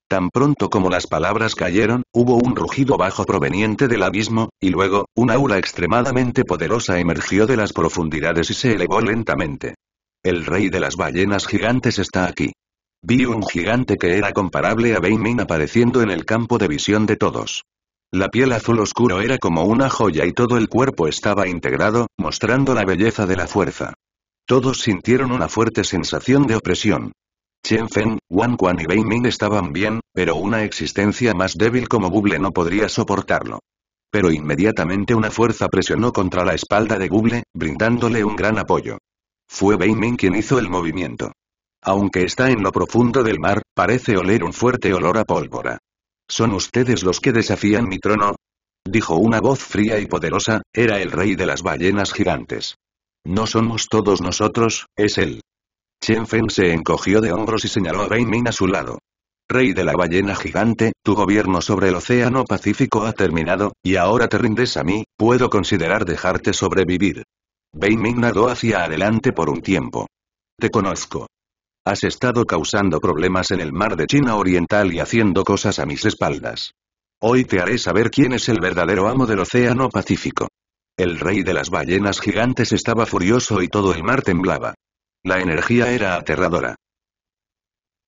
Tan pronto como las palabras cayeron, hubo un rugido bajo proveniente del abismo, y luego, un aura extremadamente poderosa emergió de las profundidades y se elevó lentamente. El rey de las ballenas gigantes está aquí. Vi un gigante que era comparable a Ming apareciendo en el campo de visión de todos. La piel azul oscuro era como una joya y todo el cuerpo estaba integrado, mostrando la belleza de la fuerza. Todos sintieron una fuerte sensación de opresión. Chen Feng, Wang Quan y Bei Ming estaban bien, pero una existencia más débil como Google no podría soportarlo. Pero inmediatamente una fuerza presionó contra la espalda de Google, brindándole un gran apoyo. Fue Bei Ming quien hizo el movimiento. Aunque está en lo profundo del mar, parece oler un fuerte olor a pólvora. ¿Son ustedes los que desafían mi trono? Dijo una voz fría y poderosa, era el rey de las ballenas gigantes. No somos todos nosotros, es él. Chen Feng se encogió de hombros y señaló a Bei Min a su lado. Rey de la ballena gigante, tu gobierno sobre el océano Pacífico ha terminado, y ahora te rindes a mí, puedo considerar dejarte sobrevivir. Bei Min nadó hacia adelante por un tiempo. Te conozco. Has estado causando problemas en el mar de China Oriental y haciendo cosas a mis espaldas. Hoy te haré saber quién es el verdadero amo del Océano Pacífico. El rey de las ballenas gigantes estaba furioso y todo el mar temblaba. La energía era aterradora.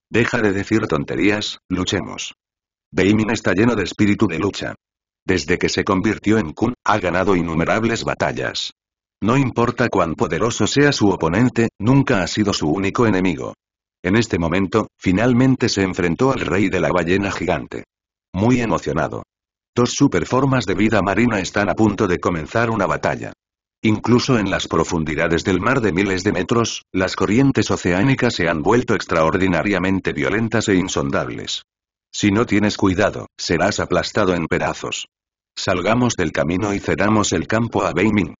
Deja de decir tonterías, luchemos. Beimin está lleno de espíritu de lucha. Desde que se convirtió en Kun, ha ganado innumerables batallas. No importa cuán poderoso sea su oponente, nunca ha sido su único enemigo. En este momento, finalmente se enfrentó al rey de la ballena gigante. Muy emocionado. Dos superformas de vida marina están a punto de comenzar una batalla. Incluso en las profundidades del mar de miles de metros, las corrientes oceánicas se han vuelto extraordinariamente violentas e insondables. Si no tienes cuidado, serás aplastado en pedazos. Salgamos del camino y cerramos el campo a Beiming.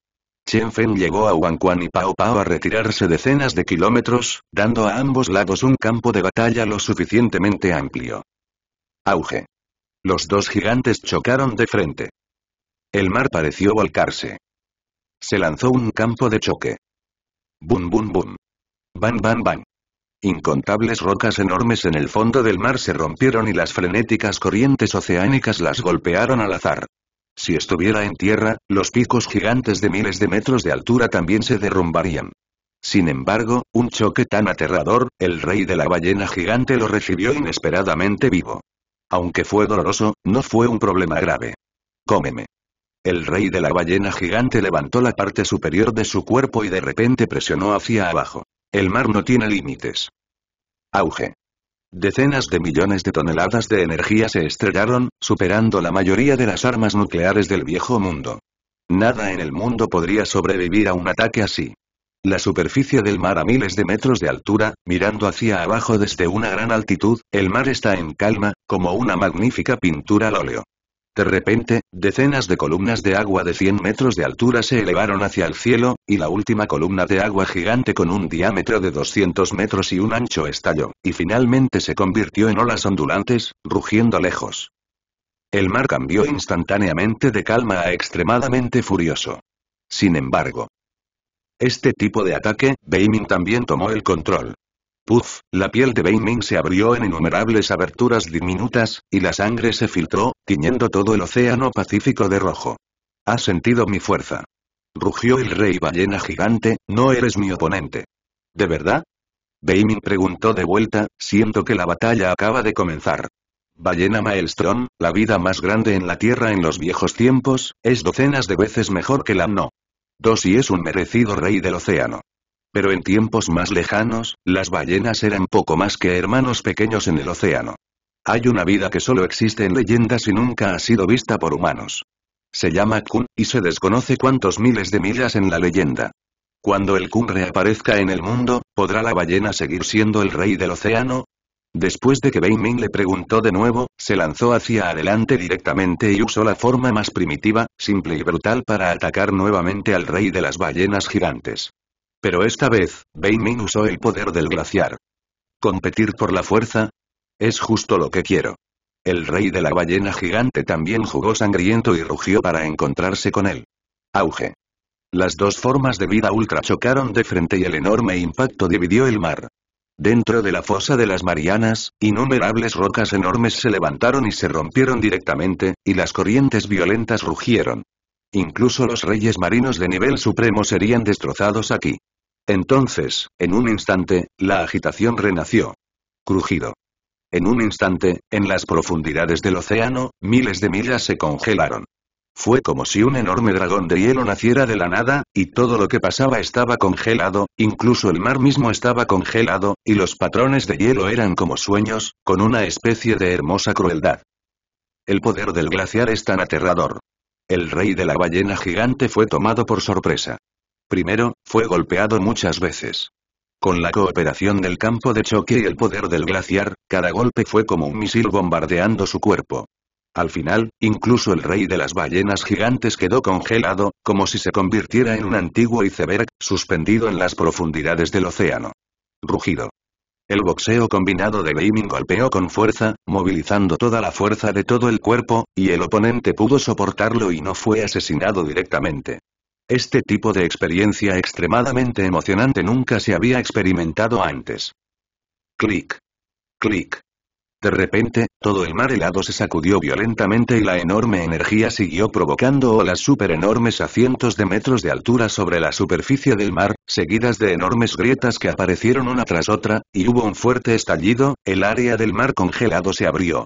Chen Feng llegó a Quan y Pao Pao a retirarse decenas de kilómetros, dando a ambos lados un campo de batalla lo suficientemente amplio. Auge. Los dos gigantes chocaron de frente. El mar pareció volcarse. Se lanzó un campo de choque. Bum bum bum. bam bam bam! Incontables rocas enormes en el fondo del mar se rompieron y las frenéticas corrientes oceánicas las golpearon al azar. Si estuviera en tierra, los picos gigantes de miles de metros de altura también se derrumbarían. Sin embargo, un choque tan aterrador, el rey de la ballena gigante lo recibió inesperadamente vivo. Aunque fue doloroso, no fue un problema grave. Cómeme. El rey de la ballena gigante levantó la parte superior de su cuerpo y de repente presionó hacia abajo. El mar no tiene límites. Auge. Decenas de millones de toneladas de energía se estrellaron, superando la mayoría de las armas nucleares del viejo mundo. Nada en el mundo podría sobrevivir a un ataque así. La superficie del mar a miles de metros de altura, mirando hacia abajo desde una gran altitud, el mar está en calma, como una magnífica pintura al óleo. De repente, decenas de columnas de agua de 100 metros de altura se elevaron hacia el cielo, y la última columna de agua gigante con un diámetro de 200 metros y un ancho estalló, y finalmente se convirtió en olas ondulantes, rugiendo lejos. El mar cambió instantáneamente de calma a extremadamente furioso. Sin embargo, este tipo de ataque, Beiming también tomó el control. Puf, la piel de Beiming se abrió en innumerables aberturas diminutas, y la sangre se filtró, tiñendo todo el océano pacífico de rojo. Has sentido mi fuerza. Rugió el rey ballena gigante, no eres mi oponente. ¿De verdad? Beiming preguntó de vuelta, siento que la batalla acaba de comenzar. Ballena Maelstrom, la vida más grande en la Tierra en los viejos tiempos, es docenas de veces mejor que la no. Dos y es un merecido rey del océano. Pero en tiempos más lejanos, las ballenas eran poco más que hermanos pequeños en el océano. Hay una vida que solo existe en leyendas y nunca ha sido vista por humanos. Se llama Kun, y se desconoce cuántos miles de millas en la leyenda. Cuando el Kun reaparezca en el mundo, ¿podrá la ballena seguir siendo el rey del océano? Después de que Bei Ming le preguntó de nuevo, se lanzó hacia adelante directamente y usó la forma más primitiva, simple y brutal para atacar nuevamente al rey de las ballenas gigantes. Pero esta vez, Min usó el poder del glaciar. ¿Competir por la fuerza? Es justo lo que quiero. El rey de la ballena gigante también jugó sangriento y rugió para encontrarse con él. Auge. Las dos formas de vida ultra chocaron de frente y el enorme impacto dividió el mar. Dentro de la fosa de las Marianas, innumerables rocas enormes se levantaron y se rompieron directamente, y las corrientes violentas rugieron. Incluso los reyes marinos de nivel supremo serían destrozados aquí. Entonces, en un instante, la agitación renació. Crujido. En un instante, en las profundidades del océano, miles de millas se congelaron. Fue como si un enorme dragón de hielo naciera de la nada, y todo lo que pasaba estaba congelado, incluso el mar mismo estaba congelado, y los patrones de hielo eran como sueños, con una especie de hermosa crueldad. El poder del glaciar es tan aterrador. El rey de la ballena gigante fue tomado por sorpresa. Primero, fue golpeado muchas veces. Con la cooperación del campo de choque y el poder del glaciar, cada golpe fue como un misil bombardeando su cuerpo. Al final, incluso el rey de las ballenas gigantes quedó congelado, como si se convirtiera en un antiguo iceberg, suspendido en las profundidades del océano. Rugido. El boxeo combinado de Gaming golpeó con fuerza, movilizando toda la fuerza de todo el cuerpo, y el oponente pudo soportarlo y no fue asesinado directamente. Este tipo de experiencia extremadamente emocionante nunca se había experimentado antes. Clic. Clic. De repente, todo el mar helado se sacudió violentamente y la enorme energía siguió provocando olas enormes a cientos de metros de altura sobre la superficie del mar, seguidas de enormes grietas que aparecieron una tras otra, y hubo un fuerte estallido, el área del mar congelado se abrió.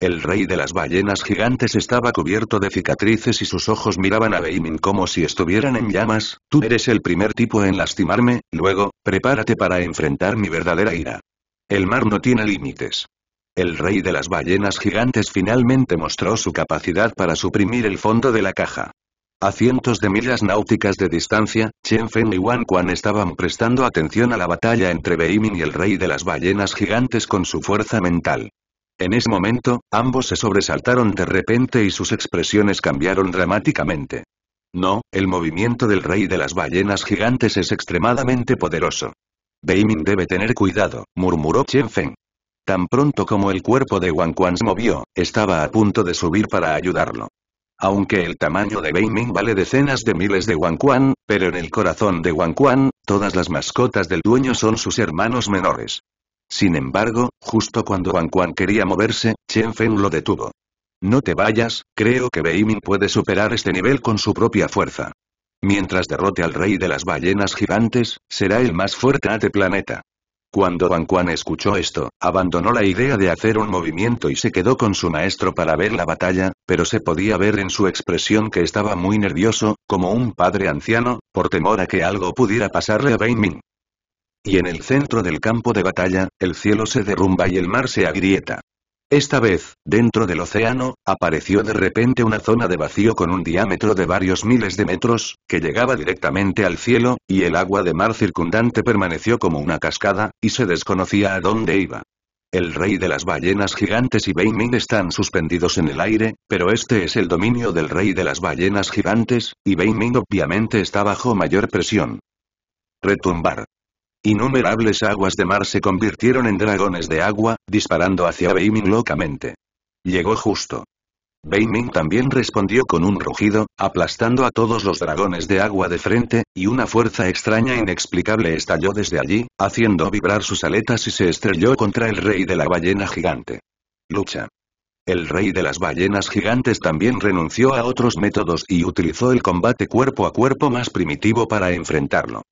El rey de las ballenas gigantes estaba cubierto de cicatrices y sus ojos miraban a Beimin como si estuvieran en llamas, tú eres el primer tipo en lastimarme, luego, prepárate para enfrentar mi verdadera ira. El mar no tiene límites. El rey de las ballenas gigantes finalmente mostró su capacidad para suprimir el fondo de la caja. A cientos de millas náuticas de distancia, Chen Feng y Wan Quan estaban prestando atención a la batalla entre Beimin y el rey de las ballenas gigantes con su fuerza mental. En ese momento, ambos se sobresaltaron de repente y sus expresiones cambiaron dramáticamente. No, el movimiento del rey de las ballenas gigantes es extremadamente poderoso. Beiming debe tener cuidado, murmuró Chen Feng. Tan pronto como el cuerpo de Wang Quan se movió, estaba a punto de subir para ayudarlo. Aunque el tamaño de Beiming vale decenas de miles de Wang Quan, pero en el corazón de Wang Quan, todas las mascotas del dueño son sus hermanos menores. Sin embargo, justo cuando Wang Quan quería moverse, Chen Feng lo detuvo. No te vayas, creo que Beimin puede superar este nivel con su propia fuerza. Mientras derrote al rey de las ballenas gigantes, será el más fuerte de planeta. Cuando Wan Quan escuchó esto, abandonó la idea de hacer un movimiento y se quedó con su maestro para ver la batalla, pero se podía ver en su expresión que estaba muy nervioso, como un padre anciano, por temor a que algo pudiera pasarle a Beimin. Y en el centro del campo de batalla, el cielo se derrumba y el mar se agrieta. Esta vez, dentro del océano, apareció de repente una zona de vacío con un diámetro de varios miles de metros, que llegaba directamente al cielo, y el agua de mar circundante permaneció como una cascada, y se desconocía a dónde iba. El rey de las ballenas gigantes y Beimin están suspendidos en el aire, pero este es el dominio del rey de las ballenas gigantes, y Beimin obviamente está bajo mayor presión. Retumbar. Innumerables aguas de mar se convirtieron en dragones de agua, disparando hacia Beiming locamente. Llegó justo. Beiming también respondió con un rugido, aplastando a todos los dragones de agua de frente, y una fuerza extraña e inexplicable estalló desde allí, haciendo vibrar sus aletas y se estrelló contra el rey de la ballena gigante. Lucha. El rey de las ballenas gigantes también renunció a otros métodos y utilizó el combate cuerpo a cuerpo más primitivo para enfrentarlo.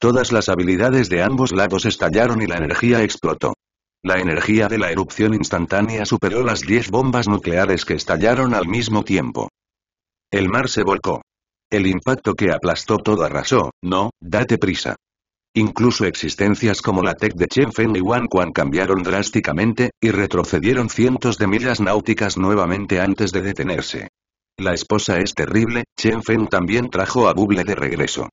Todas las habilidades de ambos lados estallaron y la energía explotó. La energía de la erupción instantánea superó las 10 bombas nucleares que estallaron al mismo tiempo. El mar se volcó. El impacto que aplastó todo arrasó, no, date prisa. Incluso existencias como la Tech de Chen Feng y Quan cambiaron drásticamente, y retrocedieron cientos de millas náuticas nuevamente antes de detenerse. La esposa es terrible, Chen Feng también trajo a Buble de regreso.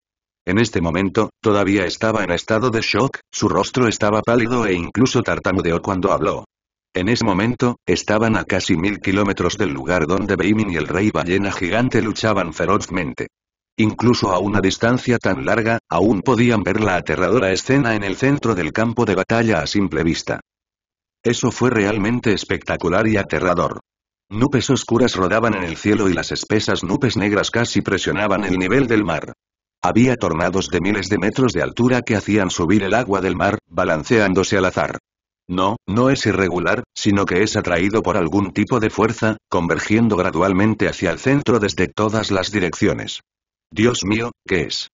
En este momento, todavía estaba en estado de shock, su rostro estaba pálido e incluso tartamudeó cuando habló. En ese momento, estaban a casi mil kilómetros del lugar donde Beimin y el rey ballena gigante luchaban ferozmente. Incluso a una distancia tan larga, aún podían ver la aterradora escena en el centro del campo de batalla a simple vista. Eso fue realmente espectacular y aterrador. Nubes oscuras rodaban en el cielo y las espesas nubes negras casi presionaban el nivel del mar. Había tornados de miles de metros de altura que hacían subir el agua del mar, balanceándose al azar. No, no es irregular, sino que es atraído por algún tipo de fuerza, convergiendo gradualmente hacia el centro desde todas las direcciones. Dios mío, ¿qué es?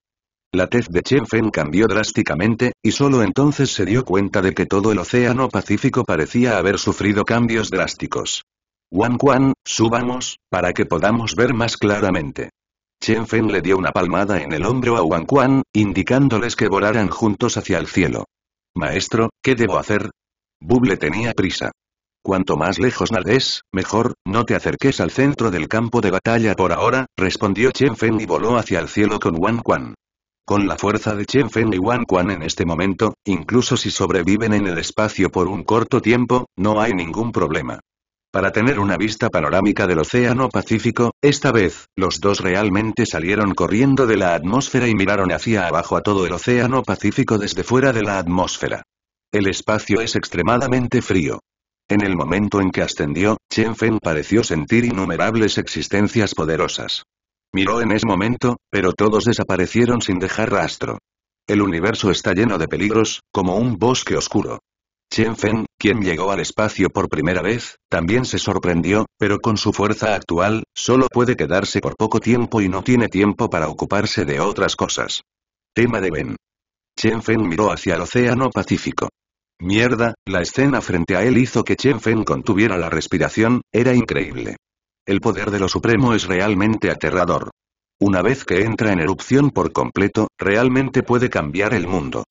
La tez de Chen Feng cambió drásticamente, y solo entonces se dio cuenta de que todo el océano Pacífico parecía haber sufrido cambios drásticos. Wan Quan, subamos, para que podamos ver más claramente. Chen Fen le dio una palmada en el hombro a Wang Quan, indicándoles que volaran juntos hacia el cielo. Maestro, ¿qué debo hacer? Buble tenía prisa. Cuanto más lejos nades, mejor, no te acerques al centro del campo de batalla por ahora, respondió Chen Fen y voló hacia el cielo con Wang Quan. Con la fuerza de Chen Fen y Wang Quan en este momento, incluso si sobreviven en el espacio por un corto tiempo, no hay ningún problema para tener una vista panorámica del Océano Pacífico, esta vez, los dos realmente salieron corriendo de la atmósfera y miraron hacia abajo a todo el Océano Pacífico desde fuera de la atmósfera. El espacio es extremadamente frío. En el momento en que ascendió, Chen Fen pareció sentir innumerables existencias poderosas. Miró en ese momento, pero todos desaparecieron sin dejar rastro. El universo está lleno de peligros, como un bosque oscuro. Chen Feng, quien llegó al espacio por primera vez, también se sorprendió, pero con su fuerza actual, solo puede quedarse por poco tiempo y no tiene tiempo para ocuparse de otras cosas. Tema de Ben. Chen Feng miró hacia el Océano Pacífico. Mierda, la escena frente a él hizo que Chen Feng contuviera la respiración, era increíble. El poder de lo supremo es realmente aterrador. Una vez que entra en erupción por completo, realmente puede cambiar el mundo.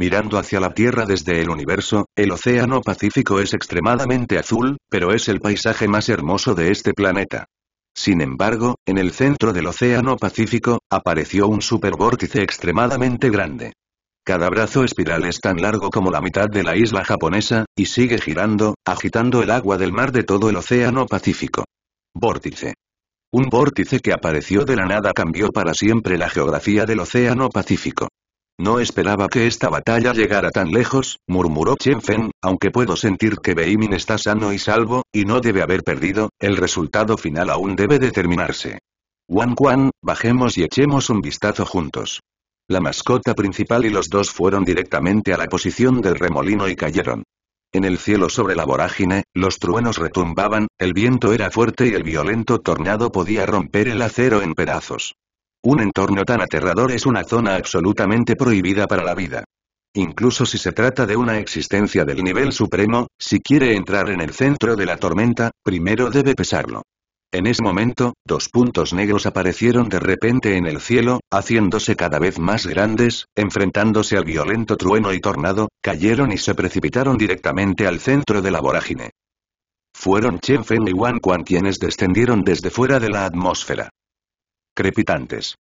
Mirando hacia la Tierra desde el universo, el Océano Pacífico es extremadamente azul, pero es el paisaje más hermoso de este planeta. Sin embargo, en el centro del Océano Pacífico, apareció un supervórtice extremadamente grande. Cada brazo espiral es tan largo como la mitad de la isla japonesa, y sigue girando, agitando el agua del mar de todo el Océano Pacífico. Vórtice. Un vórtice que apareció de la nada cambió para siempre la geografía del Océano Pacífico. No esperaba que esta batalla llegara tan lejos, murmuró Chen Feng, aunque puedo sentir que Beimin está sano y salvo, y no debe haber perdido, el resultado final aún debe determinarse. Wan Quan, bajemos y echemos un vistazo juntos. La mascota principal y los dos fueron directamente a la posición del remolino y cayeron. En el cielo sobre la vorágine, los truenos retumbaban, el viento era fuerte y el violento tornado podía romper el acero en pedazos. Un entorno tan aterrador es una zona absolutamente prohibida para la vida. Incluso si se trata de una existencia del nivel supremo, si quiere entrar en el centro de la tormenta, primero debe pesarlo. En ese momento, dos puntos negros aparecieron de repente en el cielo, haciéndose cada vez más grandes, enfrentándose al violento trueno y tornado, cayeron y se precipitaron directamente al centro de la vorágine. Fueron Chen Feng y Wan Quan quienes descendieron desde fuera de la atmósfera crepitantes.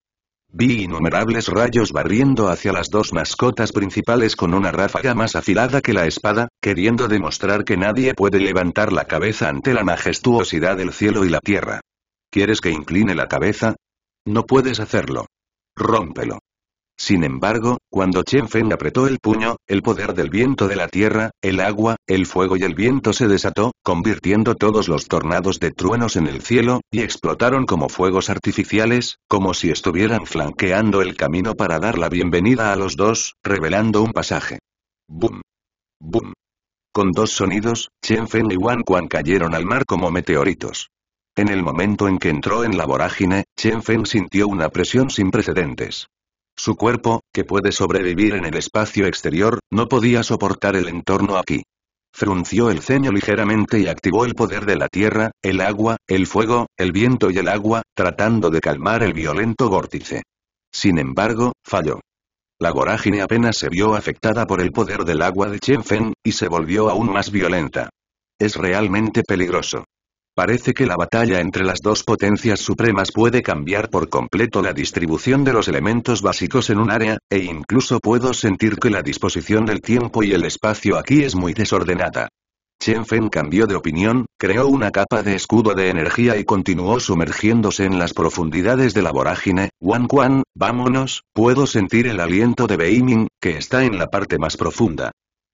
Vi innumerables rayos barriendo hacia las dos mascotas principales con una ráfaga más afilada que la espada, queriendo demostrar que nadie puede levantar la cabeza ante la majestuosidad del cielo y la tierra. ¿Quieres que incline la cabeza? No puedes hacerlo. Rómpelo. Sin embargo, cuando Chen Feng apretó el puño, el poder del viento de la tierra, el agua, el fuego y el viento se desató, convirtiendo todos los tornados de truenos en el cielo, y explotaron como fuegos artificiales, como si estuvieran flanqueando el camino para dar la bienvenida a los dos, revelando un pasaje. ¡Bum! ¡Bum! Con dos sonidos, Chen Feng y Wan Quan cayeron al mar como meteoritos. En el momento en que entró en la vorágine, Chen Feng sintió una presión sin precedentes. Su cuerpo, que puede sobrevivir en el espacio exterior, no podía soportar el entorno aquí. Frunció el ceño ligeramente y activó el poder de la tierra, el agua, el fuego, el viento y el agua, tratando de calmar el violento vórtice. Sin embargo, falló. La vorágine apenas se vio afectada por el poder del agua de Chen Fen, y se volvió aún más violenta. Es realmente peligroso. Parece que la batalla entre las dos potencias supremas puede cambiar por completo la distribución de los elementos básicos en un área, e incluso puedo sentir que la disposición del tiempo y el espacio aquí es muy desordenada. Chen Fen cambió de opinión, creó una capa de escudo de energía y continuó sumergiéndose en las profundidades de la vorágine. Wan Quan, vámonos, puedo sentir el aliento de Beiming, que está en la parte más profunda.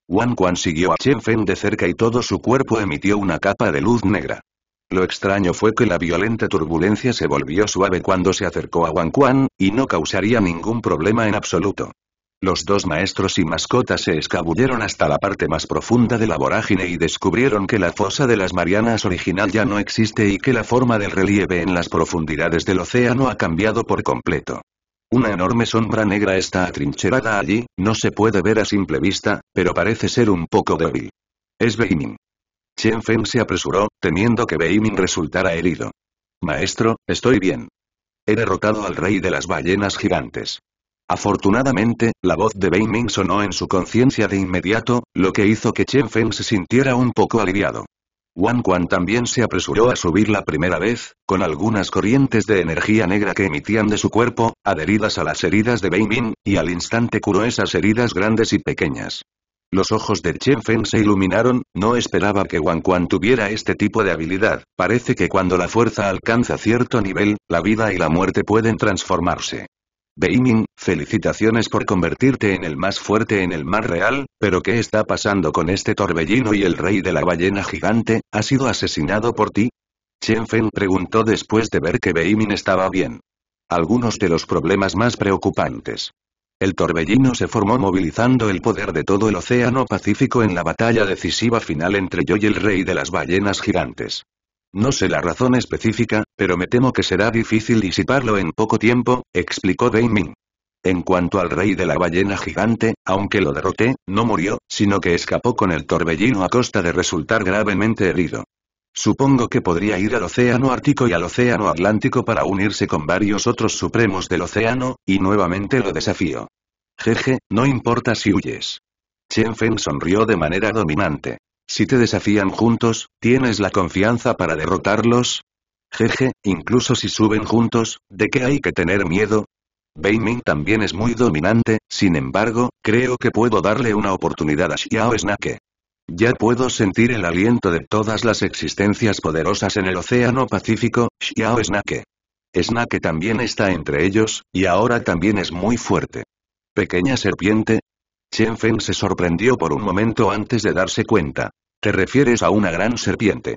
Wan Quan siguió a Chen Feng de cerca y todo su cuerpo emitió una capa de luz negra. Lo extraño fue que la violenta turbulencia se volvió suave cuando se acercó a Wang Quan, y no causaría ningún problema en absoluto. Los dos maestros y mascotas se escabulleron hasta la parte más profunda de la vorágine y descubrieron que la fosa de las Marianas original ya no existe y que la forma del relieve en las profundidades del océano ha cambiado por completo. Una enorme sombra negra está atrincherada allí, no se puede ver a simple vista, pero parece ser un poco débil. Es Beinin. Chen Feng se apresuró, temiendo que Ming resultara herido. Maestro, estoy bien. He derrotado al rey de las ballenas gigantes. Afortunadamente, la voz de Ming sonó en su conciencia de inmediato, lo que hizo que Chen Feng se sintiera un poco aliviado. Wan Quan también se apresuró a subir la primera vez, con algunas corrientes de energía negra que emitían de su cuerpo, adheridas a las heridas de Ming, y al instante curó esas heridas grandes y pequeñas. Los ojos de Chen Feng se iluminaron, no esperaba que Wang Quan tuviera este tipo de habilidad, parece que cuando la fuerza alcanza cierto nivel, la vida y la muerte pueden transformarse. Ming, felicitaciones por convertirte en el más fuerte en el mar real, pero ¿qué está pasando con este torbellino y el rey de la ballena gigante, ha sido asesinado por ti? Chen Feng preguntó después de ver que Beimin estaba bien. Algunos de los problemas más preocupantes. El torbellino se formó movilizando el poder de todo el Océano Pacífico en la batalla decisiva final entre yo y el rey de las ballenas gigantes. No sé la razón específica, pero me temo que será difícil disiparlo en poco tiempo, explicó Bei Ming. En cuanto al rey de la ballena gigante, aunque lo derroté, no murió, sino que escapó con el torbellino a costa de resultar gravemente herido. Supongo que podría ir al Océano Ártico y al Océano Atlántico para unirse con varios otros supremos del océano, y nuevamente lo desafío. Jeje, no importa si huyes. Chen Feng sonrió de manera dominante. Si te desafían juntos, ¿tienes la confianza para derrotarlos? Jeje, incluso si suben juntos, ¿de qué hay que tener miedo? Bei Ming también es muy dominante, sin embargo, creo que puedo darle una oportunidad a Xiao Snake. Ya puedo sentir el aliento de todas las existencias poderosas en el Océano Pacífico, Xiao Snake. Snake también está entre ellos, y ahora también es muy fuerte. Pequeña serpiente. Chen Feng se sorprendió por un momento antes de darse cuenta. Te refieres a una gran serpiente.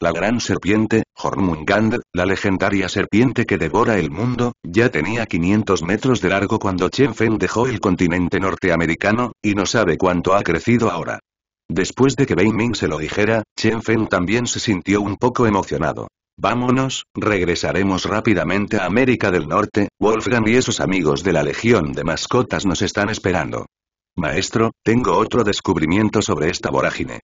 La gran serpiente, Hormungand, la legendaria serpiente que devora el mundo, ya tenía 500 metros de largo cuando Chen Feng dejó el continente norteamericano, y no sabe cuánto ha crecido ahora. Después de que Bei se lo dijera, Chen Feng también se sintió un poco emocionado. Vámonos, regresaremos rápidamente a América del Norte, Wolfgang y esos amigos de la Legión de Mascotas nos están esperando. Maestro, tengo otro descubrimiento sobre esta vorágine.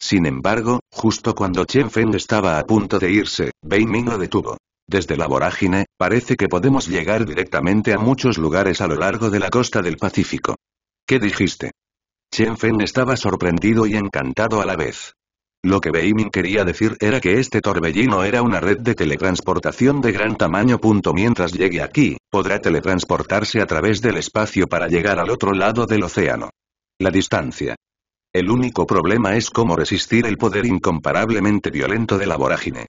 Sin embargo, justo cuando Chen Feng estaba a punto de irse, Bei lo detuvo. Desde la vorágine, parece que podemos llegar directamente a muchos lugares a lo largo de la costa del Pacífico. ¿Qué dijiste? Fen estaba sorprendido y encantado a la vez. Lo que Beimin quería decir era que este torbellino era una red de teletransportación de gran tamaño. Mientras llegue aquí, podrá teletransportarse a través del espacio para llegar al otro lado del océano. La distancia. El único problema es cómo resistir el poder incomparablemente violento de la vorágine.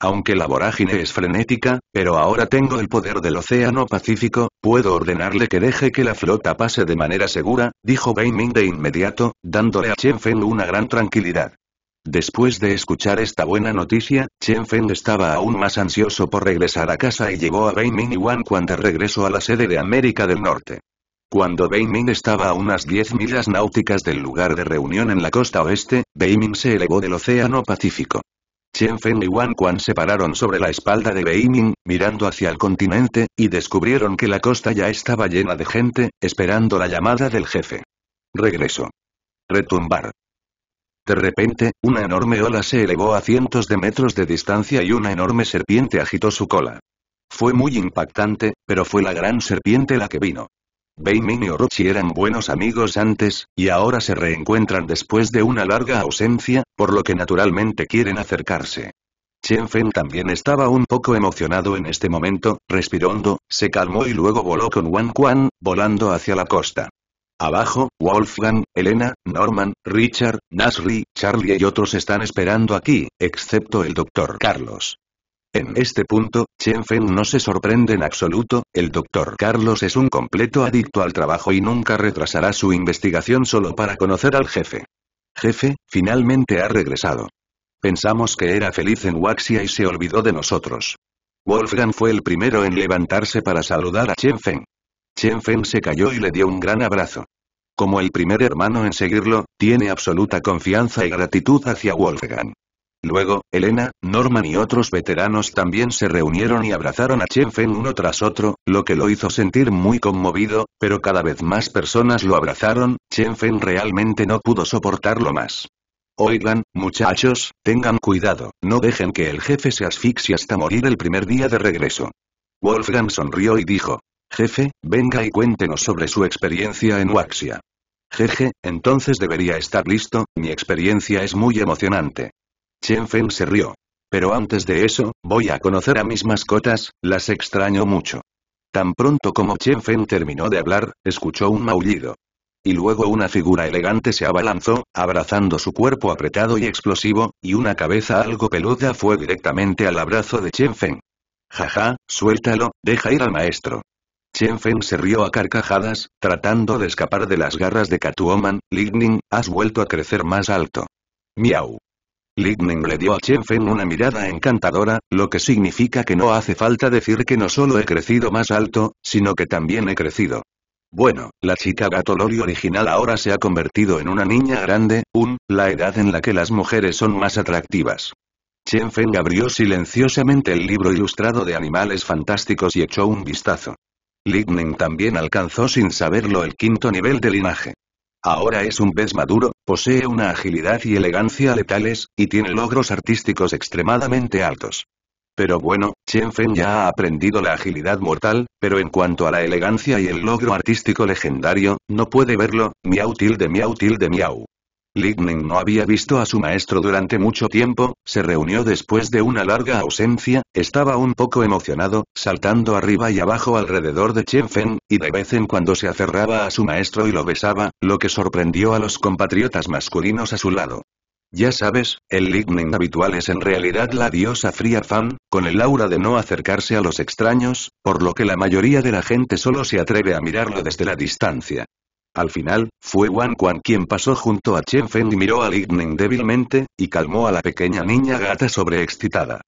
Aunque la vorágine es frenética, pero ahora tengo el poder del Océano Pacífico, puedo ordenarle que deje que la flota pase de manera segura, dijo Beiming de inmediato, dándole a Chen Feng una gran tranquilidad. Después de escuchar esta buena noticia, Chen Feng estaba aún más ansioso por regresar a casa y llevó a Beiming y Wang cuando regresó a la sede de América del Norte. Cuando Beiming estaba a unas 10 millas náuticas del lugar de reunión en la costa oeste, Beiming se elevó del Océano Pacífico. Chen Feng y Wang Quan se pararon sobre la espalda de Beiming, mirando hacia el continente, y descubrieron que la costa ya estaba llena de gente, esperando la llamada del jefe. Regreso. Retumbar. De repente, una enorme ola se elevó a cientos de metros de distancia y una enorme serpiente agitó su cola. Fue muy impactante, pero fue la gran serpiente la que vino. Beimin y Orochi eran buenos amigos antes, y ahora se reencuentran después de una larga ausencia, por lo que naturalmente quieren acercarse. Chen Feng también estaba un poco emocionado en este momento, respirando, se calmó y luego voló con Wang Quan, volando hacia la costa. Abajo, Wolfgang, Elena, Norman, Richard, Nasri, Charlie y otros están esperando aquí, excepto el doctor Carlos. En este punto, Chen Feng no se sorprende en absoluto, el doctor Carlos es un completo adicto al trabajo y nunca retrasará su investigación solo para conocer al jefe. Jefe, finalmente ha regresado. Pensamos que era feliz en Waxia y se olvidó de nosotros. Wolfgang fue el primero en levantarse para saludar a Chen Feng. Chen Feng se cayó y le dio un gran abrazo. Como el primer hermano en seguirlo, tiene absoluta confianza y gratitud hacia Wolfgang. Luego, Elena, Norman y otros veteranos también se reunieron y abrazaron a Chen Feng uno tras otro, lo que lo hizo sentir muy conmovido, pero cada vez más personas lo abrazaron, Chen Feng realmente no pudo soportarlo más. Oigan, muchachos, tengan cuidado, no dejen que el jefe se asfixie hasta morir el primer día de regreso. Wolfgang sonrió y dijo, jefe, venga y cuéntenos sobre su experiencia en Waxia. Jeje, entonces debería estar listo, mi experiencia es muy emocionante. Chen Feng se rió. Pero antes de eso, voy a conocer a mis mascotas, las extraño mucho. Tan pronto como Chen Feng terminó de hablar, escuchó un maullido. Y luego una figura elegante se abalanzó, abrazando su cuerpo apretado y explosivo, y una cabeza algo peluda fue directamente al abrazo de Chen Feng. Jaja, suéltalo, deja ir al maestro. Chen Feng se rió a carcajadas, tratando de escapar de las garras de Catwoman, Lightning, has vuelto a crecer más alto. Miau. Lightning le dio a Chen una mirada encantadora, lo que significa que no hace falta decir que no solo he crecido más alto, sino que también he crecido. Bueno, la chica gato Lori original ahora se ha convertido en una niña grande, un, la edad en la que las mujeres son más atractivas. Chen Feng abrió silenciosamente el libro ilustrado de animales fantásticos y echó un vistazo. Lightning también alcanzó sin saberlo el quinto nivel de linaje. Ahora es un bes maduro, posee una agilidad y elegancia letales, y tiene logros artísticos extremadamente altos. Pero bueno, Chen Feng ya ha aprendido la agilidad mortal, pero en cuanto a la elegancia y el logro artístico legendario, no puede verlo, miau tilde miau tilde miau. Lignin no había visto a su maestro durante mucho tiempo, se reunió después de una larga ausencia, estaba un poco emocionado, saltando arriba y abajo alrededor de Chen Fen, y de vez en cuando se aferraba a su maestro y lo besaba, lo que sorprendió a los compatriotas masculinos a su lado. Ya sabes, el Lignin habitual es en realidad la diosa Fría Fan, con el aura de no acercarse a los extraños, por lo que la mayoría de la gente solo se atreve a mirarlo desde la distancia. Al final, fue Wan Quan quien pasó junto a Chen Feng y miró al Lightning débilmente, y calmó a la pequeña niña gata sobreexcitada.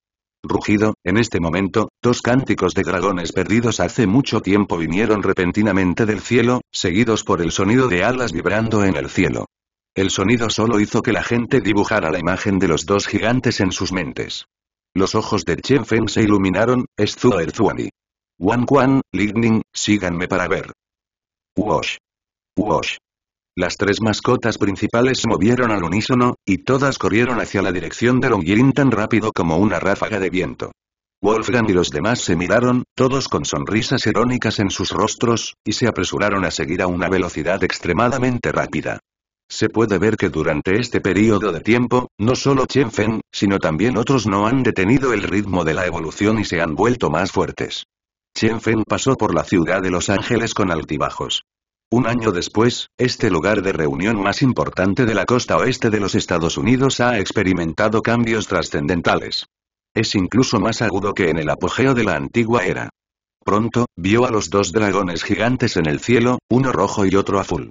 Rugido, en este momento, dos cánticos de dragones perdidos hace mucho tiempo vinieron repentinamente del cielo, seguidos por el sonido de alas vibrando en el cielo. El sonido solo hizo que la gente dibujara la imagen de los dos gigantes en sus mentes. Los ojos de Chen Feng se iluminaron, es Zuo Erzuani. Wan Quan, Lightning, síganme para ver. Wash. Wash. Las tres mascotas principales se movieron al unísono, y todas corrieron hacia la dirección de Yin tan rápido como una ráfaga de viento. Wolfgang y los demás se miraron, todos con sonrisas irónicas en sus rostros, y se apresuraron a seguir a una velocidad extremadamente rápida. Se puede ver que durante este periodo de tiempo, no solo Chen Feng, sino también otros no han detenido el ritmo de la evolución y se han vuelto más fuertes. Chen Feng pasó por la ciudad de Los Ángeles con altibajos. Un año después, este lugar de reunión más importante de la costa oeste de los Estados Unidos ha experimentado cambios trascendentales. Es incluso más agudo que en el apogeo de la antigua era. Pronto, vio a los dos dragones gigantes en el cielo, uno rojo y otro azul.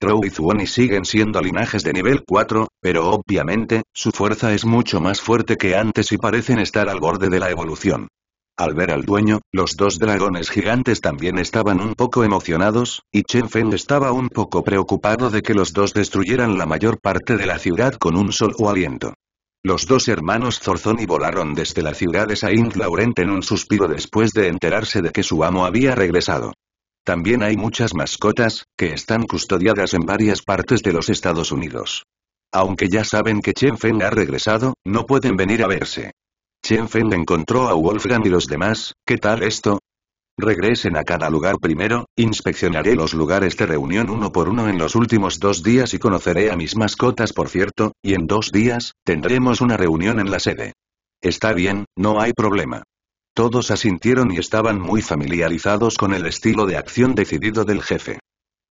Trou y Zuoni siguen siendo linajes de nivel 4, pero obviamente, su fuerza es mucho más fuerte que antes y parecen estar al borde de la evolución. Al ver al dueño, los dos dragones gigantes también estaban un poco emocionados, y Chen Feng estaba un poco preocupado de que los dos destruyeran la mayor parte de la ciudad con un solo aliento. Los dos hermanos y volaron desde la ciudad de Saint Laurent en un suspiro después de enterarse de que su amo había regresado. También hay muchas mascotas, que están custodiadas en varias partes de los Estados Unidos. Aunque ya saben que Chen Feng ha regresado, no pueden venir a verse. Chen Feng encontró a Wolfgang y los demás, ¿qué tal esto? Regresen a cada lugar primero, inspeccionaré los lugares de reunión uno por uno en los últimos dos días y conoceré a mis mascotas por cierto, y en dos días, tendremos una reunión en la sede. Está bien, no hay problema. Todos asintieron y estaban muy familiarizados con el estilo de acción decidido del jefe.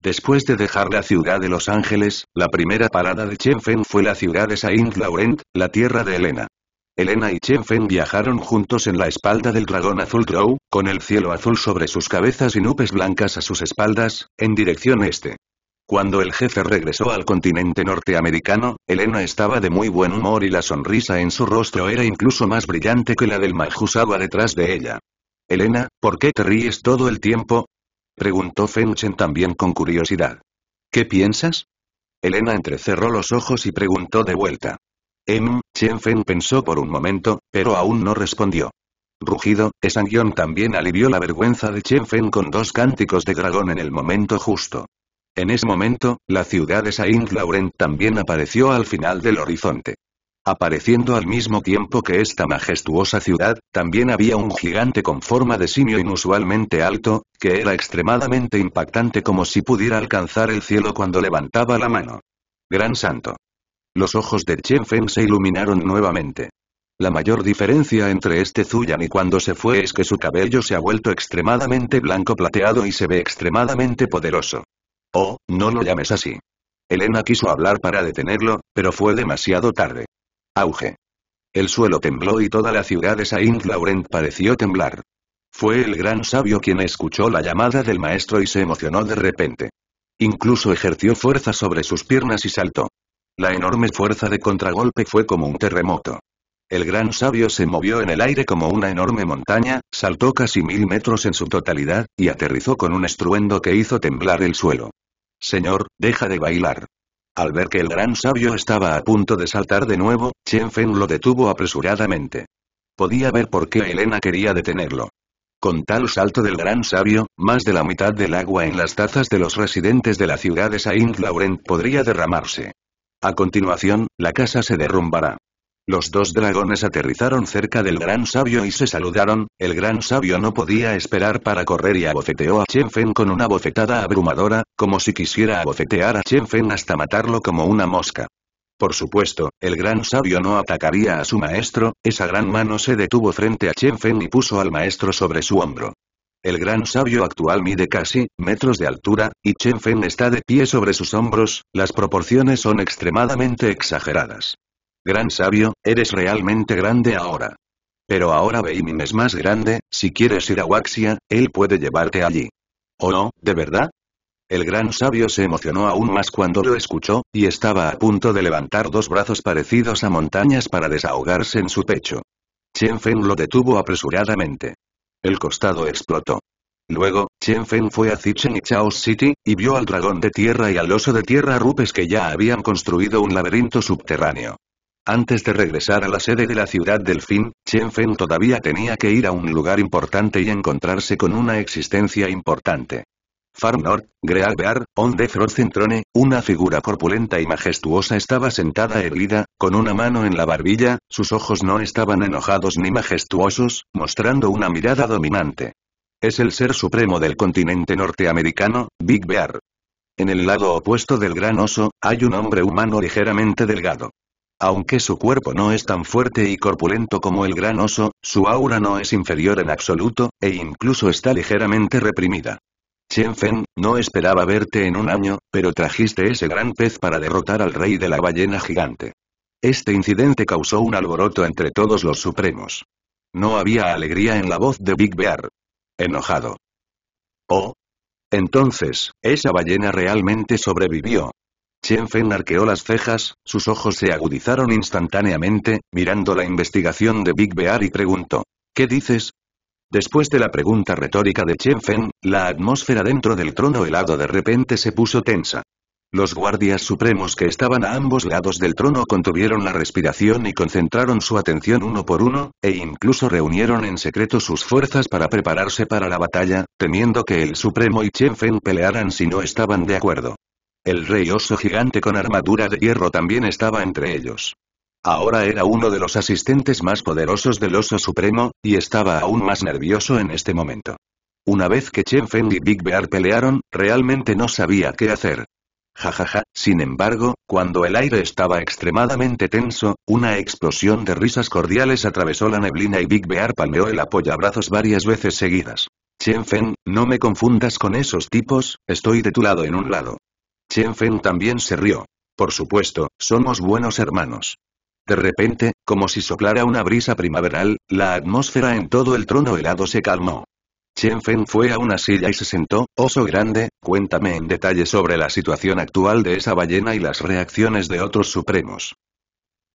Después de dejar la ciudad de Los Ángeles, la primera parada de Chen Feng fue la ciudad de Saint Laurent, la tierra de Elena. Elena y Chen Feng viajaron juntos en la espalda del dragón azul Crow, con el cielo azul sobre sus cabezas y nubes blancas a sus espaldas, en dirección este. Cuando el jefe regresó al continente norteamericano, Elena estaba de muy buen humor y la sonrisa en su rostro era incluso más brillante que la del Majusaba detrás de ella. Elena, ¿por qué te ríes todo el tiempo? Preguntó Feng Chen también con curiosidad. ¿Qué piensas? Elena entrecerró los ojos y preguntó de vuelta. Chen em Fen pensó por un momento, pero aún no respondió. Rugido, Esangion también alivió la vergüenza de Feng con dos cánticos de dragón en el momento justo. En ese momento, la ciudad de Saint Laurent también apareció al final del horizonte. Apareciendo al mismo tiempo que esta majestuosa ciudad, también había un gigante con forma de simio inusualmente alto, que era extremadamente impactante como si pudiera alcanzar el cielo cuando levantaba la mano. Gran santo. Los ojos de Chen Feng se iluminaron nuevamente. La mayor diferencia entre este Zuyan y cuando se fue es que su cabello se ha vuelto extremadamente blanco plateado y se ve extremadamente poderoso. Oh, no lo llames así. Elena quiso hablar para detenerlo, pero fue demasiado tarde. Auge. El suelo tembló y toda la ciudad de Saint Laurent pareció temblar. Fue el gran sabio quien escuchó la llamada del maestro y se emocionó de repente. Incluso ejerció fuerza sobre sus piernas y saltó. La enorme fuerza de contragolpe fue como un terremoto. El gran sabio se movió en el aire como una enorme montaña, saltó casi mil metros en su totalidad, y aterrizó con un estruendo que hizo temblar el suelo. Señor, deja de bailar. Al ver que el gran sabio estaba a punto de saltar de nuevo, Chen Feng lo detuvo apresuradamente. Podía ver por qué Elena quería detenerlo. Con tal salto del gran sabio, más de la mitad del agua en las tazas de los residentes de la ciudad de Saint Laurent podría derramarse. A continuación, la casa se derrumbará. Los dos dragones aterrizaron cerca del gran sabio y se saludaron, el gran sabio no podía esperar para correr y abofeteó a Chen Fen con una bofetada abrumadora, como si quisiera abofetear a Chen Fen hasta matarlo como una mosca. Por supuesto, el gran sabio no atacaría a su maestro, esa gran mano se detuvo frente a Chen Fen y puso al maestro sobre su hombro. El gran sabio actual mide casi, metros de altura, y Chen Fen está de pie sobre sus hombros, las proporciones son extremadamente exageradas. Gran sabio, eres realmente grande ahora. Pero ahora Beimin es más grande, si quieres ir a Waxia, él puede llevarte allí. ¿O no, de verdad? El gran sabio se emocionó aún más cuando lo escuchó, y estaba a punto de levantar dos brazos parecidos a montañas para desahogarse en su pecho. Chen Fen lo detuvo apresuradamente. El costado explotó. Luego, Chen Fen fue a Zichen y Chaos City, y vio al dragón de tierra y al oso de tierra Rupes que ya habían construido un laberinto subterráneo. Antes de regresar a la sede de la ciudad del fin, Chen Feng todavía tenía que ir a un lugar importante y encontrarse con una existencia importante. Far North, Great Bear, on the Frozen una figura corpulenta y majestuosa estaba sentada erguida, con una mano en la barbilla, sus ojos no estaban enojados ni majestuosos, mostrando una mirada dominante. Es el ser supremo del continente norteamericano, Big Bear. En el lado opuesto del gran oso, hay un hombre humano ligeramente delgado. Aunque su cuerpo no es tan fuerte y corpulento como el gran oso, su aura no es inferior en absoluto, e incluso está ligeramente reprimida. Chen Fen, no esperaba verte en un año, pero trajiste ese gran pez para derrotar al rey de la ballena gigante. Este incidente causó un alboroto entre todos los supremos. No había alegría en la voz de Big Bear. Enojado. Oh. Entonces, esa ballena realmente sobrevivió. Chen Fen arqueó las cejas, sus ojos se agudizaron instantáneamente, mirando la investigación de Big Bear y preguntó. ¿Qué dices? Después de la pregunta retórica de Chen Feng, la atmósfera dentro del trono helado de repente se puso tensa. Los guardias supremos que estaban a ambos lados del trono contuvieron la respiración y concentraron su atención uno por uno, e incluso reunieron en secreto sus fuerzas para prepararse para la batalla, temiendo que el supremo y Chen Feng pelearan si no estaban de acuerdo. El rey oso gigante con armadura de hierro también estaba entre ellos. Ahora era uno de los asistentes más poderosos del Oso Supremo, y estaba aún más nervioso en este momento. Una vez que Chen Feng y Big Bear pelearon, realmente no sabía qué hacer. Jajaja, ja, ja. sin embargo, cuando el aire estaba extremadamente tenso, una explosión de risas cordiales atravesó la neblina y Big Bear palmeó el apoyabrazos varias veces seguidas. Chen Feng, no me confundas con esos tipos, estoy de tu lado en un lado. Chen Feng también se rió. Por supuesto, somos buenos hermanos. De repente, como si soplara una brisa primaveral, la atmósfera en todo el trono helado se calmó. Chen Feng fue a una silla y se sentó, oso grande, cuéntame en detalle sobre la situación actual de esa ballena y las reacciones de otros supremos.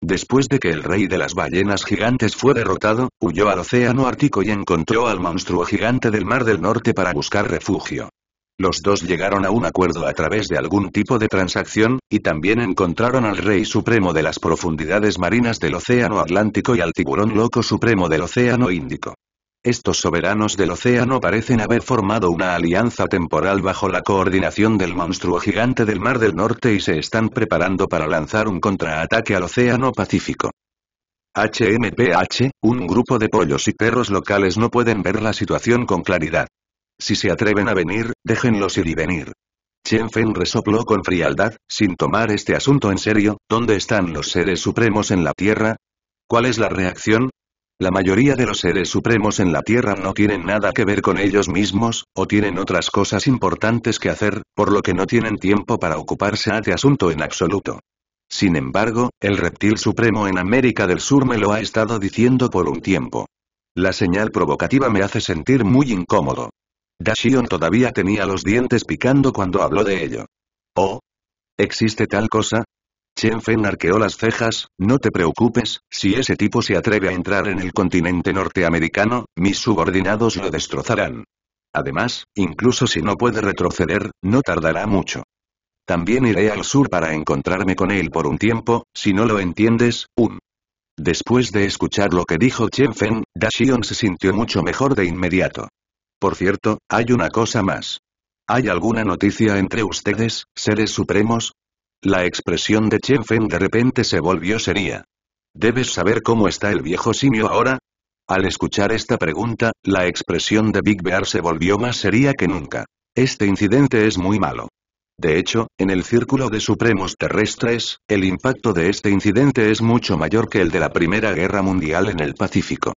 Después de que el rey de las ballenas gigantes fue derrotado, huyó al océano Ártico y encontró al monstruo gigante del Mar del Norte para buscar refugio. Los dos llegaron a un acuerdo a través de algún tipo de transacción, y también encontraron al Rey Supremo de las profundidades marinas del Océano Atlántico y al Tiburón Loco Supremo del Océano Índico. Estos soberanos del océano parecen haber formado una alianza temporal bajo la coordinación del monstruo gigante del Mar del Norte y se están preparando para lanzar un contraataque al Océano Pacífico. HMPH, un grupo de pollos y perros locales no pueden ver la situación con claridad. Si se atreven a venir, déjenlos ir y venir. Chen Feng resopló con frialdad, sin tomar este asunto en serio, ¿dónde están los seres supremos en la Tierra? ¿Cuál es la reacción? La mayoría de los seres supremos en la Tierra no tienen nada que ver con ellos mismos, o tienen otras cosas importantes que hacer, por lo que no tienen tiempo para ocuparse de este asunto en absoluto. Sin embargo, el reptil supremo en América del Sur me lo ha estado diciendo por un tiempo. La señal provocativa me hace sentir muy incómodo. Dashion todavía tenía los dientes picando cuando habló de ello. ¿Oh? ¿Existe tal cosa? Chen Fen arqueó las cejas, no te preocupes, si ese tipo se atreve a entrar en el continente norteamericano, mis subordinados lo destrozarán. Además, incluso si no puede retroceder, no tardará mucho. También iré al sur para encontrarme con él por un tiempo, si no lo entiendes, un. Después de escuchar lo que dijo Chen Fen, Dashion se sintió mucho mejor de inmediato. Por cierto, hay una cosa más. ¿Hay alguna noticia entre ustedes, seres supremos? La expresión de Chen Feng de repente se volvió seria. ¿Debes saber cómo está el viejo simio ahora? Al escuchar esta pregunta, la expresión de Big Bear se volvió más seria que nunca. Este incidente es muy malo. De hecho, en el círculo de supremos terrestres, el impacto de este incidente es mucho mayor que el de la Primera Guerra Mundial en el Pacífico.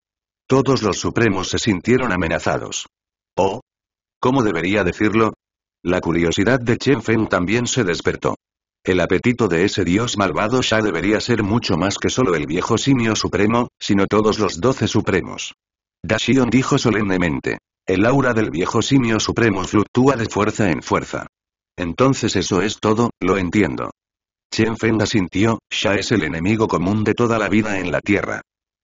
Todos los supremos se sintieron amenazados. Oh. ¿Cómo debería decirlo? La curiosidad de Chen Feng también se despertó. El apetito de ese dios malvado ya debería ser mucho más que solo el viejo simio supremo, sino todos los doce supremos. Dashion dijo solemnemente. El aura del viejo simio supremo fluctúa de fuerza en fuerza. Entonces eso es todo, lo entiendo. Chen Feng asintió, ya es el enemigo común de toda la vida en la Tierra.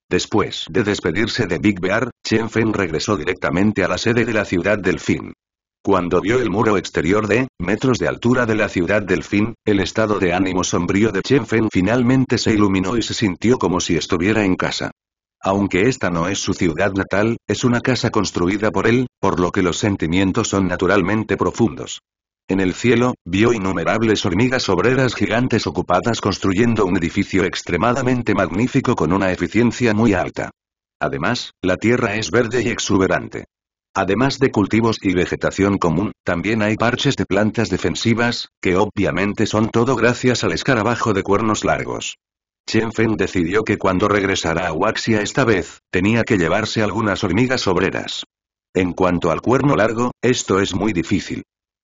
Después de despedirse de Big Bear, Chen Feng regresó directamente a la sede de la ciudad del fin. Cuando vio el muro exterior de metros de altura de la ciudad del fin, el estado de ánimo sombrío de Chen Feng finalmente se iluminó y se sintió como si estuviera en casa. Aunque esta no es su ciudad natal, es una casa construida por él, por lo que los sentimientos son naturalmente profundos. En el cielo, vio innumerables hormigas obreras gigantes ocupadas construyendo un edificio extremadamente magnífico con una eficiencia muy alta. Además, la tierra es verde y exuberante. Además de cultivos y vegetación común, también hay parches de plantas defensivas, que obviamente son todo gracias al escarabajo de cuernos largos. Chen Feng decidió que cuando regresara a Waxia esta vez, tenía que llevarse algunas hormigas obreras. En cuanto al cuerno largo, esto es muy difícil.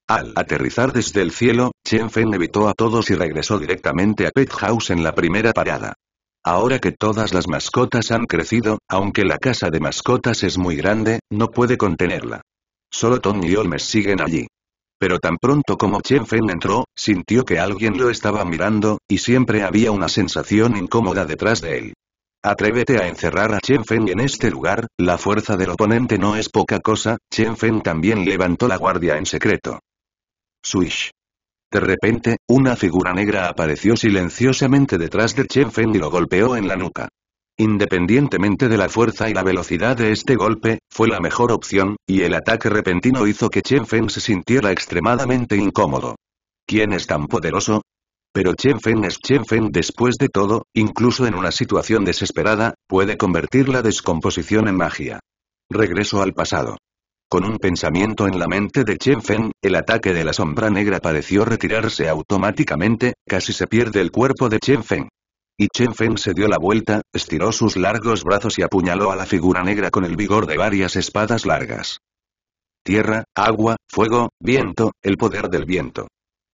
Al aterrizar desde el cielo, Chen Feng evitó a todos y regresó directamente a Pet House en la primera parada. Ahora que todas las mascotas han crecido, aunque la casa de mascotas es muy grande, no puede contenerla. Solo Tony y Olmes siguen allí. Pero tan pronto como Chen Feng entró, sintió que alguien lo estaba mirando, y siempre había una sensación incómoda detrás de él. Atrévete a encerrar a Chen Feng en este lugar, la fuerza del oponente no es poca cosa, Chen Feng también levantó la guardia en secreto. Swish. De repente, una figura negra apareció silenciosamente detrás de Chen Feng y lo golpeó en la nuca. Independientemente de la fuerza y la velocidad de este golpe, fue la mejor opción, y el ataque repentino hizo que Chen Feng se sintiera extremadamente incómodo. ¿Quién es tan poderoso? Pero Chen Feng es Chen Feng después de todo, incluso en una situación desesperada, puede convertir la descomposición en magia. Regreso al pasado. Con un pensamiento en la mente de Chen Feng, el ataque de la sombra negra pareció retirarse automáticamente, casi se pierde el cuerpo de Chen Feng. Y Chen Feng se dio la vuelta, estiró sus largos brazos y apuñaló a la figura negra con el vigor de varias espadas largas. Tierra, agua, fuego, viento, el poder del viento.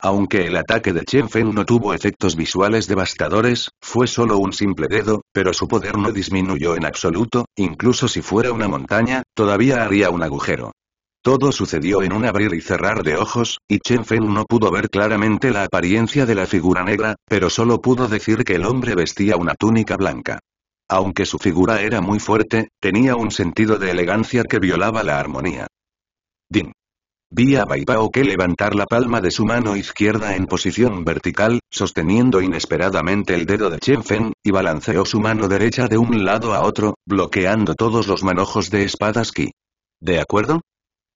Aunque el ataque de Chen Fen no tuvo efectos visuales devastadores, fue solo un simple dedo, pero su poder no disminuyó en absoluto, incluso si fuera una montaña, todavía haría un agujero. Todo sucedió en un abrir y cerrar de ojos, y Chen Fen no pudo ver claramente la apariencia de la figura negra, pero solo pudo decir que el hombre vestía una túnica blanca. Aunque su figura era muy fuerte, tenía un sentido de elegancia que violaba la armonía. Vi a Baibao que levantar la palma de su mano izquierda en posición vertical, sosteniendo inesperadamente el dedo de Chen Fen, y balanceó su mano derecha de un lado a otro, bloqueando todos los manojos de espadas Ki. ¿De acuerdo?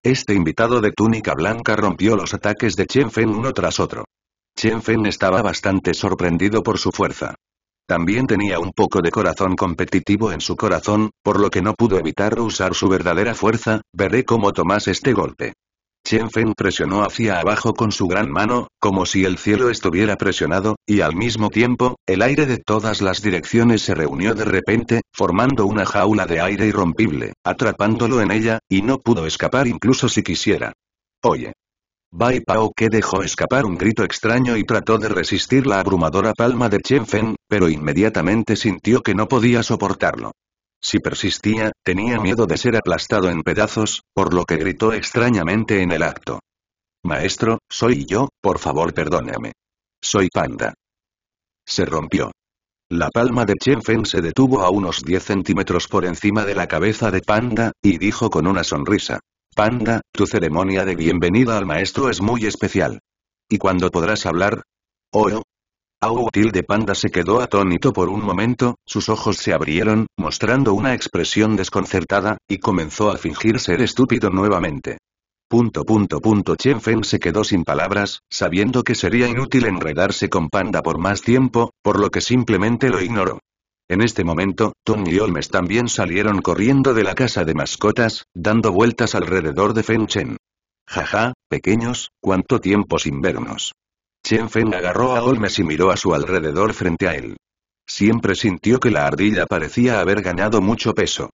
Este invitado de túnica blanca rompió los ataques de Chen Fen uno tras otro. Chen Fen estaba bastante sorprendido por su fuerza. También tenía un poco de corazón competitivo en su corazón, por lo que no pudo evitar usar su verdadera fuerza, veré cómo tomás este golpe. Chen Feng presionó hacia abajo con su gran mano, como si el cielo estuviera presionado, y al mismo tiempo, el aire de todas las direcciones se reunió de repente, formando una jaula de aire irrompible, atrapándolo en ella, y no pudo escapar incluso si quisiera. Oye. Bai Pao que dejó escapar un grito extraño y trató de resistir la abrumadora palma de Chen Feng, pero inmediatamente sintió que no podía soportarlo. Si persistía, tenía miedo de ser aplastado en pedazos, por lo que gritó extrañamente en el acto. Maestro, soy yo, por favor perdóname. Soy panda. Se rompió. La palma de Chen Feng se detuvo a unos 10 centímetros por encima de la cabeza de Panda, y dijo con una sonrisa. Panda, tu ceremonia de bienvenida al maestro es muy especial. ¿Y cuándo podrás hablar? Oh, útil de Panda se quedó atónito por un momento, sus ojos se abrieron, mostrando una expresión desconcertada, y comenzó a fingir ser estúpido nuevamente. Punto punto punto Chen Feng se quedó sin palabras, sabiendo que sería inútil enredarse con Panda por más tiempo, por lo que simplemente lo ignoró. En este momento, Tong y Olmes también salieron corriendo de la casa de mascotas, dando vueltas alrededor de Fen Chen. Jaja, pequeños, cuánto tiempo sin vernos. Chen Feng agarró a Olmes y miró a su alrededor frente a él. Siempre sintió que la ardilla parecía haber ganado mucho peso.